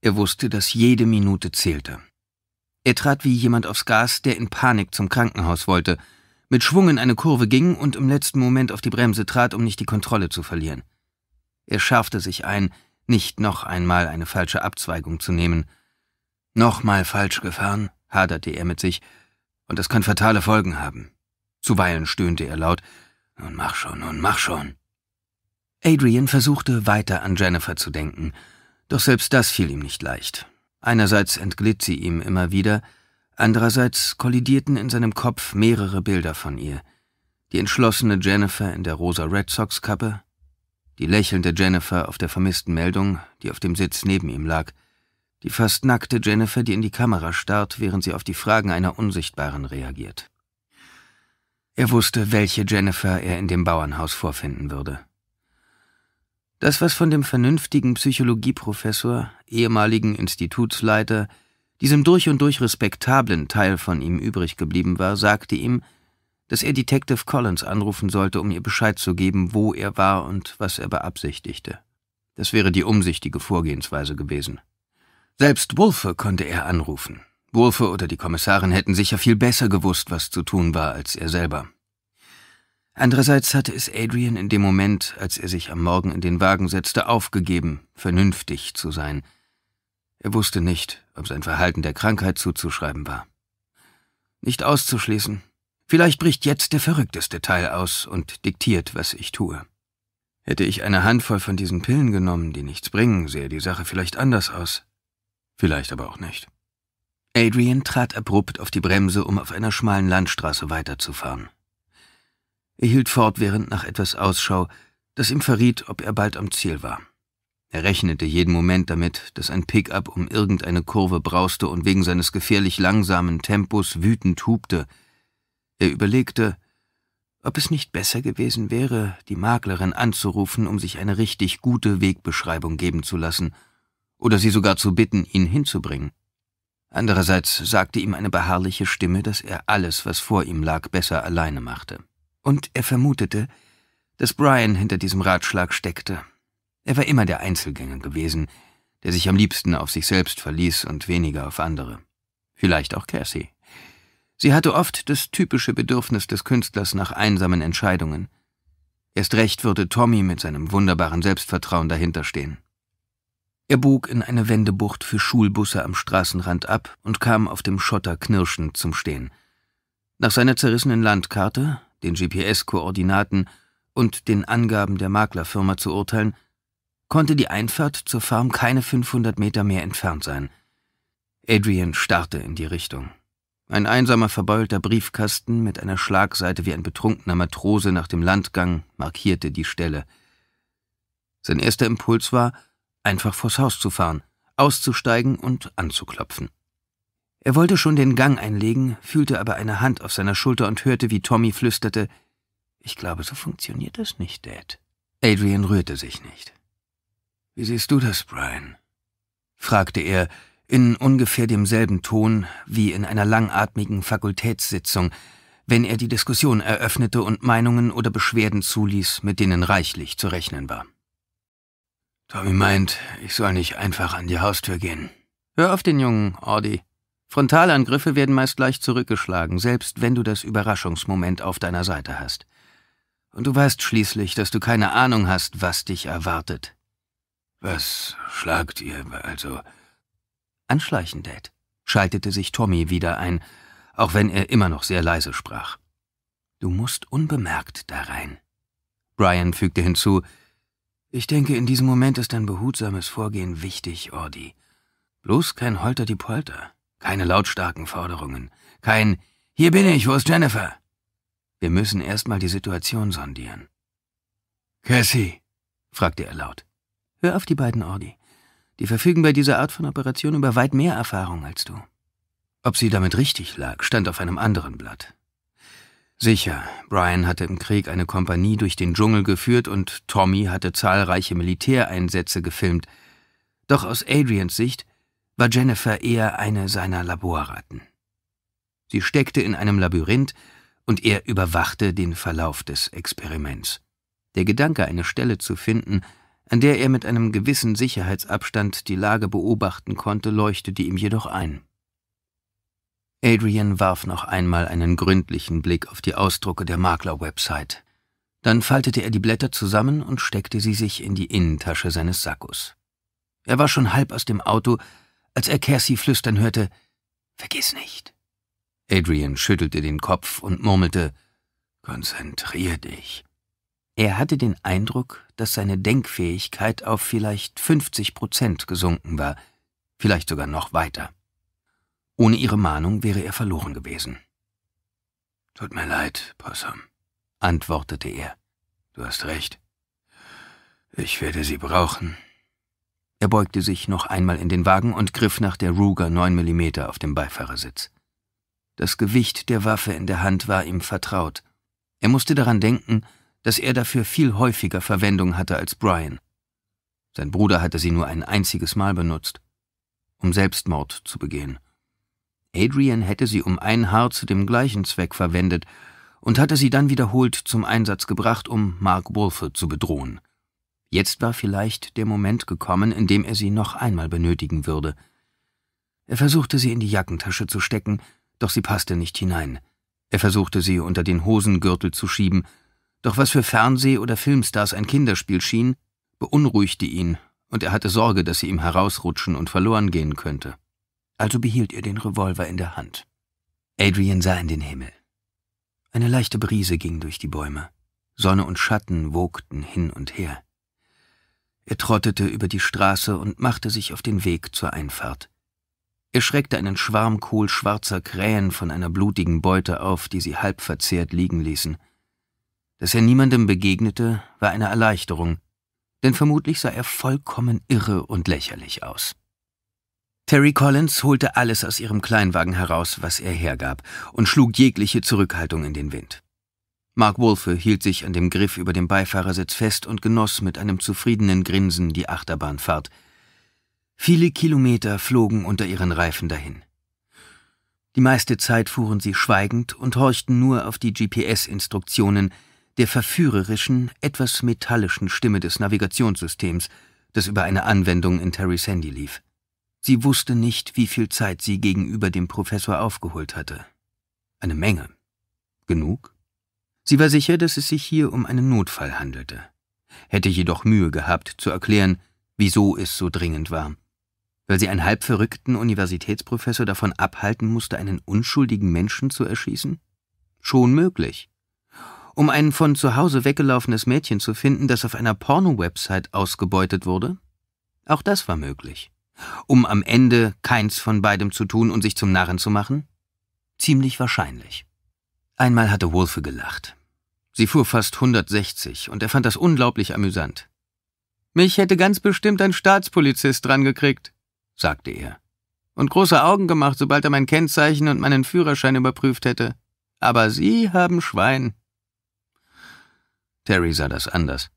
Er wusste, dass jede Minute zählte. Er trat wie jemand aufs Gas, der in Panik zum Krankenhaus wollte, mit Schwung in eine Kurve ging und im letzten Moment auf die Bremse trat, um nicht die Kontrolle zu verlieren. Er schärfte sich ein, nicht noch einmal eine falsche Abzweigung zu nehmen. Nochmal falsch gefahren, haderte er mit sich, und das kann fatale Folgen haben. Zuweilen stöhnte er laut. Nun mach schon, nun mach schon. Adrian versuchte weiter an Jennifer zu denken, doch selbst das fiel ihm nicht leicht. Einerseits entglitt sie ihm immer wieder, andererseits kollidierten in seinem Kopf mehrere Bilder von ihr. Die entschlossene Jennifer in der rosa Red Sox-Kappe, die lächelnde Jennifer auf der vermissten Meldung, die auf dem Sitz neben ihm lag, die fast nackte Jennifer, die in die Kamera starrt, während sie auf die Fragen einer Unsichtbaren reagiert. Er wusste, welche Jennifer er in dem Bauernhaus vorfinden würde. Das, was von dem vernünftigen Psychologieprofessor, ehemaligen Institutsleiter, diesem durch und durch respektablen Teil von ihm übrig geblieben war, sagte ihm, dass er Detective Collins anrufen sollte, um ihr Bescheid zu geben, wo er war und was er beabsichtigte. Das wäre die umsichtige Vorgehensweise gewesen. Selbst Wolfe konnte er anrufen. Wolfe oder die Kommissarin hätten sicher viel besser gewusst, was zu tun war, als er selber. Andererseits hatte es Adrian in dem Moment, als er sich am Morgen in den Wagen setzte, aufgegeben, vernünftig zu sein. Er wusste nicht, ob sein Verhalten der Krankheit zuzuschreiben war. Nicht auszuschließen. Vielleicht bricht jetzt der verrückteste Teil aus und diktiert, was ich tue. Hätte ich eine Handvoll von diesen Pillen genommen, die nichts bringen, sähe die Sache vielleicht anders aus vielleicht aber auch nicht. Adrian trat abrupt auf die Bremse, um auf einer schmalen Landstraße weiterzufahren. Er hielt fortwährend nach etwas Ausschau, das ihm verriet, ob er bald am Ziel war. Er rechnete jeden Moment damit, dass ein Pickup um irgendeine Kurve brauste und wegen seines gefährlich langsamen Tempos wütend hubte. Er überlegte, ob es nicht besser gewesen wäre, die Maklerin anzurufen, um sich eine richtig gute Wegbeschreibung geben zu lassen – oder sie sogar zu bitten, ihn hinzubringen. Andererseits sagte ihm eine beharrliche Stimme, dass er alles, was vor ihm lag, besser alleine machte. Und er vermutete, dass Brian hinter diesem Ratschlag steckte. Er war immer der Einzelgänger gewesen, der sich am liebsten auf sich selbst verließ und weniger auf andere. Vielleicht auch Cassie. Sie hatte oft das typische Bedürfnis des Künstlers nach einsamen Entscheidungen. Erst recht würde Tommy mit seinem wunderbaren Selbstvertrauen dahinterstehen. Er bog in eine Wendebucht für Schulbusse am Straßenrand ab und kam auf dem Schotter knirschend zum Stehen. Nach seiner zerrissenen Landkarte, den GPS-Koordinaten und den Angaben der Maklerfirma zu urteilen, konnte die Einfahrt zur Farm keine 500 Meter mehr entfernt sein. Adrian starrte in die Richtung. Ein einsamer, verbeulter Briefkasten mit einer Schlagseite wie ein betrunkener Matrose nach dem Landgang markierte die Stelle. Sein erster Impuls war, einfach vors Haus zu fahren, auszusteigen und anzuklopfen. Er wollte schon den Gang einlegen, fühlte aber eine Hand auf seiner Schulter und hörte, wie Tommy flüsterte Ich glaube, so funktioniert das nicht, Dad. Adrian rührte sich nicht. Wie siehst du das, Brian? fragte er, in ungefähr demselben Ton wie in einer langatmigen Fakultätssitzung, wenn er die Diskussion eröffnete und Meinungen oder Beschwerden zuließ, mit denen reichlich zu rechnen war. Tommy meint, ich soll nicht einfach an die Haustür gehen. Hör auf den Jungen, Ordi. Frontalangriffe werden meist leicht zurückgeschlagen, selbst wenn du das Überraschungsmoment auf deiner Seite hast. Und du weißt schließlich, dass du keine Ahnung hast, was dich erwartet. Was schlagt ihr also? Anschleichen, Dad, schaltete sich Tommy wieder ein, auch wenn er immer noch sehr leise sprach. Du musst unbemerkt da rein. Brian fügte hinzu, ich denke, in diesem Moment ist ein behutsames Vorgehen wichtig, Ordi. Bloß kein Holter-die-Polter, keine lautstarken Forderungen, kein »Hier bin ich, wo ist Jennifer?« Wir müssen erstmal die Situation sondieren. »Cassie«, fragte er laut. »Hör auf die beiden, Ordi. Die verfügen bei dieser Art von Operation über weit mehr Erfahrung als du.« Ob sie damit richtig lag, stand auf einem anderen Blatt. Sicher, Brian hatte im Krieg eine Kompanie durch den Dschungel geführt und Tommy hatte zahlreiche Militäreinsätze gefilmt. Doch aus Adrians Sicht war Jennifer eher eine seiner Laborratten. Sie steckte in einem Labyrinth und er überwachte den Verlauf des Experiments. Der Gedanke, eine Stelle zu finden, an der er mit einem gewissen Sicherheitsabstand die Lage beobachten konnte, leuchtete ihm jedoch ein. Adrian warf noch einmal einen gründlichen Blick auf die Ausdrucke der Makler-Website. Dann faltete er die Blätter zusammen und steckte sie sich in die Innentasche seines Sackos. Er war schon halb aus dem Auto, als er Cassie flüstern hörte, Vergiss nicht. Adrian schüttelte den Kopf und murmelte, Konzentrier dich. Er hatte den Eindruck, dass seine Denkfähigkeit auf vielleicht 50 Prozent gesunken war, vielleicht sogar noch weiter. Ohne ihre Mahnung wäre er verloren gewesen. Tut mir leid, Possum, antwortete er. Du hast recht. Ich werde sie brauchen. Er beugte sich noch einmal in den Wagen und griff nach der Ruger 9 mm auf dem Beifahrersitz. Das Gewicht der Waffe in der Hand war ihm vertraut. Er musste daran denken, dass er dafür viel häufiger Verwendung hatte als Brian. Sein Bruder hatte sie nur ein einziges Mal benutzt, um Selbstmord zu begehen. Adrian hätte sie um ein Haar zu dem gleichen Zweck verwendet und hatte sie dann wiederholt zum Einsatz gebracht, um Mark Wolfe zu bedrohen. Jetzt war vielleicht der Moment gekommen, in dem er sie noch einmal benötigen würde. Er versuchte sie in die Jackentasche zu stecken, doch sie passte nicht hinein. Er versuchte sie unter den Hosengürtel zu schieben, doch was für Fernseh- oder Filmstars ein Kinderspiel schien, beunruhigte ihn, und er hatte Sorge, dass sie ihm herausrutschen und verloren gehen könnte also behielt er den Revolver in der Hand. Adrian sah in den Himmel. Eine leichte Brise ging durch die Bäume. Sonne und Schatten wogten hin und her. Er trottete über die Straße und machte sich auf den Weg zur Einfahrt. Er schreckte einen Schwarm kohlschwarzer Krähen von einer blutigen Beute auf, die sie halb verzehrt liegen ließen. Dass er niemandem begegnete, war eine Erleichterung, denn vermutlich sah er vollkommen irre und lächerlich aus. Terry Collins holte alles aus ihrem Kleinwagen heraus, was er hergab, und schlug jegliche Zurückhaltung in den Wind. Mark Wolfe hielt sich an dem Griff über dem Beifahrersitz fest und genoss mit einem zufriedenen Grinsen die Achterbahnfahrt. Viele Kilometer flogen unter ihren Reifen dahin. Die meiste Zeit fuhren sie schweigend und horchten nur auf die GPS-Instruktionen der verführerischen, etwas metallischen Stimme des Navigationssystems, das über eine Anwendung in Terry Sandy lief. Sie wusste nicht, wie viel Zeit sie gegenüber dem Professor aufgeholt hatte. Eine Menge. Genug? Sie war sicher, dass es sich hier um einen Notfall handelte, hätte jedoch Mühe gehabt zu erklären, wieso es so dringend war. Weil sie einen halb verrückten Universitätsprofessor davon abhalten musste, einen unschuldigen Menschen zu erschießen? Schon möglich. Um ein von zu Hause weggelaufenes Mädchen zu finden, das auf einer Porno-Website ausgebeutet wurde? Auch das war möglich um am Ende keins von beidem zu tun und sich zum Narren zu machen? Ziemlich wahrscheinlich. Einmal hatte Wolfe gelacht. Sie fuhr fast 160 und er fand das unglaublich amüsant. Mich hätte ganz bestimmt ein Staatspolizist dran gekriegt, sagte er. Und große Augen gemacht, sobald er mein Kennzeichen und meinen Führerschein überprüft hätte. Aber Sie haben Schwein. Terry sah das anders.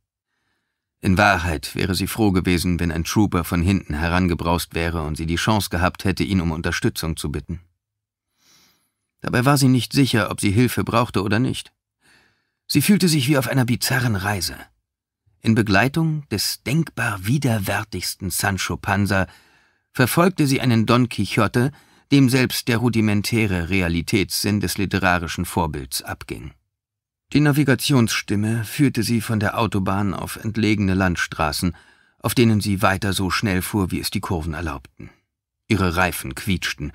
In Wahrheit wäre sie froh gewesen, wenn ein Trooper von hinten herangebraust wäre und sie die Chance gehabt hätte, ihn um Unterstützung zu bitten. Dabei war sie nicht sicher, ob sie Hilfe brauchte oder nicht. Sie fühlte sich wie auf einer bizarren Reise. In Begleitung des denkbar widerwärtigsten Sancho Panza verfolgte sie einen Don Quixote, dem selbst der rudimentäre Realitätssinn des literarischen Vorbilds abging. Die Navigationsstimme führte sie von der Autobahn auf entlegene Landstraßen, auf denen sie weiter so schnell fuhr, wie es die Kurven erlaubten. Ihre Reifen quietschten.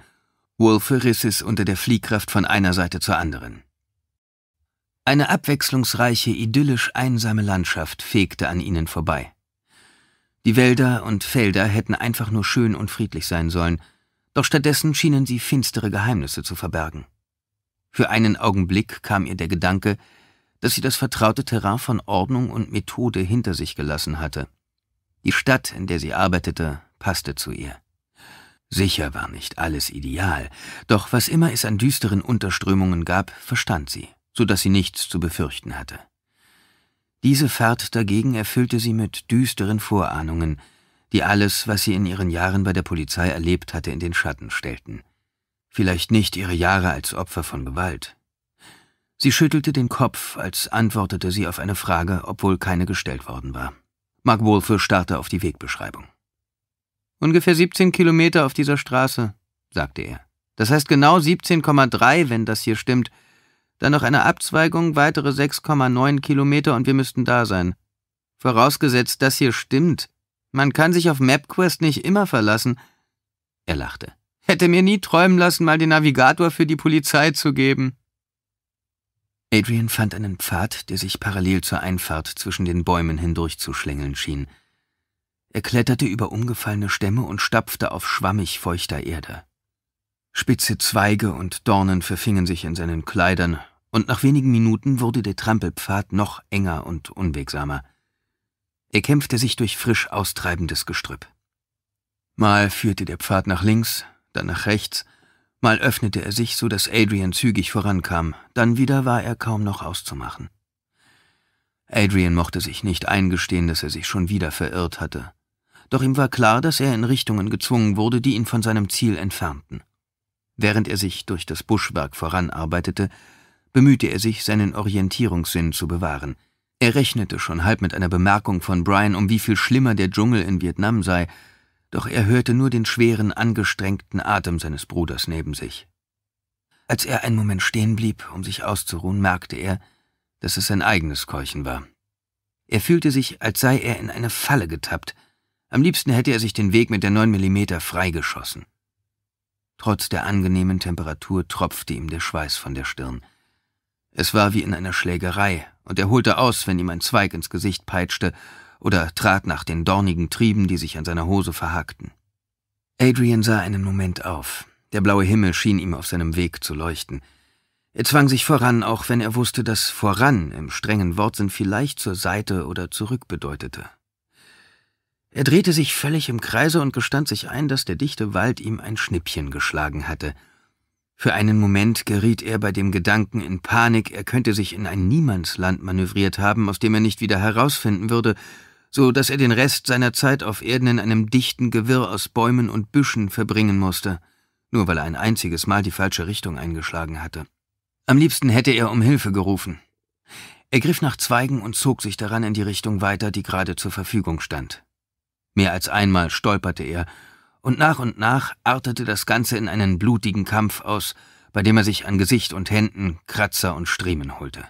Wolfe riss es unter der Fliehkraft von einer Seite zur anderen. Eine abwechslungsreiche, idyllisch einsame Landschaft fegte an ihnen vorbei. Die Wälder und Felder hätten einfach nur schön und friedlich sein sollen, doch stattdessen schienen sie finstere Geheimnisse zu verbergen. Für einen Augenblick kam ihr der Gedanke, dass sie das vertraute Terrain von Ordnung und Methode hinter sich gelassen hatte. Die Stadt, in der sie arbeitete, passte zu ihr. Sicher war nicht alles ideal, doch was immer es an düsteren Unterströmungen gab, verstand sie, so dass sie nichts zu befürchten hatte. Diese Fahrt dagegen erfüllte sie mit düsteren Vorahnungen, die alles, was sie in ihren Jahren bei der Polizei erlebt hatte, in den Schatten stellten. Vielleicht nicht ihre Jahre als Opfer von Gewalt, Sie schüttelte den Kopf, als antwortete sie auf eine Frage, obwohl keine gestellt worden war. Mark Wolfe starrte auf die Wegbeschreibung. Ungefähr 17 Kilometer auf dieser Straße, sagte er. Das heißt genau 17,3, wenn das hier stimmt. Dann noch eine Abzweigung, weitere 6,9 Kilometer und wir müssten da sein. Vorausgesetzt, das hier stimmt. Man kann sich auf MapQuest nicht immer verlassen. Er lachte. Hätte mir nie träumen lassen, mal den Navigator für die Polizei zu geben. Adrian fand einen Pfad, der sich parallel zur Einfahrt zwischen den Bäumen hindurchzuschlängeln schien. Er kletterte über umgefallene Stämme und stapfte auf schwammig feuchter Erde. Spitze Zweige und Dornen verfingen sich in seinen Kleidern, und nach wenigen Minuten wurde der Trampelpfad noch enger und unwegsamer. Er kämpfte sich durch frisch austreibendes Gestrüpp. Mal führte der Pfad nach links, dann nach rechts, Mal öffnete er sich, so dass Adrian zügig vorankam, dann wieder war er kaum noch auszumachen. Adrian mochte sich nicht eingestehen, dass er sich schon wieder verirrt hatte. Doch ihm war klar, dass er in Richtungen gezwungen wurde, die ihn von seinem Ziel entfernten. Während er sich durch das Buschwerk voranarbeitete, bemühte er sich, seinen Orientierungssinn zu bewahren. Er rechnete schon halb mit einer Bemerkung von Brian, um wie viel schlimmer der Dschungel in Vietnam sei, doch er hörte nur den schweren, angestrengten Atem seines Bruders neben sich. Als er einen Moment stehen blieb, um sich auszuruhen, merkte er, dass es sein eigenes Keuchen war. Er fühlte sich, als sei er in eine Falle getappt. Am liebsten hätte er sich den Weg mit der 9 mm freigeschossen. Trotz der angenehmen Temperatur tropfte ihm der Schweiß von der Stirn. Es war wie in einer Schlägerei, und er holte aus, wenn ihm ein Zweig ins Gesicht peitschte oder trat nach den dornigen Trieben, die sich an seiner Hose verhakten. Adrian sah einen Moment auf. Der blaue Himmel schien ihm auf seinem Weg zu leuchten. Er zwang sich voran, auch wenn er wusste, dass voran im strengen Wortsinn vielleicht zur Seite oder zurück bedeutete. Er drehte sich völlig im Kreise und gestand sich ein, dass der dichte Wald ihm ein Schnippchen geschlagen hatte. Für einen Moment geriet er bei dem Gedanken in Panik, er könnte sich in ein Niemandsland manövriert haben, aus dem er nicht wieder herausfinden würde, so dass er den Rest seiner Zeit auf Erden in einem dichten Gewirr aus Bäumen und Büschen verbringen musste, nur weil er ein einziges Mal die falsche Richtung eingeschlagen hatte. Am liebsten hätte er um Hilfe gerufen. Er griff nach Zweigen und zog sich daran in die Richtung weiter, die gerade zur Verfügung stand. Mehr als einmal stolperte er, und nach und nach artete das Ganze in einen blutigen Kampf aus, bei dem er sich an Gesicht und Händen Kratzer und Striemen holte.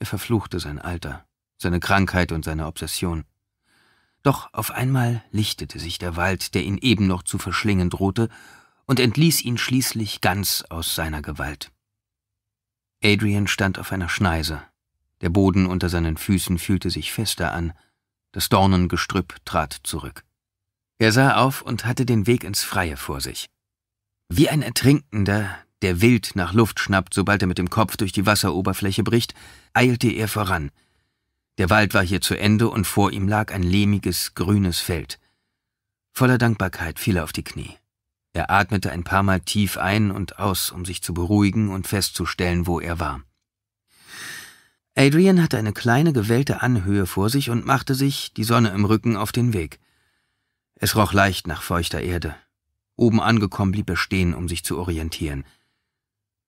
Er verfluchte sein Alter, seine Krankheit und seine Obsession. Doch auf einmal lichtete sich der Wald, der ihn eben noch zu verschlingen drohte, und entließ ihn schließlich ganz aus seiner Gewalt. Adrian stand auf einer Schneise. Der Boden unter seinen Füßen fühlte sich fester an. Das Dornengestrüpp trat zurück. Er sah auf und hatte den Weg ins Freie vor sich. Wie ein Ertrinkender, der wild nach Luft schnappt, sobald er mit dem Kopf durch die Wasseroberfläche bricht, eilte er voran – der Wald war hier zu Ende und vor ihm lag ein lehmiges, grünes Feld. Voller Dankbarkeit fiel er auf die Knie. Er atmete ein paar Mal tief ein und aus, um sich zu beruhigen und festzustellen, wo er war. Adrian hatte eine kleine gewellte Anhöhe vor sich und machte sich, die Sonne im Rücken, auf den Weg. Es roch leicht nach feuchter Erde. Oben angekommen blieb er stehen, um sich zu orientieren.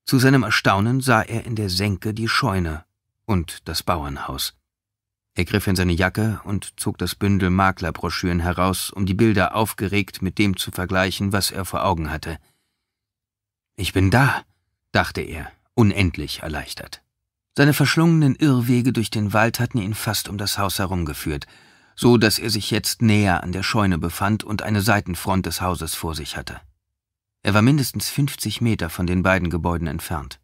Zu seinem Erstaunen sah er in der Senke die Scheune und das Bauernhaus. Er griff in seine Jacke und zog das Bündel Maklerbroschüren heraus, um die Bilder aufgeregt mit dem zu vergleichen, was er vor Augen hatte. Ich bin da, dachte er, unendlich erleichtert. Seine verschlungenen Irrwege durch den Wald hatten ihn fast um das Haus herumgeführt, so dass er sich jetzt näher an der Scheune befand und eine Seitenfront des Hauses vor sich hatte. Er war mindestens 50 Meter von den beiden Gebäuden entfernt.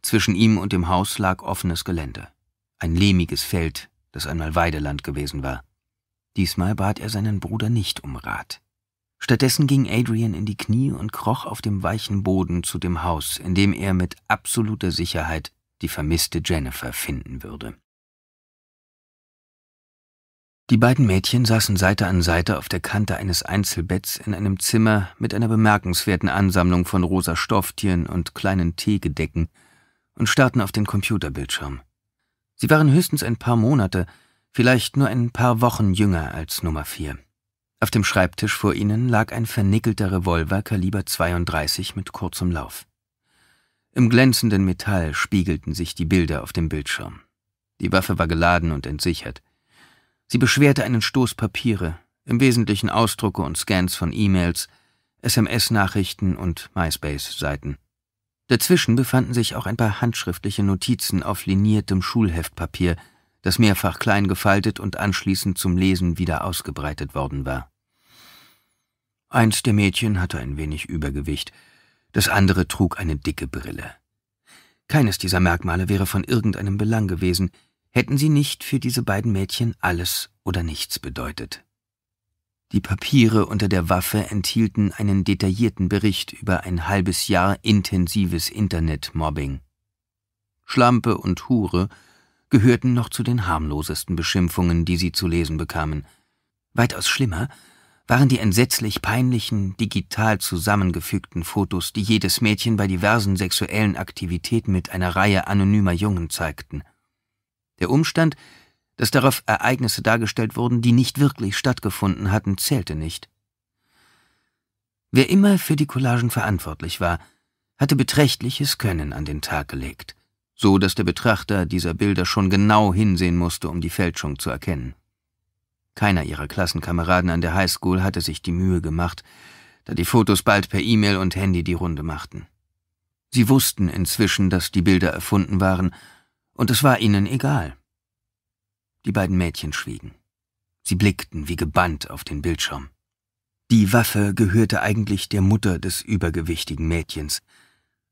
Zwischen ihm und dem Haus lag offenes Gelände. Ein lehmiges Feld, das einmal Weideland gewesen war. Diesmal bat er seinen Bruder nicht um Rat. Stattdessen ging Adrian in die Knie und kroch auf dem weichen Boden zu dem Haus, in dem er mit absoluter Sicherheit die vermisste Jennifer finden würde. Die beiden Mädchen saßen Seite an Seite auf der Kante eines Einzelbetts in einem Zimmer mit einer bemerkenswerten Ansammlung von rosa Stofftieren und kleinen Teegedecken und starrten auf den Computerbildschirm. Sie waren höchstens ein paar Monate, vielleicht nur ein paar Wochen jünger als Nummer 4. Auf dem Schreibtisch vor ihnen lag ein vernickelter Revolver Kaliber 32 mit kurzem Lauf. Im glänzenden Metall spiegelten sich die Bilder auf dem Bildschirm. Die Waffe war geladen und entsichert. Sie beschwerte einen Stoß Papiere, im Wesentlichen Ausdrucke und Scans von E-Mails, SMS-Nachrichten und MySpace-Seiten. Dazwischen befanden sich auch ein paar handschriftliche Notizen auf liniertem Schulheftpapier, das mehrfach klein gefaltet und anschließend zum Lesen wieder ausgebreitet worden war. Eins der Mädchen hatte ein wenig Übergewicht, das andere trug eine dicke Brille. Keines dieser Merkmale wäre von irgendeinem Belang gewesen, hätten sie nicht für diese beiden Mädchen alles oder nichts bedeutet. Die Papiere unter der Waffe enthielten einen detaillierten Bericht über ein halbes Jahr intensives Internetmobbing. Schlampe und Hure gehörten noch zu den harmlosesten Beschimpfungen, die sie zu lesen bekamen. Weitaus schlimmer waren die entsetzlich peinlichen, digital zusammengefügten Fotos, die jedes Mädchen bei diversen sexuellen Aktivitäten mit einer Reihe anonymer Jungen zeigten. Der Umstand, dass darauf Ereignisse dargestellt wurden, die nicht wirklich stattgefunden hatten, zählte nicht. Wer immer für die Collagen verantwortlich war, hatte beträchtliches Können an den Tag gelegt, so dass der Betrachter dieser Bilder schon genau hinsehen musste, um die Fälschung zu erkennen. Keiner ihrer Klassenkameraden an der Highschool hatte sich die Mühe gemacht, da die Fotos bald per E-Mail und Handy die Runde machten. Sie wussten inzwischen, dass die Bilder erfunden waren, und es war ihnen egal. Die beiden Mädchen schwiegen. Sie blickten wie gebannt auf den Bildschirm. Die Waffe gehörte eigentlich der Mutter des übergewichtigen Mädchens.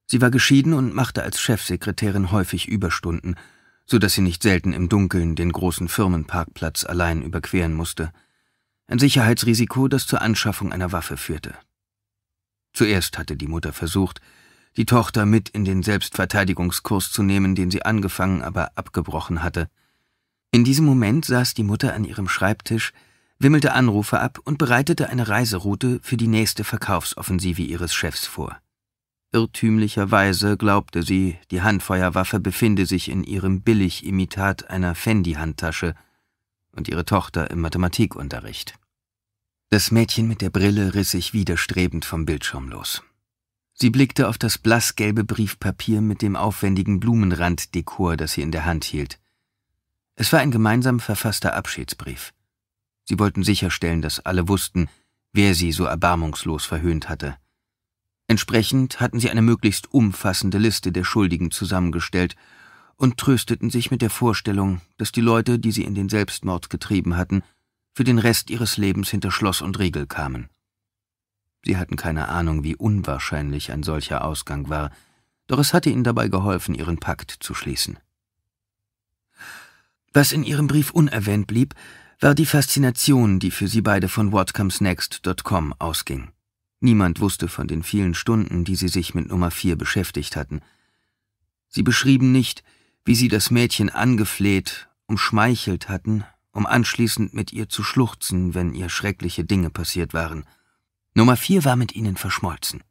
Sie war geschieden und machte als Chefsekretärin häufig Überstunden, so dass sie nicht selten im Dunkeln den großen Firmenparkplatz allein überqueren musste. Ein Sicherheitsrisiko, das zur Anschaffung einer Waffe führte. Zuerst hatte die Mutter versucht, die Tochter mit in den Selbstverteidigungskurs zu nehmen, den sie angefangen, aber abgebrochen hatte – in diesem Moment saß die Mutter an ihrem Schreibtisch, wimmelte Anrufe ab und bereitete eine Reiseroute für die nächste Verkaufsoffensive ihres Chefs vor. Irrtümlicherweise glaubte sie, die Handfeuerwaffe befinde sich in ihrem Billigimitat einer Fendi-Handtasche und ihre Tochter im Mathematikunterricht. Das Mädchen mit der Brille riss sich widerstrebend vom Bildschirm los. Sie blickte auf das blassgelbe Briefpapier mit dem aufwendigen Blumenranddekor, das sie in der Hand hielt. Es war ein gemeinsam verfasster Abschiedsbrief. Sie wollten sicherstellen, dass alle wussten, wer sie so erbarmungslos verhöhnt hatte. Entsprechend hatten sie eine möglichst umfassende Liste der Schuldigen zusammengestellt und trösteten sich mit der Vorstellung, dass die Leute, die sie in den Selbstmord getrieben hatten, für den Rest ihres Lebens hinter Schloss und Riegel kamen. Sie hatten keine Ahnung, wie unwahrscheinlich ein solcher Ausgang war, doch es hatte ihnen dabei geholfen, ihren Pakt zu schließen. Was in ihrem Brief unerwähnt blieb, war die Faszination, die für sie beide von whatcomesnext.com ausging. Niemand wusste von den vielen Stunden, die sie sich mit Nummer 4 beschäftigt hatten. Sie beschrieben nicht, wie sie das Mädchen angefleht, umschmeichelt hatten, um anschließend mit ihr zu schluchzen, wenn ihr schreckliche Dinge passiert waren. Nummer 4 war mit ihnen verschmolzen.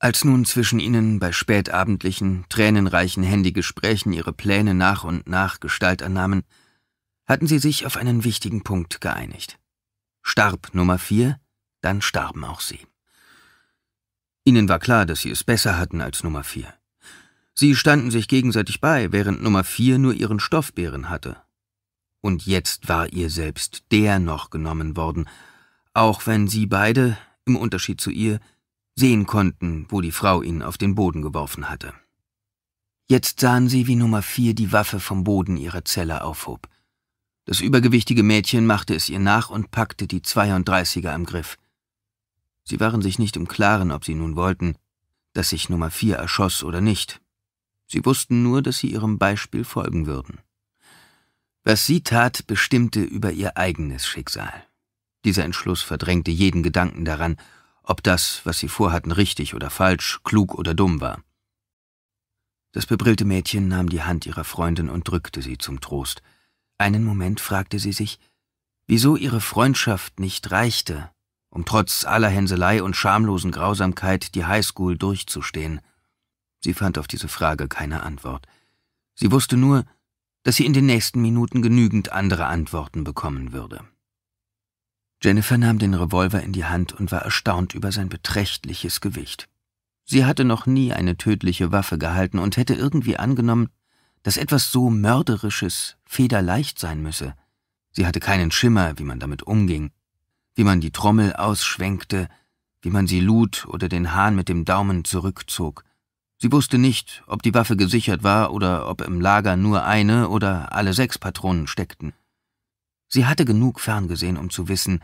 Als nun zwischen ihnen bei spätabendlichen, tränenreichen Handygesprächen ihre Pläne nach und nach Gestalt annahmen, hatten sie sich auf einen wichtigen Punkt geeinigt. Starb Nummer vier, dann starben auch sie. Ihnen war klar, dass sie es besser hatten als Nummer vier. Sie standen sich gegenseitig bei, während Nummer vier nur ihren Stoffbeeren hatte. Und jetzt war ihr selbst der noch genommen worden, auch wenn sie beide, im Unterschied zu ihr, sehen konnten, wo die Frau ihn auf den Boden geworfen hatte. Jetzt sahen sie, wie Nummer vier die Waffe vom Boden ihrer Zelle aufhob. Das übergewichtige Mädchen machte es ihr nach und packte die 32er am Griff. Sie waren sich nicht im Klaren, ob sie nun wollten, dass sich Nummer vier erschoss oder nicht. Sie wussten nur, dass sie ihrem Beispiel folgen würden. Was sie tat, bestimmte über ihr eigenes Schicksal. Dieser Entschluss verdrängte jeden Gedanken daran, ob das, was sie vorhatten, richtig oder falsch, klug oder dumm war. Das bebrillte Mädchen nahm die Hand ihrer Freundin und drückte sie zum Trost. Einen Moment fragte sie sich, wieso ihre Freundschaft nicht reichte, um trotz aller Hänselei und schamlosen Grausamkeit die Highschool durchzustehen. Sie fand auf diese Frage keine Antwort. Sie wusste nur, dass sie in den nächsten Minuten genügend andere Antworten bekommen würde. Jennifer nahm den Revolver in die Hand und war erstaunt über sein beträchtliches Gewicht. Sie hatte noch nie eine tödliche Waffe gehalten und hätte irgendwie angenommen, dass etwas so Mörderisches federleicht sein müsse. Sie hatte keinen Schimmer, wie man damit umging, wie man die Trommel ausschwenkte, wie man sie lud oder den Hahn mit dem Daumen zurückzog. Sie wusste nicht, ob die Waffe gesichert war oder ob im Lager nur eine oder alle sechs Patronen steckten. Sie hatte genug ferngesehen, um zu wissen,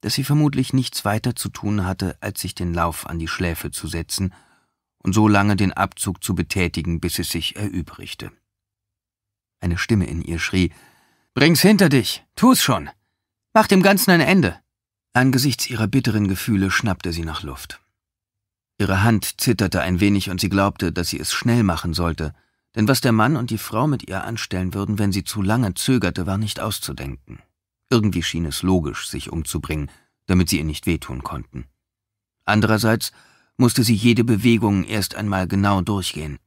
dass sie vermutlich nichts weiter zu tun hatte, als sich den Lauf an die Schläfe zu setzen und so lange den Abzug zu betätigen, bis es sich erübrigte. Eine Stimme in ihr schrie, Bring's hinter dich, tu's schon, mach dem Ganzen ein Ende. Angesichts ihrer bitteren Gefühle schnappte sie nach Luft. Ihre Hand zitterte ein wenig und sie glaubte, dass sie es schnell machen sollte, denn was der Mann und die Frau mit ihr anstellen würden, wenn sie zu lange zögerte, war nicht auszudenken. Irgendwie schien es logisch, sich umzubringen, damit sie ihr nicht wehtun konnten. Andererseits musste sie jede Bewegung erst einmal genau durchgehen.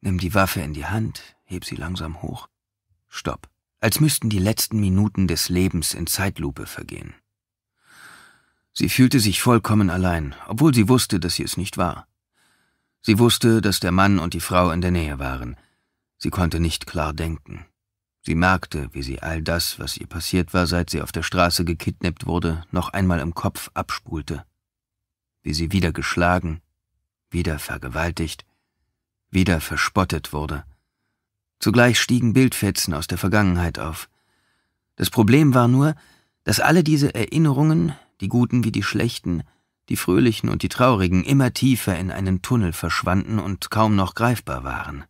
Nimm die Waffe in die Hand, heb sie langsam hoch. Stopp. Als müssten die letzten Minuten des Lebens in Zeitlupe vergehen. Sie fühlte sich vollkommen allein, obwohl sie wusste, dass sie es nicht war. Sie wusste, dass der Mann und die Frau in der Nähe waren. Sie konnte nicht klar denken. Sie merkte, wie sie all das, was ihr passiert war, seit sie auf der Straße gekidnappt wurde, noch einmal im Kopf abspulte. Wie sie wieder geschlagen, wieder vergewaltigt, wieder verspottet wurde. Zugleich stiegen Bildfetzen aus der Vergangenheit auf. Das Problem war nur, dass alle diese Erinnerungen, die guten wie die schlechten, die Fröhlichen und die Traurigen immer tiefer in einen Tunnel verschwanden und kaum noch greifbar waren.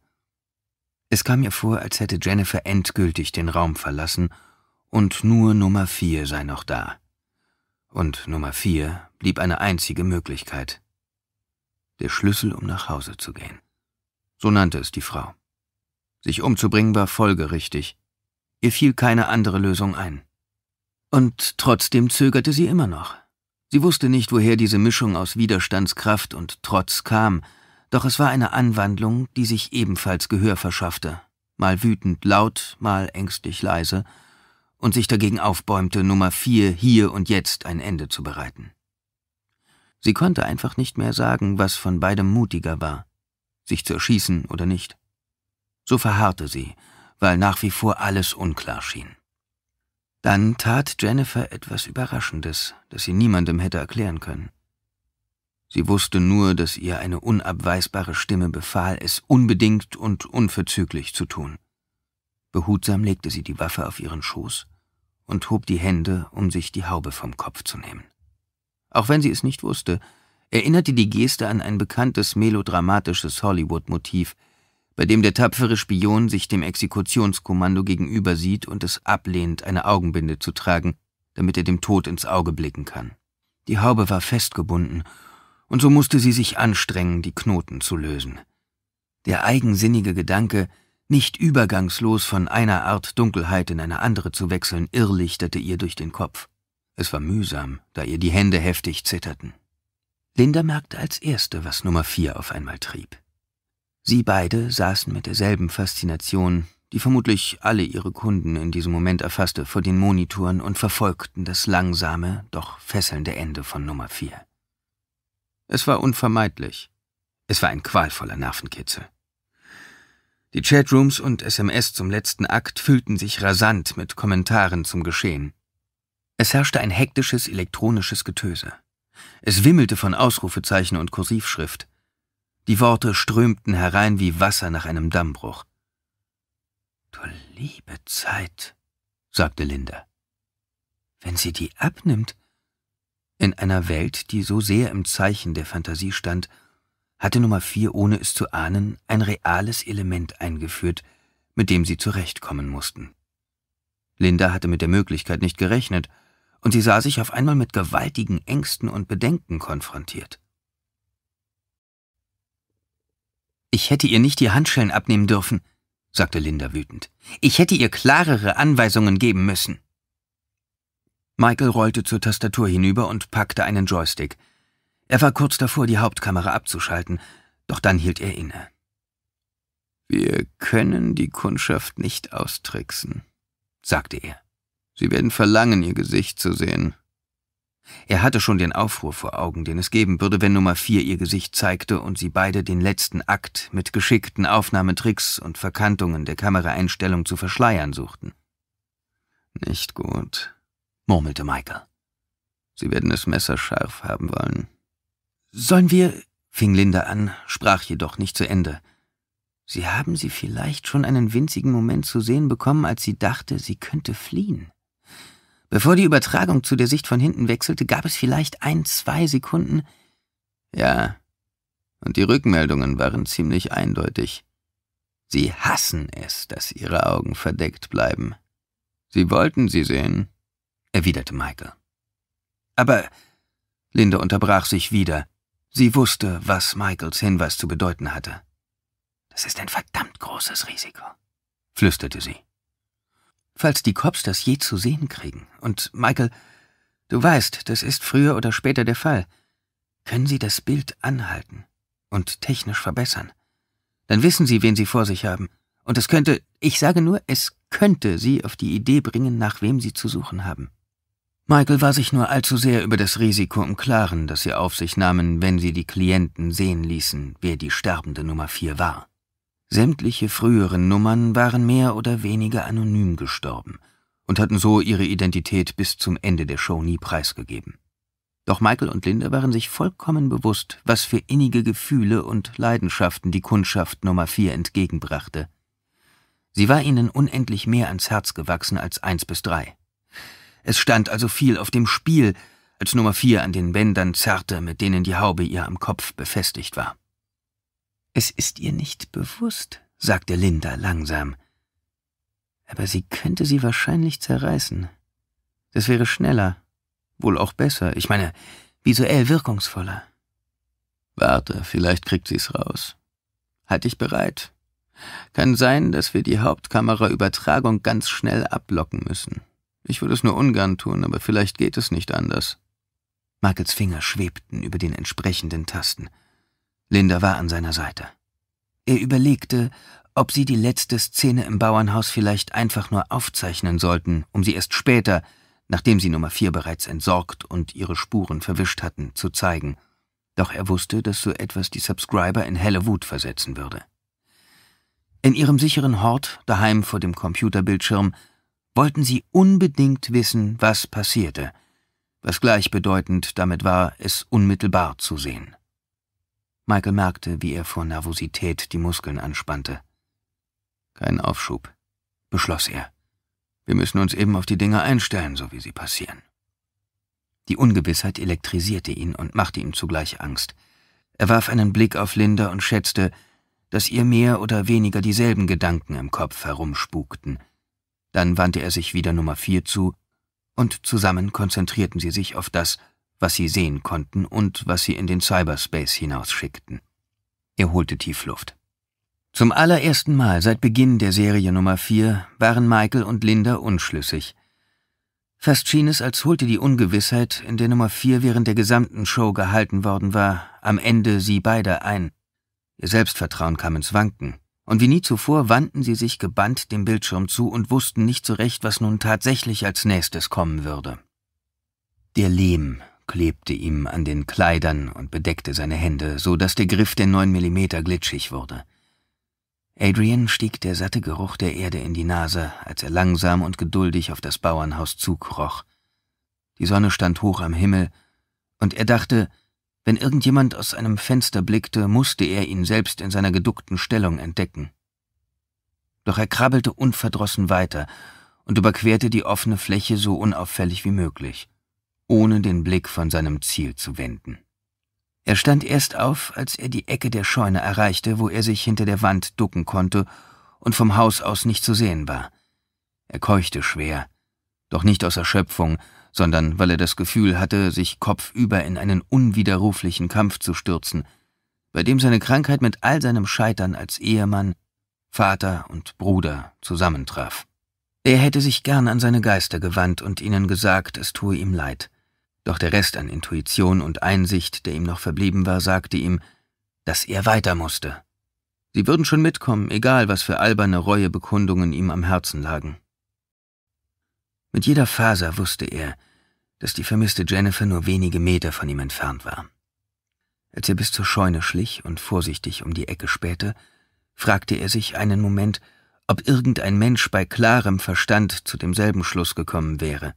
Es kam ihr vor, als hätte Jennifer endgültig den Raum verlassen und nur Nummer vier sei noch da. Und Nummer vier blieb eine einzige Möglichkeit. Der Schlüssel, um nach Hause zu gehen. So nannte es die Frau. Sich umzubringen war folgerichtig. Ihr fiel keine andere Lösung ein. Und trotzdem zögerte sie immer noch. Sie wusste nicht, woher diese Mischung aus Widerstandskraft und Trotz kam, doch es war eine Anwandlung, die sich ebenfalls Gehör verschaffte, mal wütend laut, mal ängstlich leise, und sich dagegen aufbäumte, Nummer vier hier und jetzt ein Ende zu bereiten. Sie konnte einfach nicht mehr sagen, was von beidem mutiger war, sich zu erschießen oder nicht. So verharrte sie, weil nach wie vor alles unklar schien. Dann tat Jennifer etwas Überraschendes, das sie niemandem hätte erklären können. Sie wusste nur, dass ihr eine unabweisbare Stimme befahl, es unbedingt und unverzüglich zu tun. Behutsam legte sie die Waffe auf ihren Schoß und hob die Hände, um sich die Haube vom Kopf zu nehmen. Auch wenn sie es nicht wusste, erinnerte die Geste an ein bekanntes melodramatisches Hollywood-Motiv, bei dem der tapfere Spion sich dem Exekutionskommando gegenüber sieht und es ablehnt, eine Augenbinde zu tragen, damit er dem Tod ins Auge blicken kann. Die Haube war festgebunden, und so musste sie sich anstrengen, die Knoten zu lösen. Der eigensinnige Gedanke, nicht übergangslos von einer Art Dunkelheit in eine andere zu wechseln, irrlichterte ihr durch den Kopf. Es war mühsam, da ihr die Hände heftig zitterten. Linda merkte als erste, was Nummer vier auf einmal trieb. Sie beide saßen mit derselben Faszination, die vermutlich alle ihre Kunden in diesem Moment erfasste, vor den Monitoren und verfolgten das langsame, doch fesselnde Ende von Nummer 4. Es war unvermeidlich. Es war ein qualvoller Nervenkitzel. Die Chatrooms und SMS zum letzten Akt füllten sich rasant mit Kommentaren zum Geschehen. Es herrschte ein hektisches elektronisches Getöse. Es wimmelte von Ausrufezeichen und Kursivschrift. Die Worte strömten herein wie Wasser nach einem Dammbruch. Du liebe Zeit, sagte Linda. Wenn sie die abnimmt. In einer Welt, die so sehr im Zeichen der Fantasie stand, hatte Nummer vier, ohne es zu ahnen, ein reales Element eingeführt, mit dem sie zurechtkommen mussten. Linda hatte mit der Möglichkeit nicht gerechnet, und sie sah sich auf einmal mit gewaltigen Ängsten und Bedenken konfrontiert. Ich hätte ihr nicht die Handschellen abnehmen dürfen, sagte Linda wütend. Ich hätte ihr klarere Anweisungen geben müssen. Michael rollte zur Tastatur hinüber und packte einen Joystick. Er war kurz davor, die Hauptkamera abzuschalten, doch dann hielt er inne. Wir können die Kundschaft nicht austricksen, sagte er. Sie werden verlangen, ihr Gesicht zu sehen. Er hatte schon den Aufruhr vor Augen, den es geben würde, wenn Nummer vier ihr Gesicht zeigte und sie beide den letzten Akt mit geschickten Aufnahmetricks und Verkantungen der Kameraeinstellung zu verschleiern suchten. Nicht gut, murmelte Michael. Sie werden es messerscharf haben wollen. Sollen wir, fing Linda an, sprach jedoch nicht zu Ende. Sie haben sie vielleicht schon einen winzigen Moment zu sehen bekommen, als sie dachte, sie könnte fliehen. Bevor die Übertragung zu der Sicht von hinten wechselte, gab es vielleicht ein, zwei Sekunden. Ja, und die Rückmeldungen waren ziemlich eindeutig. Sie hassen es, dass ihre Augen verdeckt bleiben. Sie wollten sie sehen, erwiderte Michael. Aber Linda unterbrach sich wieder. Sie wusste, was Michaels Hinweis zu bedeuten hatte. Das ist ein verdammt großes Risiko, flüsterte sie falls die Cops das je zu sehen kriegen. Und Michael, du weißt, das ist früher oder später der Fall. Können Sie das Bild anhalten und technisch verbessern? Dann wissen Sie, wen Sie vor sich haben. Und es könnte, ich sage nur, es könnte Sie auf die Idee bringen, nach wem Sie zu suchen haben. Michael war sich nur allzu sehr über das Risiko im Klaren, das sie auf sich nahmen, wenn sie die Klienten sehen ließen, wer die sterbende Nummer vier war. Sämtliche früheren Nummern waren mehr oder weniger anonym gestorben und hatten so ihre Identität bis zum Ende der Show nie preisgegeben. Doch Michael und Linda waren sich vollkommen bewusst, was für innige Gefühle und Leidenschaften die Kundschaft Nummer 4 entgegenbrachte. Sie war ihnen unendlich mehr ans Herz gewachsen als 1 bis 3. Es stand also viel auf dem Spiel, als Nummer 4 an den Bändern zerrte, mit denen die Haube ihr am Kopf befestigt war. Es ist ihr nicht bewusst, sagte Linda langsam. Aber sie könnte sie wahrscheinlich zerreißen. Das wäre schneller, wohl auch besser, ich meine, visuell wirkungsvoller. Warte, vielleicht kriegt sie's raus. Halt dich bereit. Kann sein, dass wir die Hauptkameraübertragung ganz schnell ablocken müssen. Ich würde es nur ungern tun, aber vielleicht geht es nicht anders. Markels Finger schwebten über den entsprechenden Tasten. Linda war an seiner Seite. Er überlegte, ob sie die letzte Szene im Bauernhaus vielleicht einfach nur aufzeichnen sollten, um sie erst später, nachdem sie Nummer vier bereits entsorgt und ihre Spuren verwischt hatten, zu zeigen. Doch er wusste, dass so etwas die Subscriber in helle Wut versetzen würde. In ihrem sicheren Hort, daheim vor dem Computerbildschirm, wollten sie unbedingt wissen, was passierte, was gleichbedeutend damit war, es unmittelbar zu sehen. Michael merkte, wie er vor Nervosität die Muskeln anspannte. Kein Aufschub, beschloss er. Wir müssen uns eben auf die Dinge einstellen, so wie sie passieren. Die Ungewissheit elektrisierte ihn und machte ihm zugleich Angst. Er warf einen Blick auf Linda und schätzte, dass ihr mehr oder weniger dieselben Gedanken im Kopf herumspukten. Dann wandte er sich wieder Nummer vier zu, und zusammen konzentrierten sie sich auf das, was sie sehen konnten und was sie in den Cyberspace hinausschickten. Er holte Tiefluft. Zum allerersten Mal seit Beginn der Serie Nummer 4 waren Michael und Linda unschlüssig. Fast schien es, als holte die Ungewissheit, in der Nummer 4 während der gesamten Show gehalten worden war, am Ende sie beide ein. Ihr Selbstvertrauen kam ins Wanken, und wie nie zuvor wandten sie sich gebannt dem Bildschirm zu und wussten nicht so recht, was nun tatsächlich als nächstes kommen würde. Der Lehm klebte ihm an den Kleidern und bedeckte seine Hände, so dass der Griff der neun Millimeter glitschig wurde. Adrian stieg der satte Geruch der Erde in die Nase, als er langsam und geduldig auf das Bauernhaus zukroch. Die Sonne stand hoch am Himmel, und er dachte, wenn irgendjemand aus einem Fenster blickte, musste er ihn selbst in seiner geduckten Stellung entdecken. Doch er krabbelte unverdrossen weiter und überquerte die offene Fläche so unauffällig wie möglich ohne den Blick von seinem Ziel zu wenden. Er stand erst auf, als er die Ecke der Scheune erreichte, wo er sich hinter der Wand ducken konnte und vom Haus aus nicht zu sehen war. Er keuchte schwer, doch nicht aus Erschöpfung, sondern weil er das Gefühl hatte, sich kopfüber in einen unwiderruflichen Kampf zu stürzen, bei dem seine Krankheit mit all seinem Scheitern als Ehemann, Vater und Bruder zusammentraf. Er hätte sich gern an seine Geister gewandt und ihnen gesagt, es tue ihm leid. Doch der Rest an Intuition und Einsicht, der ihm noch verblieben war, sagte ihm, dass er weiter musste. Sie würden schon mitkommen, egal was für alberne Reuebekundungen ihm am Herzen lagen. Mit jeder Faser wusste er, dass die vermisste Jennifer nur wenige Meter von ihm entfernt war. Als er bis zur Scheune schlich und vorsichtig um die Ecke spähte, fragte er sich einen Moment, ob irgendein Mensch bei klarem Verstand zu demselben Schluss gekommen wäre.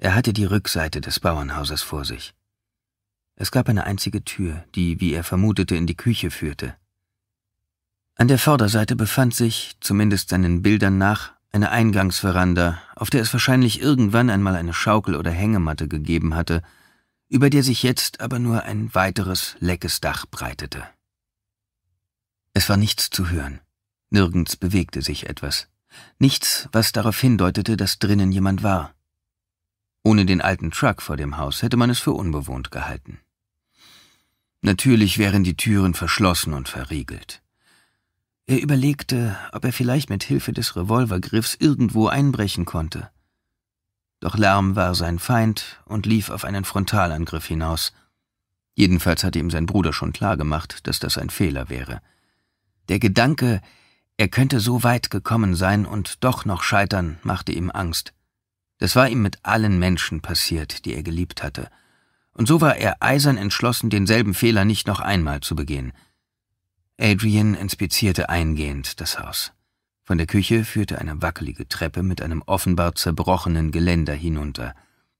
Er hatte die Rückseite des Bauernhauses vor sich. Es gab eine einzige Tür, die, wie er vermutete, in die Küche führte. An der Vorderseite befand sich, zumindest seinen Bildern nach, eine Eingangsveranda, auf der es wahrscheinlich irgendwann einmal eine Schaukel oder Hängematte gegeben hatte, über der sich jetzt aber nur ein weiteres leckes Dach breitete. Es war nichts zu hören. Nirgends bewegte sich etwas. Nichts, was darauf hindeutete, dass drinnen jemand war. Ohne den alten Truck vor dem Haus hätte man es für unbewohnt gehalten. Natürlich wären die Türen verschlossen und verriegelt. Er überlegte, ob er vielleicht mit Hilfe des Revolvergriffs irgendwo einbrechen konnte. Doch Lärm war sein Feind und lief auf einen Frontalangriff hinaus. Jedenfalls hatte ihm sein Bruder schon klargemacht, dass das ein Fehler wäre. Der Gedanke, er könnte so weit gekommen sein und doch noch scheitern, machte ihm Angst. Das war ihm mit allen Menschen passiert, die er geliebt hatte. Und so war er eisern entschlossen, denselben Fehler nicht noch einmal zu begehen. Adrian inspizierte eingehend das Haus. Von der Küche führte eine wackelige Treppe mit einem offenbar zerbrochenen Geländer hinunter.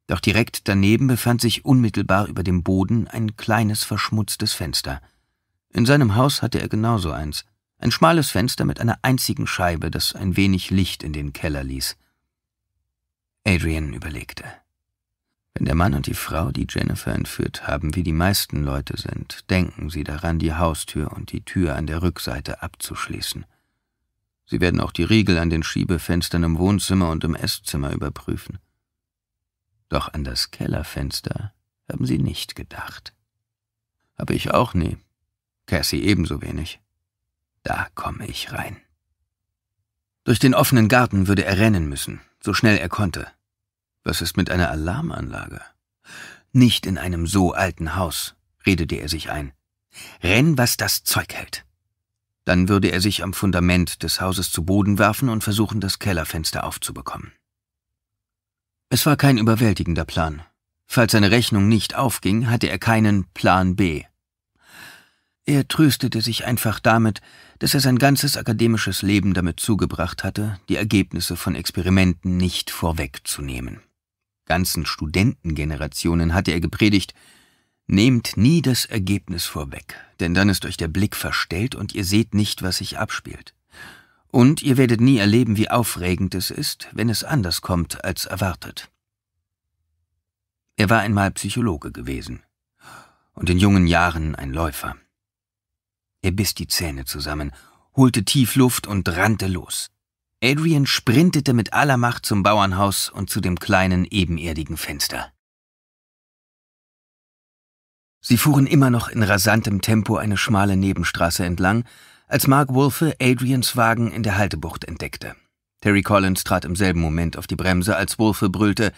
Doch direkt daneben befand sich unmittelbar über dem Boden ein kleines verschmutztes Fenster. In seinem Haus hatte er genauso eins. Ein schmales Fenster mit einer einzigen Scheibe, das ein wenig Licht in den Keller ließ. Adrian überlegte. Wenn der Mann und die Frau, die Jennifer entführt haben, wie die meisten Leute sind, denken sie daran, die Haustür und die Tür an der Rückseite abzuschließen. Sie werden auch die Riegel an den Schiebefenstern im Wohnzimmer und im Esszimmer überprüfen. Doch an das Kellerfenster haben sie nicht gedacht. Habe ich auch nie. Cassie ebenso wenig. Da komme ich rein. Durch den offenen Garten würde er rennen müssen, so schnell er konnte. Was ist mit einer Alarmanlage? Nicht in einem so alten Haus, redete er sich ein. Renn, was das Zeug hält. Dann würde er sich am Fundament des Hauses zu Boden werfen und versuchen, das Kellerfenster aufzubekommen. Es war kein überwältigender Plan. Falls seine Rechnung nicht aufging, hatte er keinen Plan B, er tröstete sich einfach damit, dass er sein ganzes akademisches Leben damit zugebracht hatte, die Ergebnisse von Experimenten nicht vorwegzunehmen. Ganzen Studentengenerationen hatte er gepredigt, Nehmt nie das Ergebnis vorweg, denn dann ist euch der Blick verstellt und ihr seht nicht, was sich abspielt. Und ihr werdet nie erleben, wie aufregend es ist, wenn es anders kommt als erwartet. Er war einmal Psychologe gewesen und in jungen Jahren ein Läufer. Er biss die Zähne zusammen, holte tief Luft und rannte los. Adrian sprintete mit aller Macht zum Bauernhaus und zu dem kleinen, ebenerdigen Fenster. Sie fuhren immer noch in rasantem Tempo eine schmale Nebenstraße entlang, als Mark Wolfe Adrians Wagen in der Haltebucht entdeckte. Terry Collins trat im selben Moment auf die Bremse, als Wolfe brüllte,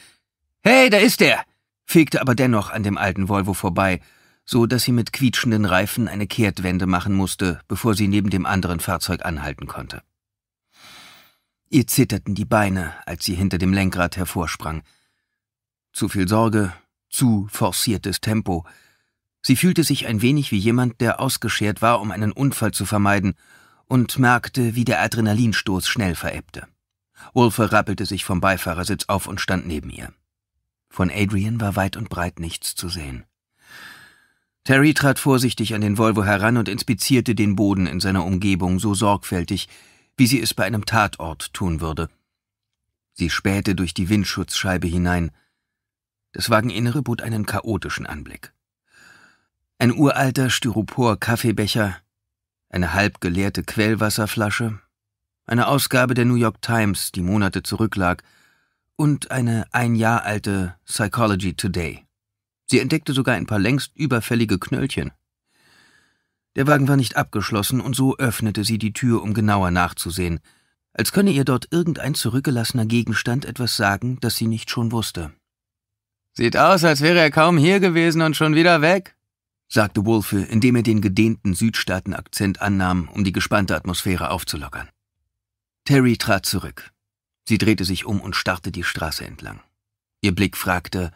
Hey, da ist er! fegte aber dennoch an dem alten Volvo vorbei so dass sie mit quietschenden Reifen eine Kehrtwende machen musste, bevor sie neben dem anderen Fahrzeug anhalten konnte. Ihr zitterten die Beine, als sie hinter dem Lenkrad hervorsprang. Zu viel Sorge, zu forciertes Tempo. Sie fühlte sich ein wenig wie jemand, der ausgeschert war, um einen Unfall zu vermeiden, und merkte, wie der Adrenalinstoß schnell verebbte. Wolfe rappelte sich vom Beifahrersitz auf und stand neben ihr. Von Adrian war weit und breit nichts zu sehen. Terry trat vorsichtig an den Volvo heran und inspizierte den Boden in seiner Umgebung so sorgfältig, wie sie es bei einem Tatort tun würde. Sie spähte durch die Windschutzscheibe hinein. Das Wageninnere bot einen chaotischen Anblick. Ein uralter Styropor-Kaffeebecher, eine halb geleerte Quellwasserflasche, eine Ausgabe der New York Times, die Monate zurücklag, und eine ein Jahr alte Psychology Today. Sie entdeckte sogar ein paar längst überfällige Knöllchen. Der Wagen war nicht abgeschlossen, und so öffnete sie die Tür, um genauer nachzusehen, als könne ihr dort irgendein zurückgelassener Gegenstand etwas sagen, das sie nicht schon wusste. Sieht aus, als wäre er kaum hier gewesen und schon wieder weg, sagte Wolfe, indem er den gedehnten Südstaaten-Akzent annahm, um die gespannte Atmosphäre aufzulockern. Terry trat zurück. Sie drehte sich um und starrte die Straße entlang. Ihr Blick fragte,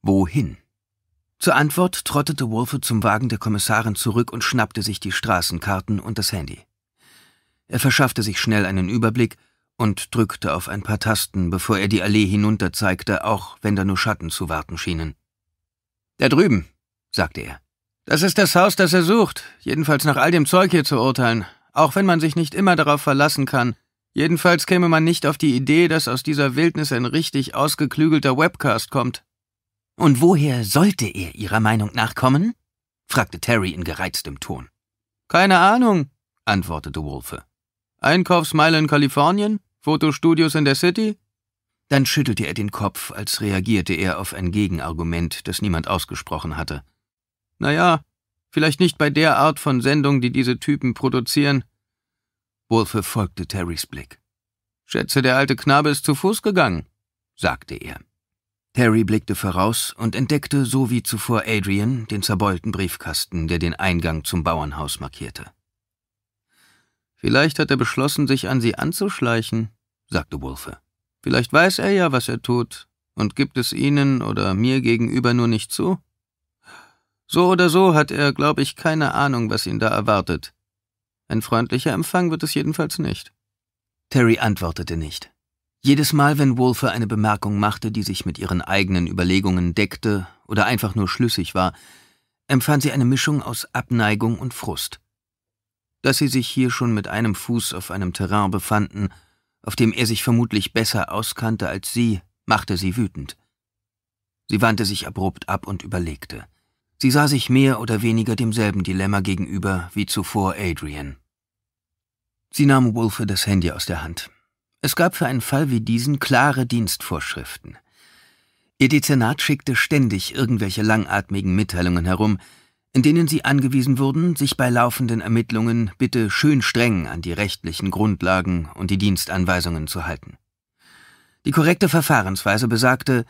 wohin? Zur Antwort trottete Wolfe zum Wagen der Kommissarin zurück und schnappte sich die Straßenkarten und das Handy. Er verschaffte sich schnell einen Überblick und drückte auf ein paar Tasten, bevor er die Allee hinunter zeigte, auch wenn da nur Schatten zu warten schienen. Da drüben, sagte er. Das ist das Haus, das er sucht, jedenfalls nach all dem Zeug hier zu urteilen, auch wenn man sich nicht immer darauf verlassen kann. Jedenfalls käme man nicht auf die Idee, dass aus dieser Wildnis ein richtig ausgeklügelter Webcast kommt. Und woher sollte er Ihrer Meinung nach kommen? fragte Terry in gereiztem Ton. Keine Ahnung, antwortete Wolfe. Einkaufsmeile in Kalifornien? Fotostudios in der City? Dann schüttelte er den Kopf, als reagierte er auf ein Gegenargument, das niemand ausgesprochen hatte. Naja, vielleicht nicht bei der Art von Sendung, die diese Typen produzieren. Wolfe folgte Terrys Blick. Schätze, der alte Knabe ist zu Fuß gegangen, sagte er. Harry blickte voraus und entdeckte so wie zuvor Adrian den zerbeulten Briefkasten, der den Eingang zum Bauernhaus markierte. Vielleicht hat er beschlossen, sich an sie anzuschleichen, sagte Wolfe. Vielleicht weiß er ja, was er tut, und gibt es Ihnen oder mir gegenüber nur nicht zu? So oder so hat er, glaube ich, keine Ahnung, was ihn da erwartet. Ein freundlicher Empfang wird es jedenfalls nicht. Terry antwortete nicht. Jedes Mal, wenn Wolfer eine Bemerkung machte, die sich mit ihren eigenen Überlegungen deckte oder einfach nur schlüssig war, empfand sie eine Mischung aus Abneigung und Frust. Dass sie sich hier schon mit einem Fuß auf einem Terrain befanden, auf dem er sich vermutlich besser auskannte als sie, machte sie wütend. Sie wandte sich abrupt ab und überlegte. Sie sah sich mehr oder weniger demselben Dilemma gegenüber wie zuvor Adrian. Sie nahm Wolfe das Handy aus der Hand. Es gab für einen Fall wie diesen klare Dienstvorschriften. Ihr Dezernat schickte ständig irgendwelche langatmigen Mitteilungen herum, in denen sie angewiesen wurden, sich bei laufenden Ermittlungen bitte schön streng an die rechtlichen Grundlagen und die Dienstanweisungen zu halten. Die korrekte Verfahrensweise besagte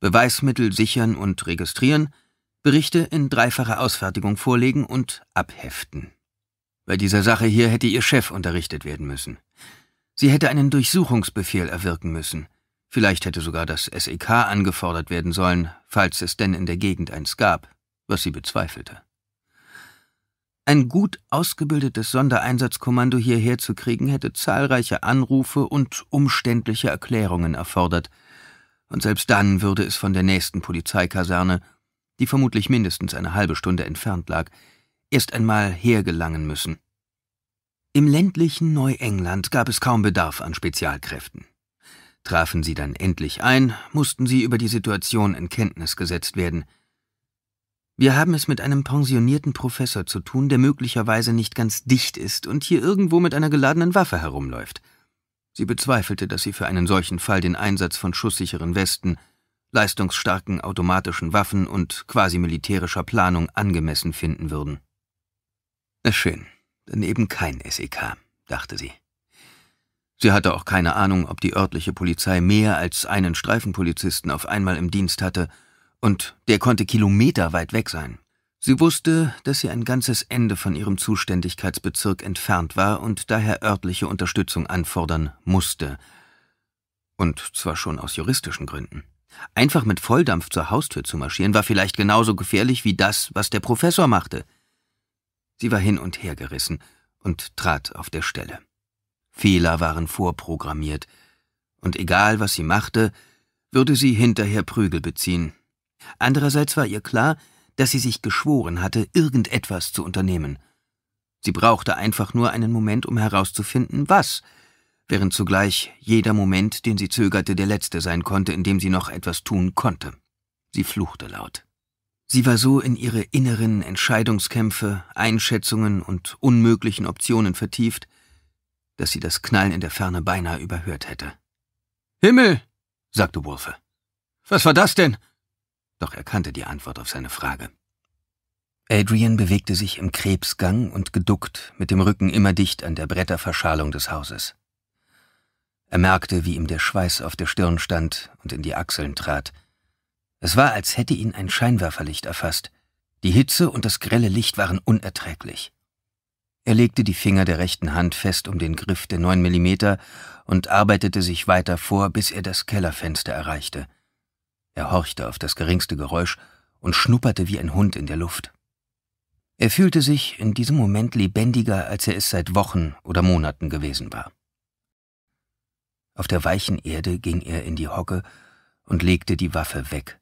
Beweismittel sichern und registrieren, Berichte in dreifacher Ausfertigung vorlegen und abheften. Bei dieser Sache hier hätte ihr Chef unterrichtet werden müssen. Sie hätte einen Durchsuchungsbefehl erwirken müssen. Vielleicht hätte sogar das SEK angefordert werden sollen, falls es denn in der Gegend eins gab, was sie bezweifelte. Ein gut ausgebildetes Sondereinsatzkommando hierher zu kriegen, hätte zahlreiche Anrufe und umständliche Erklärungen erfordert, und selbst dann würde es von der nächsten Polizeikaserne, die vermutlich mindestens eine halbe Stunde entfernt lag, erst einmal hergelangen müssen. Im ländlichen Neuengland gab es kaum Bedarf an Spezialkräften. Trafen sie dann endlich ein, mussten sie über die Situation in Kenntnis gesetzt werden. Wir haben es mit einem pensionierten Professor zu tun, der möglicherweise nicht ganz dicht ist und hier irgendwo mit einer geladenen Waffe herumläuft. Sie bezweifelte, dass sie für einen solchen Fall den Einsatz von schusssicheren Westen, leistungsstarken automatischen Waffen und quasi militärischer Planung angemessen finden würden. Schön. Dann eben kein SEK, dachte sie. Sie hatte auch keine Ahnung, ob die örtliche Polizei mehr als einen Streifenpolizisten auf einmal im Dienst hatte, und der konnte kilometerweit weg sein. Sie wusste, dass sie ein ganzes Ende von ihrem Zuständigkeitsbezirk entfernt war und daher örtliche Unterstützung anfordern musste. Und zwar schon aus juristischen Gründen. Einfach mit Volldampf zur Haustür zu marschieren, war vielleicht genauso gefährlich wie das, was der Professor machte – Sie war hin und her gerissen und trat auf der Stelle. Fehler waren vorprogrammiert, und egal was sie machte, würde sie hinterher Prügel beziehen. Andererseits war ihr klar, dass sie sich geschworen hatte, irgendetwas zu unternehmen. Sie brauchte einfach nur einen Moment, um herauszufinden, was, während zugleich jeder Moment, den sie zögerte, der letzte sein konnte, in dem sie noch etwas tun konnte. Sie fluchte laut. Sie war so in ihre inneren Entscheidungskämpfe, Einschätzungen und unmöglichen Optionen vertieft, dass sie das Knallen in der Ferne beinahe überhört hätte. Himmel, sagte Wolfe. Was war das denn? Doch er kannte die Antwort auf seine Frage. Adrian bewegte sich im Krebsgang und geduckt, mit dem Rücken immer dicht an der Bretterverschalung des Hauses. Er merkte, wie ihm der Schweiß auf der Stirn stand und in die Achseln trat, es war, als hätte ihn ein Scheinwerferlicht erfasst. Die Hitze und das grelle Licht waren unerträglich. Er legte die Finger der rechten Hand fest um den Griff der neun Millimeter und arbeitete sich weiter vor, bis er das Kellerfenster erreichte. Er horchte auf das geringste Geräusch und schnupperte wie ein Hund in der Luft. Er fühlte sich in diesem Moment lebendiger, als er es seit Wochen oder Monaten gewesen war. Auf der weichen Erde ging er in die Hocke und legte die Waffe weg,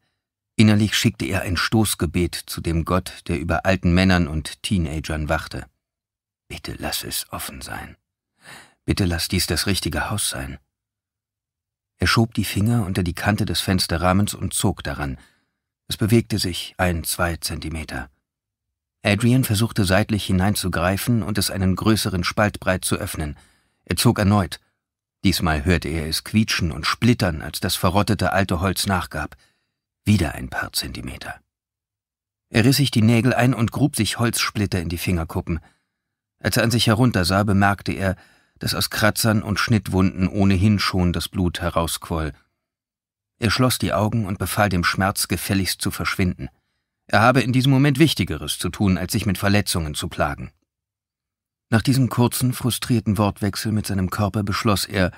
Innerlich schickte er ein Stoßgebet zu dem Gott, der über alten Männern und Teenagern wachte. Bitte lass es offen sein. Bitte lass dies das richtige Haus sein. Er schob die Finger unter die Kante des Fensterrahmens und zog daran. Es bewegte sich ein, zwei Zentimeter. Adrian versuchte seitlich hineinzugreifen und es einen größeren Spalt breit zu öffnen. Er zog erneut. Diesmal hörte er es quietschen und splittern, als das verrottete alte Holz nachgab. Wieder ein paar Zentimeter. Er riss sich die Nägel ein und grub sich Holzsplitter in die Fingerkuppen. Als er an sich heruntersah, bemerkte er, dass aus Kratzern und Schnittwunden ohnehin schon das Blut herausquoll. Er schloss die Augen und befahl dem Schmerz gefälligst zu verschwinden. Er habe in diesem Moment Wichtigeres zu tun, als sich mit Verletzungen zu plagen. Nach diesem kurzen, frustrierten Wortwechsel mit seinem Körper beschloss er,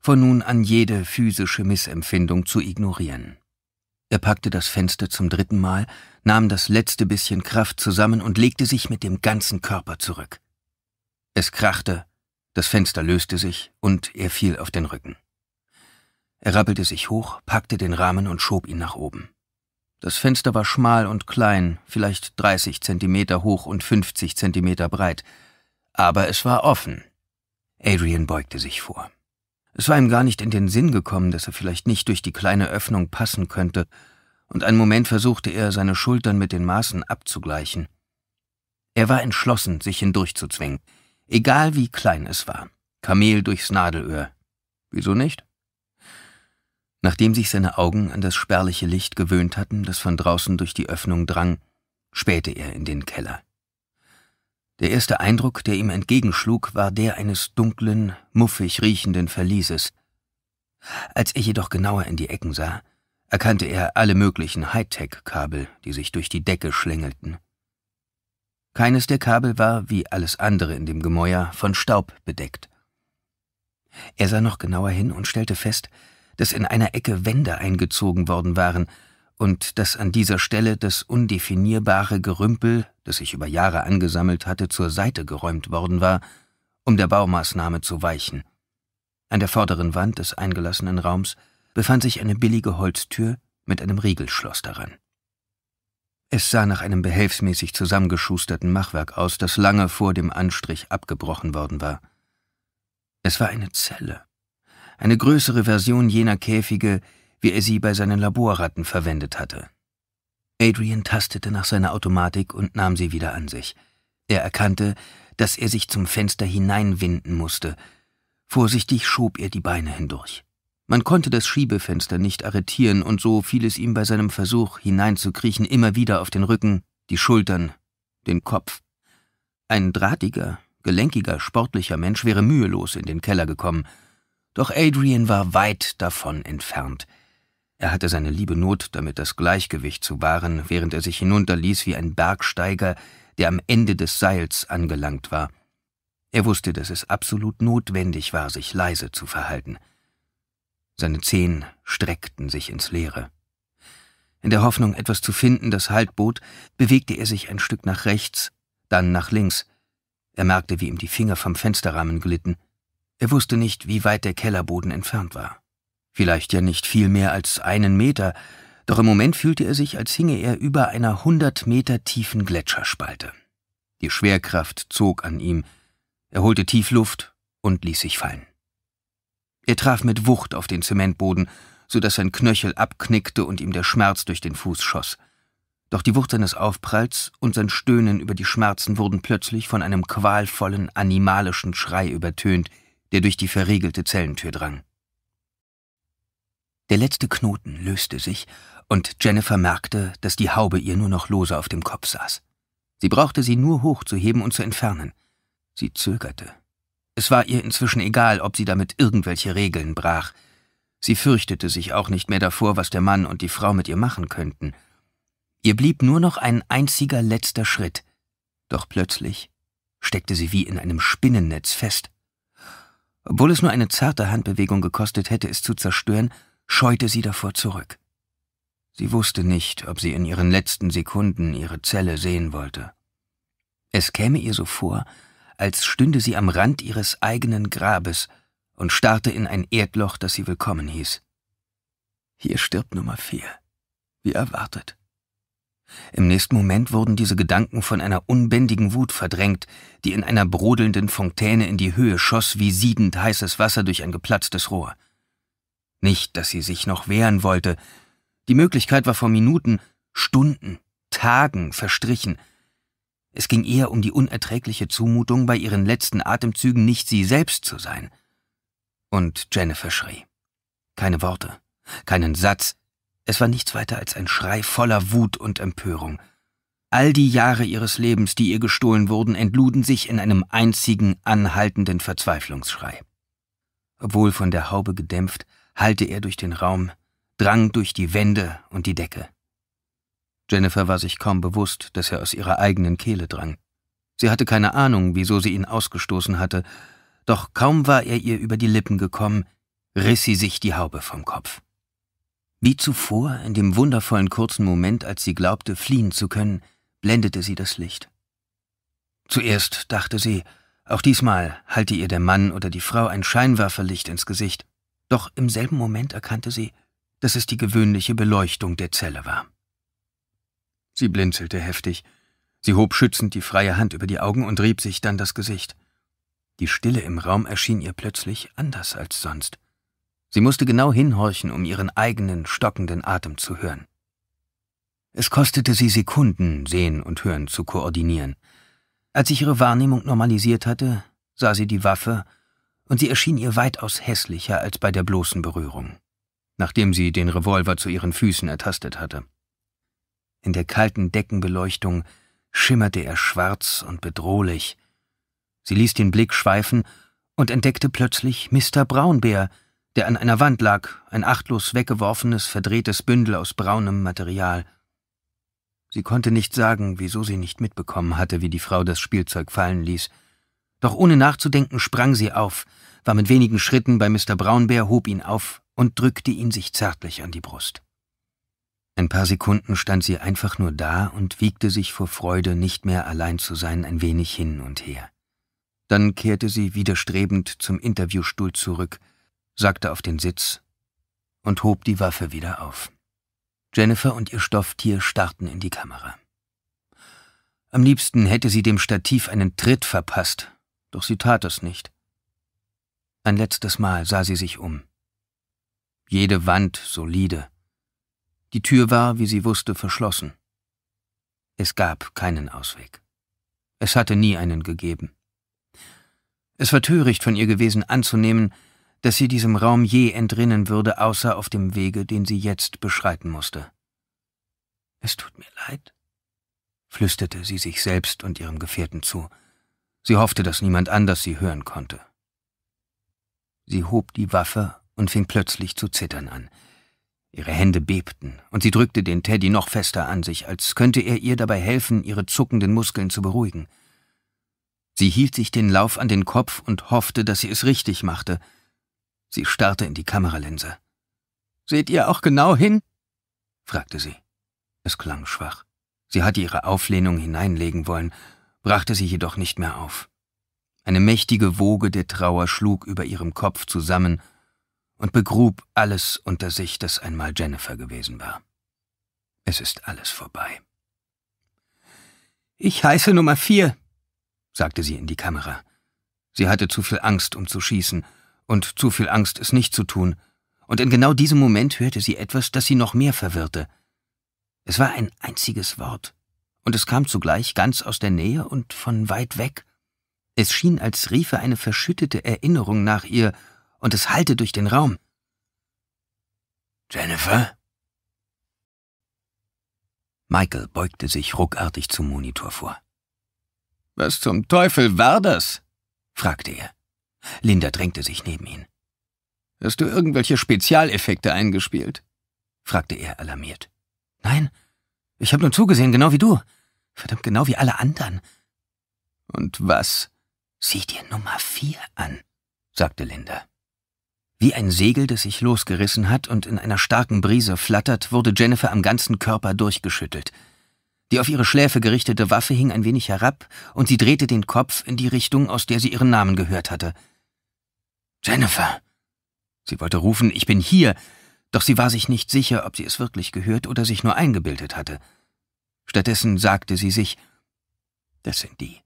von nun an jede physische Missempfindung zu ignorieren. Er packte das Fenster zum dritten Mal, nahm das letzte bisschen Kraft zusammen und legte sich mit dem ganzen Körper zurück. Es krachte, das Fenster löste sich und er fiel auf den Rücken. Er rappelte sich hoch, packte den Rahmen und schob ihn nach oben. Das Fenster war schmal und klein, vielleicht 30 Zentimeter hoch und 50 Zentimeter breit, aber es war offen. Adrian beugte sich vor. Es war ihm gar nicht in den Sinn gekommen, dass er vielleicht nicht durch die kleine Öffnung passen könnte, und einen Moment versuchte er, seine Schultern mit den Maßen abzugleichen. Er war entschlossen, sich hindurchzuzwingen, egal wie klein es war. Kamel durchs Nadelöhr. Wieso nicht? Nachdem sich seine Augen an das spärliche Licht gewöhnt hatten, das von draußen durch die Öffnung drang, spähte er in den Keller. Der erste Eindruck, der ihm entgegenschlug, war der eines dunklen, muffig riechenden Verlieses. Als er jedoch genauer in die Ecken sah, erkannte er alle möglichen Hightech-Kabel, die sich durch die Decke schlängelten. Keines der Kabel war, wie alles andere in dem Gemäuer, von Staub bedeckt. Er sah noch genauer hin und stellte fest, dass in einer Ecke Wände eingezogen worden waren, und dass an dieser Stelle das undefinierbare Gerümpel, das sich über Jahre angesammelt hatte, zur Seite geräumt worden war, um der Baumaßnahme zu weichen. An der vorderen Wand des eingelassenen Raums befand sich eine billige Holztür mit einem Riegelschloss daran. Es sah nach einem behelfsmäßig zusammengeschusterten Machwerk aus, das lange vor dem Anstrich abgebrochen worden war. Es war eine Zelle, eine größere Version jener Käfige, wie er sie bei seinen Laborratten verwendet hatte. Adrian tastete nach seiner Automatik und nahm sie wieder an sich. Er erkannte, dass er sich zum Fenster hineinwinden musste. Vorsichtig schob er die Beine hindurch. Man konnte das Schiebefenster nicht arretieren, und so fiel es ihm bei seinem Versuch, hineinzukriechen, immer wieder auf den Rücken, die Schultern, den Kopf. Ein drahtiger, gelenkiger, sportlicher Mensch wäre mühelos in den Keller gekommen, doch Adrian war weit davon entfernt. Er hatte seine liebe Not, damit das Gleichgewicht zu wahren, während er sich hinunterließ wie ein Bergsteiger, der am Ende des Seils angelangt war. Er wusste, dass es absolut notwendig war, sich leise zu verhalten. Seine Zehen streckten sich ins Leere. In der Hoffnung, etwas zu finden, das Halt bot, bewegte er sich ein Stück nach rechts, dann nach links. Er merkte, wie ihm die Finger vom Fensterrahmen glitten. Er wusste nicht, wie weit der Kellerboden entfernt war vielleicht ja nicht viel mehr als einen Meter, doch im Moment fühlte er sich, als hinge er über einer hundert Meter tiefen Gletscherspalte. Die Schwerkraft zog an ihm, er holte tief Luft und ließ sich fallen. Er traf mit Wucht auf den Zementboden, so dass sein Knöchel abknickte und ihm der Schmerz durch den Fuß schoss. Doch die Wucht seines Aufpralls und sein Stöhnen über die Schmerzen wurden plötzlich von einem qualvollen, animalischen Schrei übertönt, der durch die verriegelte Zellentür drang. Der letzte Knoten löste sich, und Jennifer merkte, dass die Haube ihr nur noch lose auf dem Kopf saß. Sie brauchte sie nur hochzuheben und zu entfernen. Sie zögerte. Es war ihr inzwischen egal, ob sie damit irgendwelche Regeln brach. Sie fürchtete sich auch nicht mehr davor, was der Mann und die Frau mit ihr machen könnten. Ihr blieb nur noch ein einziger letzter Schritt. Doch plötzlich steckte sie wie in einem Spinnennetz fest. Obwohl es nur eine zarte Handbewegung gekostet hätte, es zu zerstören, scheute sie davor zurück. Sie wusste nicht, ob sie in ihren letzten Sekunden ihre Zelle sehen wollte. Es käme ihr so vor, als stünde sie am Rand ihres eigenen Grabes und starrte in ein Erdloch, das sie willkommen hieß. Hier stirbt Nummer vier, wie erwartet. Im nächsten Moment wurden diese Gedanken von einer unbändigen Wut verdrängt, die in einer brodelnden Fontäne in die Höhe schoss wie siedend heißes Wasser durch ein geplatztes Rohr. Nicht, dass sie sich noch wehren wollte. Die Möglichkeit war vor Minuten, Stunden, Tagen verstrichen. Es ging eher um die unerträgliche Zumutung, bei ihren letzten Atemzügen nicht sie selbst zu sein. Und Jennifer schrie. Keine Worte, keinen Satz. Es war nichts weiter als ein Schrei voller Wut und Empörung. All die Jahre ihres Lebens, die ihr gestohlen wurden, entluden sich in einem einzigen, anhaltenden Verzweiflungsschrei. Obwohl von der Haube gedämpft, hallte er durch den Raum, drang durch die Wände und die Decke. Jennifer war sich kaum bewusst, dass er aus ihrer eigenen Kehle drang. Sie hatte keine Ahnung, wieso sie ihn ausgestoßen hatte, doch kaum war er ihr über die Lippen gekommen, riss sie sich die Haube vom Kopf. Wie zuvor, in dem wundervollen kurzen Moment, als sie glaubte, fliehen zu können, blendete sie das Licht. Zuerst dachte sie, auch diesmal halte ihr der Mann oder die Frau ein Scheinwerferlicht ins Gesicht doch im selben Moment erkannte sie, dass es die gewöhnliche Beleuchtung der Zelle war. Sie blinzelte heftig, sie hob schützend die freie Hand über die Augen und rieb sich dann das Gesicht. Die Stille im Raum erschien ihr plötzlich anders als sonst. Sie musste genau hinhorchen, um ihren eigenen stockenden Atem zu hören. Es kostete sie Sekunden, Sehen und Hören zu koordinieren. Als sich ihre Wahrnehmung normalisiert hatte, sah sie die Waffe und sie erschien ihr weitaus hässlicher als bei der bloßen Berührung, nachdem sie den Revolver zu ihren Füßen ertastet hatte. In der kalten Deckenbeleuchtung schimmerte er schwarz und bedrohlich. Sie ließ den Blick schweifen und entdeckte plötzlich Mr. Braunbär, der an einer Wand lag, ein achtlos weggeworfenes, verdrehtes Bündel aus braunem Material. Sie konnte nicht sagen, wieso sie nicht mitbekommen hatte, wie die Frau das Spielzeug fallen ließ. Doch ohne nachzudenken sprang sie auf, war mit wenigen Schritten bei Mr. Braunbär, hob ihn auf und drückte ihn sich zärtlich an die Brust. Ein paar Sekunden stand sie einfach nur da und wiegte sich vor Freude, nicht mehr allein zu sein, ein wenig hin und her. Dann kehrte sie widerstrebend zum Interviewstuhl zurück, sagte auf den Sitz und hob die Waffe wieder auf. Jennifer und ihr Stofftier starrten in die Kamera. Am liebsten hätte sie dem Stativ einen Tritt verpasst, doch sie tat es nicht. Ein letztes Mal sah sie sich um. Jede Wand solide. Die Tür war, wie sie wusste, verschlossen. Es gab keinen Ausweg. Es hatte nie einen gegeben. Es war töricht von ihr gewesen anzunehmen, dass sie diesem Raum je entrinnen würde, außer auf dem Wege, den sie jetzt beschreiten musste. Es tut mir leid, flüsterte sie sich selbst und ihrem Gefährten zu. Sie hoffte, dass niemand anders sie hören konnte. Sie hob die Waffe und fing plötzlich zu zittern an. Ihre Hände bebten, und sie drückte den Teddy noch fester an sich, als könnte er ihr dabei helfen, ihre zuckenden Muskeln zu beruhigen. Sie hielt sich den Lauf an den Kopf und hoffte, dass sie es richtig machte. Sie starrte in die Kameralinse. Seht ihr auch genau hin? fragte sie. Es klang schwach. Sie hatte ihre Auflehnung hineinlegen wollen, brachte sie jedoch nicht mehr auf. Eine mächtige Woge der Trauer schlug über ihrem Kopf zusammen und begrub alles unter sich, das einmal Jennifer gewesen war. Es ist alles vorbei. Ich heiße Nummer vier, sagte sie in die Kamera. Sie hatte zu viel Angst, um zu schießen, und zu viel Angst, es nicht zu tun, und in genau diesem Moment hörte sie etwas, das sie noch mehr verwirrte. Es war ein einziges Wort, und es kam zugleich ganz aus der Nähe und von weit weg. Es schien, als riefe eine verschüttete Erinnerung nach ihr, und es hallte durch den Raum. Jennifer? Michael beugte sich ruckartig zum Monitor vor. Was zum Teufel war das? fragte er. Linda drängte sich neben ihn. Hast du irgendwelche Spezialeffekte eingespielt? fragte er alarmiert. Nein, ich habe nur zugesehen, genau wie du. Verdammt genau wie alle anderen. Und was Sieh dir Nummer vier an, sagte Linda. Wie ein Segel, das sich losgerissen hat und in einer starken Brise flattert, wurde Jennifer am ganzen Körper durchgeschüttelt. Die auf ihre Schläfe gerichtete Waffe hing ein wenig herab, und sie drehte den Kopf in die Richtung, aus der sie ihren Namen gehört hatte. Jennifer. Sie wollte rufen, ich bin hier, doch sie war sich nicht sicher, ob sie es wirklich gehört oder sich nur eingebildet hatte. Stattdessen sagte sie sich, das sind die.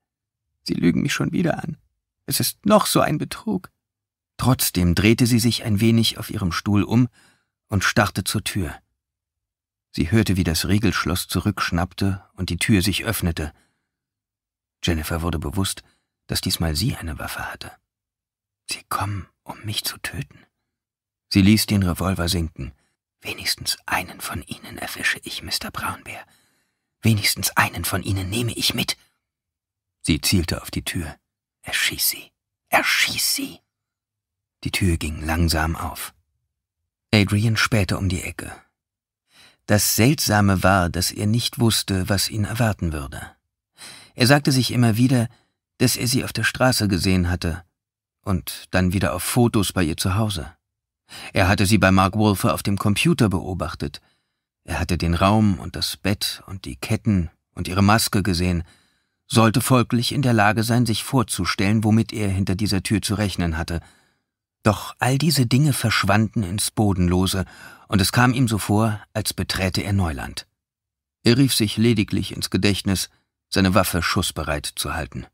Sie lügen mich schon wieder an. Es ist noch so ein Betrug. Trotzdem drehte sie sich ein wenig auf ihrem Stuhl um und starrte zur Tür. Sie hörte, wie das Riegelschloss zurückschnappte und die Tür sich öffnete. Jennifer wurde bewusst, dass diesmal sie eine Waffe hatte. Sie kommen, um mich zu töten. Sie ließ den Revolver sinken. Wenigstens einen von ihnen erwische ich, Mr. Braunbär. Wenigstens einen von ihnen nehme ich mit. Sie zielte auf die Tür. Erschieß sie. Erschieß sie. Die Tür ging langsam auf. Adrian spähte um die Ecke. Das Seltsame war, dass er nicht wusste, was ihn erwarten würde. Er sagte sich immer wieder, dass er sie auf der Straße gesehen hatte und dann wieder auf Fotos bei ihr zu Hause. Er hatte sie bei Mark Wolfe auf dem Computer beobachtet. Er hatte den Raum und das Bett und die Ketten und ihre Maske gesehen – sollte folglich in der Lage sein, sich vorzustellen, womit er hinter dieser Tür zu rechnen hatte. Doch all diese Dinge verschwanden ins Bodenlose, und es kam ihm so vor, als beträte er Neuland. Er rief sich lediglich ins Gedächtnis, seine Waffe schussbereit zu halten.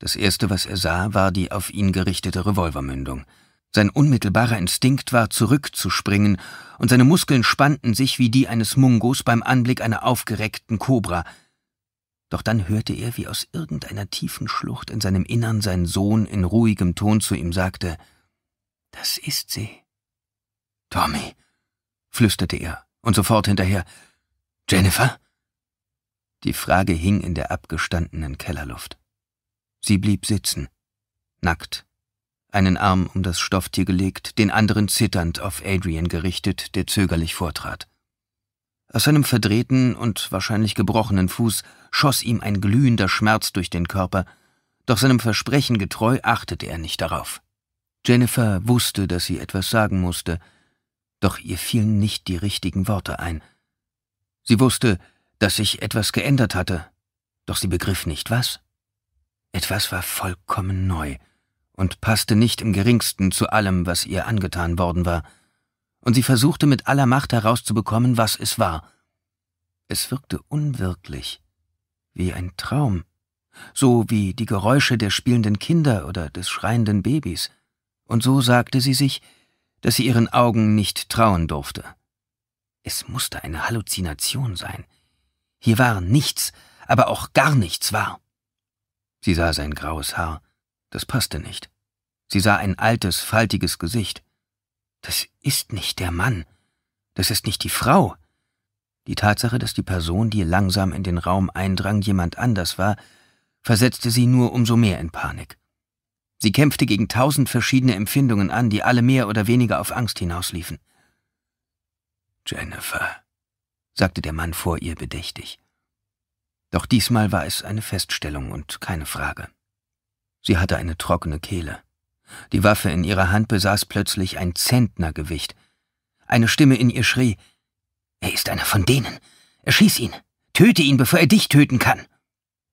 Das Erste, was er sah, war die auf ihn gerichtete Revolvermündung. Sein unmittelbarer Instinkt war, zurückzuspringen, und seine Muskeln spannten sich wie die eines Mungos beim Anblick einer aufgereckten Kobra – doch dann hörte er, wie aus irgendeiner tiefen Schlucht in seinem Innern sein Sohn in ruhigem Ton zu ihm sagte Das ist sie. Tommy, flüsterte er, und sofort hinterher Jennifer? Die Frage hing in der abgestandenen Kellerluft. Sie blieb sitzen, nackt, einen Arm um das Stofftier gelegt, den anderen zitternd auf Adrian gerichtet, der zögerlich vortrat. Aus seinem verdrehten und wahrscheinlich gebrochenen Fuß schoss ihm ein glühender Schmerz durch den Körper, doch seinem Versprechen getreu achtete er nicht darauf. Jennifer wusste, dass sie etwas sagen musste, doch ihr fielen nicht die richtigen Worte ein. Sie wusste, dass sich etwas geändert hatte, doch sie begriff nicht was. Etwas war vollkommen neu und passte nicht im geringsten zu allem, was ihr angetan worden war – und sie versuchte mit aller Macht herauszubekommen, was es war. Es wirkte unwirklich, wie ein Traum, so wie die Geräusche der spielenden Kinder oder des schreienden Babys, und so sagte sie sich, dass sie ihren Augen nicht trauen durfte. Es musste eine Halluzination sein. Hier war nichts, aber auch gar nichts wahr. Sie sah sein graues Haar. Das passte nicht. Sie sah ein altes, faltiges Gesicht. Das ist nicht der Mann. Das ist nicht die Frau. Die Tatsache, dass die Person, die langsam in den Raum eindrang, jemand anders war, versetzte sie nur umso mehr in Panik. Sie kämpfte gegen tausend verschiedene Empfindungen an, die alle mehr oder weniger auf Angst hinausliefen. Jennifer, sagte der Mann vor ihr bedächtig. Doch diesmal war es eine Feststellung und keine Frage. Sie hatte eine trockene Kehle. Die Waffe in ihrer Hand besaß plötzlich ein Zentnergewicht. Eine Stimme in ihr schrie, er ist einer von denen. Erschieß ihn. Töte ihn, bevor er dich töten kann.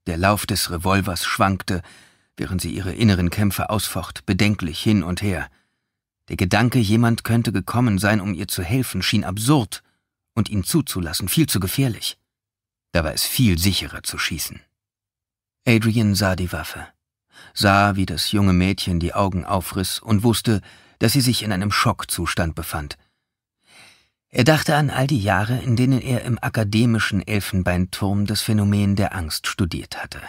Der Lauf des Revolvers schwankte, während sie ihre inneren Kämpfe ausfocht, bedenklich hin und her. Der Gedanke, jemand könnte gekommen sein, um ihr zu helfen, schien absurd und ihn zuzulassen viel zu gefährlich. Da war es viel sicherer zu schießen. Adrian sah die Waffe sah, wie das junge Mädchen die Augen aufriss und wusste, dass sie sich in einem Schockzustand befand. Er dachte an all die Jahre, in denen er im akademischen Elfenbeinturm das Phänomen der Angst studiert hatte.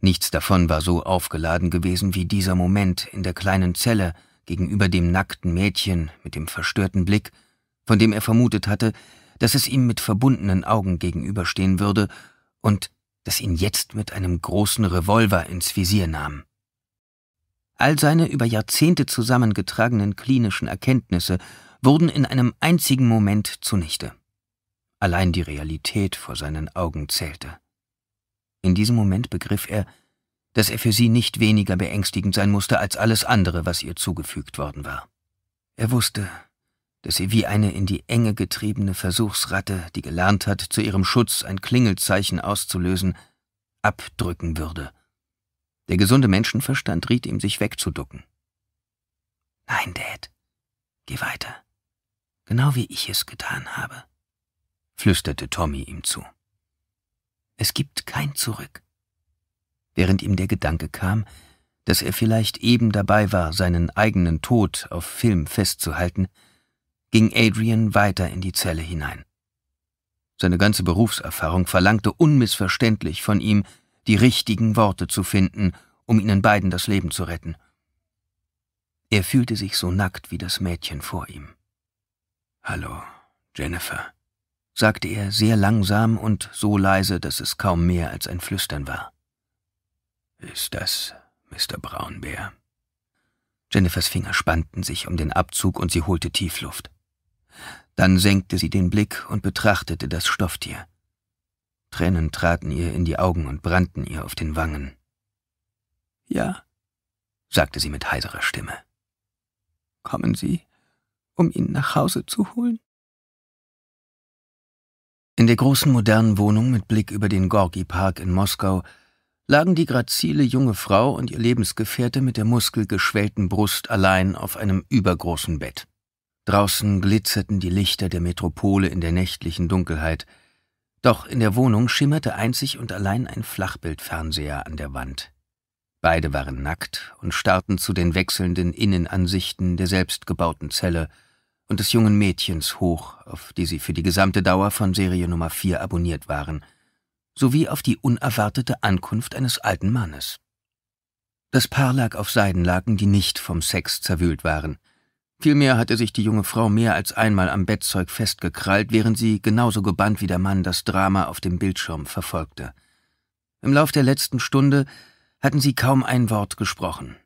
Nichts davon war so aufgeladen gewesen wie dieser Moment in der kleinen Zelle gegenüber dem nackten Mädchen mit dem verstörten Blick, von dem er vermutet hatte, dass es ihm mit verbundenen Augen gegenüberstehen würde und das ihn jetzt mit einem großen Revolver ins Visier nahm. All seine über Jahrzehnte zusammengetragenen klinischen Erkenntnisse wurden in einem einzigen Moment zunichte. Allein die Realität vor seinen Augen zählte. In diesem Moment begriff er, dass er für sie nicht weniger beängstigend sein musste als alles andere, was ihr zugefügt worden war. Er wusste, dass sie wie eine in die Enge getriebene Versuchsratte, die gelernt hat, zu ihrem Schutz ein Klingelzeichen auszulösen, abdrücken würde. Der gesunde Menschenverstand riet ihm, sich wegzuducken. Nein, Dad, geh weiter. Genau wie ich es getan habe, flüsterte Tommy ihm zu. Es gibt kein Zurück. Während ihm der Gedanke kam, dass er vielleicht eben dabei war, seinen eigenen Tod auf Film festzuhalten, ging Adrian weiter in die Zelle hinein. Seine ganze Berufserfahrung verlangte unmissverständlich von ihm, die richtigen Worte zu finden, um ihnen beiden das Leben zu retten. Er fühlte sich so nackt wie das Mädchen vor ihm. Hallo, Jennifer, sagte er sehr langsam und so leise, dass es kaum mehr als ein Flüstern war. Ist das Mr. Braunbär? Jennifers Finger spannten sich um den Abzug und sie holte Tiefluft. Dann senkte sie den Blick und betrachtete das Stofftier. Tränen traten ihr in die Augen und brannten ihr auf den Wangen. Ja, sagte sie mit heiserer Stimme. Kommen Sie, um ihn nach Hause zu holen? In der großen modernen Wohnung mit Blick über den gorgi park in Moskau lagen die grazile junge Frau und ihr Lebensgefährte mit der muskelgeschwellten Brust allein auf einem übergroßen Bett. Draußen glitzerten die Lichter der Metropole in der nächtlichen Dunkelheit, doch in der Wohnung schimmerte einzig und allein ein Flachbildfernseher an der Wand. Beide waren nackt und starrten zu den wechselnden Innenansichten der selbstgebauten Zelle und des jungen Mädchens hoch, auf die sie für die gesamte Dauer von Serie Nummer 4 abonniert waren, sowie auf die unerwartete Ankunft eines alten Mannes. Das Paar lag auf Seidenlaken, die nicht vom Sex zerwühlt waren. Vielmehr hatte sich die junge Frau mehr als einmal am Bettzeug festgekrallt, während sie genauso gebannt wie der Mann das Drama auf dem Bildschirm verfolgte. Im Lauf der letzten Stunde hatten sie kaum ein Wort gesprochen,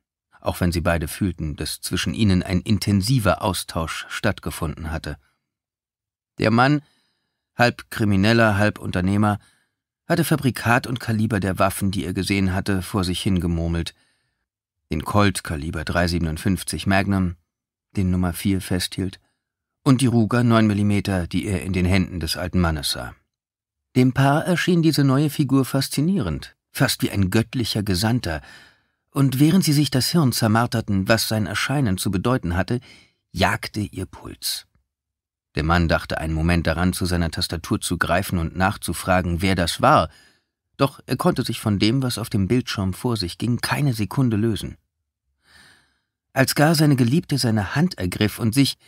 auch wenn sie beide fühlten, dass zwischen ihnen ein intensiver Austausch stattgefunden hatte. Der Mann, halb Krimineller, halb Unternehmer, hatte Fabrikat und Kaliber der Waffen, die er gesehen hatte, vor sich hingemurmelt. Den Colt Kaliber 357 Magnum, den Nummer 4 festhielt, und die Ruger 9 mm, die er in den Händen des alten Mannes sah. Dem Paar erschien diese neue Figur faszinierend, fast wie ein göttlicher Gesandter, und während sie sich das Hirn zermarterten, was sein Erscheinen zu bedeuten hatte, jagte ihr Puls. Der Mann dachte einen Moment daran, zu seiner Tastatur zu greifen und nachzufragen, wer das war, doch er konnte sich von dem, was auf dem Bildschirm vor sich ging, keine Sekunde lösen als gar seine Geliebte seine Hand ergriff und sich,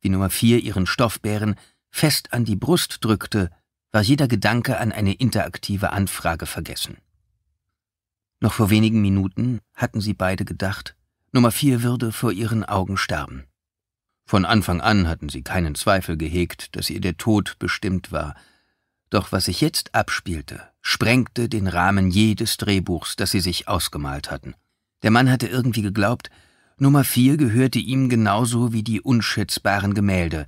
wie Nummer vier ihren Stoffbären, fest an die Brust drückte, war jeder Gedanke an eine interaktive Anfrage vergessen. Noch vor wenigen Minuten hatten sie beide gedacht, Nummer vier würde vor ihren Augen sterben. Von Anfang an hatten sie keinen Zweifel gehegt, dass ihr der Tod bestimmt war, doch was sich jetzt abspielte, sprengte den Rahmen jedes Drehbuchs, das sie sich ausgemalt hatten. Der Mann hatte irgendwie geglaubt, Nummer vier gehörte ihm genauso wie die unschätzbaren Gemälde,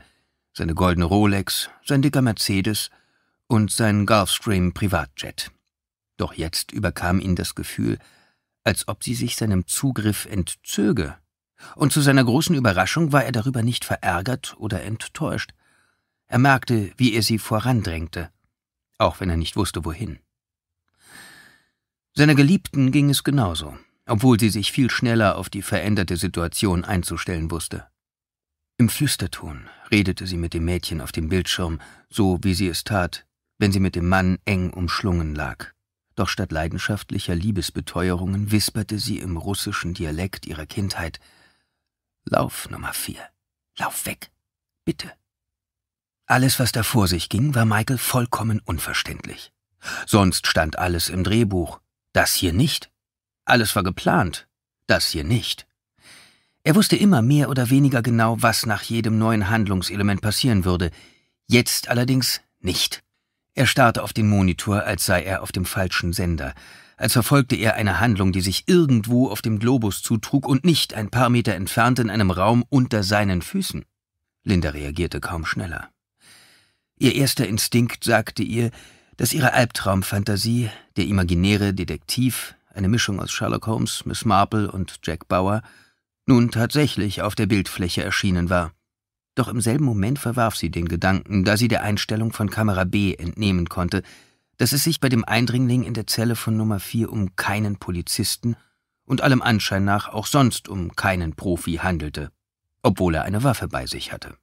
seine goldene Rolex, sein dicker Mercedes und sein Gulfstream Privatjet. Doch jetzt überkam ihn das Gefühl, als ob sie sich seinem Zugriff entzöge, und zu seiner großen Überraschung war er darüber nicht verärgert oder enttäuscht. Er merkte, wie er sie vorandrängte, auch wenn er nicht wusste, wohin. Seiner Geliebten ging es genauso obwohl sie sich viel schneller auf die veränderte Situation einzustellen wusste. Im Flüsterton redete sie mit dem Mädchen auf dem Bildschirm, so wie sie es tat, wenn sie mit dem Mann eng umschlungen lag. Doch statt leidenschaftlicher Liebesbeteuerungen wisperte sie im russischen Dialekt ihrer Kindheit Lauf Nummer vier. Lauf weg. Bitte. Alles, was da vor sich ging, war Michael vollkommen unverständlich. Sonst stand alles im Drehbuch, das hier nicht. Alles war geplant, das hier nicht. Er wusste immer mehr oder weniger genau, was nach jedem neuen Handlungselement passieren würde, jetzt allerdings nicht. Er starrte auf den Monitor, als sei er auf dem falschen Sender, als verfolgte er eine Handlung, die sich irgendwo auf dem Globus zutrug und nicht ein paar Meter entfernt in einem Raum unter seinen Füßen. Linda reagierte kaum schneller. Ihr erster Instinkt sagte ihr, dass ihre Albtraumfantasie, der imaginäre Detektiv, eine Mischung aus Sherlock Holmes, Miss Marple und Jack Bauer, nun tatsächlich auf der Bildfläche erschienen war. Doch im selben Moment verwarf sie den Gedanken, da sie der Einstellung von Kamera B entnehmen konnte, dass es sich bei dem Eindringling in der Zelle von Nummer 4 um keinen Polizisten und allem Anschein nach auch sonst um keinen Profi handelte, obwohl er eine Waffe bei sich hatte.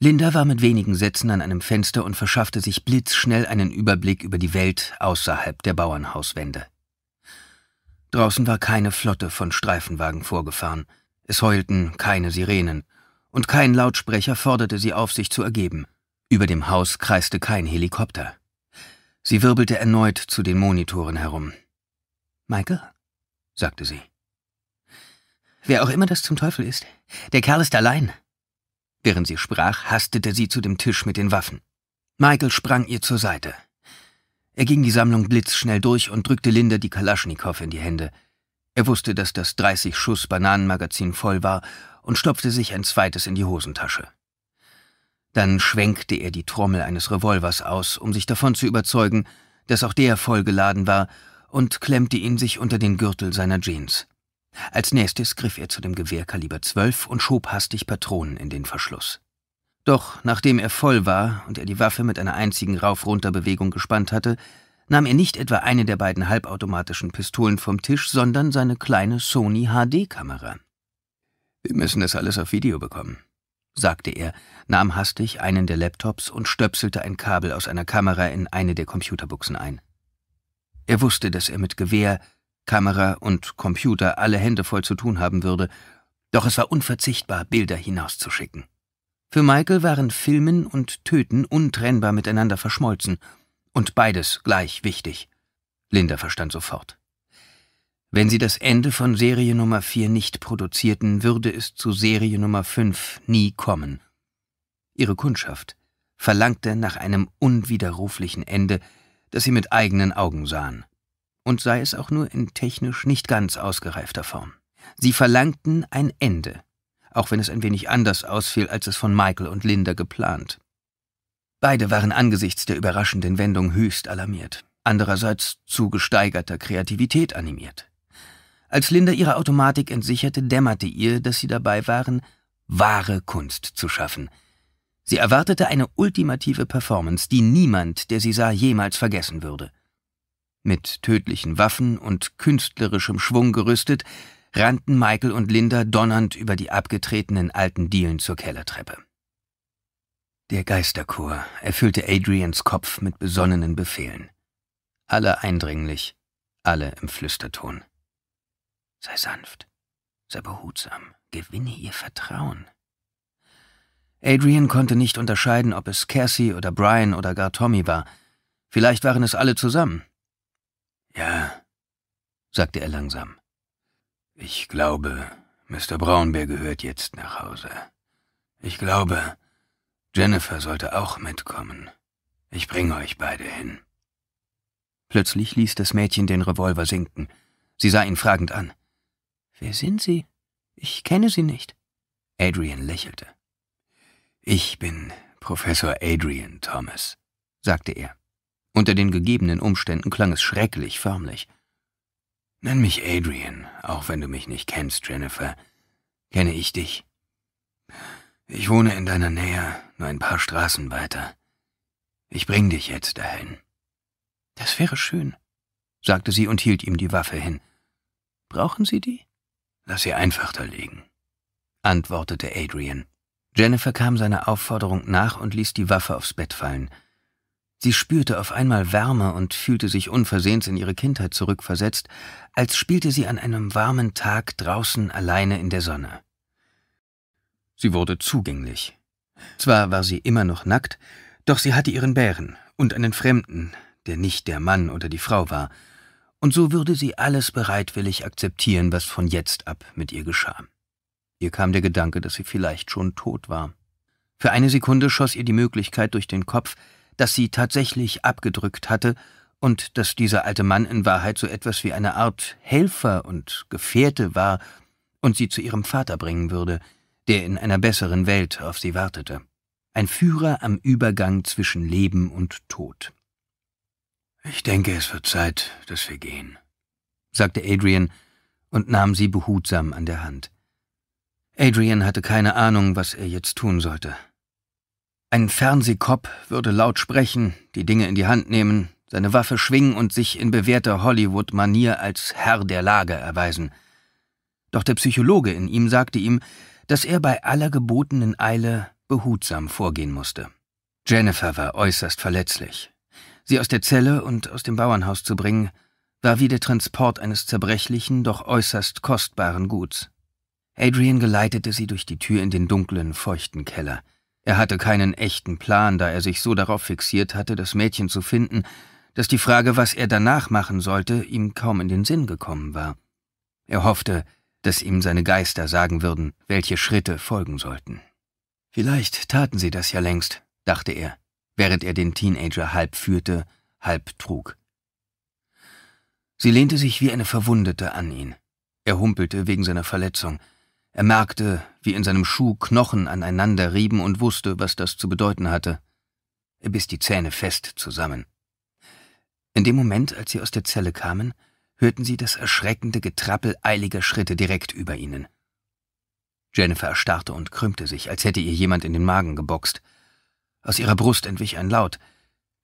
Linda war mit wenigen Sätzen an einem Fenster und verschaffte sich blitzschnell einen Überblick über die Welt außerhalb der Bauernhauswände. Draußen war keine Flotte von Streifenwagen vorgefahren, es heulten keine Sirenen, und kein Lautsprecher forderte sie auf, sich zu ergeben. Über dem Haus kreiste kein Helikopter. Sie wirbelte erneut zu den Monitoren herum. Michael? sagte sie. Wer auch immer das zum Teufel ist, der Kerl ist allein. Während sie sprach, hastete sie zu dem Tisch mit den Waffen. Michael sprang ihr zur Seite. Er ging die Sammlung blitzschnell durch und drückte Linda die Kalaschnikow in die Hände. Er wusste, dass das 30 Schuss Bananenmagazin voll war und stopfte sich ein zweites in die Hosentasche. Dann schwenkte er die Trommel eines Revolvers aus, um sich davon zu überzeugen, dass auch der vollgeladen war, und klemmte ihn sich unter den Gürtel seiner Jeans. Als nächstes griff er zu dem Gewehr Kaliber 12 und schob hastig Patronen in den Verschluss. Doch nachdem er voll war und er die Waffe mit einer einzigen Rauf-Runter-Bewegung gespannt hatte, nahm er nicht etwa eine der beiden halbautomatischen Pistolen vom Tisch, sondern seine kleine Sony HD-Kamera. Wir müssen das alles auf Video bekommen, sagte er, nahm hastig einen der Laptops und stöpselte ein Kabel aus einer Kamera in eine der Computerbuchsen ein. Er wusste, dass er mit Gewehr Kamera und Computer alle Hände voll zu tun haben würde, doch es war unverzichtbar, Bilder hinauszuschicken. Für Michael waren Filmen und Töten untrennbar miteinander verschmolzen und beides gleich wichtig. Linda verstand sofort. Wenn sie das Ende von Serie Nummer 4 nicht produzierten, würde es zu Serie Nummer 5 nie kommen. Ihre Kundschaft verlangte nach einem unwiderruflichen Ende, das sie mit eigenen Augen sahen und sei es auch nur in technisch nicht ganz ausgereifter Form. Sie verlangten ein Ende, auch wenn es ein wenig anders ausfiel, als es von Michael und Linda geplant. Beide waren angesichts der überraschenden Wendung höchst alarmiert, andererseits zu gesteigerter Kreativität animiert. Als Linda ihre Automatik entsicherte, dämmerte ihr, dass sie dabei waren, wahre Kunst zu schaffen. Sie erwartete eine ultimative Performance, die niemand, der sie sah, jemals vergessen würde. Mit tödlichen Waffen und künstlerischem Schwung gerüstet, rannten Michael und Linda donnernd über die abgetretenen alten Dielen zur Kellertreppe. Der Geisterchor erfüllte Adrians Kopf mit besonnenen Befehlen. Alle eindringlich, alle im Flüsterton. Sei sanft, sei behutsam, gewinne ihr Vertrauen. Adrian konnte nicht unterscheiden, ob es Cassie oder Brian oder gar Tommy war. Vielleicht waren es alle zusammen. Ja, sagte er langsam. Ich glaube, Mr. Braunbär gehört jetzt nach Hause. Ich glaube, Jennifer sollte auch mitkommen. Ich bringe euch beide hin. Plötzlich ließ das Mädchen den Revolver sinken. Sie sah ihn fragend an. Wer sind Sie? Ich kenne Sie nicht. Adrian lächelte. Ich bin Professor Adrian Thomas, sagte er. Unter den gegebenen Umständen klang es schrecklich förmlich. Nenn mich Adrian, auch wenn du mich nicht kennst, Jennifer. Kenne ich dich? Ich wohne in deiner Nähe, nur ein paar Straßen weiter. Ich bring dich jetzt dahin. Das wäre schön, sagte sie und hielt ihm die Waffe hin. Brauchen Sie die? Lass sie einfach da liegen, antwortete Adrian. Jennifer kam seiner Aufforderung nach und ließ die Waffe aufs Bett fallen. Sie spürte auf einmal Wärme und fühlte sich unversehens in ihre Kindheit zurückversetzt, als spielte sie an einem warmen Tag draußen alleine in der Sonne. Sie wurde zugänglich. Zwar war sie immer noch nackt, doch sie hatte ihren Bären und einen Fremden, der nicht der Mann oder die Frau war, und so würde sie alles bereitwillig akzeptieren, was von jetzt ab mit ihr geschah. Ihr kam der Gedanke, dass sie vielleicht schon tot war. Für eine Sekunde schoss ihr die Möglichkeit durch den Kopf, dass sie tatsächlich abgedrückt hatte und dass dieser alte Mann in Wahrheit so etwas wie eine Art Helfer und Gefährte war und sie zu ihrem Vater bringen würde, der in einer besseren Welt auf sie wartete. Ein Führer am Übergang zwischen Leben und Tod. Ich denke, es wird Zeit, dass wir gehen, sagte Adrian und nahm sie behutsam an der Hand. Adrian hatte keine Ahnung, was er jetzt tun sollte. Ein Fernsehkopf würde laut sprechen, die Dinge in die Hand nehmen, seine Waffe schwingen und sich in bewährter Hollywood-Manier als Herr der Lage erweisen. Doch der Psychologe in ihm sagte ihm, dass er bei aller gebotenen Eile behutsam vorgehen musste. Jennifer war äußerst verletzlich. Sie aus der Zelle und aus dem Bauernhaus zu bringen, war wie der Transport eines zerbrechlichen, doch äußerst kostbaren Guts. Adrian geleitete sie durch die Tür in den dunklen, feuchten Keller – er hatte keinen echten Plan, da er sich so darauf fixiert hatte, das Mädchen zu finden, dass die Frage, was er danach machen sollte, ihm kaum in den Sinn gekommen war. Er hoffte, dass ihm seine Geister sagen würden, welche Schritte folgen sollten. Vielleicht taten sie das ja längst, dachte er, während er den Teenager halb führte, halb trug. Sie lehnte sich wie eine Verwundete an ihn. Er humpelte wegen seiner Verletzung, er merkte, wie in seinem Schuh Knochen aneinander rieben und wusste, was das zu bedeuten hatte. Er biss die Zähne fest zusammen. In dem Moment, als sie aus der Zelle kamen, hörten sie das erschreckende Getrappel eiliger Schritte direkt über ihnen. Jennifer erstarrte und krümmte sich, als hätte ihr jemand in den Magen geboxt. Aus ihrer Brust entwich ein Laut.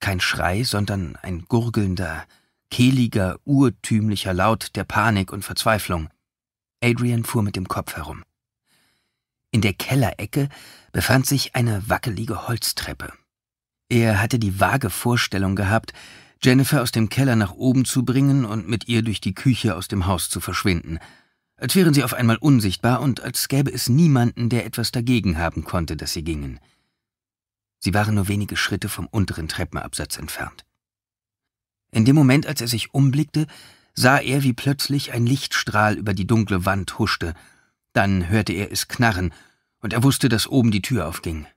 Kein Schrei, sondern ein gurgelnder, kehliger, urtümlicher Laut der Panik und Verzweiflung. Adrian fuhr mit dem Kopf herum. In der Kellerecke befand sich eine wackelige Holztreppe. Er hatte die vage Vorstellung gehabt, Jennifer aus dem Keller nach oben zu bringen und mit ihr durch die Küche aus dem Haus zu verschwinden, als wären sie auf einmal unsichtbar und als gäbe es niemanden, der etwas dagegen haben konnte, dass sie gingen. Sie waren nur wenige Schritte vom unteren Treppenabsatz entfernt. In dem Moment, als er sich umblickte, sah er, wie plötzlich ein Lichtstrahl über die dunkle Wand huschte. Dann hörte er es knarren, und er wusste, dass oben die Tür aufging.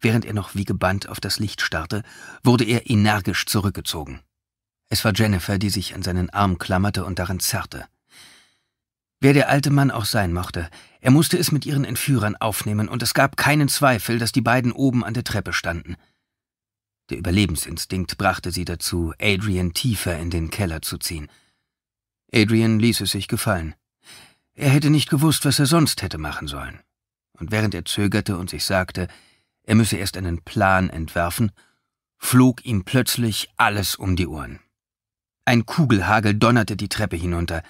Während er noch wie gebannt auf das Licht starrte, wurde er energisch zurückgezogen. Es war Jennifer, die sich an seinen Arm klammerte und daran zerrte. Wer der alte Mann auch sein mochte, er musste es mit ihren Entführern aufnehmen, und es gab keinen Zweifel, dass die beiden oben an der Treppe standen. Der Überlebensinstinkt brachte sie dazu, Adrian tiefer in den Keller zu ziehen – Adrian ließ es sich gefallen. Er hätte nicht gewusst, was er sonst hätte machen sollen. Und während er zögerte und sich sagte, er müsse erst einen Plan entwerfen, flog ihm plötzlich alles um die Ohren. Ein Kugelhagel donnerte die Treppe hinunter.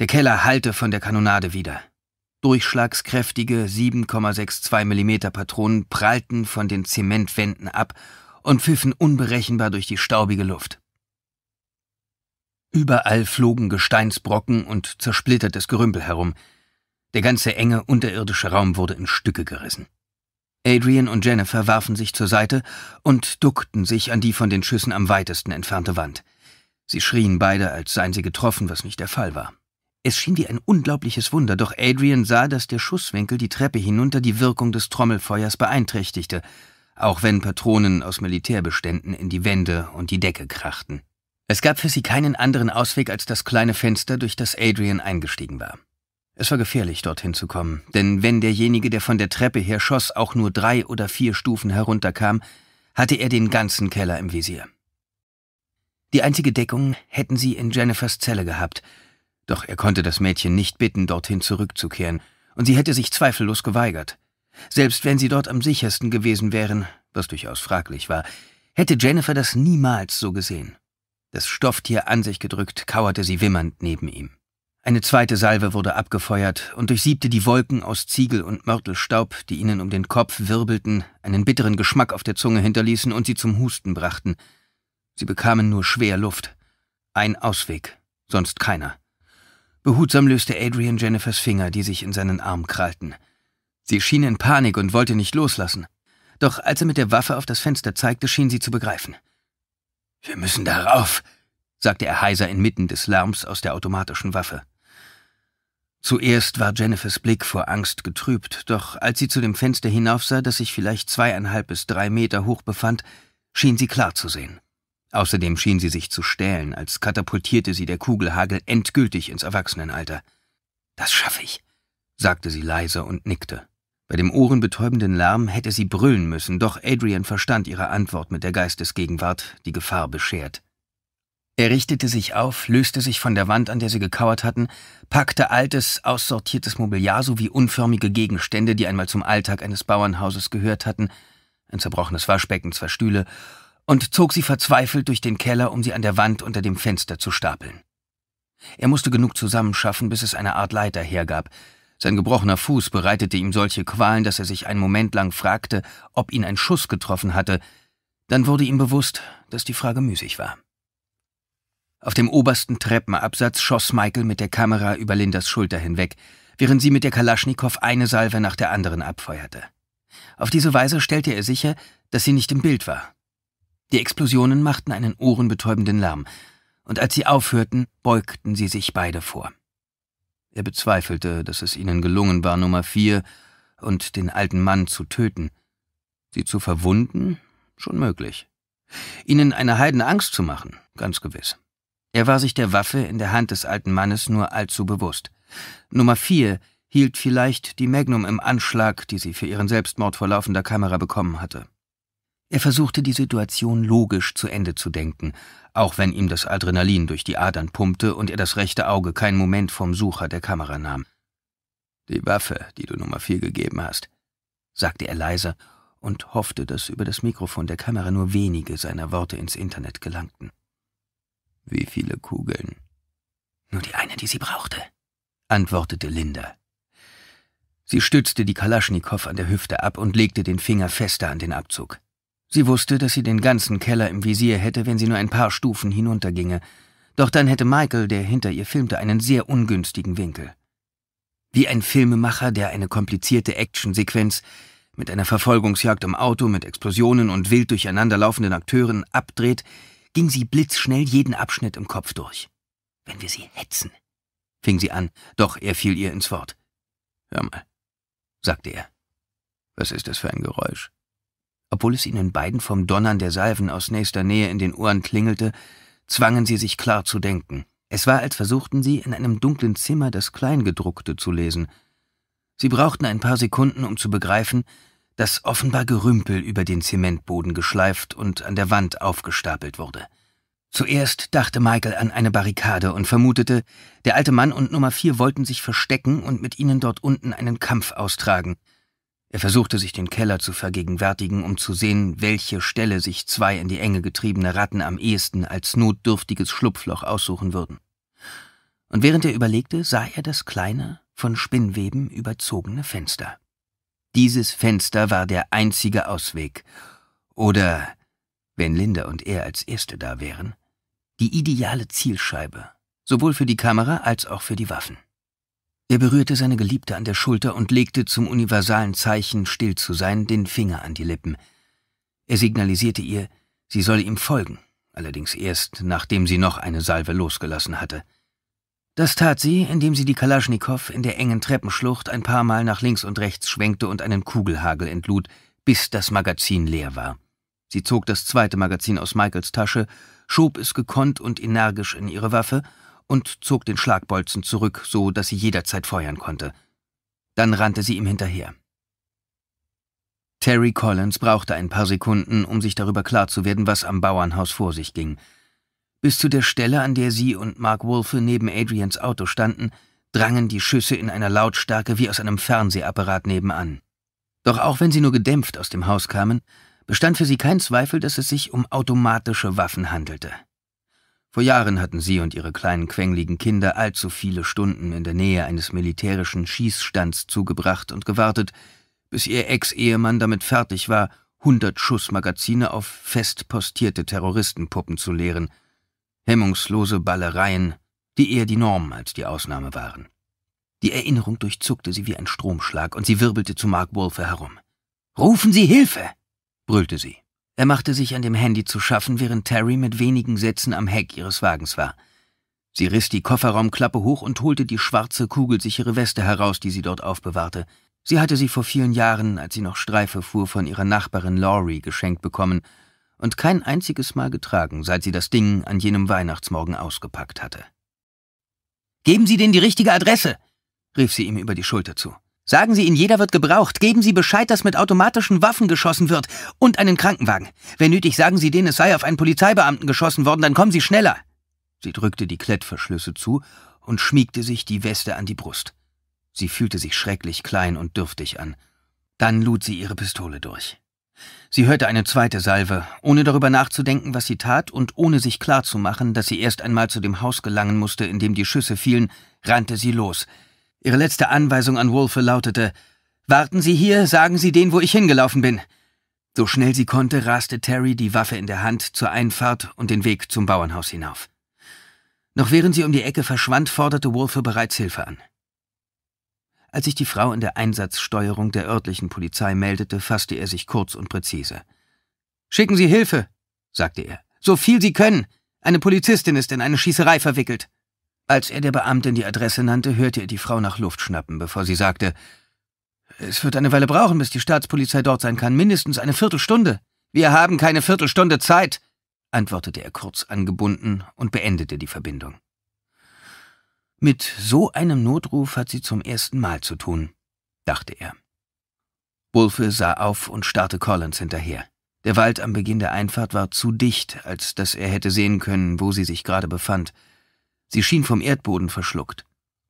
Der Keller hallte von der Kanonade wieder. Durchschlagskräftige 7,62 mm Patronen prallten von den Zementwänden ab und pfiffen unberechenbar durch die staubige Luft. Überall flogen Gesteinsbrocken und zersplittertes Gerümpel herum. Der ganze enge unterirdische Raum wurde in Stücke gerissen. Adrian und Jennifer warfen sich zur Seite und duckten sich an die von den Schüssen am weitesten entfernte Wand. Sie schrien beide, als seien sie getroffen, was nicht der Fall war. Es schien wie ein unglaubliches Wunder, doch Adrian sah, dass der Schusswinkel die Treppe hinunter die Wirkung des Trommelfeuers beeinträchtigte, auch wenn Patronen aus Militärbeständen in die Wände und die Decke krachten. Es gab für sie keinen anderen Ausweg als das kleine Fenster, durch das Adrian eingestiegen war. Es war gefährlich, dorthin zu kommen, denn wenn derjenige, der von der Treppe her schoss, auch nur drei oder vier Stufen herunterkam, hatte er den ganzen Keller im Visier. Die einzige Deckung hätten sie in Jennifers Zelle gehabt, doch er konnte das Mädchen nicht bitten, dorthin zurückzukehren, und sie hätte sich zweifellos geweigert. Selbst wenn sie dort am sichersten gewesen wären, was durchaus fraglich war, hätte Jennifer das niemals so gesehen. Das Stofftier an sich gedrückt, kauerte sie wimmernd neben ihm. Eine zweite Salve wurde abgefeuert und durchsiebte die Wolken aus Ziegel und Mörtelstaub, die ihnen um den Kopf wirbelten, einen bitteren Geschmack auf der Zunge hinterließen und sie zum Husten brachten. Sie bekamen nur schwer Luft. Ein Ausweg, sonst keiner. Behutsam löste Adrian Jennifers Finger, die sich in seinen Arm krallten. Sie schien in Panik und wollte nicht loslassen. Doch als er mit der Waffe auf das Fenster zeigte, schien sie zu begreifen. Wir müssen darauf, sagte er heiser inmitten des Lärms aus der automatischen Waffe. Zuerst war Jennifers Blick vor Angst getrübt, doch als sie zu dem Fenster hinaufsah, das sich vielleicht zweieinhalb bis drei Meter hoch befand, schien sie klar zu sehen. Außerdem schien sie sich zu stählen, als katapultierte sie der Kugelhagel endgültig ins Erwachsenenalter. Das schaffe ich, sagte sie leise und nickte. Bei dem ohrenbetäubenden Lärm hätte sie brüllen müssen, doch Adrian verstand ihre Antwort mit der Geistesgegenwart, die Gefahr beschert. Er richtete sich auf, löste sich von der Wand, an der sie gekauert hatten, packte altes, aussortiertes Mobiliar sowie unförmige Gegenstände, die einmal zum Alltag eines Bauernhauses gehört hatten, ein zerbrochenes Waschbecken, zwei Stühle, und zog sie verzweifelt durch den Keller, um sie an der Wand unter dem Fenster zu stapeln. Er musste genug zusammenschaffen, bis es eine Art Leiter hergab, sein gebrochener Fuß bereitete ihm solche Qualen, dass er sich einen Moment lang fragte, ob ihn ein Schuss getroffen hatte, dann wurde ihm bewusst, dass die Frage müßig war. Auf dem obersten Treppenabsatz schoss Michael mit der Kamera über Lindas Schulter hinweg, während sie mit der Kalaschnikow eine Salve nach der anderen abfeuerte. Auf diese Weise stellte er sicher, dass sie nicht im Bild war. Die Explosionen machten einen ohrenbetäubenden Lärm, und als sie aufhörten, beugten sie sich beide vor. Er bezweifelte, dass es ihnen gelungen war, Nummer vier und den alten Mann zu töten. Sie zu verwunden? Schon möglich. Ihnen eine Heidenangst zu machen? Ganz gewiss. Er war sich der Waffe in der Hand des alten Mannes nur allzu bewusst. Nummer vier hielt vielleicht die Magnum im Anschlag, die sie für ihren Selbstmord vor laufender Kamera bekommen hatte. Er versuchte die Situation logisch zu Ende zu denken, auch wenn ihm das Adrenalin durch die Adern pumpte und er das rechte Auge keinen Moment vom Sucher der Kamera nahm. Die Waffe, die du Nummer vier gegeben hast, sagte er leiser und hoffte, dass über das Mikrofon der Kamera nur wenige seiner Worte ins Internet gelangten. Wie viele Kugeln? Nur die eine, die sie brauchte, antwortete Linda. Sie stützte die Kalaschnikow an der Hüfte ab und legte den Finger fester an den Abzug. Sie wusste, dass sie den ganzen Keller im Visier hätte, wenn sie nur ein paar Stufen hinunterginge. Doch dann hätte Michael, der hinter ihr filmte, einen sehr ungünstigen Winkel. Wie ein Filmemacher, der eine komplizierte Actionsequenz mit einer Verfolgungsjagd im Auto, mit Explosionen und wild durcheinanderlaufenden Akteuren abdreht, ging sie blitzschnell jeden Abschnitt im Kopf durch. Wenn wir sie hetzen, fing sie an, doch er fiel ihr ins Wort. Hör mal, sagte er. Was ist das für ein Geräusch? Obwohl es ihnen beiden vom Donnern der Salven aus nächster Nähe in den Ohren klingelte, zwangen sie sich klar zu denken. Es war, als versuchten sie, in einem dunklen Zimmer das Kleingedruckte zu lesen. Sie brauchten ein paar Sekunden, um zu begreifen, dass offenbar Gerümpel über den Zementboden geschleift und an der Wand aufgestapelt wurde. Zuerst dachte Michael an eine Barrikade und vermutete, der alte Mann und Nummer vier wollten sich verstecken und mit ihnen dort unten einen Kampf austragen. Er versuchte sich den Keller zu vergegenwärtigen, um zu sehen, welche Stelle sich zwei in die Enge getriebene Ratten am ehesten als notdürftiges Schlupfloch aussuchen würden. Und während er überlegte, sah er das kleine, von Spinnweben überzogene Fenster. Dieses Fenster war der einzige Ausweg, oder, wenn Linda und er als Erste da wären, die ideale Zielscheibe, sowohl für die Kamera als auch für die Waffen. Er berührte seine Geliebte an der Schulter und legte zum universalen Zeichen, still zu sein, den Finger an die Lippen. Er signalisierte ihr, sie solle ihm folgen, allerdings erst, nachdem sie noch eine Salve losgelassen hatte. Das tat sie, indem sie die Kalaschnikow in der engen Treppenschlucht ein paar Mal nach links und rechts schwenkte und einen Kugelhagel entlud, bis das Magazin leer war. Sie zog das zweite Magazin aus Michaels Tasche, schob es gekonnt und energisch in ihre Waffe und zog den Schlagbolzen zurück, so dass sie jederzeit feuern konnte. Dann rannte sie ihm hinterher. Terry Collins brauchte ein paar Sekunden, um sich darüber klar zu werden, was am Bauernhaus vor sich ging. Bis zu der Stelle, an der sie und Mark Wolfe neben Adrians Auto standen, drangen die Schüsse in einer Lautstärke wie aus einem Fernsehapparat nebenan. Doch auch wenn sie nur gedämpft aus dem Haus kamen, bestand für sie kein Zweifel, dass es sich um automatische Waffen handelte. Vor Jahren hatten sie und ihre kleinen quengligen Kinder allzu viele Stunden in der Nähe eines militärischen Schießstands zugebracht und gewartet, bis ihr Ex-Ehemann damit fertig war, hundert Schussmagazine auf fest postierte Terroristenpuppen zu leeren. Hemmungslose Ballereien, die eher die Norm als die Ausnahme waren. Die Erinnerung durchzuckte sie wie ein Stromschlag und sie wirbelte zu Mark Wolfe herum. Rufen Sie Hilfe! brüllte sie. Er machte sich an dem Handy zu schaffen, während Terry mit wenigen Sätzen am Heck ihres Wagens war. Sie riss die Kofferraumklappe hoch und holte die schwarze, kugelsichere Weste heraus, die sie dort aufbewahrte. Sie hatte sie vor vielen Jahren, als sie noch Streife fuhr, von ihrer Nachbarin Laurie geschenkt bekommen und kein einziges Mal getragen, seit sie das Ding an jenem Weihnachtsmorgen ausgepackt hatte. Geben Sie denen die richtige Adresse, rief sie ihm über die Schulter zu. Sagen Sie ihn, jeder wird gebraucht. Geben Sie Bescheid, dass mit automatischen Waffen geschossen wird und einen Krankenwagen. Wenn nötig, sagen Sie denen, es sei auf einen Polizeibeamten geschossen worden, dann kommen Sie schneller. Sie drückte die Klettverschlüsse zu und schmiegte sich die Weste an die Brust. Sie fühlte sich schrecklich klein und dürftig an. Dann lud sie ihre Pistole durch. Sie hörte eine zweite Salve, ohne darüber nachzudenken, was sie tat und ohne sich klarzumachen, dass sie erst einmal zu dem Haus gelangen musste, in dem die Schüsse fielen, rannte sie los – Ihre letzte Anweisung an Wolfe lautete Warten Sie hier, sagen Sie denen, wo ich hingelaufen bin. So schnell sie konnte, raste Terry, die Waffe in der Hand, zur Einfahrt und den Weg zum Bauernhaus hinauf. Noch während sie um die Ecke verschwand, forderte Wolfe bereits Hilfe an. Als sich die Frau in der Einsatzsteuerung der örtlichen Polizei meldete, fasste er sich kurz und präzise. Schicken Sie Hilfe, sagte er. So viel Sie können. Eine Polizistin ist in eine Schießerei verwickelt. Als er der Beamtin die Adresse nannte, hörte er die Frau nach Luft schnappen, bevor sie sagte, es wird eine Weile brauchen, bis die Staatspolizei dort sein kann, mindestens eine Viertelstunde. Wir haben keine Viertelstunde Zeit, antwortete er kurz angebunden und beendete die Verbindung. Mit so einem Notruf hat sie zum ersten Mal zu tun, dachte er. Wolfe sah auf und starrte Collins hinterher. Der Wald am Beginn der Einfahrt war zu dicht, als dass er hätte sehen können, wo sie sich gerade befand. Sie schien vom Erdboden verschluckt.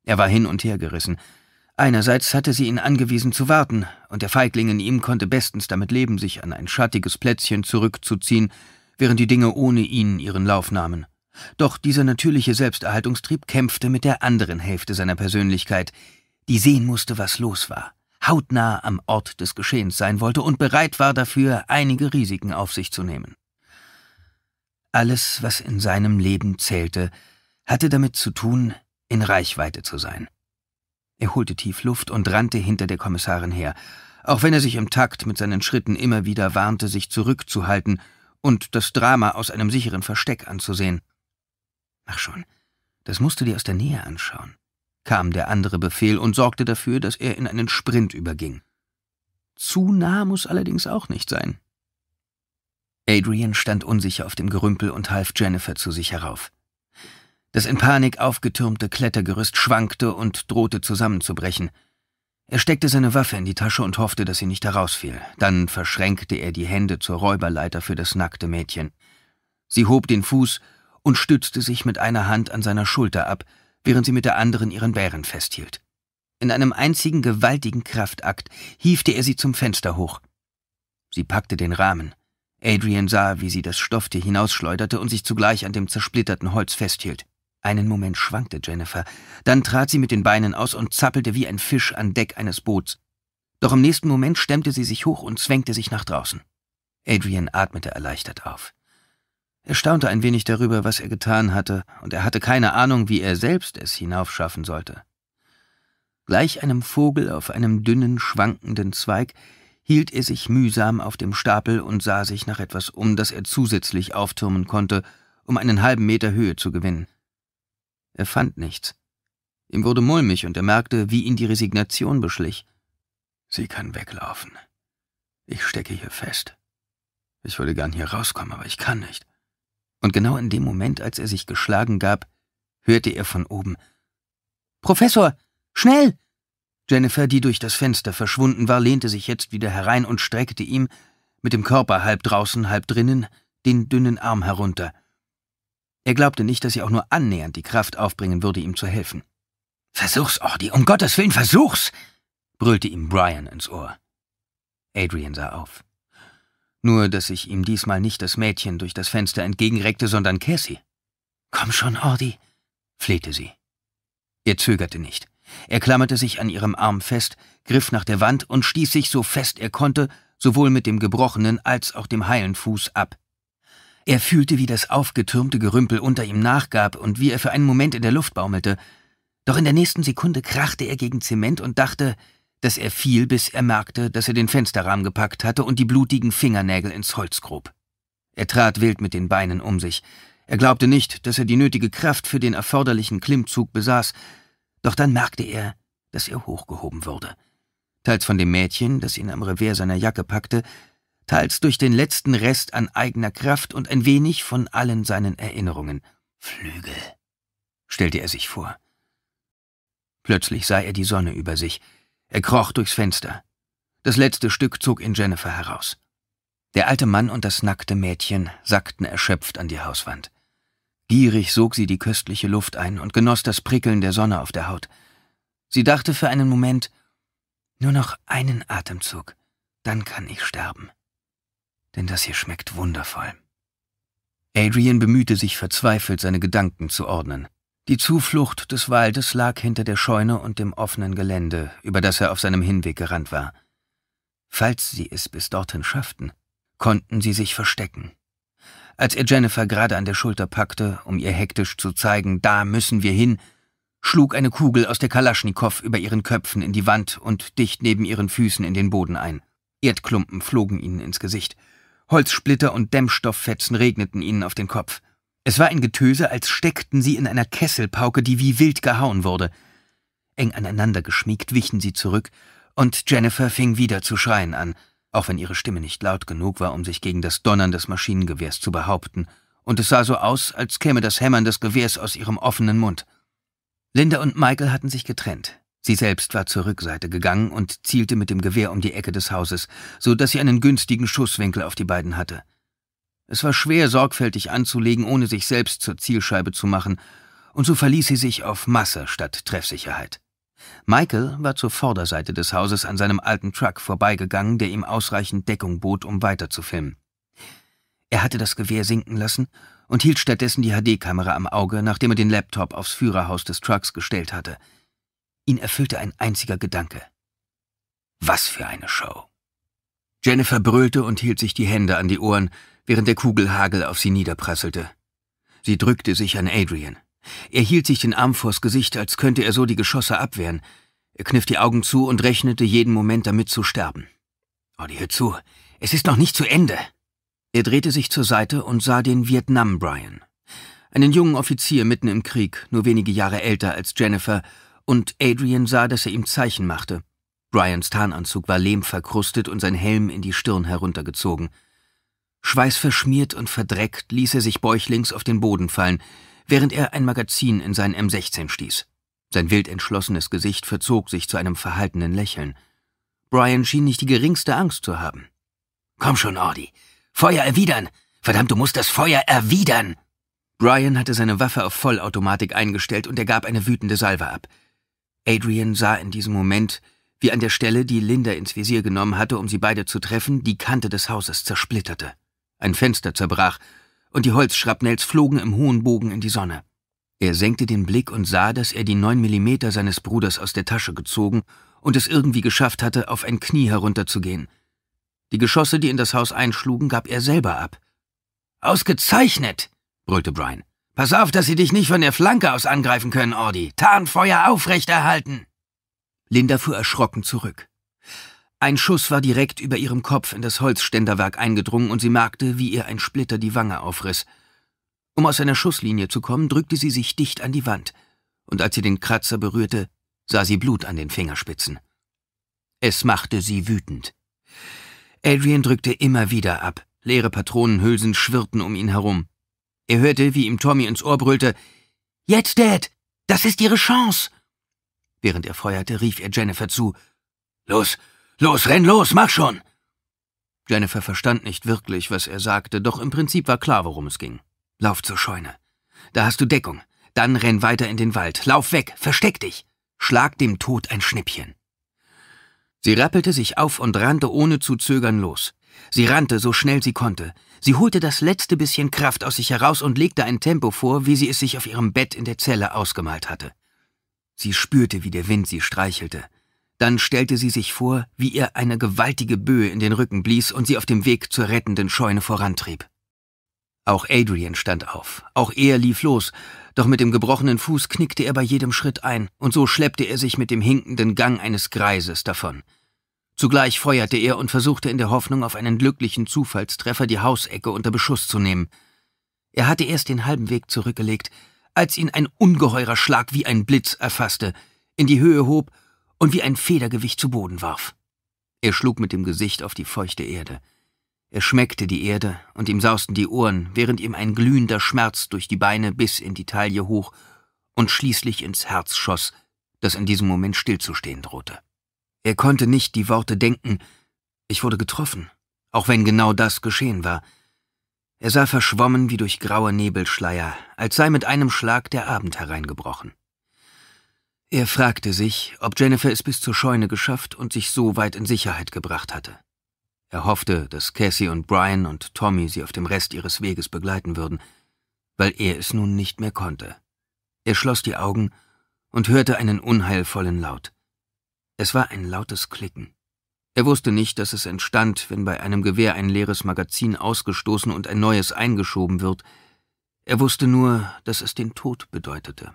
Er war hin und her gerissen. Einerseits hatte sie ihn angewiesen zu warten, und der Feigling in ihm konnte bestens damit leben, sich an ein schattiges Plätzchen zurückzuziehen, während die Dinge ohne ihn ihren Lauf nahmen. Doch dieser natürliche Selbsterhaltungstrieb kämpfte mit der anderen Hälfte seiner Persönlichkeit, die sehen musste, was los war, hautnah am Ort des Geschehens sein wollte und bereit war dafür, einige Risiken auf sich zu nehmen. Alles, was in seinem Leben zählte, hatte damit zu tun, in Reichweite zu sein. Er holte tief Luft und rannte hinter der Kommissarin her, auch wenn er sich im Takt mit seinen Schritten immer wieder warnte, sich zurückzuhalten und das Drama aus einem sicheren Versteck anzusehen. Ach schon, das musst du dir aus der Nähe anschauen, kam der andere Befehl und sorgte dafür, dass er in einen Sprint überging. Zu nah muss allerdings auch nicht sein. Adrian stand unsicher auf dem Gerümpel und half Jennifer zu sich herauf. Das in Panik aufgetürmte Klettergerüst schwankte und drohte zusammenzubrechen. Er steckte seine Waffe in die Tasche und hoffte, dass sie nicht herausfiel. Dann verschränkte er die Hände zur Räuberleiter für das nackte Mädchen. Sie hob den Fuß und stützte sich mit einer Hand an seiner Schulter ab, während sie mit der anderen ihren Bären festhielt. In einem einzigen gewaltigen Kraftakt hiefte er sie zum Fenster hoch. Sie packte den Rahmen. Adrian sah, wie sie das Stofftier hinausschleuderte und sich zugleich an dem zersplitterten Holz festhielt. Einen Moment schwankte Jennifer, dann trat sie mit den Beinen aus und zappelte wie ein Fisch an Deck eines Boots. Doch im nächsten Moment stemmte sie sich hoch und zwängte sich nach draußen. Adrian atmete erleichtert auf. Er staunte ein wenig darüber, was er getan hatte, und er hatte keine Ahnung, wie er selbst es hinaufschaffen sollte. Gleich einem Vogel auf einem dünnen, schwankenden Zweig hielt er sich mühsam auf dem Stapel und sah sich nach etwas um, das er zusätzlich auftürmen konnte, um einen halben Meter Höhe zu gewinnen. Er fand nichts. Ihm wurde mulmig und er merkte, wie ihn die Resignation beschlich. Sie kann weglaufen. Ich stecke hier fest. Ich würde gern hier rauskommen, aber ich kann nicht. Und genau in dem Moment, als er sich geschlagen gab, hörte er von oben Professor, schnell! Jennifer, die durch das Fenster verschwunden war, lehnte sich jetzt wieder herein und streckte ihm, mit dem Körper halb draußen, halb drinnen, den dünnen Arm herunter. Er glaubte nicht, dass sie auch nur annähernd die Kraft aufbringen würde, ihm zu helfen. Versuch's, Ordi, um Gottes Willen, versuch's! brüllte ihm Brian ins Ohr. Adrian sah auf. Nur, dass sich ihm diesmal nicht das Mädchen durch das Fenster entgegenreckte, sondern Cassie. Komm schon, Ordi, flehte sie. Er zögerte nicht. Er klammerte sich an ihrem Arm fest, griff nach der Wand und stieß sich so fest er konnte, sowohl mit dem gebrochenen als auch dem heilen Fuß ab. Er fühlte, wie das aufgetürmte Gerümpel unter ihm nachgab und wie er für einen Moment in der Luft baumelte. Doch in der nächsten Sekunde krachte er gegen Zement und dachte, dass er fiel, bis er merkte, dass er den Fensterrahmen gepackt hatte und die blutigen Fingernägel ins Holz grub. Er trat wild mit den Beinen um sich. Er glaubte nicht, dass er die nötige Kraft für den erforderlichen Klimmzug besaß, doch dann merkte er, dass er hochgehoben wurde. Teils von dem Mädchen, das ihn am Revers seiner Jacke packte, teils durch den letzten Rest an eigener Kraft und ein wenig von allen seinen Erinnerungen. Flügel, stellte er sich vor. Plötzlich sah er die Sonne über sich. Er kroch durchs Fenster. Das letzte Stück zog in Jennifer heraus. Der alte Mann und das nackte Mädchen sackten erschöpft an die Hauswand. Gierig sog sie die köstliche Luft ein und genoss das Prickeln der Sonne auf der Haut. Sie dachte für einen Moment, nur noch einen Atemzug, dann kann ich sterben denn das hier schmeckt wundervoll. Adrian bemühte sich verzweifelt, seine Gedanken zu ordnen. Die Zuflucht des Waldes lag hinter der Scheune und dem offenen Gelände, über das er auf seinem Hinweg gerannt war. Falls sie es bis dorthin schafften, konnten sie sich verstecken. Als er Jennifer gerade an der Schulter packte, um ihr hektisch zu zeigen, da müssen wir hin, schlug eine Kugel aus der Kalaschnikow über ihren Köpfen in die Wand und dicht neben ihren Füßen in den Boden ein. Erdklumpen flogen ihnen ins Gesicht. Holzsplitter und Dämmstofffetzen regneten ihnen auf den Kopf. Es war ein Getöse, als steckten sie in einer Kesselpauke, die wie wild gehauen wurde. Eng aneinander geschmiegt wichen sie zurück, und Jennifer fing wieder zu schreien an, auch wenn ihre Stimme nicht laut genug war, um sich gegen das Donnern des Maschinengewehrs zu behaupten, und es sah so aus, als käme das Hämmern des Gewehrs aus ihrem offenen Mund. Linda und Michael hatten sich getrennt. Sie selbst war zur Rückseite gegangen und zielte mit dem Gewehr um die Ecke des Hauses, so dass sie einen günstigen Schusswinkel auf die beiden hatte. Es war schwer, sorgfältig anzulegen, ohne sich selbst zur Zielscheibe zu machen, und so verließ sie sich auf Masse statt Treffsicherheit. Michael war zur Vorderseite des Hauses an seinem alten Truck vorbeigegangen, der ihm ausreichend Deckung bot, um weiterzufilmen. Er hatte das Gewehr sinken lassen und hielt stattdessen die HD-Kamera am Auge, nachdem er den Laptop aufs Führerhaus des Trucks gestellt hatte – Ihn erfüllte ein einziger Gedanke. Was für eine Show. Jennifer brüllte und hielt sich die Hände an die Ohren, während der Kugelhagel auf sie niederprasselte. Sie drückte sich an Adrian. Er hielt sich den Arm vors Gesicht, als könnte er so die Geschosse abwehren. Er kniff die Augen zu und rechnete jeden Moment damit zu sterben. Audi, oh, hör zu, es ist noch nicht zu Ende. Er drehte sich zur Seite und sah den Vietnam Brian. Einen jungen Offizier mitten im Krieg, nur wenige Jahre älter als Jennifer und Adrian sah, dass er ihm Zeichen machte. Bryans Tarnanzug war lehmverkrustet und sein Helm in die Stirn heruntergezogen. Schweißverschmiert und verdreckt ließ er sich bäuchlings auf den Boden fallen, während er ein Magazin in seinen M16 stieß. Sein wild entschlossenes Gesicht verzog sich zu einem verhaltenen Lächeln. Brian schien nicht die geringste Angst zu haben. Komm schon, Ordi. Feuer erwidern! Verdammt, du musst das Feuer erwidern! Brian hatte seine Waffe auf Vollautomatik eingestellt und er gab eine wütende Salve ab. Adrian sah in diesem Moment, wie an der Stelle, die Linda ins Visier genommen hatte, um sie beide zu treffen, die Kante des Hauses zersplitterte. Ein Fenster zerbrach, und die Holzschrapnells flogen im hohen Bogen in die Sonne. Er senkte den Blick und sah, dass er die neun Millimeter seines Bruders aus der Tasche gezogen und es irgendwie geschafft hatte, auf ein Knie herunterzugehen. Die Geschosse, die in das Haus einschlugen, gab er selber ab. Ausgezeichnet, brüllte Brian. Pass auf, dass sie dich nicht von der Flanke aus angreifen können, Ordi. Tarnfeuer aufrechterhalten! Linda fuhr erschrocken zurück. Ein Schuss war direkt über ihrem Kopf in das Holzständerwerk eingedrungen und sie merkte, wie ihr ein Splitter die Wange aufriss. Um aus einer Schusslinie zu kommen, drückte sie sich dicht an die Wand, und als sie den Kratzer berührte, sah sie Blut an den Fingerspitzen. Es machte sie wütend. Adrian drückte immer wieder ab, leere Patronenhülsen schwirrten um ihn herum. Er hörte, wie ihm Tommy ins Ohr brüllte, Jetzt, Dad! Das ist Ihre Chance! Während er feuerte, rief er Jennifer zu, Los, los, renn los, mach schon! Jennifer verstand nicht wirklich, was er sagte, doch im Prinzip war klar, worum es ging. Lauf zur Scheune. Da hast du Deckung. Dann renn weiter in den Wald. Lauf weg, versteck dich. Schlag dem Tod ein Schnippchen. Sie rappelte sich auf und rannte ohne zu zögern los. Sie rannte so schnell sie konnte. Sie holte das letzte bisschen Kraft aus sich heraus und legte ein Tempo vor, wie sie es sich auf ihrem Bett in der Zelle ausgemalt hatte. Sie spürte, wie der Wind sie streichelte. Dann stellte sie sich vor, wie ihr eine gewaltige Böe in den Rücken blies und sie auf dem Weg zur rettenden Scheune vorantrieb. Auch Adrian stand auf, auch er lief los, doch mit dem gebrochenen Fuß knickte er bei jedem Schritt ein, und so schleppte er sich mit dem hinkenden Gang eines Greises davon. Zugleich feuerte er und versuchte in der Hoffnung auf einen glücklichen Zufallstreffer die Hausecke unter Beschuss zu nehmen. Er hatte erst den halben Weg zurückgelegt, als ihn ein ungeheurer Schlag wie ein Blitz erfasste, in die Höhe hob und wie ein Federgewicht zu Boden warf. Er schlug mit dem Gesicht auf die feuchte Erde. Er schmeckte die Erde, und ihm sausten die Ohren, während ihm ein glühender Schmerz durch die Beine bis in die Taille hoch und schließlich ins Herz schoss, das in diesem Moment stillzustehen drohte. Er konnte nicht die Worte denken, ich wurde getroffen, auch wenn genau das geschehen war. Er sah verschwommen wie durch graue Nebelschleier, als sei mit einem Schlag der Abend hereingebrochen. Er fragte sich, ob Jennifer es bis zur Scheune geschafft und sich so weit in Sicherheit gebracht hatte. Er hoffte, dass Cassie und Brian und Tommy sie auf dem Rest ihres Weges begleiten würden, weil er es nun nicht mehr konnte. Er schloss die Augen und hörte einen unheilvollen Laut. Es war ein lautes Klicken. Er wusste nicht, dass es entstand, wenn bei einem Gewehr ein leeres Magazin ausgestoßen und ein neues eingeschoben wird. Er wusste nur, dass es den Tod bedeutete.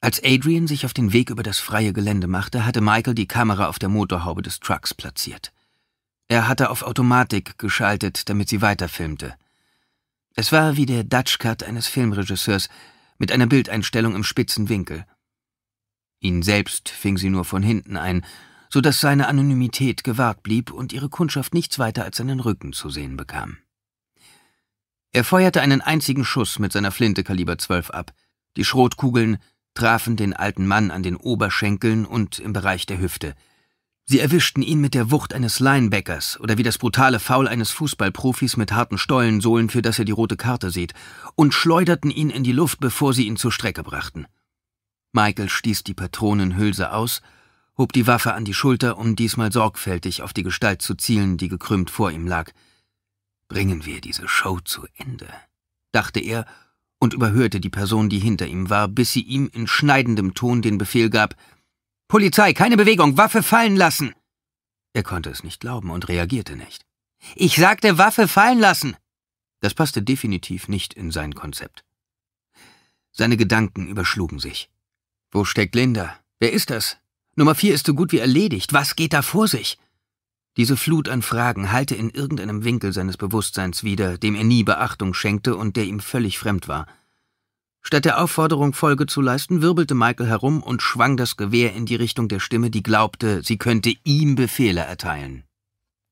Als Adrian sich auf den Weg über das freie Gelände machte, hatte Michael die Kamera auf der Motorhaube des Trucks platziert. Er hatte auf Automatik geschaltet, damit sie weiterfilmte. Es war wie der Dutch Cut eines Filmregisseurs, mit einer Bildeinstellung im spitzen Winkel. Ihn selbst fing sie nur von hinten ein, so dass seine Anonymität gewahrt blieb und ihre Kundschaft nichts weiter als seinen Rücken zu sehen bekam. Er feuerte einen einzigen Schuss mit seiner Flinte Kaliber 12 ab. Die Schrotkugeln trafen den alten Mann an den Oberschenkeln und im Bereich der Hüfte. Sie erwischten ihn mit der Wucht eines Linebackers oder wie das brutale Foul eines Fußballprofis mit harten Stollensohlen, für das er die rote Karte sieht, und schleuderten ihn in die Luft, bevor sie ihn zur Strecke brachten. Michael stieß die Patronenhülse aus, hob die Waffe an die Schulter, um diesmal sorgfältig auf die Gestalt zu zielen, die gekrümmt vor ihm lag. Bringen wir diese Show zu Ende, dachte er und überhörte die Person, die hinter ihm war, bis sie ihm in schneidendem Ton den Befehl gab Polizei, keine Bewegung, Waffe fallen lassen. Er konnte es nicht glauben und reagierte nicht. Ich sagte Waffe fallen lassen. Das passte definitiv nicht in sein Konzept. Seine Gedanken überschlugen sich. Wo steckt Linda? Wer ist das? Nummer vier ist so gut wie erledigt. Was geht da vor sich? Diese Flut an Fragen hallte in irgendeinem Winkel seines Bewusstseins wieder, dem er nie Beachtung schenkte und der ihm völlig fremd war. Statt der Aufforderung Folge zu leisten, wirbelte Michael herum und schwang das Gewehr in die Richtung der Stimme, die glaubte, sie könnte ihm Befehle erteilen.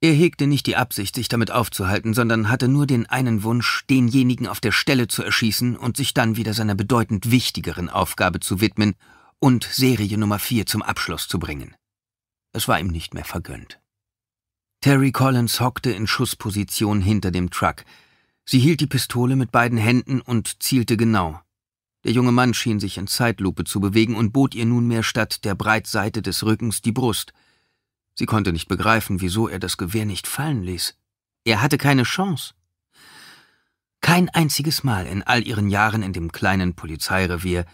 Er hegte nicht die Absicht, sich damit aufzuhalten, sondern hatte nur den einen Wunsch, denjenigen auf der Stelle zu erschießen und sich dann wieder seiner bedeutend wichtigeren Aufgabe zu widmen und Serie Nummer 4 zum Abschluss zu bringen. Es war ihm nicht mehr vergönnt. Terry Collins hockte in Schussposition hinter dem Truck. Sie hielt die Pistole mit beiden Händen und zielte genau. Der junge Mann schien sich in Zeitlupe zu bewegen und bot ihr nunmehr statt der Breitseite des Rückens die Brust – Sie konnte nicht begreifen, wieso er das Gewehr nicht fallen ließ. Er hatte keine Chance. Kein einziges Mal in all ihren Jahren in dem kleinen Polizeirevier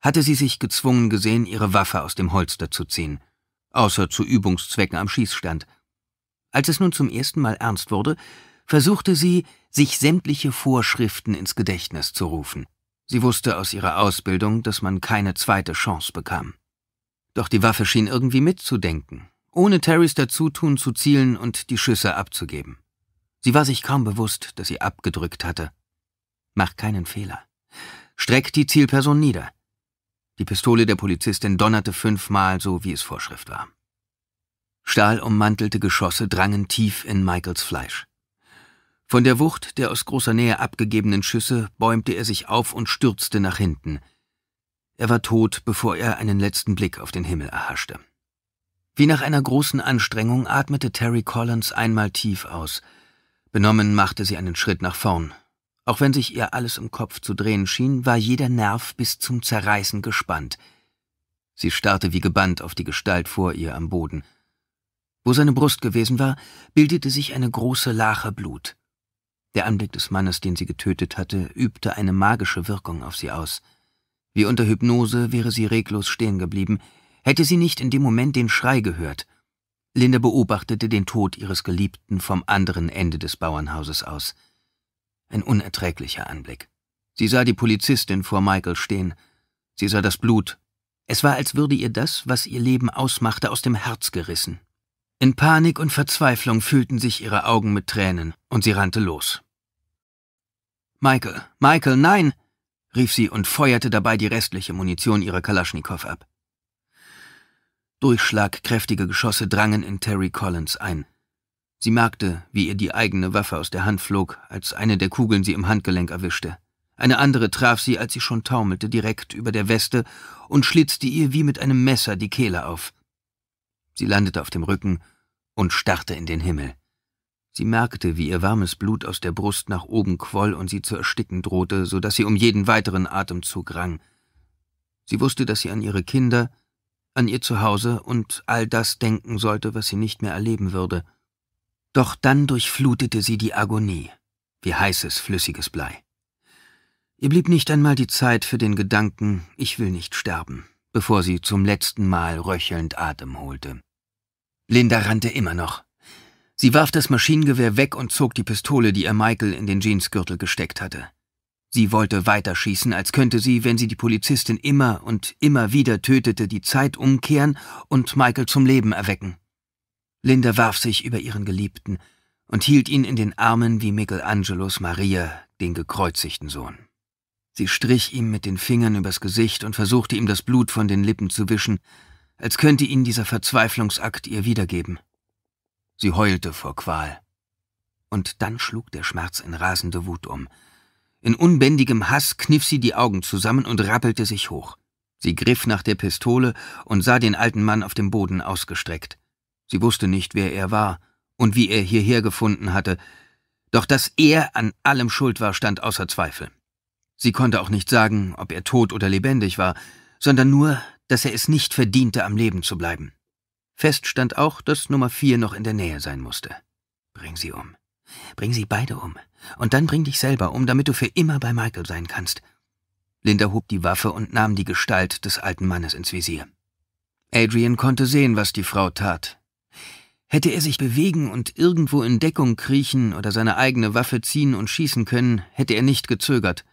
hatte sie sich gezwungen gesehen, ihre Waffe aus dem Holster zu ziehen, außer zu Übungszwecken am Schießstand. Als es nun zum ersten Mal ernst wurde, versuchte sie, sich sämtliche Vorschriften ins Gedächtnis zu rufen. Sie wusste aus ihrer Ausbildung, dass man keine zweite Chance bekam. Doch die Waffe schien irgendwie mitzudenken, ohne Terrys Dazutun zu zielen und die Schüsse abzugeben. Sie war sich kaum bewusst, dass sie abgedrückt hatte. Mach keinen Fehler. Streck die Zielperson nieder. Die Pistole der Polizistin donnerte fünfmal, so wie es Vorschrift war. Stahlummantelte Geschosse drangen tief in Michaels Fleisch. Von der Wucht der aus großer Nähe abgegebenen Schüsse bäumte er sich auf und stürzte nach hinten. Er war tot, bevor er einen letzten Blick auf den Himmel erhaschte. Wie nach einer großen Anstrengung atmete Terry Collins einmal tief aus. Benommen machte sie einen Schritt nach vorn. Auch wenn sich ihr alles im Kopf zu drehen schien, war jeder Nerv bis zum Zerreißen gespannt. Sie starrte wie gebannt auf die Gestalt vor ihr am Boden. Wo seine Brust gewesen war, bildete sich eine große Lache Blut. Der Anblick des Mannes, den sie getötet hatte, übte eine magische Wirkung auf sie aus. Wie unter Hypnose wäre sie reglos stehen geblieben, hätte sie nicht in dem Moment den Schrei gehört. Linda beobachtete den Tod ihres Geliebten vom anderen Ende des Bauernhauses aus. Ein unerträglicher Anblick. Sie sah die Polizistin vor Michael stehen. Sie sah das Blut. Es war, als würde ihr das, was ihr Leben ausmachte, aus dem Herz gerissen. In Panik und Verzweiflung füllten sich ihre Augen mit Tränen, und sie rannte los. Michael, Michael, nein! rief sie und feuerte dabei die restliche Munition ihrer Kalaschnikow ab. Durchschlagkräftige Geschosse drangen in Terry Collins ein. Sie merkte, wie ihr die eigene Waffe aus der Hand flog, als eine der Kugeln sie im Handgelenk erwischte. Eine andere traf sie, als sie schon taumelte, direkt über der Weste und schlitzte ihr wie mit einem Messer die Kehle auf. Sie landete auf dem Rücken und starrte in den Himmel. Sie merkte, wie ihr warmes Blut aus der Brust nach oben quoll und sie zu ersticken drohte, so dass sie um jeden weiteren Atemzug rang. Sie wusste, dass sie an ihre Kinder, an ihr Zuhause und all das denken sollte, was sie nicht mehr erleben würde. Doch dann durchflutete sie die Agonie, wie heißes, flüssiges Blei. Ihr blieb nicht einmal die Zeit für den Gedanken, ich will nicht sterben, bevor sie zum letzten Mal röchelnd Atem holte. Linda rannte immer noch. Sie warf das Maschinengewehr weg und zog die Pistole, die ihr Michael in den Jeansgürtel gesteckt hatte. Sie wollte weiterschießen, als könnte sie, wenn sie die Polizistin immer und immer wieder tötete, die Zeit umkehren und Michael zum Leben erwecken. Linda warf sich über ihren Geliebten und hielt ihn in den Armen wie Michelangelos Maria, den gekreuzigten Sohn. Sie strich ihm mit den Fingern übers Gesicht und versuchte ihm das Blut von den Lippen zu wischen, als könnte ihn dieser Verzweiflungsakt ihr wiedergeben. Sie heulte vor Qual. Und dann schlug der Schmerz in rasende Wut um – in unbändigem Hass kniff sie die Augen zusammen und rappelte sich hoch. Sie griff nach der Pistole und sah den alten Mann auf dem Boden ausgestreckt. Sie wusste nicht, wer er war und wie er hierher gefunden hatte, doch dass er an allem schuld war, stand außer Zweifel. Sie konnte auch nicht sagen, ob er tot oder lebendig war, sondern nur, dass er es nicht verdiente, am Leben zu bleiben. Fest stand auch, dass Nummer vier noch in der Nähe sein musste. Bring sie um. Bring sie beide um. Und dann bring dich selber um, damit du für immer bei Michael sein kannst. Linda hob die Waffe und nahm die Gestalt des alten Mannes ins Visier. Adrian konnte sehen, was die Frau tat. Hätte er sich bewegen und irgendwo in Deckung kriechen oder seine eigene Waffe ziehen und schießen können, hätte er nicht gezögert.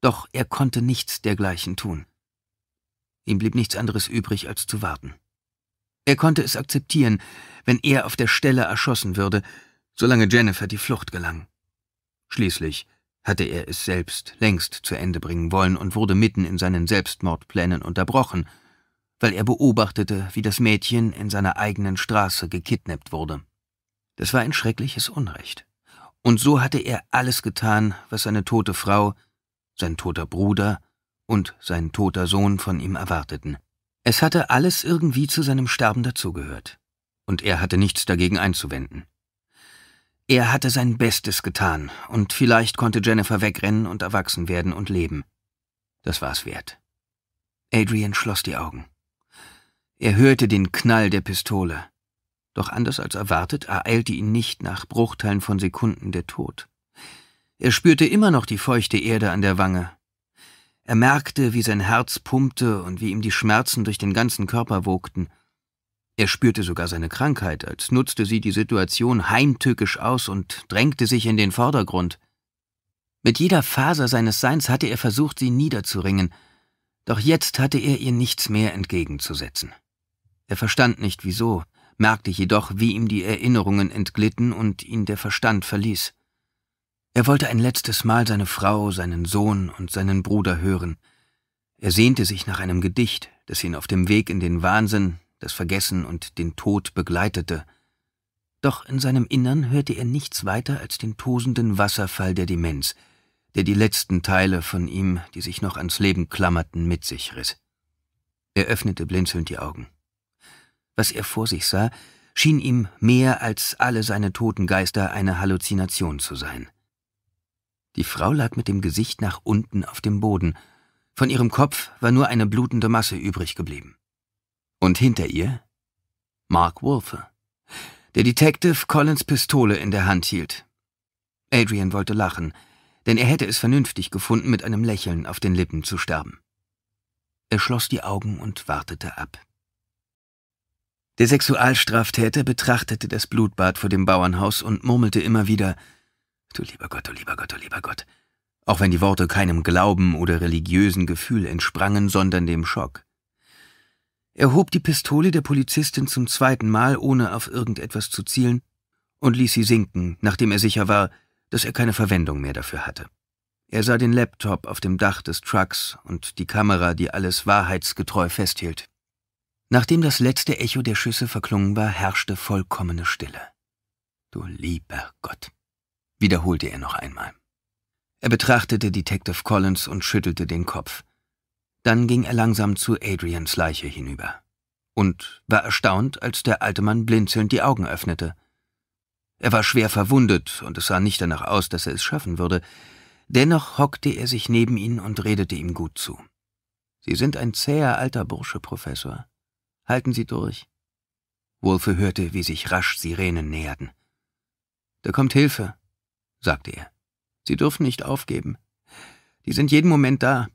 Doch er konnte nichts dergleichen tun. Ihm blieb nichts anderes übrig, als zu warten. Er konnte es akzeptieren, wenn er auf der Stelle erschossen würde, solange Jennifer die Flucht gelang. Schließlich hatte er es selbst längst zu Ende bringen wollen und wurde mitten in seinen Selbstmordplänen unterbrochen, weil er beobachtete, wie das Mädchen in seiner eigenen Straße gekidnappt wurde. Das war ein schreckliches Unrecht. Und so hatte er alles getan, was seine tote Frau, sein toter Bruder und sein toter Sohn von ihm erwarteten. Es hatte alles irgendwie zu seinem Sterben dazugehört. Und er hatte nichts dagegen einzuwenden. Er hatte sein Bestes getan, und vielleicht konnte Jennifer wegrennen und erwachsen werden und leben. Das war's wert. Adrian schloss die Augen. Er hörte den Knall der Pistole. Doch anders als erwartet ereilte ihn nicht nach Bruchteilen von Sekunden der Tod. Er spürte immer noch die feuchte Erde an der Wange. Er merkte, wie sein Herz pumpte und wie ihm die Schmerzen durch den ganzen Körper wogten. Er spürte sogar seine Krankheit, als nutzte sie die Situation heimtückisch aus und drängte sich in den Vordergrund. Mit jeder Faser seines Seins hatte er versucht, sie niederzuringen, doch jetzt hatte er ihr nichts mehr entgegenzusetzen. Er verstand nicht wieso, merkte jedoch, wie ihm die Erinnerungen entglitten und ihn der Verstand verließ. Er wollte ein letztes Mal seine Frau, seinen Sohn und seinen Bruder hören. Er sehnte sich nach einem Gedicht, das ihn auf dem Weg in den Wahnsinn das Vergessen und den Tod begleitete. Doch in seinem Innern hörte er nichts weiter als den tosenden Wasserfall der Demenz, der die letzten Teile von ihm, die sich noch ans Leben klammerten, mit sich riss. Er öffnete blinzelnd die Augen. Was er vor sich sah, schien ihm mehr als alle seine toten Geister eine Halluzination zu sein. Die Frau lag mit dem Gesicht nach unten auf dem Boden. Von ihrem Kopf war nur eine blutende Masse übrig geblieben. Und hinter ihr Mark Wolfe, der Detective Collins Pistole in der Hand hielt. Adrian wollte lachen, denn er hätte es vernünftig gefunden, mit einem Lächeln auf den Lippen zu sterben. Er schloss die Augen und wartete ab. Der Sexualstraftäter betrachtete das Blutbad vor dem Bauernhaus und murmelte immer wieder Du lieber Gott, du lieber Gott, du lieber Gott, auch wenn die Worte keinem Glauben oder religiösen Gefühl entsprangen, sondern dem Schock. Er hob die Pistole der Polizistin zum zweiten Mal, ohne auf irgendetwas zu zielen, und ließ sie sinken, nachdem er sicher war, dass er keine Verwendung mehr dafür hatte. Er sah den Laptop auf dem Dach des Trucks und die Kamera, die alles wahrheitsgetreu festhielt. Nachdem das letzte Echo der Schüsse verklungen war, herrschte vollkommene Stille. Du lieber Gott, wiederholte er noch einmal. Er betrachtete Detective Collins und schüttelte den Kopf. Dann ging er langsam zu Adrians Leiche hinüber und war erstaunt, als der alte Mann blinzelnd die Augen öffnete. Er war schwer verwundet, und es sah nicht danach aus, dass er es schaffen würde. Dennoch hockte er sich neben ihn und redete ihm gut zu. Sie sind ein zäher alter Bursche, Professor. Halten Sie durch. Wolfe hörte, wie sich rasch Sirenen näherten. Da kommt Hilfe, sagte er. Sie dürfen nicht aufgeben. Die sind jeden Moment da.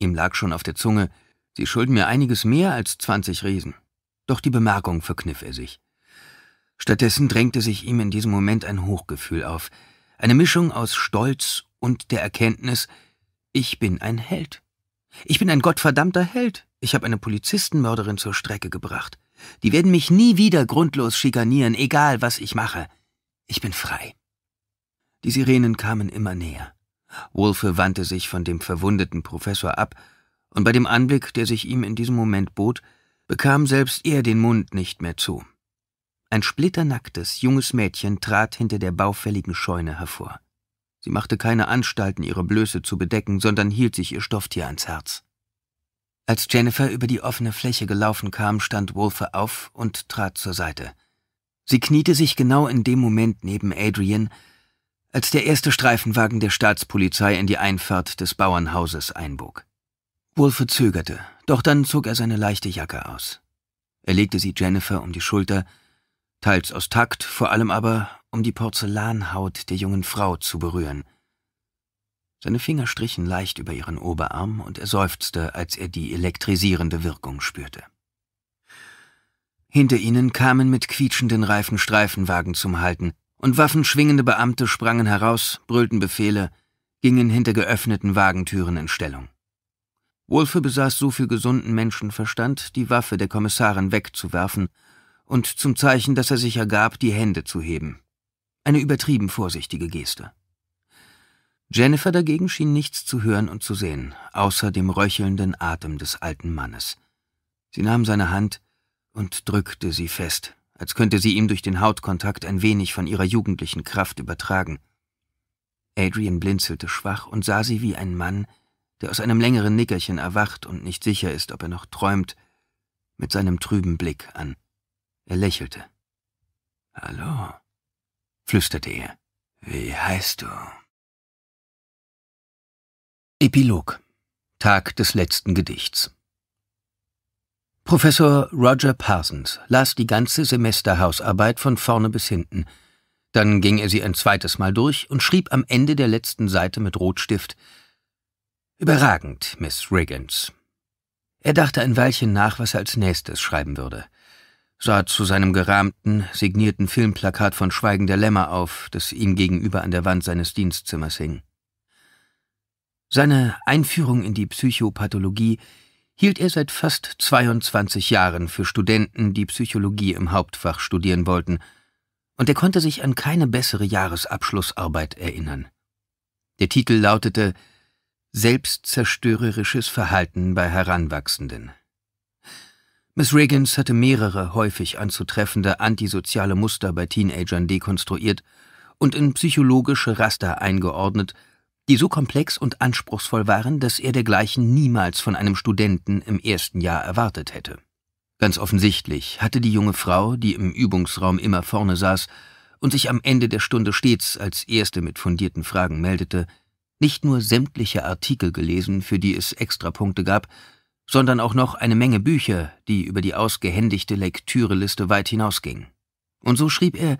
Ihm lag schon auf der Zunge, Sie schulden mir einiges mehr als zwanzig Riesen. Doch die Bemerkung verkniff er sich. Stattdessen drängte sich ihm in diesem Moment ein Hochgefühl auf, eine Mischung aus Stolz und der Erkenntnis, ich bin ein Held. Ich bin ein gottverdammter Held. Ich habe eine Polizistenmörderin zur Strecke gebracht. Die werden mich nie wieder grundlos schikanieren, egal was ich mache. Ich bin frei. Die Sirenen kamen immer näher. Wolfe wandte sich von dem verwundeten Professor ab, und bei dem Anblick, der sich ihm in diesem Moment bot, bekam selbst er den Mund nicht mehr zu. Ein splitternacktes, junges Mädchen trat hinter der baufälligen Scheune hervor. Sie machte keine Anstalten, ihre Blöße zu bedecken, sondern hielt sich ihr Stofftier ans Herz. Als Jennifer über die offene Fläche gelaufen kam, stand Wolfe auf und trat zur Seite. Sie kniete sich genau in dem Moment neben Adrian, als der erste Streifenwagen der Staatspolizei in die Einfahrt des Bauernhauses einbog. Wolfe zögerte, doch dann zog er seine leichte Jacke aus. Er legte sie Jennifer um die Schulter, teils aus Takt, vor allem aber, um die Porzellanhaut der jungen Frau zu berühren. Seine Finger strichen leicht über ihren Oberarm und er seufzte, als er die elektrisierende Wirkung spürte. Hinter ihnen kamen mit quietschenden Reifen Streifenwagen zum Halten, und waffenschwingende Beamte sprangen heraus, brüllten Befehle, gingen hinter geöffneten Wagentüren in Stellung. Wolfe besaß so viel gesunden Menschenverstand, die Waffe der Kommissarin wegzuwerfen und zum Zeichen, dass er sich ergab, die Hände zu heben. Eine übertrieben vorsichtige Geste. Jennifer dagegen schien nichts zu hören und zu sehen, außer dem röchelnden Atem des alten Mannes. Sie nahm seine Hand und drückte sie fest, als könnte sie ihm durch den Hautkontakt ein wenig von ihrer jugendlichen Kraft übertragen. Adrian blinzelte schwach und sah sie wie ein Mann, der aus einem längeren Nickerchen erwacht und nicht sicher ist, ob er noch träumt, mit seinem trüben Blick an. Er lächelte. Hallo, flüsterte er. Wie heißt du? Epilog Tag des letzten Gedichts Professor Roger Parsons las die ganze Semesterhausarbeit von vorne bis hinten. Dann ging er sie ein zweites Mal durch und schrieb am Ende der letzten Seite mit Rotstift Überragend, Miss Riggins. Er dachte ein Weilchen nach, was er als nächstes schreiben würde, sah zu seinem gerahmten, signierten Filmplakat von Schweigen der Lämmer auf, das ihm gegenüber an der Wand seines Dienstzimmers hing. Seine Einführung in die Psychopathologie hielt er seit fast 22 Jahren für Studenten, die Psychologie im Hauptfach studieren wollten, und er konnte sich an keine bessere Jahresabschlussarbeit erinnern. Der Titel lautete Selbstzerstörerisches Verhalten bei Heranwachsenden. Miss Riggins hatte mehrere häufig anzutreffende antisoziale Muster bei Teenagern dekonstruiert und in psychologische Raster eingeordnet, die so komplex und anspruchsvoll waren, dass er dergleichen niemals von einem Studenten im ersten Jahr erwartet hätte. Ganz offensichtlich hatte die junge Frau, die im Übungsraum immer vorne saß und sich am Ende der Stunde stets als erste mit fundierten Fragen meldete, nicht nur sämtliche Artikel gelesen, für die es Extrapunkte gab, sondern auch noch eine Menge Bücher, die über die ausgehändigte Lektüreliste weit hinausgingen. Und so schrieb er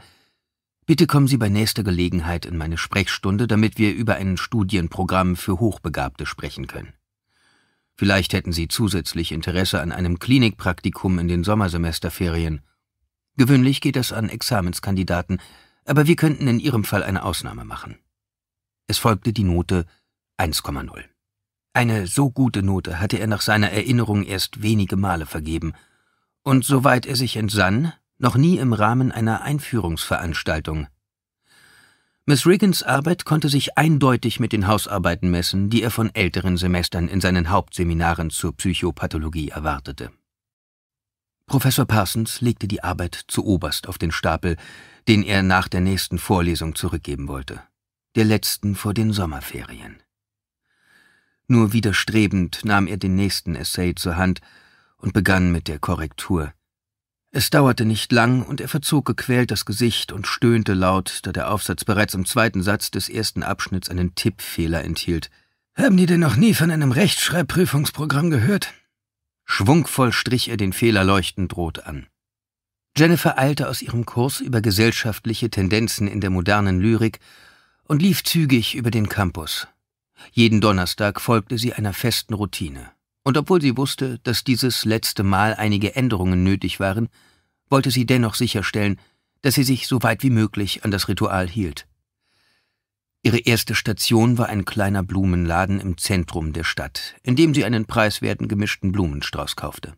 Bitte kommen Sie bei nächster Gelegenheit in meine Sprechstunde, damit wir über ein Studienprogramm für Hochbegabte sprechen können. Vielleicht hätten Sie zusätzlich Interesse an einem Klinikpraktikum in den Sommersemesterferien. Gewöhnlich geht das an Examenskandidaten, aber wir könnten in Ihrem Fall eine Ausnahme machen. Es folgte die Note 1,0. Eine so gute Note hatte er nach seiner Erinnerung erst wenige Male vergeben, und soweit er sich entsann, noch nie im Rahmen einer Einführungsveranstaltung. Miss Riggins Arbeit konnte sich eindeutig mit den Hausarbeiten messen, die er von älteren Semestern in seinen Hauptseminaren zur Psychopathologie erwartete. Professor Parsons legte die Arbeit zuoberst auf den Stapel, den er nach der nächsten Vorlesung zurückgeben wollte, der letzten vor den Sommerferien. Nur widerstrebend nahm er den nächsten Essay zur Hand und begann mit der Korrektur. Es dauerte nicht lang, und er verzog gequält das Gesicht und stöhnte laut, da der Aufsatz bereits im zweiten Satz des ersten Abschnitts einen Tippfehler enthielt. Haben die denn noch nie von einem Rechtschreibprüfungsprogramm gehört? Schwungvoll strich er den Fehler leuchtend rot an. Jennifer eilte aus ihrem Kurs über gesellschaftliche Tendenzen in der modernen Lyrik und lief zügig über den Campus. Jeden Donnerstag folgte sie einer festen Routine. Und obwohl sie wusste, dass dieses letzte Mal einige Änderungen nötig waren, wollte sie dennoch sicherstellen, dass sie sich so weit wie möglich an das Ritual hielt. Ihre erste Station war ein kleiner Blumenladen im Zentrum der Stadt, in dem sie einen preiswerten gemischten Blumenstrauß kaufte.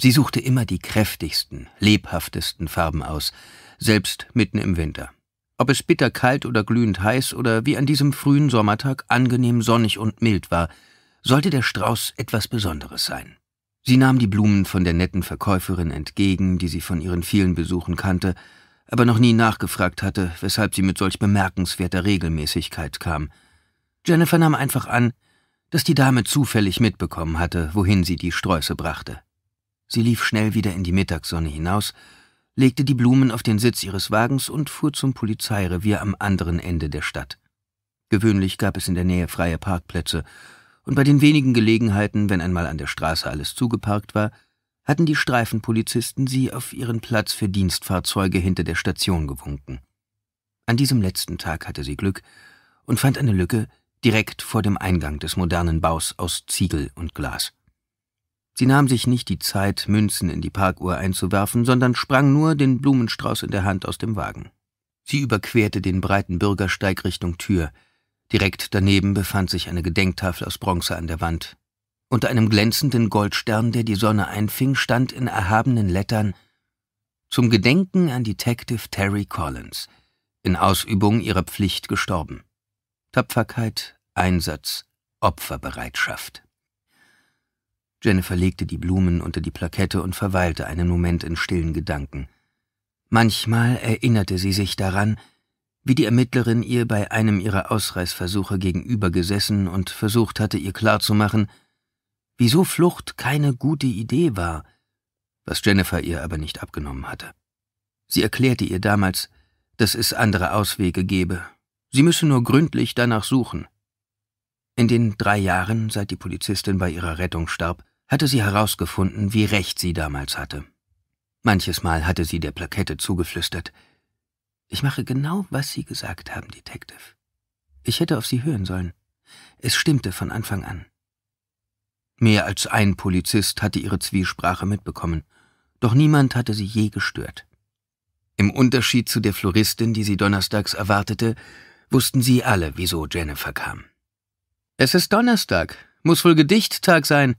Sie suchte immer die kräftigsten, lebhaftesten Farben aus, selbst mitten im Winter. Ob es bitterkalt oder glühend heiß oder wie an diesem frühen Sommertag angenehm sonnig und mild war, sollte der Strauß etwas Besonderes sein. Sie nahm die Blumen von der netten Verkäuferin entgegen, die sie von ihren vielen Besuchen kannte, aber noch nie nachgefragt hatte, weshalb sie mit solch bemerkenswerter Regelmäßigkeit kam. Jennifer nahm einfach an, dass die Dame zufällig mitbekommen hatte, wohin sie die Sträuße brachte. Sie lief schnell wieder in die Mittagssonne hinaus, legte die Blumen auf den Sitz ihres Wagens und fuhr zum Polizeirevier am anderen Ende der Stadt. Gewöhnlich gab es in der Nähe freie Parkplätze, und bei den wenigen Gelegenheiten, wenn einmal an der Straße alles zugeparkt war, hatten die Streifenpolizisten sie auf ihren Platz für Dienstfahrzeuge hinter der Station gewunken. An diesem letzten Tag hatte sie Glück und fand eine Lücke direkt vor dem Eingang des modernen Baus aus Ziegel und Glas. Sie nahm sich nicht die Zeit, Münzen in die Parkuhr einzuwerfen, sondern sprang nur den Blumenstrauß in der Hand aus dem Wagen. Sie überquerte den breiten Bürgersteig Richtung Tür, Direkt daneben befand sich eine Gedenktafel aus Bronze an der Wand. Unter einem glänzenden Goldstern, der die Sonne einfing, stand in erhabenen Lettern Zum Gedenken an Detective Terry Collins, in Ausübung ihrer Pflicht gestorben. Tapferkeit, Einsatz, Opferbereitschaft. Jennifer legte die Blumen unter die Plakette und verweilte einen Moment in stillen Gedanken. Manchmal erinnerte sie sich daran, wie die Ermittlerin ihr bei einem ihrer Ausreißversuche gegenüber gesessen und versucht hatte, ihr klarzumachen, wieso Flucht keine gute Idee war, was Jennifer ihr aber nicht abgenommen hatte. Sie erklärte ihr damals, dass es andere Auswege gebe, sie müsse nur gründlich danach suchen. In den drei Jahren, seit die Polizistin bei ihrer Rettung starb, hatte sie herausgefunden, wie recht sie damals hatte. Manches Mal hatte sie der Plakette zugeflüstert, ich mache genau, was Sie gesagt haben, Detective. Ich hätte auf Sie hören sollen. Es stimmte von Anfang an. Mehr als ein Polizist hatte ihre Zwiesprache mitbekommen, doch niemand hatte sie je gestört. Im Unterschied zu der Floristin, die sie donnerstags erwartete, wussten sie alle, wieso Jennifer kam. Es ist Donnerstag, muss wohl Gedichttag sein,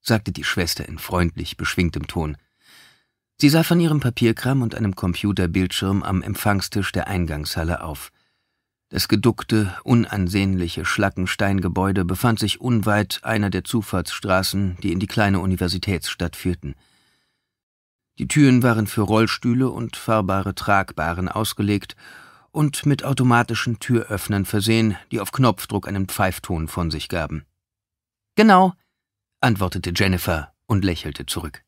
sagte die Schwester in freundlich beschwingtem Ton. Sie sah von ihrem Papierkram und einem Computerbildschirm am Empfangstisch der Eingangshalle auf. Das geduckte, unansehnliche Schlackensteingebäude befand sich unweit einer der Zufahrtsstraßen, die in die kleine Universitätsstadt führten. Die Türen waren für Rollstühle und fahrbare Tragbaren ausgelegt und mit automatischen Türöffnern versehen, die auf Knopfdruck einen Pfeifton von sich gaben. Genau, antwortete Jennifer und lächelte zurück.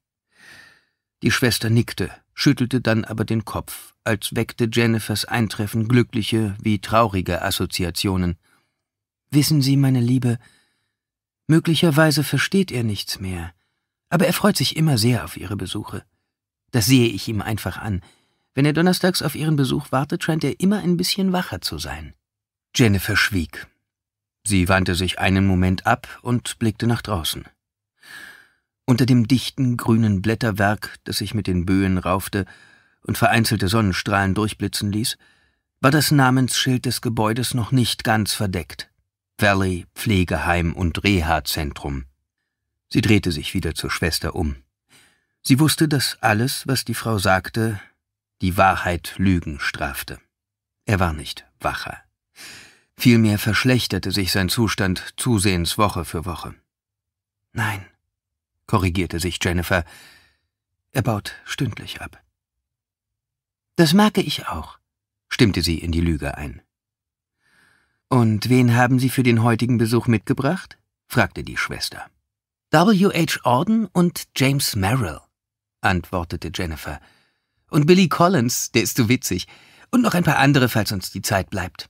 Die Schwester nickte, schüttelte dann aber den Kopf, als weckte Jennifers Eintreffen glückliche wie traurige Assoziationen. Wissen Sie, meine Liebe, möglicherweise versteht er nichts mehr, aber er freut sich immer sehr auf Ihre Besuche. Das sehe ich ihm einfach an. Wenn er donnerstags auf Ihren Besuch wartet, scheint er immer ein bisschen wacher zu sein. Jennifer schwieg. Sie wandte sich einen Moment ab und blickte nach draußen. Unter dem dichten grünen Blätterwerk, das sich mit den Böen raufte und vereinzelte Sonnenstrahlen durchblitzen ließ, war das Namensschild des Gebäudes noch nicht ganz verdeckt. Valley Pflegeheim und Reha-Zentrum. Sie drehte sich wieder zur Schwester um. Sie wusste, dass alles, was die Frau sagte, die Wahrheit Lügen strafte. Er war nicht wacher. Vielmehr verschlechterte sich sein Zustand zusehends Woche für Woche. Nein, korrigierte sich Jennifer. Er baut stündlich ab. Das merke ich auch, stimmte sie in die Lüge ein. Und wen haben Sie für den heutigen Besuch mitgebracht? fragte die Schwester. W. H. Orden und James Merrill, antwortete Jennifer. Und Billy Collins, der ist so witzig. Und noch ein paar andere, falls uns die Zeit bleibt.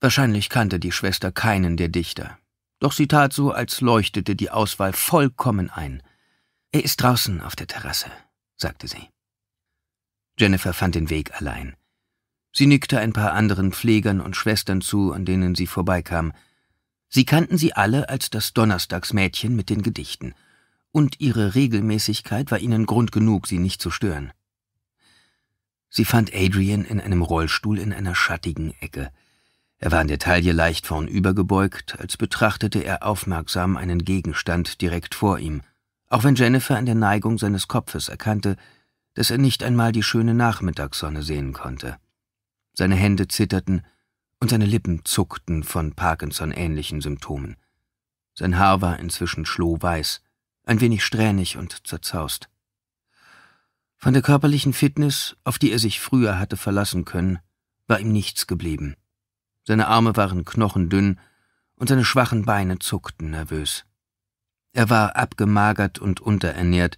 Wahrscheinlich kannte die Schwester keinen der Dichter. Doch sie tat so, als leuchtete die Auswahl vollkommen ein. Er ist draußen auf der Terrasse, sagte sie. Jennifer fand den Weg allein. Sie nickte ein paar anderen Pflegern und Schwestern zu, an denen sie vorbeikam. Sie kannten sie alle als das Donnerstagsmädchen mit den Gedichten, und ihre Regelmäßigkeit war ihnen Grund genug, sie nicht zu stören. Sie fand Adrian in einem Rollstuhl in einer schattigen Ecke. Er war in der Taille leicht vornübergebeugt, als betrachtete er aufmerksam einen Gegenstand direkt vor ihm, auch wenn Jennifer an der Neigung seines Kopfes erkannte, dass er nicht einmal die schöne Nachmittagssonne sehen konnte. Seine Hände zitterten und seine Lippen zuckten von Parkinson-ähnlichen Symptomen. Sein Haar war inzwischen schlohweiß, ein wenig strähnig und zerzaust. Von der körperlichen Fitness, auf die er sich früher hatte verlassen können, war ihm nichts geblieben. Seine Arme waren knochendünn und seine schwachen Beine zuckten nervös. Er war abgemagert und unterernährt,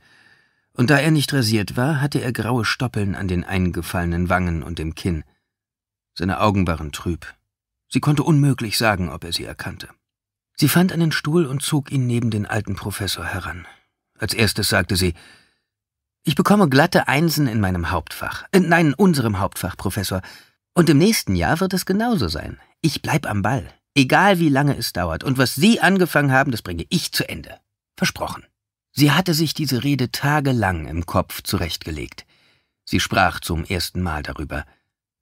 und da er nicht rasiert war, hatte er graue Stoppeln an den eingefallenen Wangen und dem Kinn. Seine Augen waren trüb. Sie konnte unmöglich sagen, ob er sie erkannte. Sie fand einen Stuhl und zog ihn neben den alten Professor heran. Als erstes sagte sie, ich bekomme glatte Einsen in meinem Hauptfach. Äh, nein, unserem Hauptfach, Professor. Und im nächsten Jahr wird es genauso sein. Ich bleib am Ball. Egal wie lange es dauert. Und was Sie angefangen haben, das bringe ich zu Ende. Versprochen. Sie hatte sich diese Rede tagelang im Kopf zurechtgelegt. Sie sprach zum ersten Mal darüber.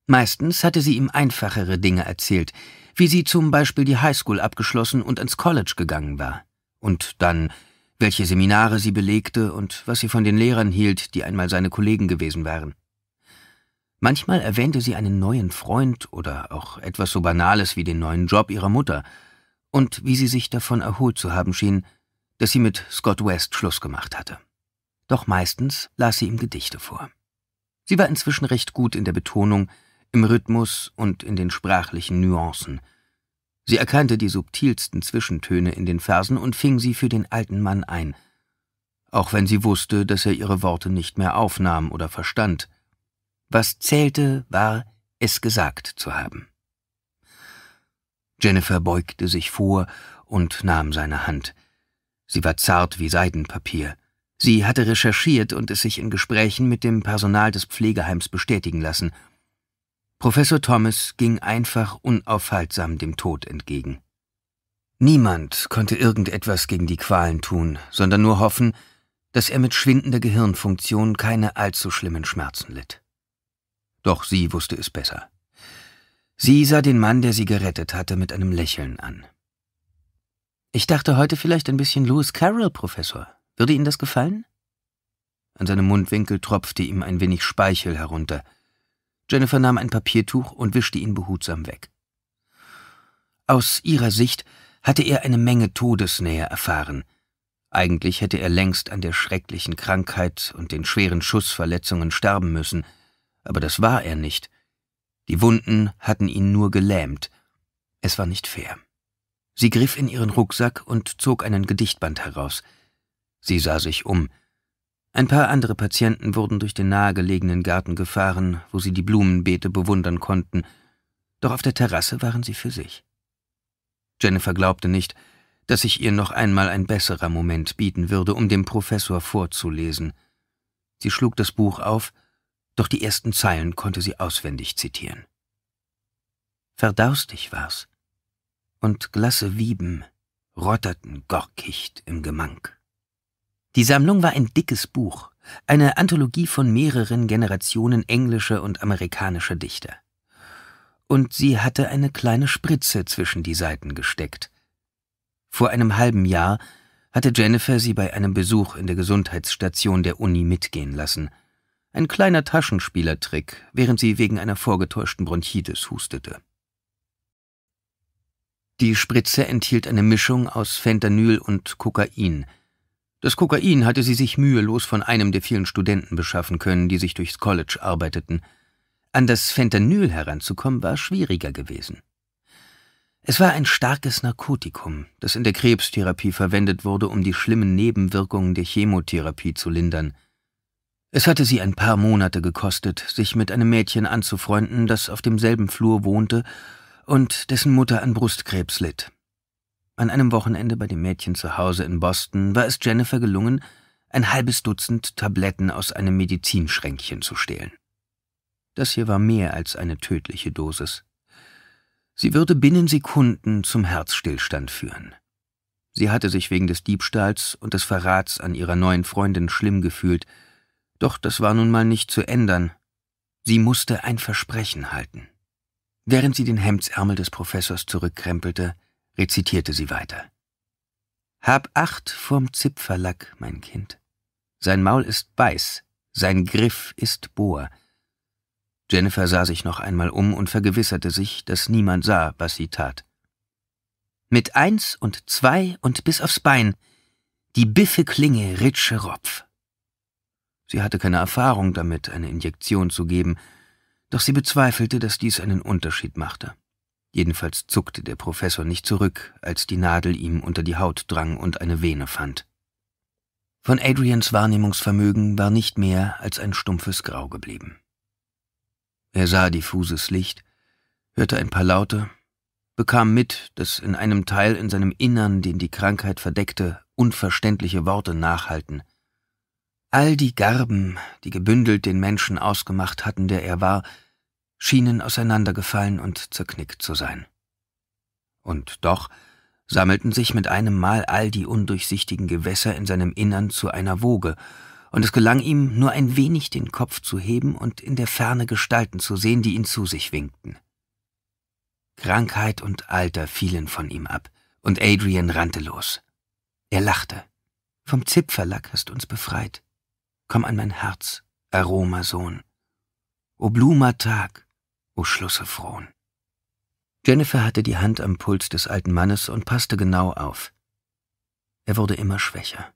Meistens hatte sie ihm einfachere Dinge erzählt, wie sie zum Beispiel die Highschool abgeschlossen und ans College gegangen war. Und dann, welche Seminare sie belegte und was sie von den Lehrern hielt, die einmal seine Kollegen gewesen waren. Manchmal erwähnte sie einen neuen Freund oder auch etwas so Banales wie den neuen Job ihrer Mutter und wie sie sich davon erholt zu haben schien, dass sie mit Scott West Schluss gemacht hatte. Doch meistens las sie ihm Gedichte vor. Sie war inzwischen recht gut in der Betonung, im Rhythmus und in den sprachlichen Nuancen. Sie erkannte die subtilsten Zwischentöne in den Versen und fing sie für den alten Mann ein, auch wenn sie wusste, dass er ihre Worte nicht mehr aufnahm oder verstand. Was zählte, war, es gesagt zu haben. Jennifer beugte sich vor und nahm seine Hand. Sie war zart wie Seidenpapier. Sie hatte recherchiert und es sich in Gesprächen mit dem Personal des Pflegeheims bestätigen lassen. Professor Thomas ging einfach unaufhaltsam dem Tod entgegen. Niemand konnte irgendetwas gegen die Qualen tun, sondern nur hoffen, dass er mit schwindender Gehirnfunktion keine allzu schlimmen Schmerzen litt. Doch sie wusste es besser. Sie sah den Mann, der sie gerettet hatte, mit einem Lächeln an. Ich dachte heute vielleicht ein bisschen Lewis Carroll, Professor. Würde Ihnen das gefallen? An seinem Mundwinkel tropfte ihm ein wenig Speichel herunter. Jennifer nahm ein Papiertuch und wischte ihn behutsam weg. Aus ihrer Sicht hatte er eine Menge Todesnähe erfahren. Eigentlich hätte er längst an der schrecklichen Krankheit und den schweren Schussverletzungen sterben müssen – aber das war er nicht. Die Wunden hatten ihn nur gelähmt. Es war nicht fair. Sie griff in ihren Rucksack und zog einen Gedichtband heraus. Sie sah sich um. Ein paar andere Patienten wurden durch den nahegelegenen Garten gefahren, wo sie die Blumenbeete bewundern konnten, doch auf der Terrasse waren sie für sich. Jennifer glaubte nicht, dass sich ihr noch einmal ein besserer Moment bieten würde, um dem Professor vorzulesen. Sie schlug das Buch auf doch die ersten Zeilen konnte sie auswendig zitieren. Verdaustig war's, und glasse Wieben rotterten gorkicht im Gemank. Die Sammlung war ein dickes Buch, eine Anthologie von mehreren Generationen englischer und amerikanischer Dichter. Und sie hatte eine kleine Spritze zwischen die Seiten gesteckt. Vor einem halben Jahr hatte Jennifer sie bei einem Besuch in der Gesundheitsstation der Uni mitgehen lassen – ein kleiner Taschenspielertrick, während sie wegen einer vorgetäuschten Bronchitis hustete. Die Spritze enthielt eine Mischung aus Fentanyl und Kokain. Das Kokain hatte sie sich mühelos von einem der vielen Studenten beschaffen können, die sich durchs College arbeiteten. An das Fentanyl heranzukommen war schwieriger gewesen. Es war ein starkes Narkotikum, das in der Krebstherapie verwendet wurde, um die schlimmen Nebenwirkungen der Chemotherapie zu lindern – es hatte sie ein paar Monate gekostet, sich mit einem Mädchen anzufreunden, das auf demselben Flur wohnte und dessen Mutter an Brustkrebs litt. An einem Wochenende bei dem Mädchen zu Hause in Boston war es Jennifer gelungen, ein halbes Dutzend Tabletten aus einem Medizinschränkchen zu stehlen. Das hier war mehr als eine tödliche Dosis. Sie würde binnen Sekunden zum Herzstillstand führen. Sie hatte sich wegen des Diebstahls und des Verrats an ihrer neuen Freundin schlimm gefühlt, doch das war nun mal nicht zu ändern. Sie musste ein Versprechen halten. Während sie den Hemdsärmel des Professors zurückkrempelte, rezitierte sie weiter. Hab Acht vorm Zipferlack, mein Kind. Sein Maul ist weiß, sein Griff ist Bohr. Jennifer sah sich noch einmal um und vergewisserte sich, dass niemand sah, was sie tat. Mit eins und zwei und bis aufs Bein. Die biffe Klinge ritsche Ropf. Sie hatte keine Erfahrung damit, eine Injektion zu geben, doch sie bezweifelte, dass dies einen Unterschied machte. Jedenfalls zuckte der Professor nicht zurück, als die Nadel ihm unter die Haut drang und eine Vene fand. Von Adrians Wahrnehmungsvermögen war nicht mehr als ein stumpfes Grau geblieben. Er sah diffuses Licht, hörte ein paar Laute, bekam mit, dass in einem Teil in seinem Innern, den die Krankheit verdeckte, unverständliche Worte nachhalten – All die Garben, die gebündelt den Menschen ausgemacht hatten, der er war, schienen auseinandergefallen und zerknickt zu sein. Und doch sammelten sich mit einem Mal all die undurchsichtigen Gewässer in seinem Innern zu einer Woge, und es gelang ihm, nur ein wenig den Kopf zu heben und in der Ferne Gestalten zu sehen, die ihn zu sich winkten. Krankheit und Alter fielen von ihm ab, und Adrian rannte los. Er lachte. Vom Zipferlack hast uns befreit. Komm an mein Herz, Aromasohn. O Bluma Tag, o Schlussefron. Jennifer hatte die Hand am Puls des alten Mannes und passte genau auf. Er wurde immer schwächer.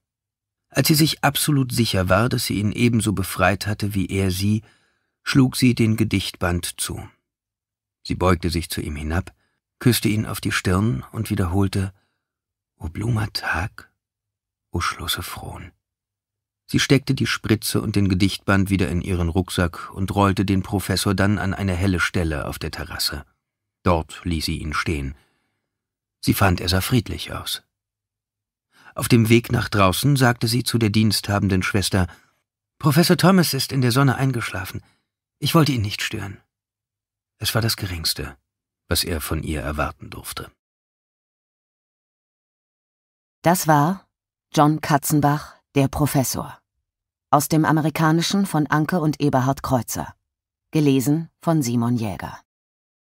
Als sie sich absolut sicher war, dass sie ihn ebenso befreit hatte wie er sie, schlug sie den Gedichtband zu. Sie beugte sich zu ihm hinab, küsste ihn auf die Stirn und wiederholte, O Bluma Tag, o Schlussefron. Fron. Sie steckte die Spritze und den Gedichtband wieder in ihren Rucksack und rollte den Professor dann an eine helle Stelle auf der Terrasse. Dort ließ sie ihn stehen. Sie fand, er sah friedlich aus. Auf dem Weg nach draußen sagte sie zu der diensthabenden Schwester Professor Thomas ist in der Sonne eingeschlafen. Ich wollte ihn nicht stören. Es war das Geringste, was er von ihr erwarten durfte. Das war John Katzenbach, der Professor. Aus dem Amerikanischen von Anke und Eberhard Kreuzer. Gelesen von Simon Jäger.